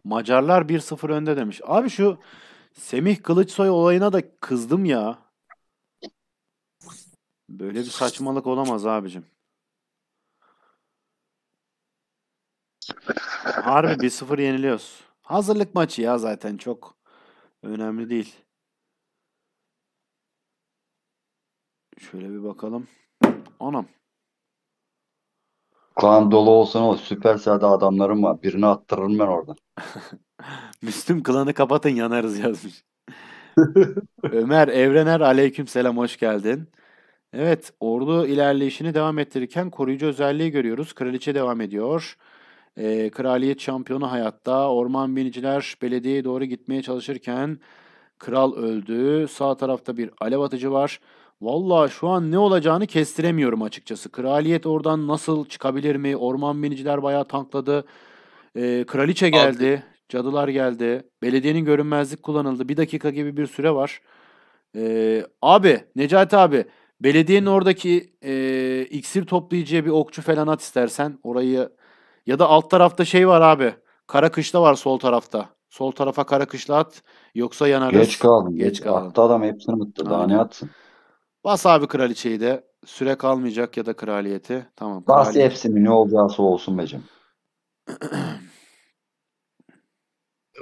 Macarlar 1-0 önde demiş. Abi şu Semih Kılıçsoy olayına da kızdım ya. Böyle bir saçmalık olamaz abicim. Harbi 1-0 yeniliyoruz. Hazırlık maçı ya zaten çok önemli değil. Şöyle bir bakalım. Anam. Klan dolu olsun o süper sade adamlarım var. Birini attırırım ben oradan. Müslüm klanı kapatın yanarız yazmış. Ömer Evrener aleyküm selam hoş geldin. Evet ordu ilerleyişini devam ettirirken koruyucu özelliği görüyoruz. Kraliçe devam ediyor. E, kraliyet şampiyonu hayatta. Orman biniciler belediyeye doğru gitmeye çalışırken kral öldü. Sağ tarafta bir alev atıcı var. Valla şu an ne olacağını kestiremiyorum açıkçası. Kraliyet oradan nasıl çıkabilir mi? Orman biniciler bayağı tankladı. E, kraliçe geldi. Altı. Cadılar geldi. Belediyenin görünmezlik kullanıldı. Bir dakika gibi bir süre var. E, abi Necati abi belediyenin oradaki e, iksir toplayıcıya bir okçu falan at istersen. Orayı ya da alt tarafta şey var abi. Kara kışla var sol tarafta. Sol tarafa kara kışla at. Yoksa yanarız. Geç kaldın. Geç, geç kaldın. Attı adam hepsini mıttı. Daha ne atsın? Bas abi kraliçeyi de. Süre kalmayacak ya da kraliyeti. Tamam. Bas kraliyet. hepsini ne olacağı olsun becim.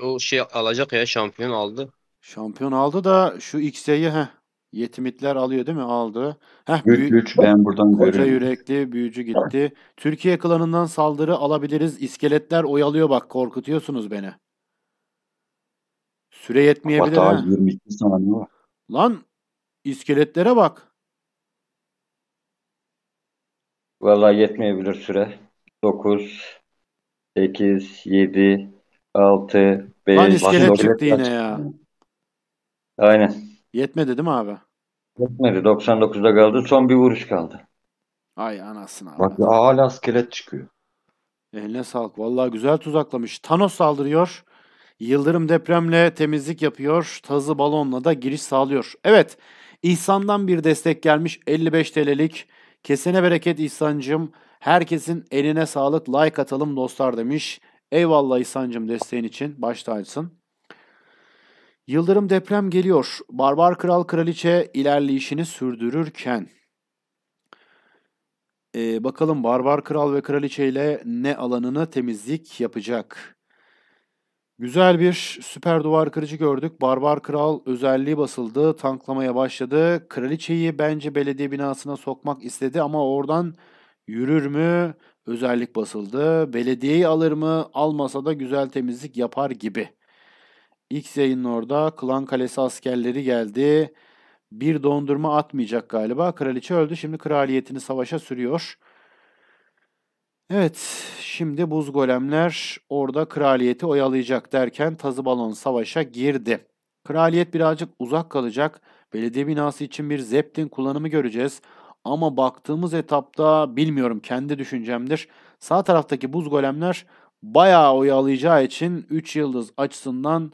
o şey alacak ya şampiyon aldı. Şampiyon aldı da şu XY'yi he Yetimitler alıyor değil mi? Aldı. Heh, güç, büyü- güç ben buradan Koca görüyorum. yürekli büyücü gitti. Türkiye klanından saldırı alabiliriz. İskeletler oyalıyor bak korkutuyorsunuz beni. Süre yetmeyebilir Hatta 22 saniye var. Lan iskeletlere bak. Vallahi yetmeyebilir süre. 9, 8, 7, 6, 5. Lan iskelet çıktı yine ya. Aynen. Yetmedi değil mi abi? Yetmedi. 99'da kaldı. Son bir vuruş kaldı. Ay anasını abi. Bak hala iskelet çıkıyor. Eline sağlık. Vallahi güzel tuzaklamış. Thanos saldırıyor. Yıldırım depremle temizlik yapıyor. Tazı balonla da giriş sağlıyor. Evet. İhsan'dan bir destek gelmiş. 55 TL'lik. Kesene bereket İhsan'cığım. Herkesin eline sağlık. Like atalım dostlar demiş. Eyvallah İhsan'cığım desteğin için. Baş tacısın. Yıldırım deprem geliyor. Barbar kral kraliçe ilerleyişini sürdürürken. Ee, bakalım barbar kral ve kraliçe ile ne alanını temizlik yapacak. Güzel bir süper duvar kırıcı gördük. Barbar kral özelliği basıldı. Tanklamaya başladı. Kraliçeyi bence belediye binasına sokmak istedi ama oradan yürür mü? Özellik basıldı. Belediyeyi alır mı? Almasa da güzel temizlik yapar gibi. X yayının orada Klan Kalesi askerleri geldi. Bir dondurma atmayacak galiba. Kraliçe öldü. Şimdi kraliyetini savaşa sürüyor. Evet, şimdi buz golemler orada kraliyeti oyalayacak derken tazı balon savaşa girdi. Kraliyet birazcık uzak kalacak. Belediye binası için bir zeptin kullanımı göreceğiz. Ama baktığımız etapta bilmiyorum kendi düşüncemdir. Sağ taraftaki buz golemler bayağı oyalayacağı için 3 yıldız açısından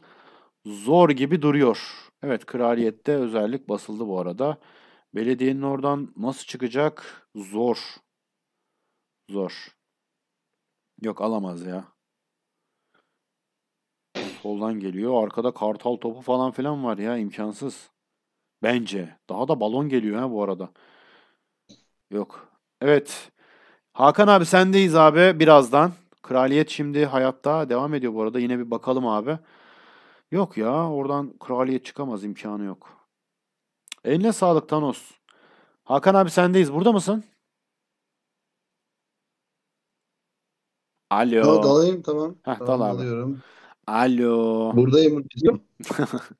zor gibi duruyor. Evet kraliyette özellik basıldı bu arada. Belediyenin oradan nasıl çıkacak? Zor. Zor. Yok alamaz ya. Soldan geliyor. Arkada kartal topu falan filan var ya imkansız. Bence. Daha da balon geliyor ha bu arada. Yok. Evet. Hakan abi sendeyiz abi birazdan. Kraliyet şimdi hayatta devam ediyor bu arada. Yine bir bakalım abi. Yok ya oradan kraliyet çıkamaz imkanı yok. Eline sağlık Thanos. Hakan abi sendeyiz. Burada mısın? Alo. Da, dalayım tamam. Heh, tamam dal abi. Alo. Buradayım.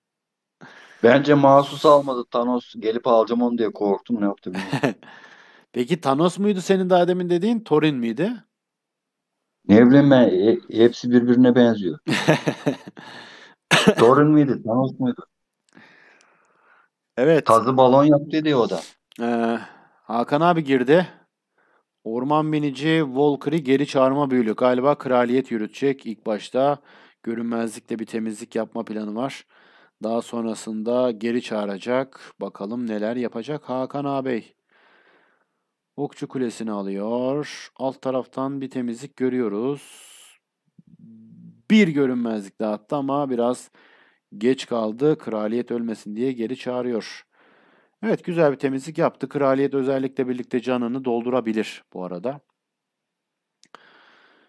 Bence mahsus almadı Thanos. Gelip alacağım onu diye korktum. Ne yaptı Peki Thanos muydu senin daha demin dediğin? Thorin miydi? Ne bileyim ben. Hepsi birbirine benziyor. Doran mıydı? Thanos muydu? Evet. Tazı balon yaptı diyor o da. Ee, Hakan abi girdi. Orman binici Volkeri geri çağırma büyülü. Galiba kraliyet yürütecek ilk başta. Görünmezlikle bir temizlik yapma planı var. Daha sonrasında geri çağıracak. Bakalım neler yapacak Hakan ağabey. Okçu kulesini alıyor. Alt taraftan bir temizlik görüyoruz bir görünmezlikte attı ama biraz geç kaldı. Kraliyet ölmesin diye geri çağırıyor. Evet güzel bir temizlik yaptı. Kraliyet özellikle birlikte canını doldurabilir bu arada.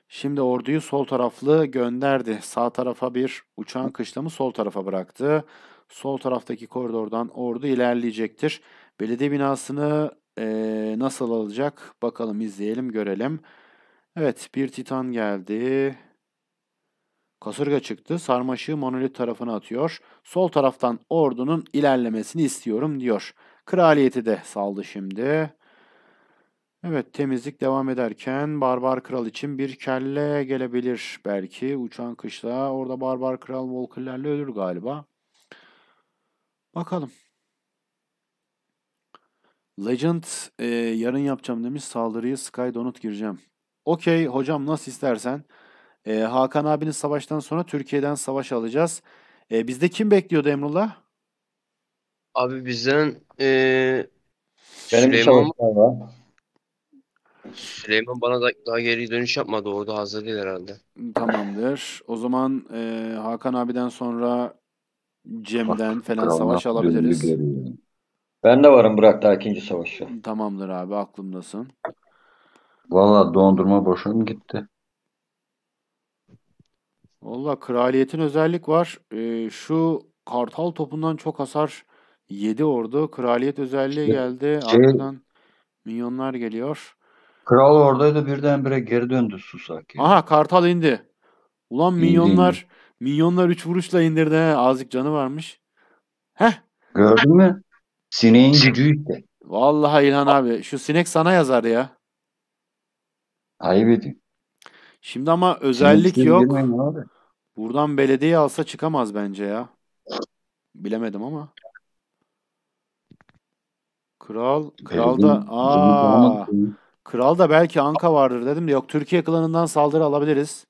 Şimdi orduyu sol taraflı gönderdi. Sağ tarafa bir uçan kışlamı sol tarafa bıraktı. Sol taraftaki koridordan ordu ilerleyecektir. Belediye binasını e, nasıl alacak? Bakalım izleyelim görelim. Evet bir titan geldi. Kasırga çıktı. Sarmaşığı Manolit tarafına atıyor. Sol taraftan ordunun ilerlemesini istiyorum diyor. Kraliyeti de saldı şimdi. Evet temizlik devam ederken Barbar Kral için bir kelle gelebilir belki. Uçan kışla orada Barbar Kral Volkerlerle ölür galiba. Bakalım. Legend e, yarın yapacağım demiş saldırıyı Sky Donut gireceğim. Okey hocam nasıl istersen. E, Hakan abinin savaştan sonra Türkiye'den savaş alacağız. E, bizde kim bekliyordu Emrullah? Abi bizden e, Benim Süleyman, Süleyman bana da, daha geri dönüş yapmadı. Orada hazır değil herhalde. Tamamdır. O zaman e, Hakan abiden sonra Cem'den ah, falan savaş alabiliriz. Ben de varım Bırak daha ikinci savaşı. Tamamdır abi aklımdasın. Valla dondurma boşum gitti. Valla kraliyetin özellik var. Ee, şu kartal topundan çok hasar yedi ordu. Kraliyet özelliğe şey, geldi. şey, Arkadan minyonlar geliyor. kral oradaydı birdenbire geri döndü Susaki. Aha kartal indi. Ulan İndi indi. minyonlar 3 vuruşla indirdi. He, azıcık canı varmış. Heh. Gördün mü? Sineğin gücü işte. Vallahi İlhan abi şu sinek sana yazar ya. Ayıp ediyor. Şimdi ama özellik Hiç yok. Buradan belediye alsa çıkamaz bence ya. Bilemedim ama. Kral, kral da aa, kral da belki Anka vardır dedim de yok Türkiye klanından saldırı alabiliriz.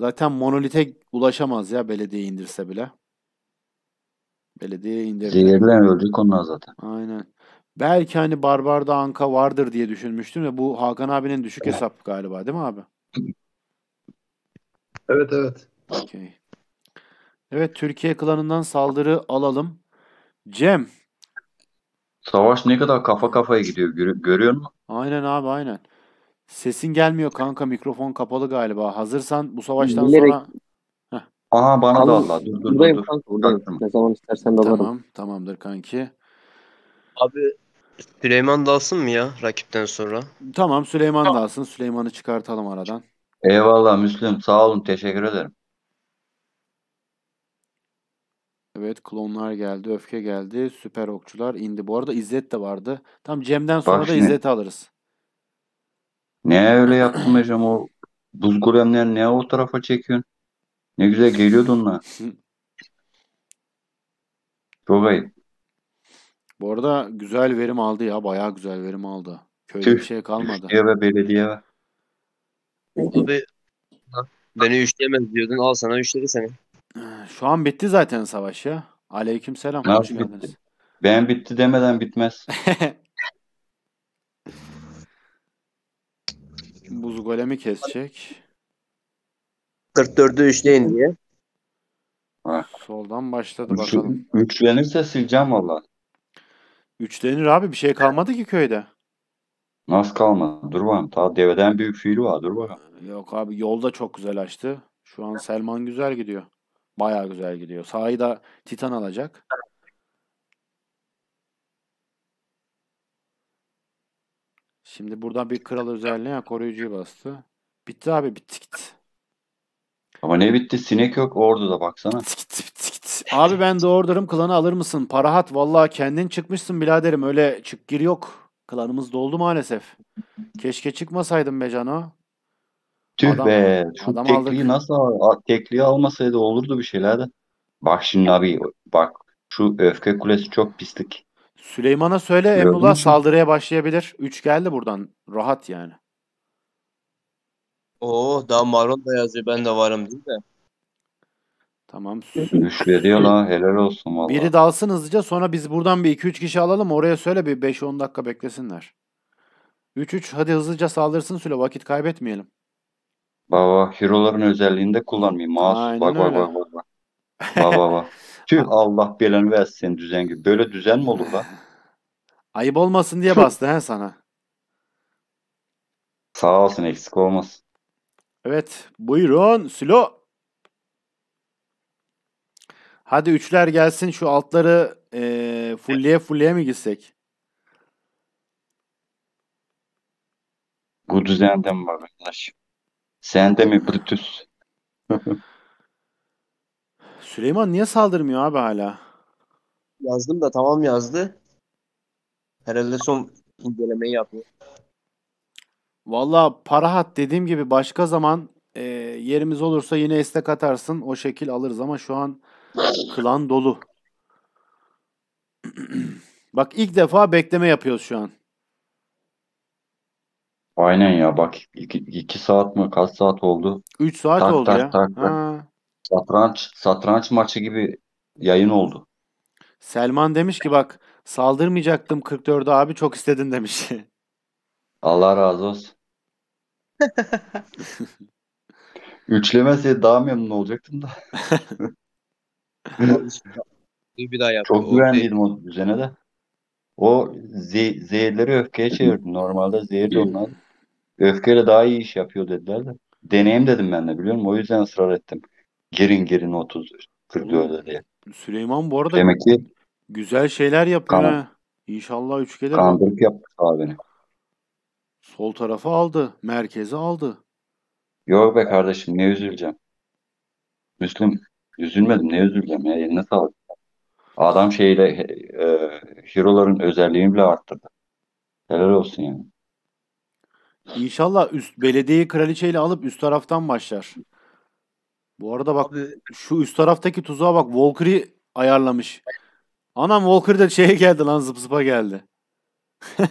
Zaten monolite ulaşamaz ya belediye indirse bile. Belediye indirdi. Zehirden öldük onlar zaten. Aynen. Belki hani Barbar'da Anka vardır diye düşünmüştüm ve bu Hakan abinin düşük hesap galiba değil mi abi? Evet evet. Okay. Evet Türkiye klanından saldırı alalım. Cem. Savaş ne kadar kafa kafaya gidiyor gör- görüyor musun? Aynen abi aynen. Sesin gelmiyor kanka mikrofon kapalı galiba. Hazırsan bu savaştan Bilerek- sonra Aha bana da Allah. Dur dur dur. dur. kanka Ne zaman istersen de alırım. tamam tamamdır kanki. Abi Süleyman dalsın mı ya rakipten sonra? Tamam Süleyman tamam. dalsın. Süleyman'ı çıkartalım aradan. Eyvallah Müslüm. Sağ olun. Teşekkür ederim. Evet klonlar geldi. Öfke geldi. Süper okçular indi. Bu arada İzzet de vardı. Tam Cem'den sonra Bak da İzzet'i alırız. Ne öyle yaptın hocam o buz golemleri ne o tarafa çekiyorsun? Ne güzel geliyordu onlar. Çok ayıp. Bu arada güzel verim aldı ya. Bayağı güzel verim aldı. Köyde Tüh, bir şey kalmadı. Tüh ve belediye var. Abi beni üçleyemez diyordun. Al sana üçleri seni. Ee, şu an bitti zaten savaş ya. Aleyküm selam. Hoş Bitti. Ben bitti demeden bitmez. Buz golemi kesecek. 44'ü üçleyin diye. Ah. Soldan başladı Üç, bakalım. Üçlenirse sileceğim valla. Üçlenir abi bir şey kalmadı ki köyde. Nasıl kalmadı? Dur bakalım. Ta deveden büyük fiil var. Dur bakalım. Ee, yok abi yolda çok güzel açtı. Şu an Selman güzel gidiyor. Baya güzel gidiyor. Sahayı da Titan alacak. Şimdi buradan bir kral özelliğe koruyucuyu bastı. Bitti abi bitti gitti. Ama ne bitti? Sinek yok orada da baksana. Bitti gitti bitti Abi ben doğurdur'um klanı alır mısın? Parahat vallahi kendin çıkmışsın biraderim. Öyle çık gir yok. Klanımız doldu maalesef. Keşke çıkmasaydım be Cano. Tüh Adam- be. Şu adam aldık. nasıl al? Tekliği almasaydı olurdu bir şeyler de. Bak şimdi abi bak şu öfke kulesi çok pislik. Süleyman'a söyle Gördün Emrullah saldırıya başlayabilir. 3 geldi buradan. Rahat yani. Oo daha Maron da yazıyor ben de varım değil de. Tamam. Güçleniyor lan helal olsun valla. Biri dalsın hızlıca sonra biz buradan bir 2-3 kişi alalım oraya söyle bir 5-10 dakika beklesinler. 3-3 hadi hızlıca saldırsın Süle vakit kaybetmeyelim. Baba hero'ların özelliğinde de kullanmayayım. Mouse bak, bak, bak bak bak. Baba bak. Tüh Allah belanı versin düzen gibi. Böyle düzen mi olur lan? Ayıp olmasın diye Tüh. bastı he sana. Sağ olsun eksik olmasın. Evet buyurun Sülo. Hadi üçler gelsin şu altları e, fulleye fulleye mi gitsek? Gudu mi var arkadaş? Sende mi Brutus? Süleyman niye saldırmıyor abi hala? Yazdım da tamam yazdı. Herhalde son incelemeyi yapıyor. Valla Parahat dediğim gibi başka zaman e, yerimiz olursa yine estek atarsın. O şekil alırız ama şu an Klan dolu. Bak ilk defa bekleme yapıyoruz şu an. Aynen ya bak 2 saat mi kaç saat oldu? 3 saat tak, oldu tak, ya. Tak, Satranç satranç maçı gibi yayın oldu. Selman demiş ki bak saldırmayacaktım 44'e abi çok istedin demiş. Allah razı olsun. Üçlemezse daha memnun olacaktım da. bir daha yaptı. Çok güvenliydim o düzene şey- de. O ze zehirleri öfkeye çevirdi. Normalde zehirli onlar. Öfkeyle daha iyi iş yapıyor dediler de. Deneyim dedim ben de biliyorum. O yüzden ısrar ettim. Girin girin 30 44 diye. Süleyman bu arada Demek ki güzel şeyler yapıyor kan, İnşallah üç gelir. Kandırıp yaptı abini. Sol tarafı aldı. merkezi aldı. Yok be kardeşim ne üzüleceğim. Müslüm Üzülmedim. Ne üzüleceğim ya? Eline sağlık. Adam şeyle e, hero'ların özelliğini bile arttırdı. Helal olsun yani. İnşallah üst belediyeyi kraliçeyle alıp üst taraftan başlar. Bu arada bak Abi, şu üst taraftaki tuzağa bak Walker'i ayarlamış. Anam Walker de şeye geldi lan zıp zıpa geldi.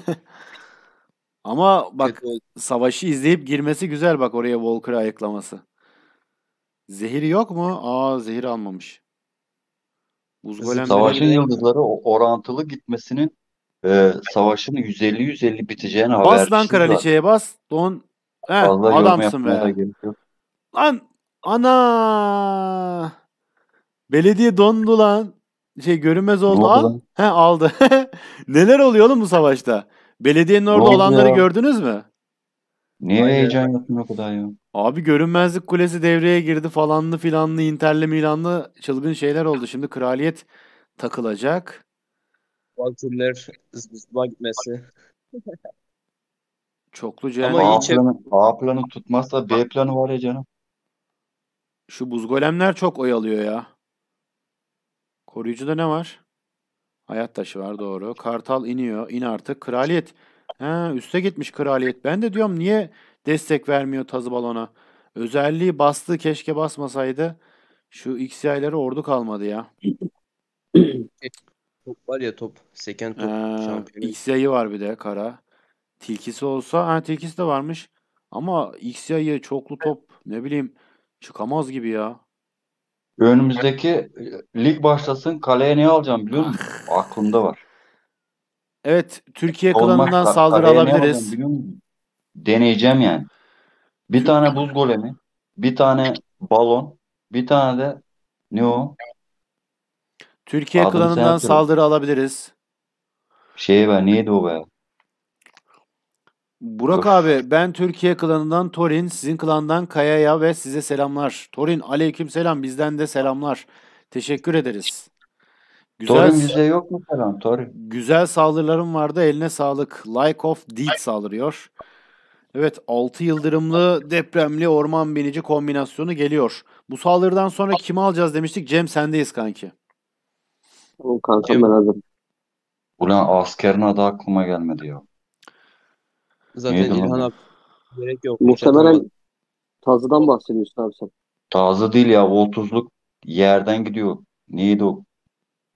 Ama bak evet. savaşı izleyip girmesi güzel bak oraya Walker'ı ayıklaması. Zehiri yok mu? Aa zehir almamış. Buz golemleri Savaşın yıldızları orantılı gitmesinin e, savaşın 150-150 biteceğini haber. Bas lan kraliçeye bas. Don. He, adamsın be. Lan ana. Belediye dondu lan. Şey görünmez oldu. Al. He aldı. Neler oluyor oğlum bu savaşta? Belediyenin orada olanları ya? gördünüz mü? Niye Aynen. heyecan yaptın o kadar ya? Abi görünmezlik kulesi devreye girdi falanlı filanlı Inter'le Milan'lı çılgın şeyler oldu. Şimdi kraliyet takılacak. Baltürler zıpla gitmesi. Çoklu cehennem. Ama A, iyi planı, A planı tutmazsa B planı var ya canım. Şu buz golemler çok oyalıyor ya. Koruyucuda ne var? Hayat taşı var doğru. Kartal iniyor. İn artık. Kraliyet. He, üste gitmiş kraliyet. Ben de diyorum niye destek vermiyor tazı balona? Özelliği bastı keşke basmasaydı. Şu XY'lere ordu kalmadı ya. top var ya top. Seken top. Ee, XY'yi var bir de kara. Tilkisi olsa ha tilkisi de varmış. Ama XY'yi çoklu top ne bileyim çıkamaz gibi ya. Önümüzdeki lig başlasın kaleye ne alacağım biliyor musun? Aklımda var. Evet, Türkiye Olmaz, klanından saldırı alabiliriz. Deneyeceğim yani. Bir tane buz golemi, bir tane balon, bir tane de ne o? Türkiye Adını klanından saldırı alabiliriz. Şey var, neydi o be? Burak Öf. abi ben Türkiye klanından Torin, sizin klandan Kaya'ya ve size selamlar. Torin aleyküm selam bizden de selamlar. Teşekkür ederiz. Güzel, Torun yok mu falan Tori. Güzel saldırılarım vardı. Eline sağlık. Like of Deed saldırıyor. Evet 6 yıldırımlı depremli orman binici kombinasyonu geliyor. Bu saldırıdan sonra kimi alacağız demiştik. Cem sendeyiz kanki. O kanka Cem. ben hazırım. Ulan askerin adı aklıma gelmedi ya. Zaten Neydi İlhan gerek yok. Muhtemelen Tazı'dan bahsediyorsun abi sen. Tazı değil ya Voltuzluk yerden gidiyor. Neydi o?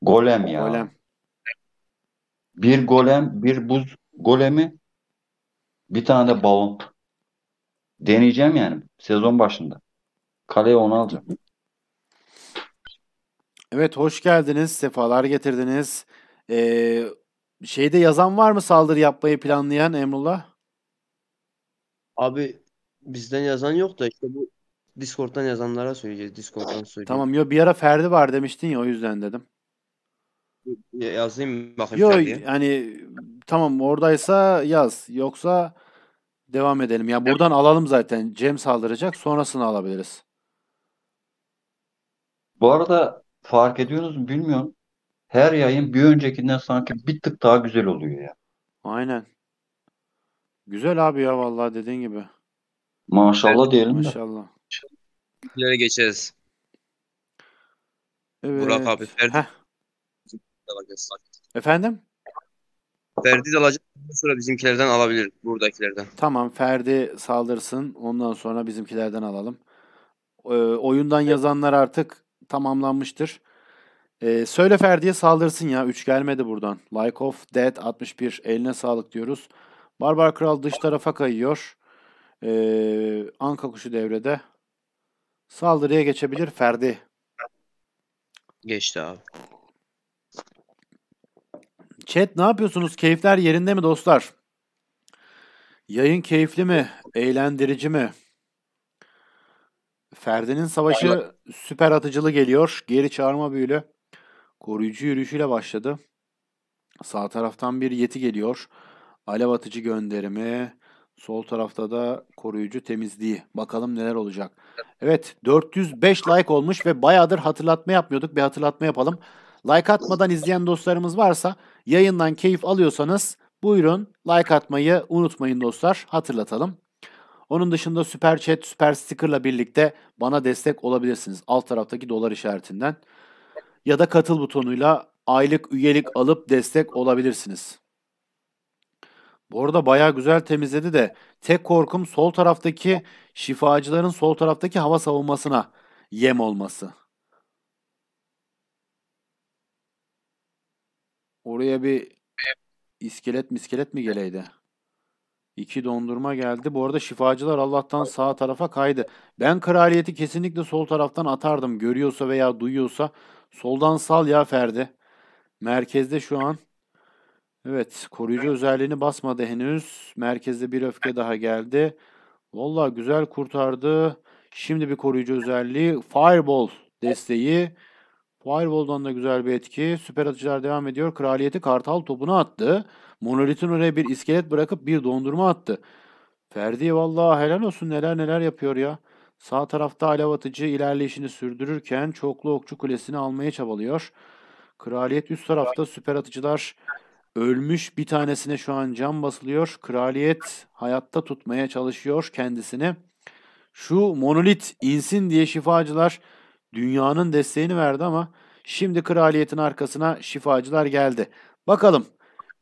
Golem ya. Golem. Bir golem, bir buz golemi, bir tane de balon. Deneyeceğim yani sezon başında. Kaleye onu alacağım. Evet hoş geldiniz. Sefalar getirdiniz. Ee, şeyde yazan var mı saldırı yapmayı planlayan Emrullah? Abi bizden yazan yok da işte bu Discord'dan yazanlara söyleyeceğiz. Discord'dan söyleyeceğiz. Tamam yo bir ara Ferdi var demiştin ya o yüzden dedim yazayım bakayım. Yok yani tamam oradaysa yaz. Yoksa devam edelim. Ya yani buradan evet. alalım zaten. Cem saldıracak. Sonrasını alabiliriz. Bu arada fark ediyorsunuz mu bilmiyorum. Her yayın bir öncekinden sanki bir tık daha güzel oluyor ya. Aynen. Güzel abi ya vallahi dediğin gibi. Maşallah evet, diyelim maşallah. de. Maşallah. geçeriz. Evet. Burak abi. Ferdi. Heh alacağız zaten. Efendim? Ferdi de alacağız. Ondan sonra bizimkilerden alabilir. Buradakilerden. Tamam Ferdi saldırsın. Ondan sonra bizimkilerden alalım. E, oyundan evet. yazanlar artık tamamlanmıştır. E, söyle Ferdi'ye saldırsın ya. Üç gelmedi buradan. Like of Dead 61. Eline sağlık diyoruz. Barbar Kral dış tarafa kayıyor. E, Anka kuşu devrede. Saldırıya geçebilir Ferdi. Geçti abi. Chat ne yapıyorsunuz? Keyifler yerinde mi dostlar? Yayın keyifli mi? Eğlendirici mi? Ferdi'nin savaşı Aynen. süper atıcılı geliyor. Geri çağırma büyülü. Koruyucu yürüyüşüyle başladı. Sağ taraftan bir yeti geliyor. Alev atıcı gönderimi. Sol tarafta da koruyucu temizliği. Bakalım neler olacak. Evet 405 like olmuş ve bayağıdır hatırlatma yapmıyorduk. Bir hatırlatma yapalım. Like atmadan izleyen dostlarımız varsa yayından keyif alıyorsanız buyurun like atmayı unutmayın dostlar. Hatırlatalım. Onun dışında süper chat, süper sticker'la birlikte bana destek olabilirsiniz. Alt taraftaki dolar işaretinden. Ya da katıl butonuyla aylık üyelik alıp destek olabilirsiniz. Bu arada bayağı güzel temizledi de tek korkum sol taraftaki şifacıların sol taraftaki hava savunmasına yem olması. Oraya bir iskelet miskelet mi geleydi? İki dondurma geldi. Bu arada şifacılar Allah'tan sağ tarafa kaydı. Ben kraliyeti kesinlikle sol taraftan atardım. Görüyorsa veya duyuyorsa soldan sal ya Ferdi. Merkezde şu an. Evet koruyucu özelliğini basmadı henüz. Merkezde bir öfke daha geldi. Valla güzel kurtardı. Şimdi bir koruyucu özelliği. Fireball desteği. Fireball'dan da güzel bir etki. Süper atıcılar devam ediyor. Kraliyeti kartal topuna attı. Monolith'in oraya bir iskelet bırakıp bir dondurma attı. Ferdi vallahi helal olsun neler neler yapıyor ya. Sağ tarafta alev atıcı ilerleyişini sürdürürken çoklu okçu kulesini almaya çabalıyor. Kraliyet üst tarafta süper atıcılar ölmüş bir tanesine şu an can basılıyor. Kraliyet hayatta tutmaya çalışıyor kendisini. Şu monolit insin diye şifacılar Dünyanın desteğini verdi ama şimdi kraliyetin arkasına şifacılar geldi. Bakalım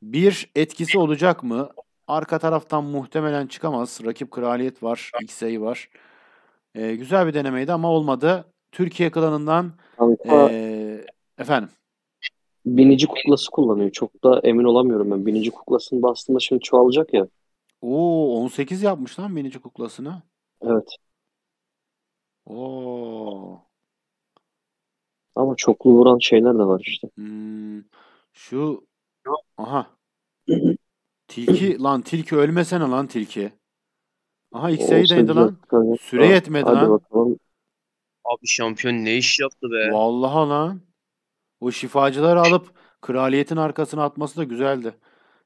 bir etkisi olacak mı? Arka taraftan muhtemelen çıkamaz. Rakip kraliyet var, XA var. Ee, güzel bir denemeydi ama olmadı. Türkiye klanından Kanka, ee, efendim. Binici kuklası kullanıyor. Çok da emin olamıyorum ben. Binici kuklasını bastığında şimdi çoğalacak ya. Oo 18 yapmış lan binici kuklasını. Evet. Oo. Ama çoklu vuran şeyler de var işte. Hmm, şu aha. tilki lan tilki ölmesene lan tilki. Aha X'e deydi lan. Süre ha, yetmedi Hadi lan. Bakalım. Abi şampiyon ne iş yaptı be? Vallahi lan. O şifacıları alıp kraliyetin arkasına atması da güzeldi.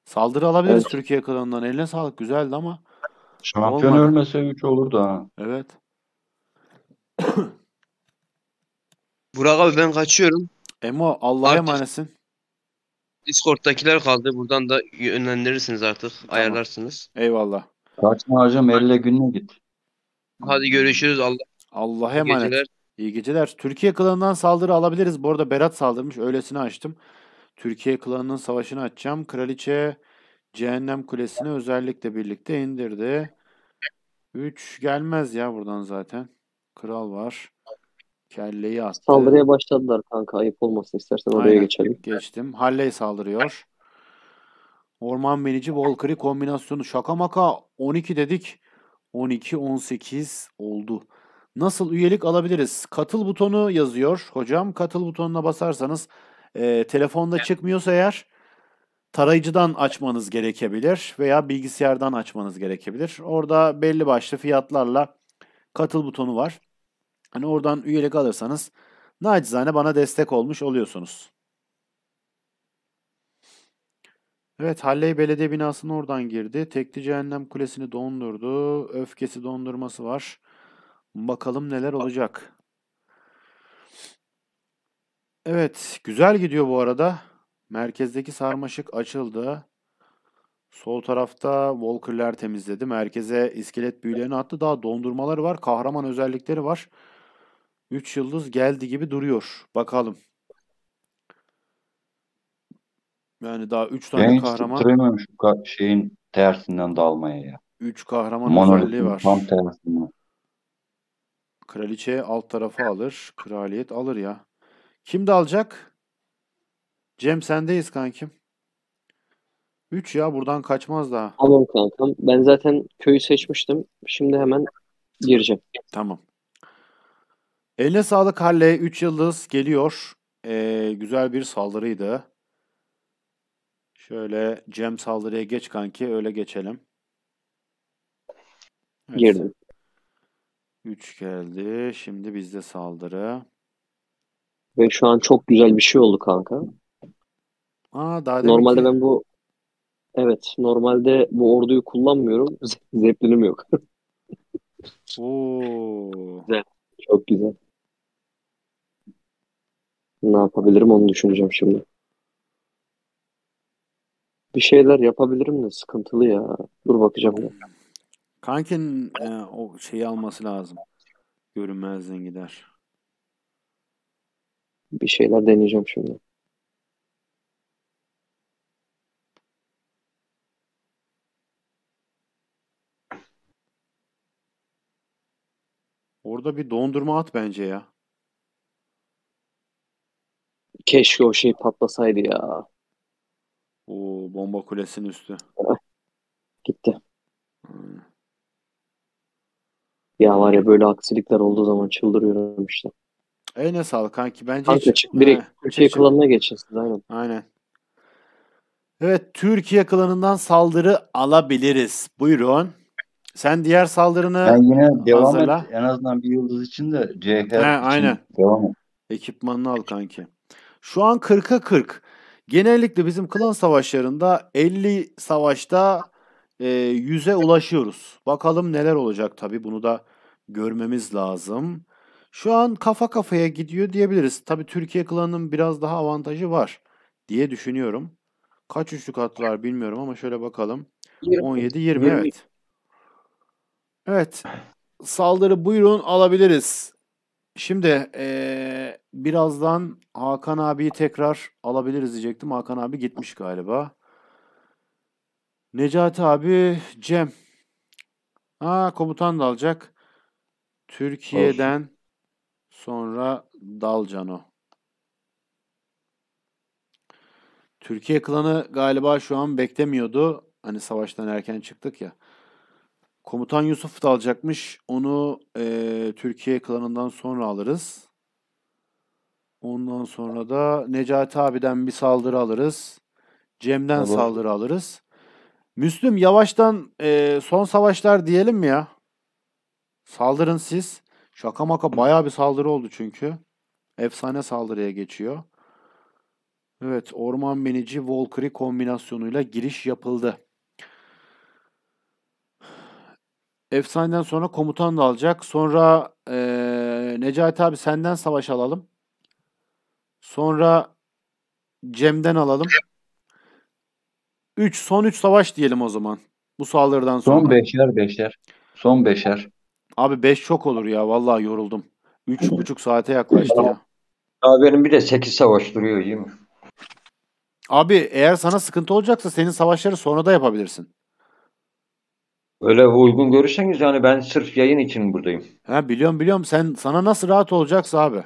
Saldırı alabiliriz evet. Türkiye klanından. Eline sağlık güzeldi ama. Şampiyon olmadı. ölmese 3 olurdu ha. Evet. Burak abi ben kaçıyorum. Emo Allah'a Artık- emanetsin. Discord'dakiler kaldı. Buradan da yönlendirirsiniz artık. Ayarlarsınız. Eyvallah. Kaçma hocam elle gününe git. Hadi görüşürüz. Allah Allah'a iyi emanet. geceler. İyi geceler. Türkiye klanından saldırı alabiliriz. Bu arada Berat saldırmış. Öylesini açtım. Türkiye klanının savaşını açacağım. Kraliçe Cehennem Kulesi'ni özellikle birlikte indirdi. 3 gelmez ya buradan zaten. Kral var. Kelleyi attı. Saldırıya başladılar kanka ayıp olmasın istersen oraya Aynen. geçelim. Geçtim. Halley saldırıyor. Orman Benici Valkyrie kombinasyonu şaka maka 12 dedik. 12-18 oldu. Nasıl üyelik alabiliriz? Katıl butonu yazıyor hocam. Katıl butonuna basarsanız e, telefonda çıkmıyorsa eğer tarayıcıdan açmanız gerekebilir veya bilgisayardan açmanız gerekebilir. Orada belli başlı fiyatlarla katıl butonu var. Hani oradan üyelik alırsanız nacizane bana destek olmuş oluyorsunuz. Evet Halley Belediye binasını oradan girdi. Tekli Cehennem Kulesi'ni dondurdu. Öfkesi dondurması var. Bakalım neler olacak. Evet güzel gidiyor bu arada. Merkezdeki sarmaşık açıldı. Sol tarafta Walker'ler temizledi. Merkeze iskelet büyülerini attı. Daha dondurmaları var. Kahraman özellikleri var. 3 yıldız geldi gibi duruyor. Bakalım. Yani daha 3 tane ben kahraman. Ben hiç şu şeyin tersinden dalmaya ya. 3 kahraman Monolith'in özelliği var. Tam tersinden. Kraliçe alt tarafa alır. Kraliyet alır ya. Kim dalacak? Cem sendeyiz kankim. 3 ya buradan kaçmaz daha. Alın kankam. Ben zaten köyü seçmiştim. Şimdi hemen gireceğim. Tamam. Eline sağlık Halle 3 yıldız geliyor. Ee, güzel bir saldırıydı. Şöyle Cem saldırıya geç kanki öyle geçelim. Evet. Girdim. 3 geldi. Şimdi bizde saldırı. Ve şu an çok güzel bir şey oldu kanka. Aa, daha normalde ki... ben bu evet normalde bu orduyu kullanmıyorum. Zeplinim yok. Oo. Güzel. Çok güzel. Ne yapabilirim onu düşüneceğim şimdi. Bir şeyler yapabilirim de sıkıntılı ya. Dur bakacağım ya. Kankin e, o şeyi alması lazım. Görünmezden gider. Bir şeyler deneyeceğim şimdi. Orada bir dondurma at bence ya. Keşke o şey patlasaydı ya. O bomba kulesinin üstü. Gitti. Hmm. Ya var ya böyle aksilikler olduğu zaman çıldırıyorum işte. ne sağlık kanki. Bence kanka, hiç... direkt ha, Türkiye hiç... klanına geçin aynen. Aynen. Evet Türkiye klanından saldırı alabiliriz. Buyurun. Sen diğer saldırını ben yine devam hazırla. et. En azından bir yıldız için de CHK He, için aynen. devam et. Ekipmanını al kanki. Şu an 40'a 40. Genellikle bizim klan savaşlarında 50 savaşta e, 100'e ulaşıyoruz. Bakalım neler olacak tabi bunu da görmemiz lazım. Şu an kafa kafaya gidiyor diyebiliriz. Tabi Türkiye klanının biraz daha avantajı var diye düşünüyorum. Kaç üçlük attılar bilmiyorum ama şöyle bakalım. 17-20 evet. Evet. Saldırı buyurun alabiliriz. Şimdi ee, birazdan Hakan abiyi tekrar alabiliriz diyecektim. Hakan abi gitmiş galiba. Necati abi Cem. Ha komutan da alacak. Türkiye'den Olsun. sonra Dalcano. Türkiye klanı galiba şu an beklemiyordu. Hani savaştan erken çıktık ya. Komutan Yusuf da alacakmış. Onu e, Türkiye klanından sonra alırız. Ondan sonra da Necati abiden bir saldırı alırız. Cem'den Tamam. saldırı alırız. Müslüm yavaştan e, son savaşlar diyelim mi ya? Saldırın siz. Şaka maka bayağı bir saldırı oldu çünkü. Efsane saldırıya geçiyor. Evet, orman binici Valkyrie kombinasyonuyla giriş yapıldı. Efsane'den sonra komutan da alacak. Sonra e, Necati abi senden savaş alalım. Sonra Cem'den alalım. 3 son 3 savaş diyelim o zaman. Bu saldırıdan sonra. Son 5'er 5'er. Son 5'er. Abi 5 çok olur ya. Vallahi yoruldum. 3,5 saate yaklaştı ya. Abi benim bir de 8 savaş duruyor iyi mi? Abi eğer sana sıkıntı olacaksa senin savaşları sonra da yapabilirsin. Öyle uygun görürseniz yani ben sırf yayın için buradayım. Ha biliyorum biliyorum. Sen sana nasıl rahat olacaksın abi?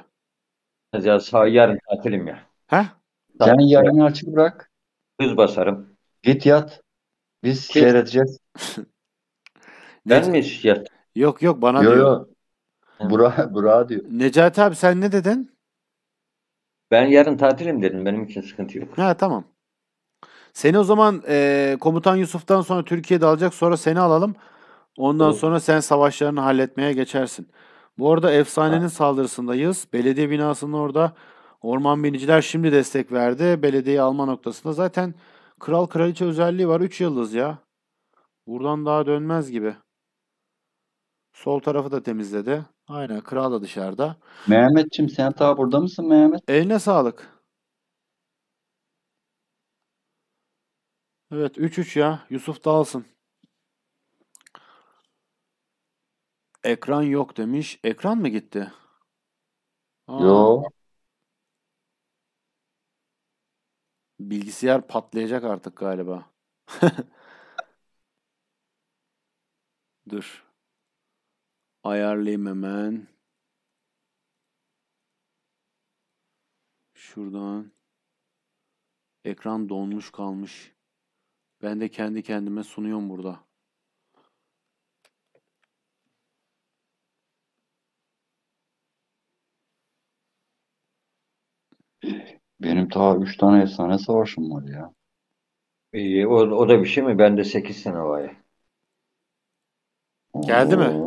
Ya sağ yarın tatilim ya. Ha? Sen yayını açık bırak. Düz basarım. Git yat. Biz Git. seyredeceğiz. ben mi yat? Yok yok bana yo, diyor. Yok. Bura, bura diyor. Necati abi sen ne dedin? Ben yarın tatilim dedim. Benim için sıkıntı yok. Ha tamam. Seni o zaman e, komutan Yusuf'tan sonra Türkiye'de alacak sonra seni alalım. Ondan evet. sonra sen savaşlarını halletmeye geçersin. Bu arada efsanenin ha. saldırısındayız. Belediye binasının orada orman biniciler şimdi destek verdi. Belediyeyi alma noktasında zaten kral kraliçe özelliği var. 3 yıldız ya. Buradan daha dönmez gibi. Sol tarafı da temizledi. Aynen kral da dışarıda. Mehmetçim sen daha burada mısın Mehmet? Eline sağlık. Evet 3-3 ya. Yusuf dağılsın. Ekran yok demiş. Ekran mı gitti? Aa. Yo. Bilgisayar patlayacak artık galiba. Dur. Ayarlayayım hemen. Şuradan. Ekran donmuş kalmış. Ben de kendi kendime sunuyorum burada. Benim ta 3 tane efsane savaşım var ya. İyi, o, o da bir şey mi? Ben de 8 sene var ya. Geldi mi?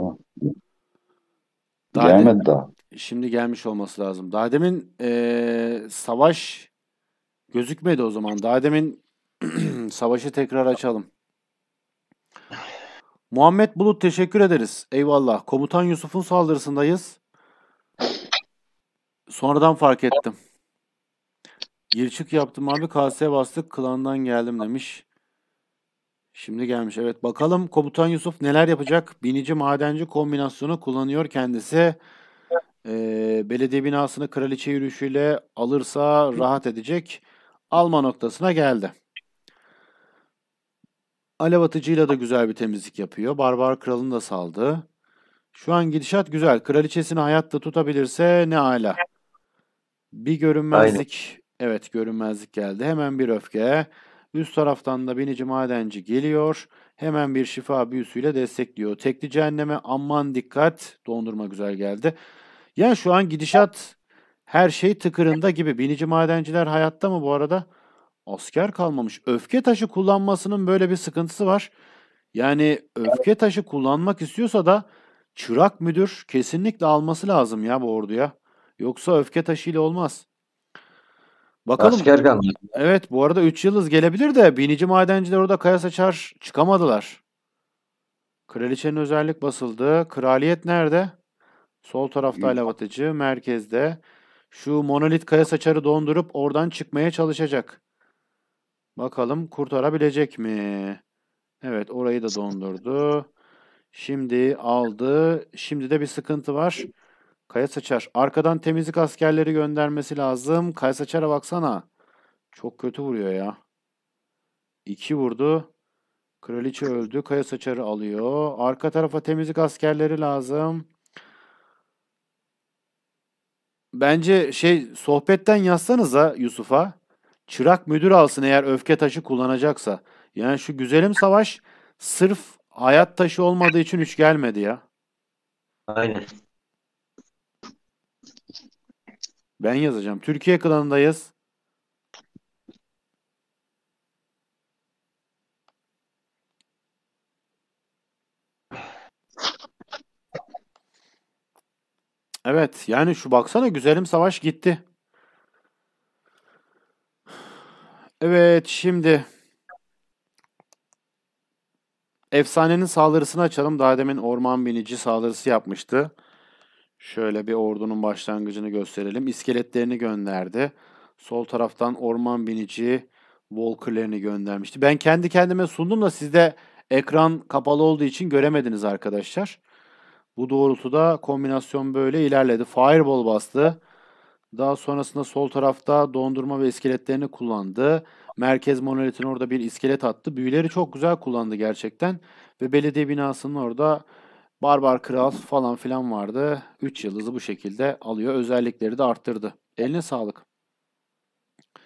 Daha Gelmedi de, daha. Şimdi gelmiş olması lazım. Daha demin ee, savaş gözükmedi o zaman. Daha demin Savaşı tekrar açalım. Muhammed Bulut teşekkür ederiz. Eyvallah. Komutan Yusuf'un saldırısındayız. Sonradan fark ettim. Girçik yaptım abi kaseye bastık klandan geldim demiş. Şimdi gelmiş evet bakalım komutan Yusuf neler yapacak? Binici madenci kombinasyonu kullanıyor kendisi. Ee, belediye binasını kraliçe yürüyüşüyle alırsa rahat edecek. Alma noktasına geldi. Alev atıcıyla da güzel bir temizlik yapıyor. Barbar kralını da saldı. Şu an gidişat güzel. Kraliçesini hayatta tutabilirse ne ala. Bir görünmezlik. Aynen. Evet görünmezlik geldi. Hemen bir öfke. Üst taraftan da binici madenci geliyor. Hemen bir şifa büyüsüyle destekliyor. Tekli cehenneme aman dikkat. Dondurma güzel geldi. Yani şu an gidişat her şey tıkırında gibi. Binici madenciler hayatta mı bu arada? asker kalmamış. Öfke taşı kullanmasının böyle bir sıkıntısı var. Yani öfke taşı kullanmak istiyorsa da çırak müdür kesinlikle alması lazım ya bu orduya. Yoksa öfke taşıyla olmaz. Bakalım. Asker kalmış. Evet bu arada 3 yıldız gelebilir de binici madenciler orada kaya saçar çıkamadılar. Kraliçenin özellik basıldı. Kraliyet nerede? Sol tarafta alavatacı, merkezde. Şu monolit kaya saçarı dondurup oradan çıkmaya çalışacak. Bakalım kurtarabilecek mi? Evet orayı da dondurdu. Şimdi aldı. Şimdi de bir sıkıntı var. Kaya Saçar. Arkadan temizlik askerleri göndermesi lazım. Kaya Saçar'a baksana. Çok kötü vuruyor ya. İki vurdu. Kraliçe öldü. Kaya Saçar'ı alıyor. Arka tarafa temizlik askerleri lazım. Bence şey sohbetten yazsanıza Yusuf'a. Çırak müdür alsın eğer öfke taşı kullanacaksa. Yani şu güzelim savaş sırf hayat taşı olmadığı için üç gelmedi ya. Aynen. Ben yazacağım. Türkiye klanındayız. Evet yani şu baksana güzelim savaş gitti. Evet şimdi efsanenin saldırısını açalım. Daha demin orman binici saldırısı yapmıştı. Şöyle bir ordunun başlangıcını gösterelim. İskeletlerini gönderdi. Sol taraftan orman binici Walker'lerini göndermişti. Ben kendi kendime sundum da sizde ekran kapalı olduğu için göremediniz arkadaşlar. Bu doğrultuda kombinasyon böyle ilerledi. Fireball bastı. Daha sonrasında sol tarafta dondurma ve iskeletlerini kullandı. Merkez monolitin orada bir iskelet attı. Büyüleri çok güzel kullandı gerçekten. Ve belediye binasının orada Barbar Kral falan filan vardı. 3 yıldızı bu şekilde alıyor. Özellikleri de arttırdı. Eline sağlık.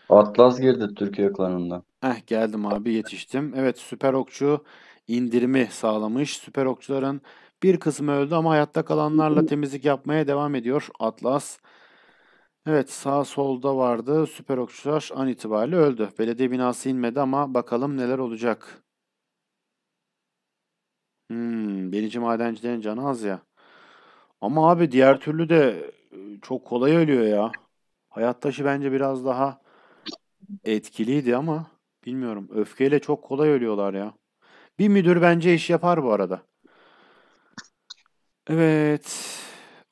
Atlas girdi Türkiye klanından. Eh geldim abi yetiştim. Evet süper okçu indirimi sağlamış. Süper okçuların bir kısmı öldü ama hayatta kalanlarla temizlik yapmaya devam ediyor Atlas. Evet sağ solda vardı. Süper Okçular an itibariyle öldü. Belediye binası inmedi ama bakalım neler olacak. Hmm, birinci madencilerin canı az ya. Ama abi diğer türlü de e, çok kolay ölüyor ya. Hayattaşı bence biraz daha etkiliydi ama bilmiyorum. Öfkeyle çok kolay ölüyorlar ya. Bir müdür bence iş yapar bu arada. Evet.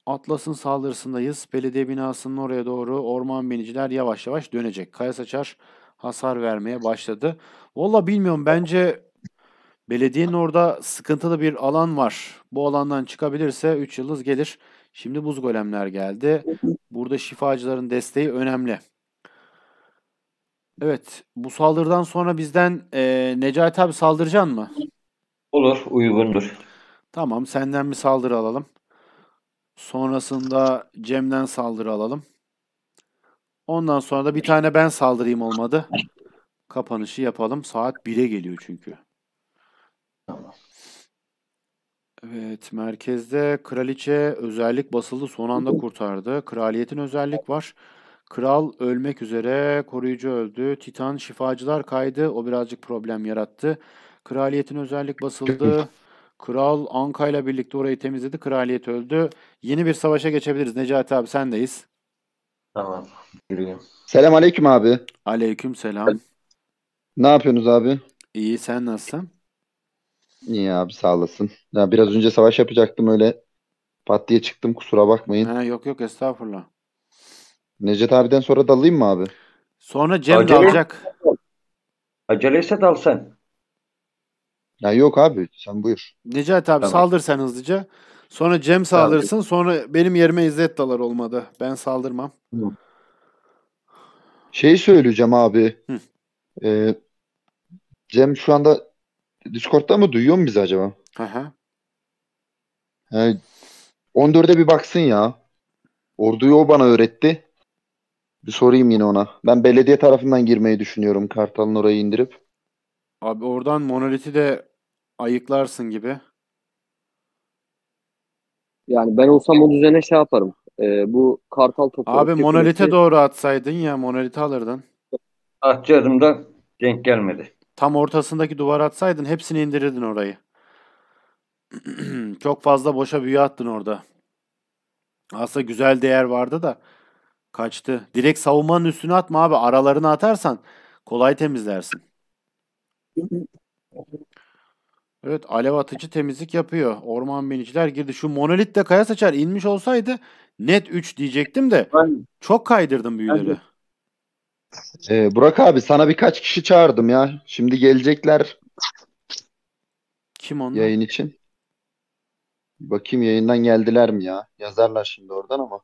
Atlas'ın saldırısındayız. Belediye binasının oraya doğru orman biniciler yavaş yavaş dönecek. Kaya saçar hasar vermeye başladı. Valla bilmiyorum bence belediyenin orada sıkıntılı bir alan var. Bu alandan çıkabilirse 3 yıldız gelir. Şimdi buz golemler geldi. Burada şifacıların desteği önemli. Evet bu saldırıdan sonra bizden e, Necati abi saldıracaksın mı? Olur uygundur. Tamam senden bir saldırı alalım. Sonrasında Cem'den saldırı alalım. Ondan sonra da bir tane ben saldırayım olmadı. Kapanışı yapalım. Saat 1'e geliyor çünkü. Evet, merkezde kraliçe özellik basıldı. Son anda kurtardı. Kraliyetin özellik var. Kral ölmek üzere. Koruyucu öldü. Titan şifacılar kaydı. O birazcık problem yarattı. Kraliyetin özellik basıldı. Kral Anka ile birlikte orayı temizledi. Kraliyet öldü. Yeni bir savaşa geçebiliriz. Necati abi sendeyiz. Tamam. Yürüyeyim. Selam aleyküm abi. Aleyküm selam. Ne yapıyorsunuz abi? İyi sen nasılsın? İyi abi sağ olasın. Ya biraz önce savaş yapacaktım öyle pat diye çıktım kusura bakmayın. Ha, yok yok estağfurullah. Necdet abiden sonra dalayım mı abi? Sonra Cem Acele. dalacak. Aceleyse dal sen. Ya yok abi sen buyur. Necati abi tamam. saldır sen hızlıca. Sonra Cem saldırsın. Tamam. Sonra benim yerime İzzet Dalar olmadı. Ben saldırmam. Hı. Şey söyleyeceğim abi. Hı. Ee, Cem şu anda Discord'da mı duyuyor mu bizi acaba? Hı hı. Yani 14'e bir baksın ya. Orduyu o bana öğretti. Bir sorayım yine ona. Ben belediye tarafından girmeyi düşünüyorum. Kartal'ın orayı indirip. Abi oradan monoliti de ayıklarsın gibi. Yani ben olsam o düzene şey yaparım. Ee, bu kartal topu. Abi monolite doğru atsaydın ya monolite alırdın. Atacağım ah, da denk gelmedi. Tam ortasındaki duvar atsaydın hepsini indirirdin orayı. Çok fazla boşa büyü attın orada. Aslında güzel değer vardı da kaçtı. Direkt savunmanın üstüne atma abi. aralarını atarsan kolay temizlersin. Evet alev atıcı temizlik yapıyor. Orman biniciler girdi. Şu monolit de kaya saçar inmiş olsaydı net 3 diyecektim de ben, çok kaydırdım büyüleri. Ee, Burak abi sana birkaç kişi çağırdım ya. Şimdi gelecekler. Kim onlar? Yayın için. Bakayım yayından geldiler mi ya? Yazarlar şimdi oradan ama.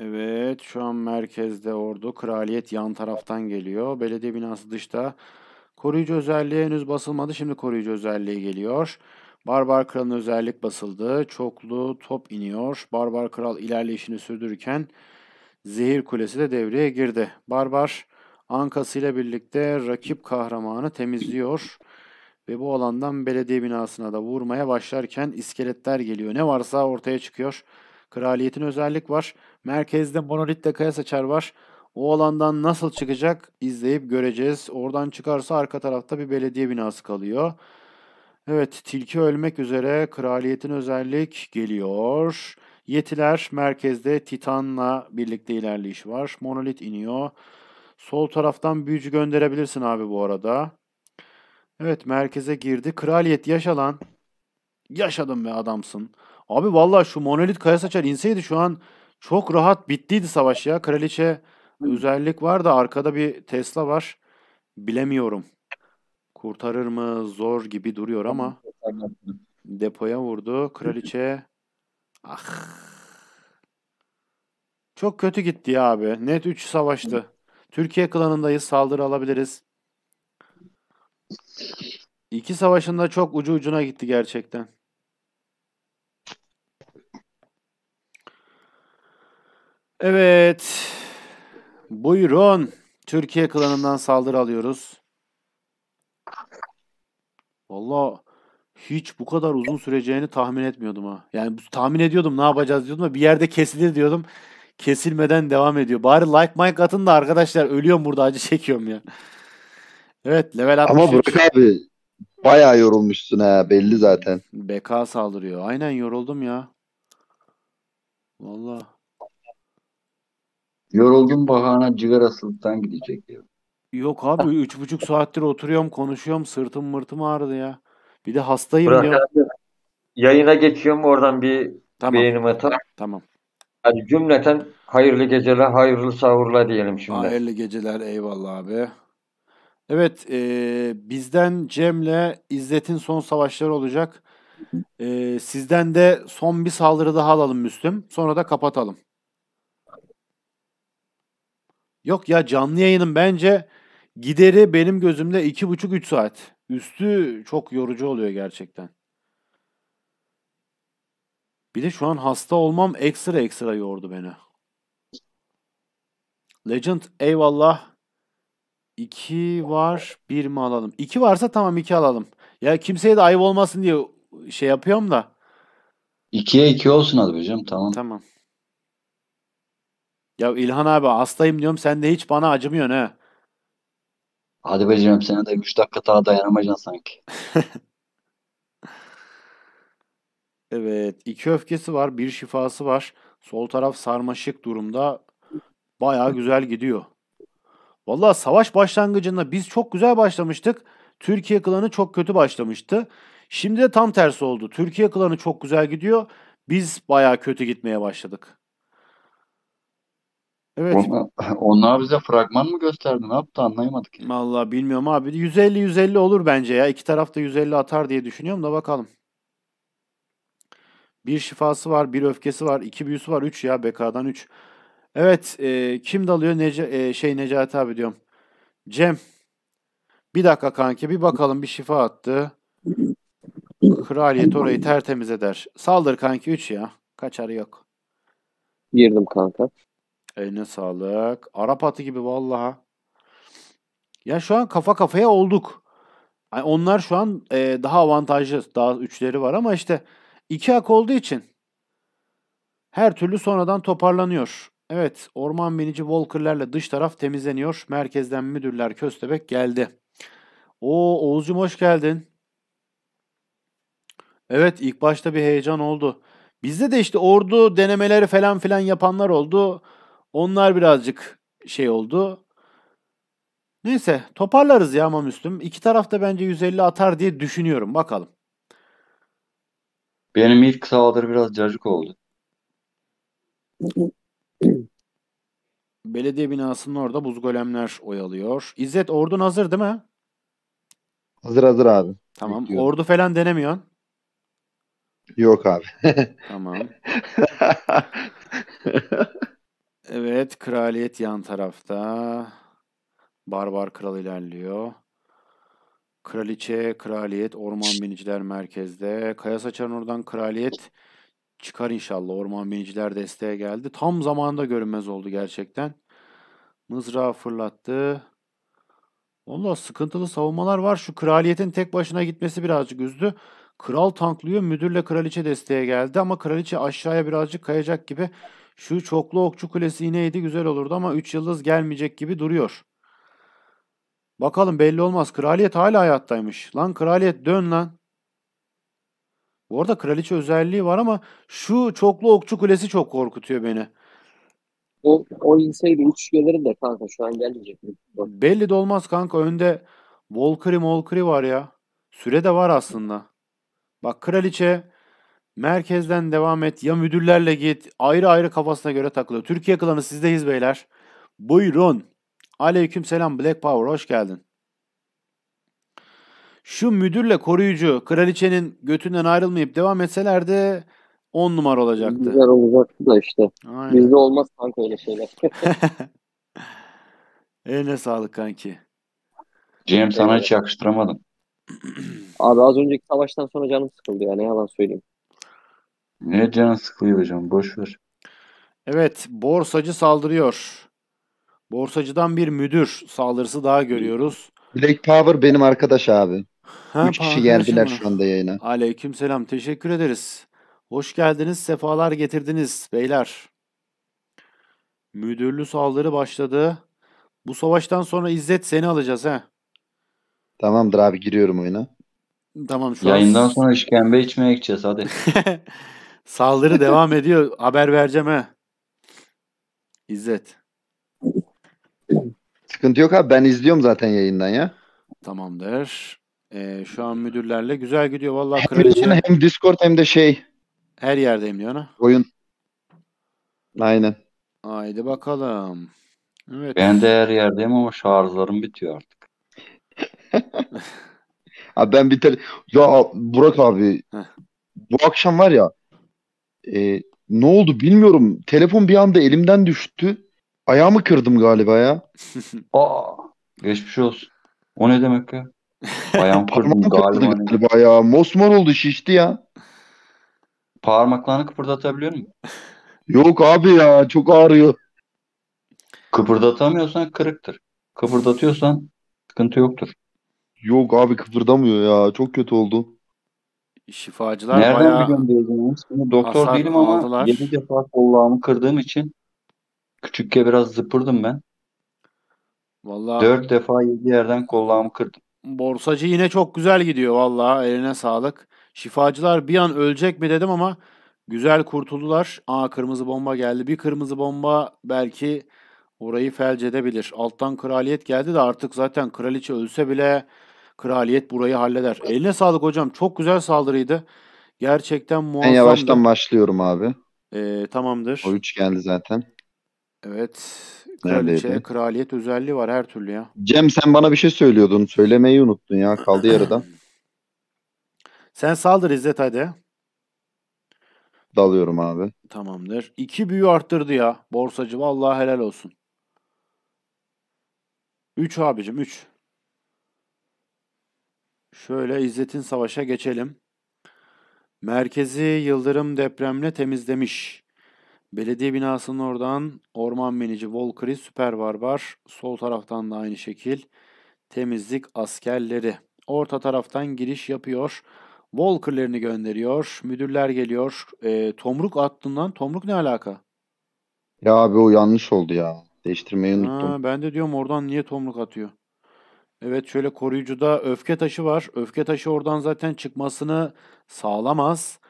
Evet şu an merkezde ordu. Kraliyet yan taraftan geliyor. Belediye binası dışta. Koruyucu özelliği henüz basılmadı. Şimdi koruyucu özelliği geliyor. Barbar Kral'ın özellik basıldı. Çoklu top iniyor. Barbar Kral ilerleyişini sürdürürken Zehir Kulesi de devreye girdi. Barbar ankasıyla birlikte rakip kahramanı temizliyor. Ve bu alandan belediye binasına da vurmaya başlarken iskeletler geliyor. Ne varsa ortaya çıkıyor. Kraliyetin özellik var. Merkezde Monolit'le Kaya Saçar var. O alandan nasıl çıkacak izleyip göreceğiz. Oradan çıkarsa arka tarafta bir belediye binası kalıyor. Evet tilki ölmek üzere kraliyetin özellik geliyor. Yetiler merkezde Titan'la birlikte ilerleyiş var. Monolit iniyor. Sol taraftan büyücü gönderebilirsin abi bu arada. Evet merkeze girdi. Kraliyet yaşalan. Yaşadım be adamsın. Abi vallahi şu monolit kaya saçar inseydi şu an çok rahat bittiydi savaş ya. Kraliçe özellik var da arkada bir Tesla var. Bilemiyorum. Kurtarır mı? Zor gibi duruyor ama depoya vurdu. Kraliçe ah çok kötü gitti ya abi. Net 3 savaştı. Türkiye klanındayız. Saldırı alabiliriz. İki savaşında çok ucu ucuna gitti gerçekten. Evet. Buyurun. Türkiye klanından saldırı alıyoruz. Valla hiç bu kadar uzun süreceğini tahmin etmiyordum ha. Yani tahmin ediyordum ne yapacağız diyordum da bir yerde kesilir diyordum. Kesilmeden devam ediyor. Bari like mike atın da arkadaşlar ölüyorum burada acı çekiyorum ya. Evet level 63. Ama Burak abi bayağı yorulmuşsun ha belli zaten. BK saldırıyor. Aynen yoruldum ya. Vallahi Yoruldum bahana Sultan gidecek diyor. Yok abi üç buçuk saattir oturuyorum konuşuyorum sırtım mırtım ağrıdı ya. Bir de hastayım Bırak ya. Abi, yayına geçiyorum oradan bir tamam. beğenim atalım. Tamam. Hadi cümleten hayırlı geceler, hayırlı sahurlar diyelim şimdi. Hayırlı geceler eyvallah abi. Evet e, bizden Cem'le İzzet'in son savaşları olacak. E, sizden de son bir saldırı daha alalım Müslüm. Sonra da kapatalım. Yok ya canlı yayının bence gideri benim gözümde 2,5-3 saat. Üstü çok yorucu oluyor gerçekten. Bir de şu an hasta olmam ekstra ekstra yordu beni. Legend eyvallah. 2 var. 1 mi alalım? 2 varsa tamam 2 alalım. Ya kimseye de ayıp olmasın diye şey yapıyorum da. 2'ye 2 iki olsun hadi hocam tamam. Tamam. Ya İlhan abi hastayım diyorum sen de hiç bana acımıyorsun ha. Hadi be sen de da 3 dakika daha dayanamayacaksın sanki. evet. iki öfkesi var. Bir şifası var. Sol taraf sarmaşık durumda. Baya güzel gidiyor. Valla savaş başlangıcında biz çok güzel başlamıştık. Türkiye klanı çok kötü başlamıştı. Şimdi de tam tersi oldu. Türkiye klanı çok güzel gidiyor. Biz baya kötü gitmeye başladık. Evet. Onlar, onlar bize fragman mı gösterdi? Ne yaptı anlayamadık. Yani. Vallahi bilmiyorum abi. 150-150 olur bence ya. İki taraf da 150 atar diye düşünüyorum da bakalım. Bir şifası var, bir öfkesi var, iki büyüsü var. Üç ya BK'dan üç. Evet e, kim dalıyor? Nece, e, şey Necati abi diyorum. Cem. Bir dakika kanki bir bakalım bir şifa attı. Kraliyet orayı tertemiz eder. Saldır kanki 3 ya. Kaçarı yok. Girdim kanka. Eline sağlık. Arap atı gibi vallaha. Ya şu an kafa kafaya olduk. Yani onlar şu an e, daha avantajlı. Daha üçleri var ama işte iki hak olduğu için her türlü sonradan toparlanıyor. Evet orman binici Walker'lerle dış taraf temizleniyor. Merkezden müdürler Köstebek geldi. O Oğuzcum hoş geldin. Evet ilk başta bir heyecan oldu. Bizde de işte ordu denemeleri falan filan yapanlar oldu. Onlar birazcık şey oldu. Neyse toparlarız ya ama Müslüm. İki tarafta bence 150 atar diye düşünüyorum. Bakalım. Benim ilk saldırı biraz cacık oldu. Belediye binasının orada buz golemler oyalıyor. İzzet ordun hazır değil mi? Hazır hazır abi. Tamam. Bekliyorum. Ordu falan denemiyorsun. Yok abi. tamam. Evet, kraliyet yan tarafta. Barbar kral ilerliyor. Kraliçe, kraliyet, orman biniciler merkezde. Kaya saçan oradan kraliyet çıkar inşallah. Orman biniciler desteğe geldi. Tam zamanında görünmez oldu gerçekten. Mızrağı fırlattı. Valla sıkıntılı savunmalar var. Şu kraliyetin tek başına gitmesi birazcık üzdü. Kral tanklıyor. Müdürle kraliçe desteğe geldi ama kraliçe aşağıya birazcık kayacak gibi. Şu çoklu okçu kulesi ineydi güzel olurdu ama 3 yıldız gelmeyecek gibi duruyor. Bakalım belli olmaz. Kraliyet hala hayattaymış. Lan kraliyet dön lan. Bu arada kraliçe özelliği var ama şu çoklu okçu kulesi çok korkutuyor beni. O, o inseydi 3 gelirim de kanka şu an gelmeyecek. Belli de olmaz kanka. Önde Volkri Molkri var ya. Süre de var aslında. Bak kraliçe merkezden devam et ya müdürlerle git ayrı ayrı kafasına göre takılıyor. Türkiye klanı sizdeyiz beyler. Buyurun. Aleyküm selam Black Power hoş geldin. Şu müdürle koruyucu kraliçenin götünden ayrılmayıp devam etselerdi 10 numara olacaktı. Güzel olacaktı da işte. Aynen. Bizde olmaz kanka öyle şeyler. Eline sağlık kanki. Cem sana hiç yakıştıramadım. Abi az önceki savaştan sonra canım sıkıldı ya ne yalan söyleyeyim. Ne can sıkılıyor hocam boş ver. Evet borsacı saldırıyor. Borsacıdan bir müdür saldırısı daha görüyoruz. Black Power benim arkadaş abi. Ha, Üç kişi geldiler şu anda yayına. Aleyküm selam. Teşekkür ederiz. Hoş geldiniz. Sefalar getirdiniz beyler. Müdürlü saldırı başladı. Bu savaştan sonra İzzet seni alacağız ha. Tamamdır abi giriyorum oyuna. Tamam şu Yayından an... sonra işkembe içmeye gideceğiz hadi. Saldırı devam ediyor. Haber vereceğim ha. İzzet. Sıkıntı yok abi. Ben izliyorum zaten yayından ya. Tamamdır. Ee, şu an müdürlerle güzel gidiyor. Vallahi hem, kraliçe... hem Discord hem de şey. Her yerdeyim diyor ana. Oyun. Aynen. Haydi bakalım. Evet. Ben de her yerdeyim ama şarjlarım bitiyor artık. abi ben biter. Ya Burak abi. Heh. Bu akşam var ya e, ne oldu bilmiyorum. Telefon bir anda elimden düştü. Ayağımı kırdım galiba ya. Aa, geçmiş olsun. O ne demek ya? Ayağım kırdım galiba. galiba ya. Mosmor oldu şişti ya. Parmaklarını kıpırdatabiliyor musun? Yok abi ya çok ağrıyor. Kıpırdatamıyorsan kırıktır. Kıpırdatıyorsan sıkıntı yoktur. Yok abi kıpırdamıyor ya. Çok kötü oldu. Şifacılar Nereden bayağı... biliyorum diyeceğiniz? Şimdi doktor değilim ama aldılar. 7 defa kollağımı kırdığım için küçükken biraz zıpırdım ben. Vallahi 4 defa 7 yerden kollağımı kırdım. Borsacı yine çok güzel gidiyor vallahi eline sağlık. Şifacılar bir an ölecek mi dedim ama güzel kurtuldular. Aa kırmızı bomba geldi. Bir kırmızı bomba belki orayı felç edebilir. Alttan kraliyet geldi de artık zaten kraliçe ölse bile Kraliyet burayı halleder. Eline sağlık hocam. Çok güzel saldırıydı. Gerçekten muazzam. Ben yavaştan başlıyorum abi. Ee, tamamdır. O 3 geldi zaten. Evet. Kraliçe, kraliyet özelliği var her türlü ya. Cem sen bana bir şey söylüyordun. Söylemeyi unuttun ya. Kaldı yarıda. sen saldır İzzet hadi. Dalıyorum abi. Tamamdır. İki büyü arttırdı ya borsacı. Vallahi helal olsun. Üç abicim üç. Şöyle İzzet'in savaşa geçelim. Merkezi Yıldırım depremle temizlemiş. Belediye binasının oradan orman menici Volkri süper var var. Sol taraftan da aynı şekil temizlik askerleri. Orta taraftan giriş yapıyor. Volker'lerini gönderiyor. Müdürler geliyor. E, tomruk attığından tomruk ne alaka? Ya abi o yanlış oldu ya. Değiştirmeyi unuttum. Ha, ben de diyorum oradan niye tomruk atıyor? Evet şöyle koruyucuda öfke taşı var. Öfke taşı oradan zaten çıkmasını sağlamaz.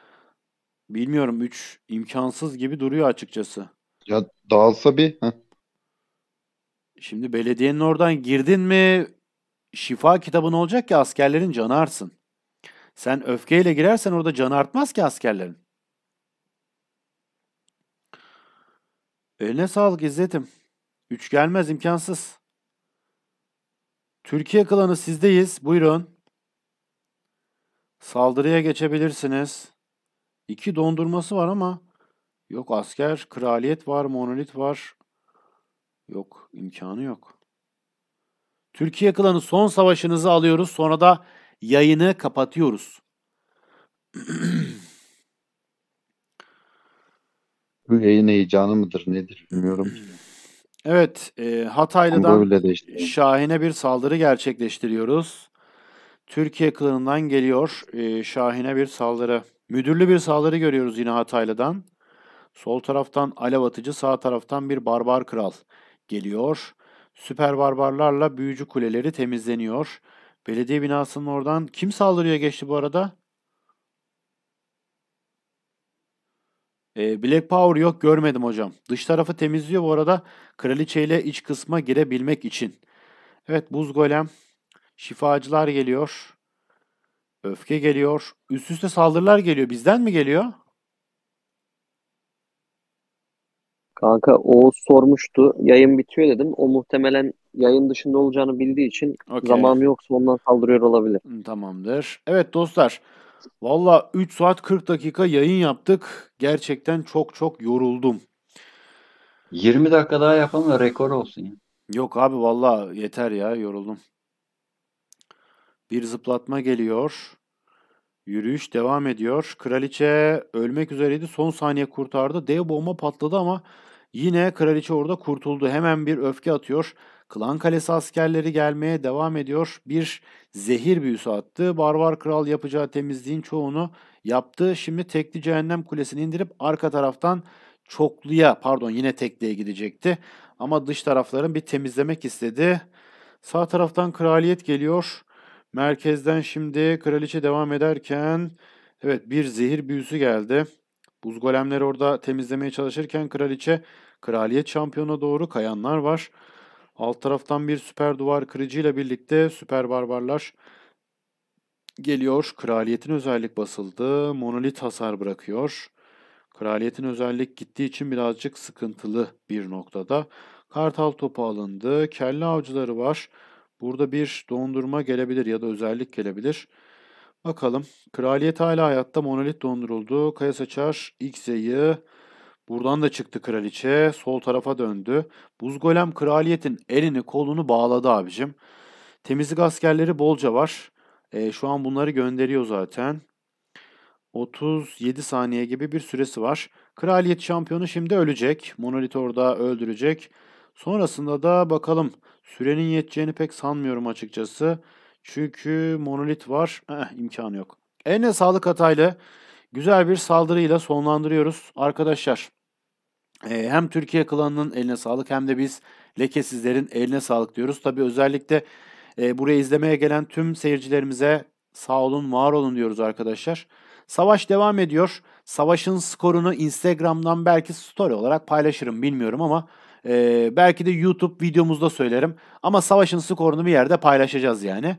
Bilmiyorum 3 imkansız gibi duruyor açıkçası. Ya dağılsa bir. Heh. Şimdi belediyenin oradan girdin mi şifa kitabın olacak ki askerlerin canı artsın. Sen öfkeyle girersen orada canı artmaz ki askerlerin. Eline sağlık İzzet'im. Üç gelmez imkansız. Türkiye klanı sizdeyiz. Buyurun. Saldırıya geçebilirsiniz. İki dondurması var ama yok asker, kraliyet var, monolit var. Yok, imkanı yok. Türkiye klanı son savaşınızı alıyoruz. Sonra da yayını kapatıyoruz. Bu yayın heyecanı mıdır nedir bilmiyorum. Evet, e, Hataylı'dan Şahin'e bir saldırı gerçekleştiriyoruz. Türkiye kılığından geliyor e, Şahin'e bir saldırı. Müdürlü bir saldırı görüyoruz yine Hataylı'dan. Sol taraftan Alev Atıcı, sağ taraftan bir Barbar Kral geliyor. Süper Barbarlarla Büyücü Kuleleri temizleniyor. Belediye binasının oradan kim saldırıya geçti bu arada? Ee, Black Power yok görmedim hocam. Dış tarafı temizliyor bu arada. Kraliçe ile iç kısma girebilmek için. Evet buz golem. Şifacılar geliyor. Öfke geliyor. Üst üste saldırılar geliyor. Bizden mi geliyor? Kanka o sormuştu. Yayın bitiyor dedim. O muhtemelen yayın dışında olacağını bildiği için okay. zamanı yoksa ondan saldırıyor olabilir. Tamamdır. Evet dostlar. Valla 3 saat 40 dakika yayın yaptık. Gerçekten çok çok yoruldum. 20 dakika daha yapalım da rekor olsun ya. Yok abi valla yeter ya yoruldum. Bir zıplatma geliyor. Yürüyüş devam ediyor. Kraliçe ölmek üzereydi. Son saniye kurtardı. Dev bomba patladı ama yine kraliçe orada kurtuldu. Hemen bir öfke atıyor. Klan Kalesi askerleri gelmeye devam ediyor. Bir zehir büyüsü attı. Barbar Kral yapacağı temizliğin çoğunu yaptı. Şimdi tekli cehennem kulesini indirip arka taraftan çokluya pardon yine tekliğe gidecekti. Ama dış tarafların bir temizlemek istedi. Sağ taraftan kraliyet geliyor. Merkezden şimdi kraliçe devam ederken evet bir zehir büyüsü geldi. Buz golemleri orada temizlemeye çalışırken kraliçe kraliyet şampiyona doğru kayanlar var. Alt taraftan bir süper duvar kırıcıyla birlikte süper barbarlar geliyor. Kraliyetin özellik basıldı. Monolit hasar bırakıyor. Kraliyetin özellik gittiği için birazcık sıkıntılı bir noktada. Kartal topu alındı. Kelle avcıları var. Burada bir dondurma gelebilir ya da özellik gelebilir. Bakalım. Kraliyet hala hayatta. Monolit donduruldu. Kaya saçar. X'e'yi Buradan da çıktı kraliçe. Sol tarafa döndü. Buz golem kraliyetin elini kolunu bağladı abicim. Temizlik askerleri bolca var. E, şu an bunları gönderiyor zaten. 37 saniye gibi bir süresi var. Kraliyet şampiyonu şimdi ölecek. Monolit orada öldürecek. Sonrasında da bakalım sürenin yeteceğini pek sanmıyorum açıkçası. Çünkü monolit var. Eh, imkanı yok. Eline sağlık Hataylı. Güzel bir saldırıyla sonlandırıyoruz arkadaşlar. Ee, hem Türkiye klanının eline sağlık hem de biz lekesizlerin eline sağlık diyoruz. Tabii özellikle e, buraya izlemeye gelen tüm seyircilerimize sağ olun, var olun diyoruz arkadaşlar. Savaş devam ediyor. Savaşın skorunu Instagram'dan belki story olarak paylaşırım bilmiyorum ama e, belki de YouTube videomuzda söylerim. Ama savaşın skorunu bir yerde paylaşacağız yani.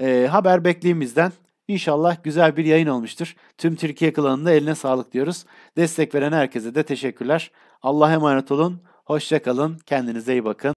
E, haber bekleğimizden. inşallah güzel bir yayın olmuştur. Tüm Türkiye klanında eline sağlık diyoruz. Destek veren herkese de teşekkürler. Allah'a emanet olun. Hoşçakalın. Kendinize iyi bakın.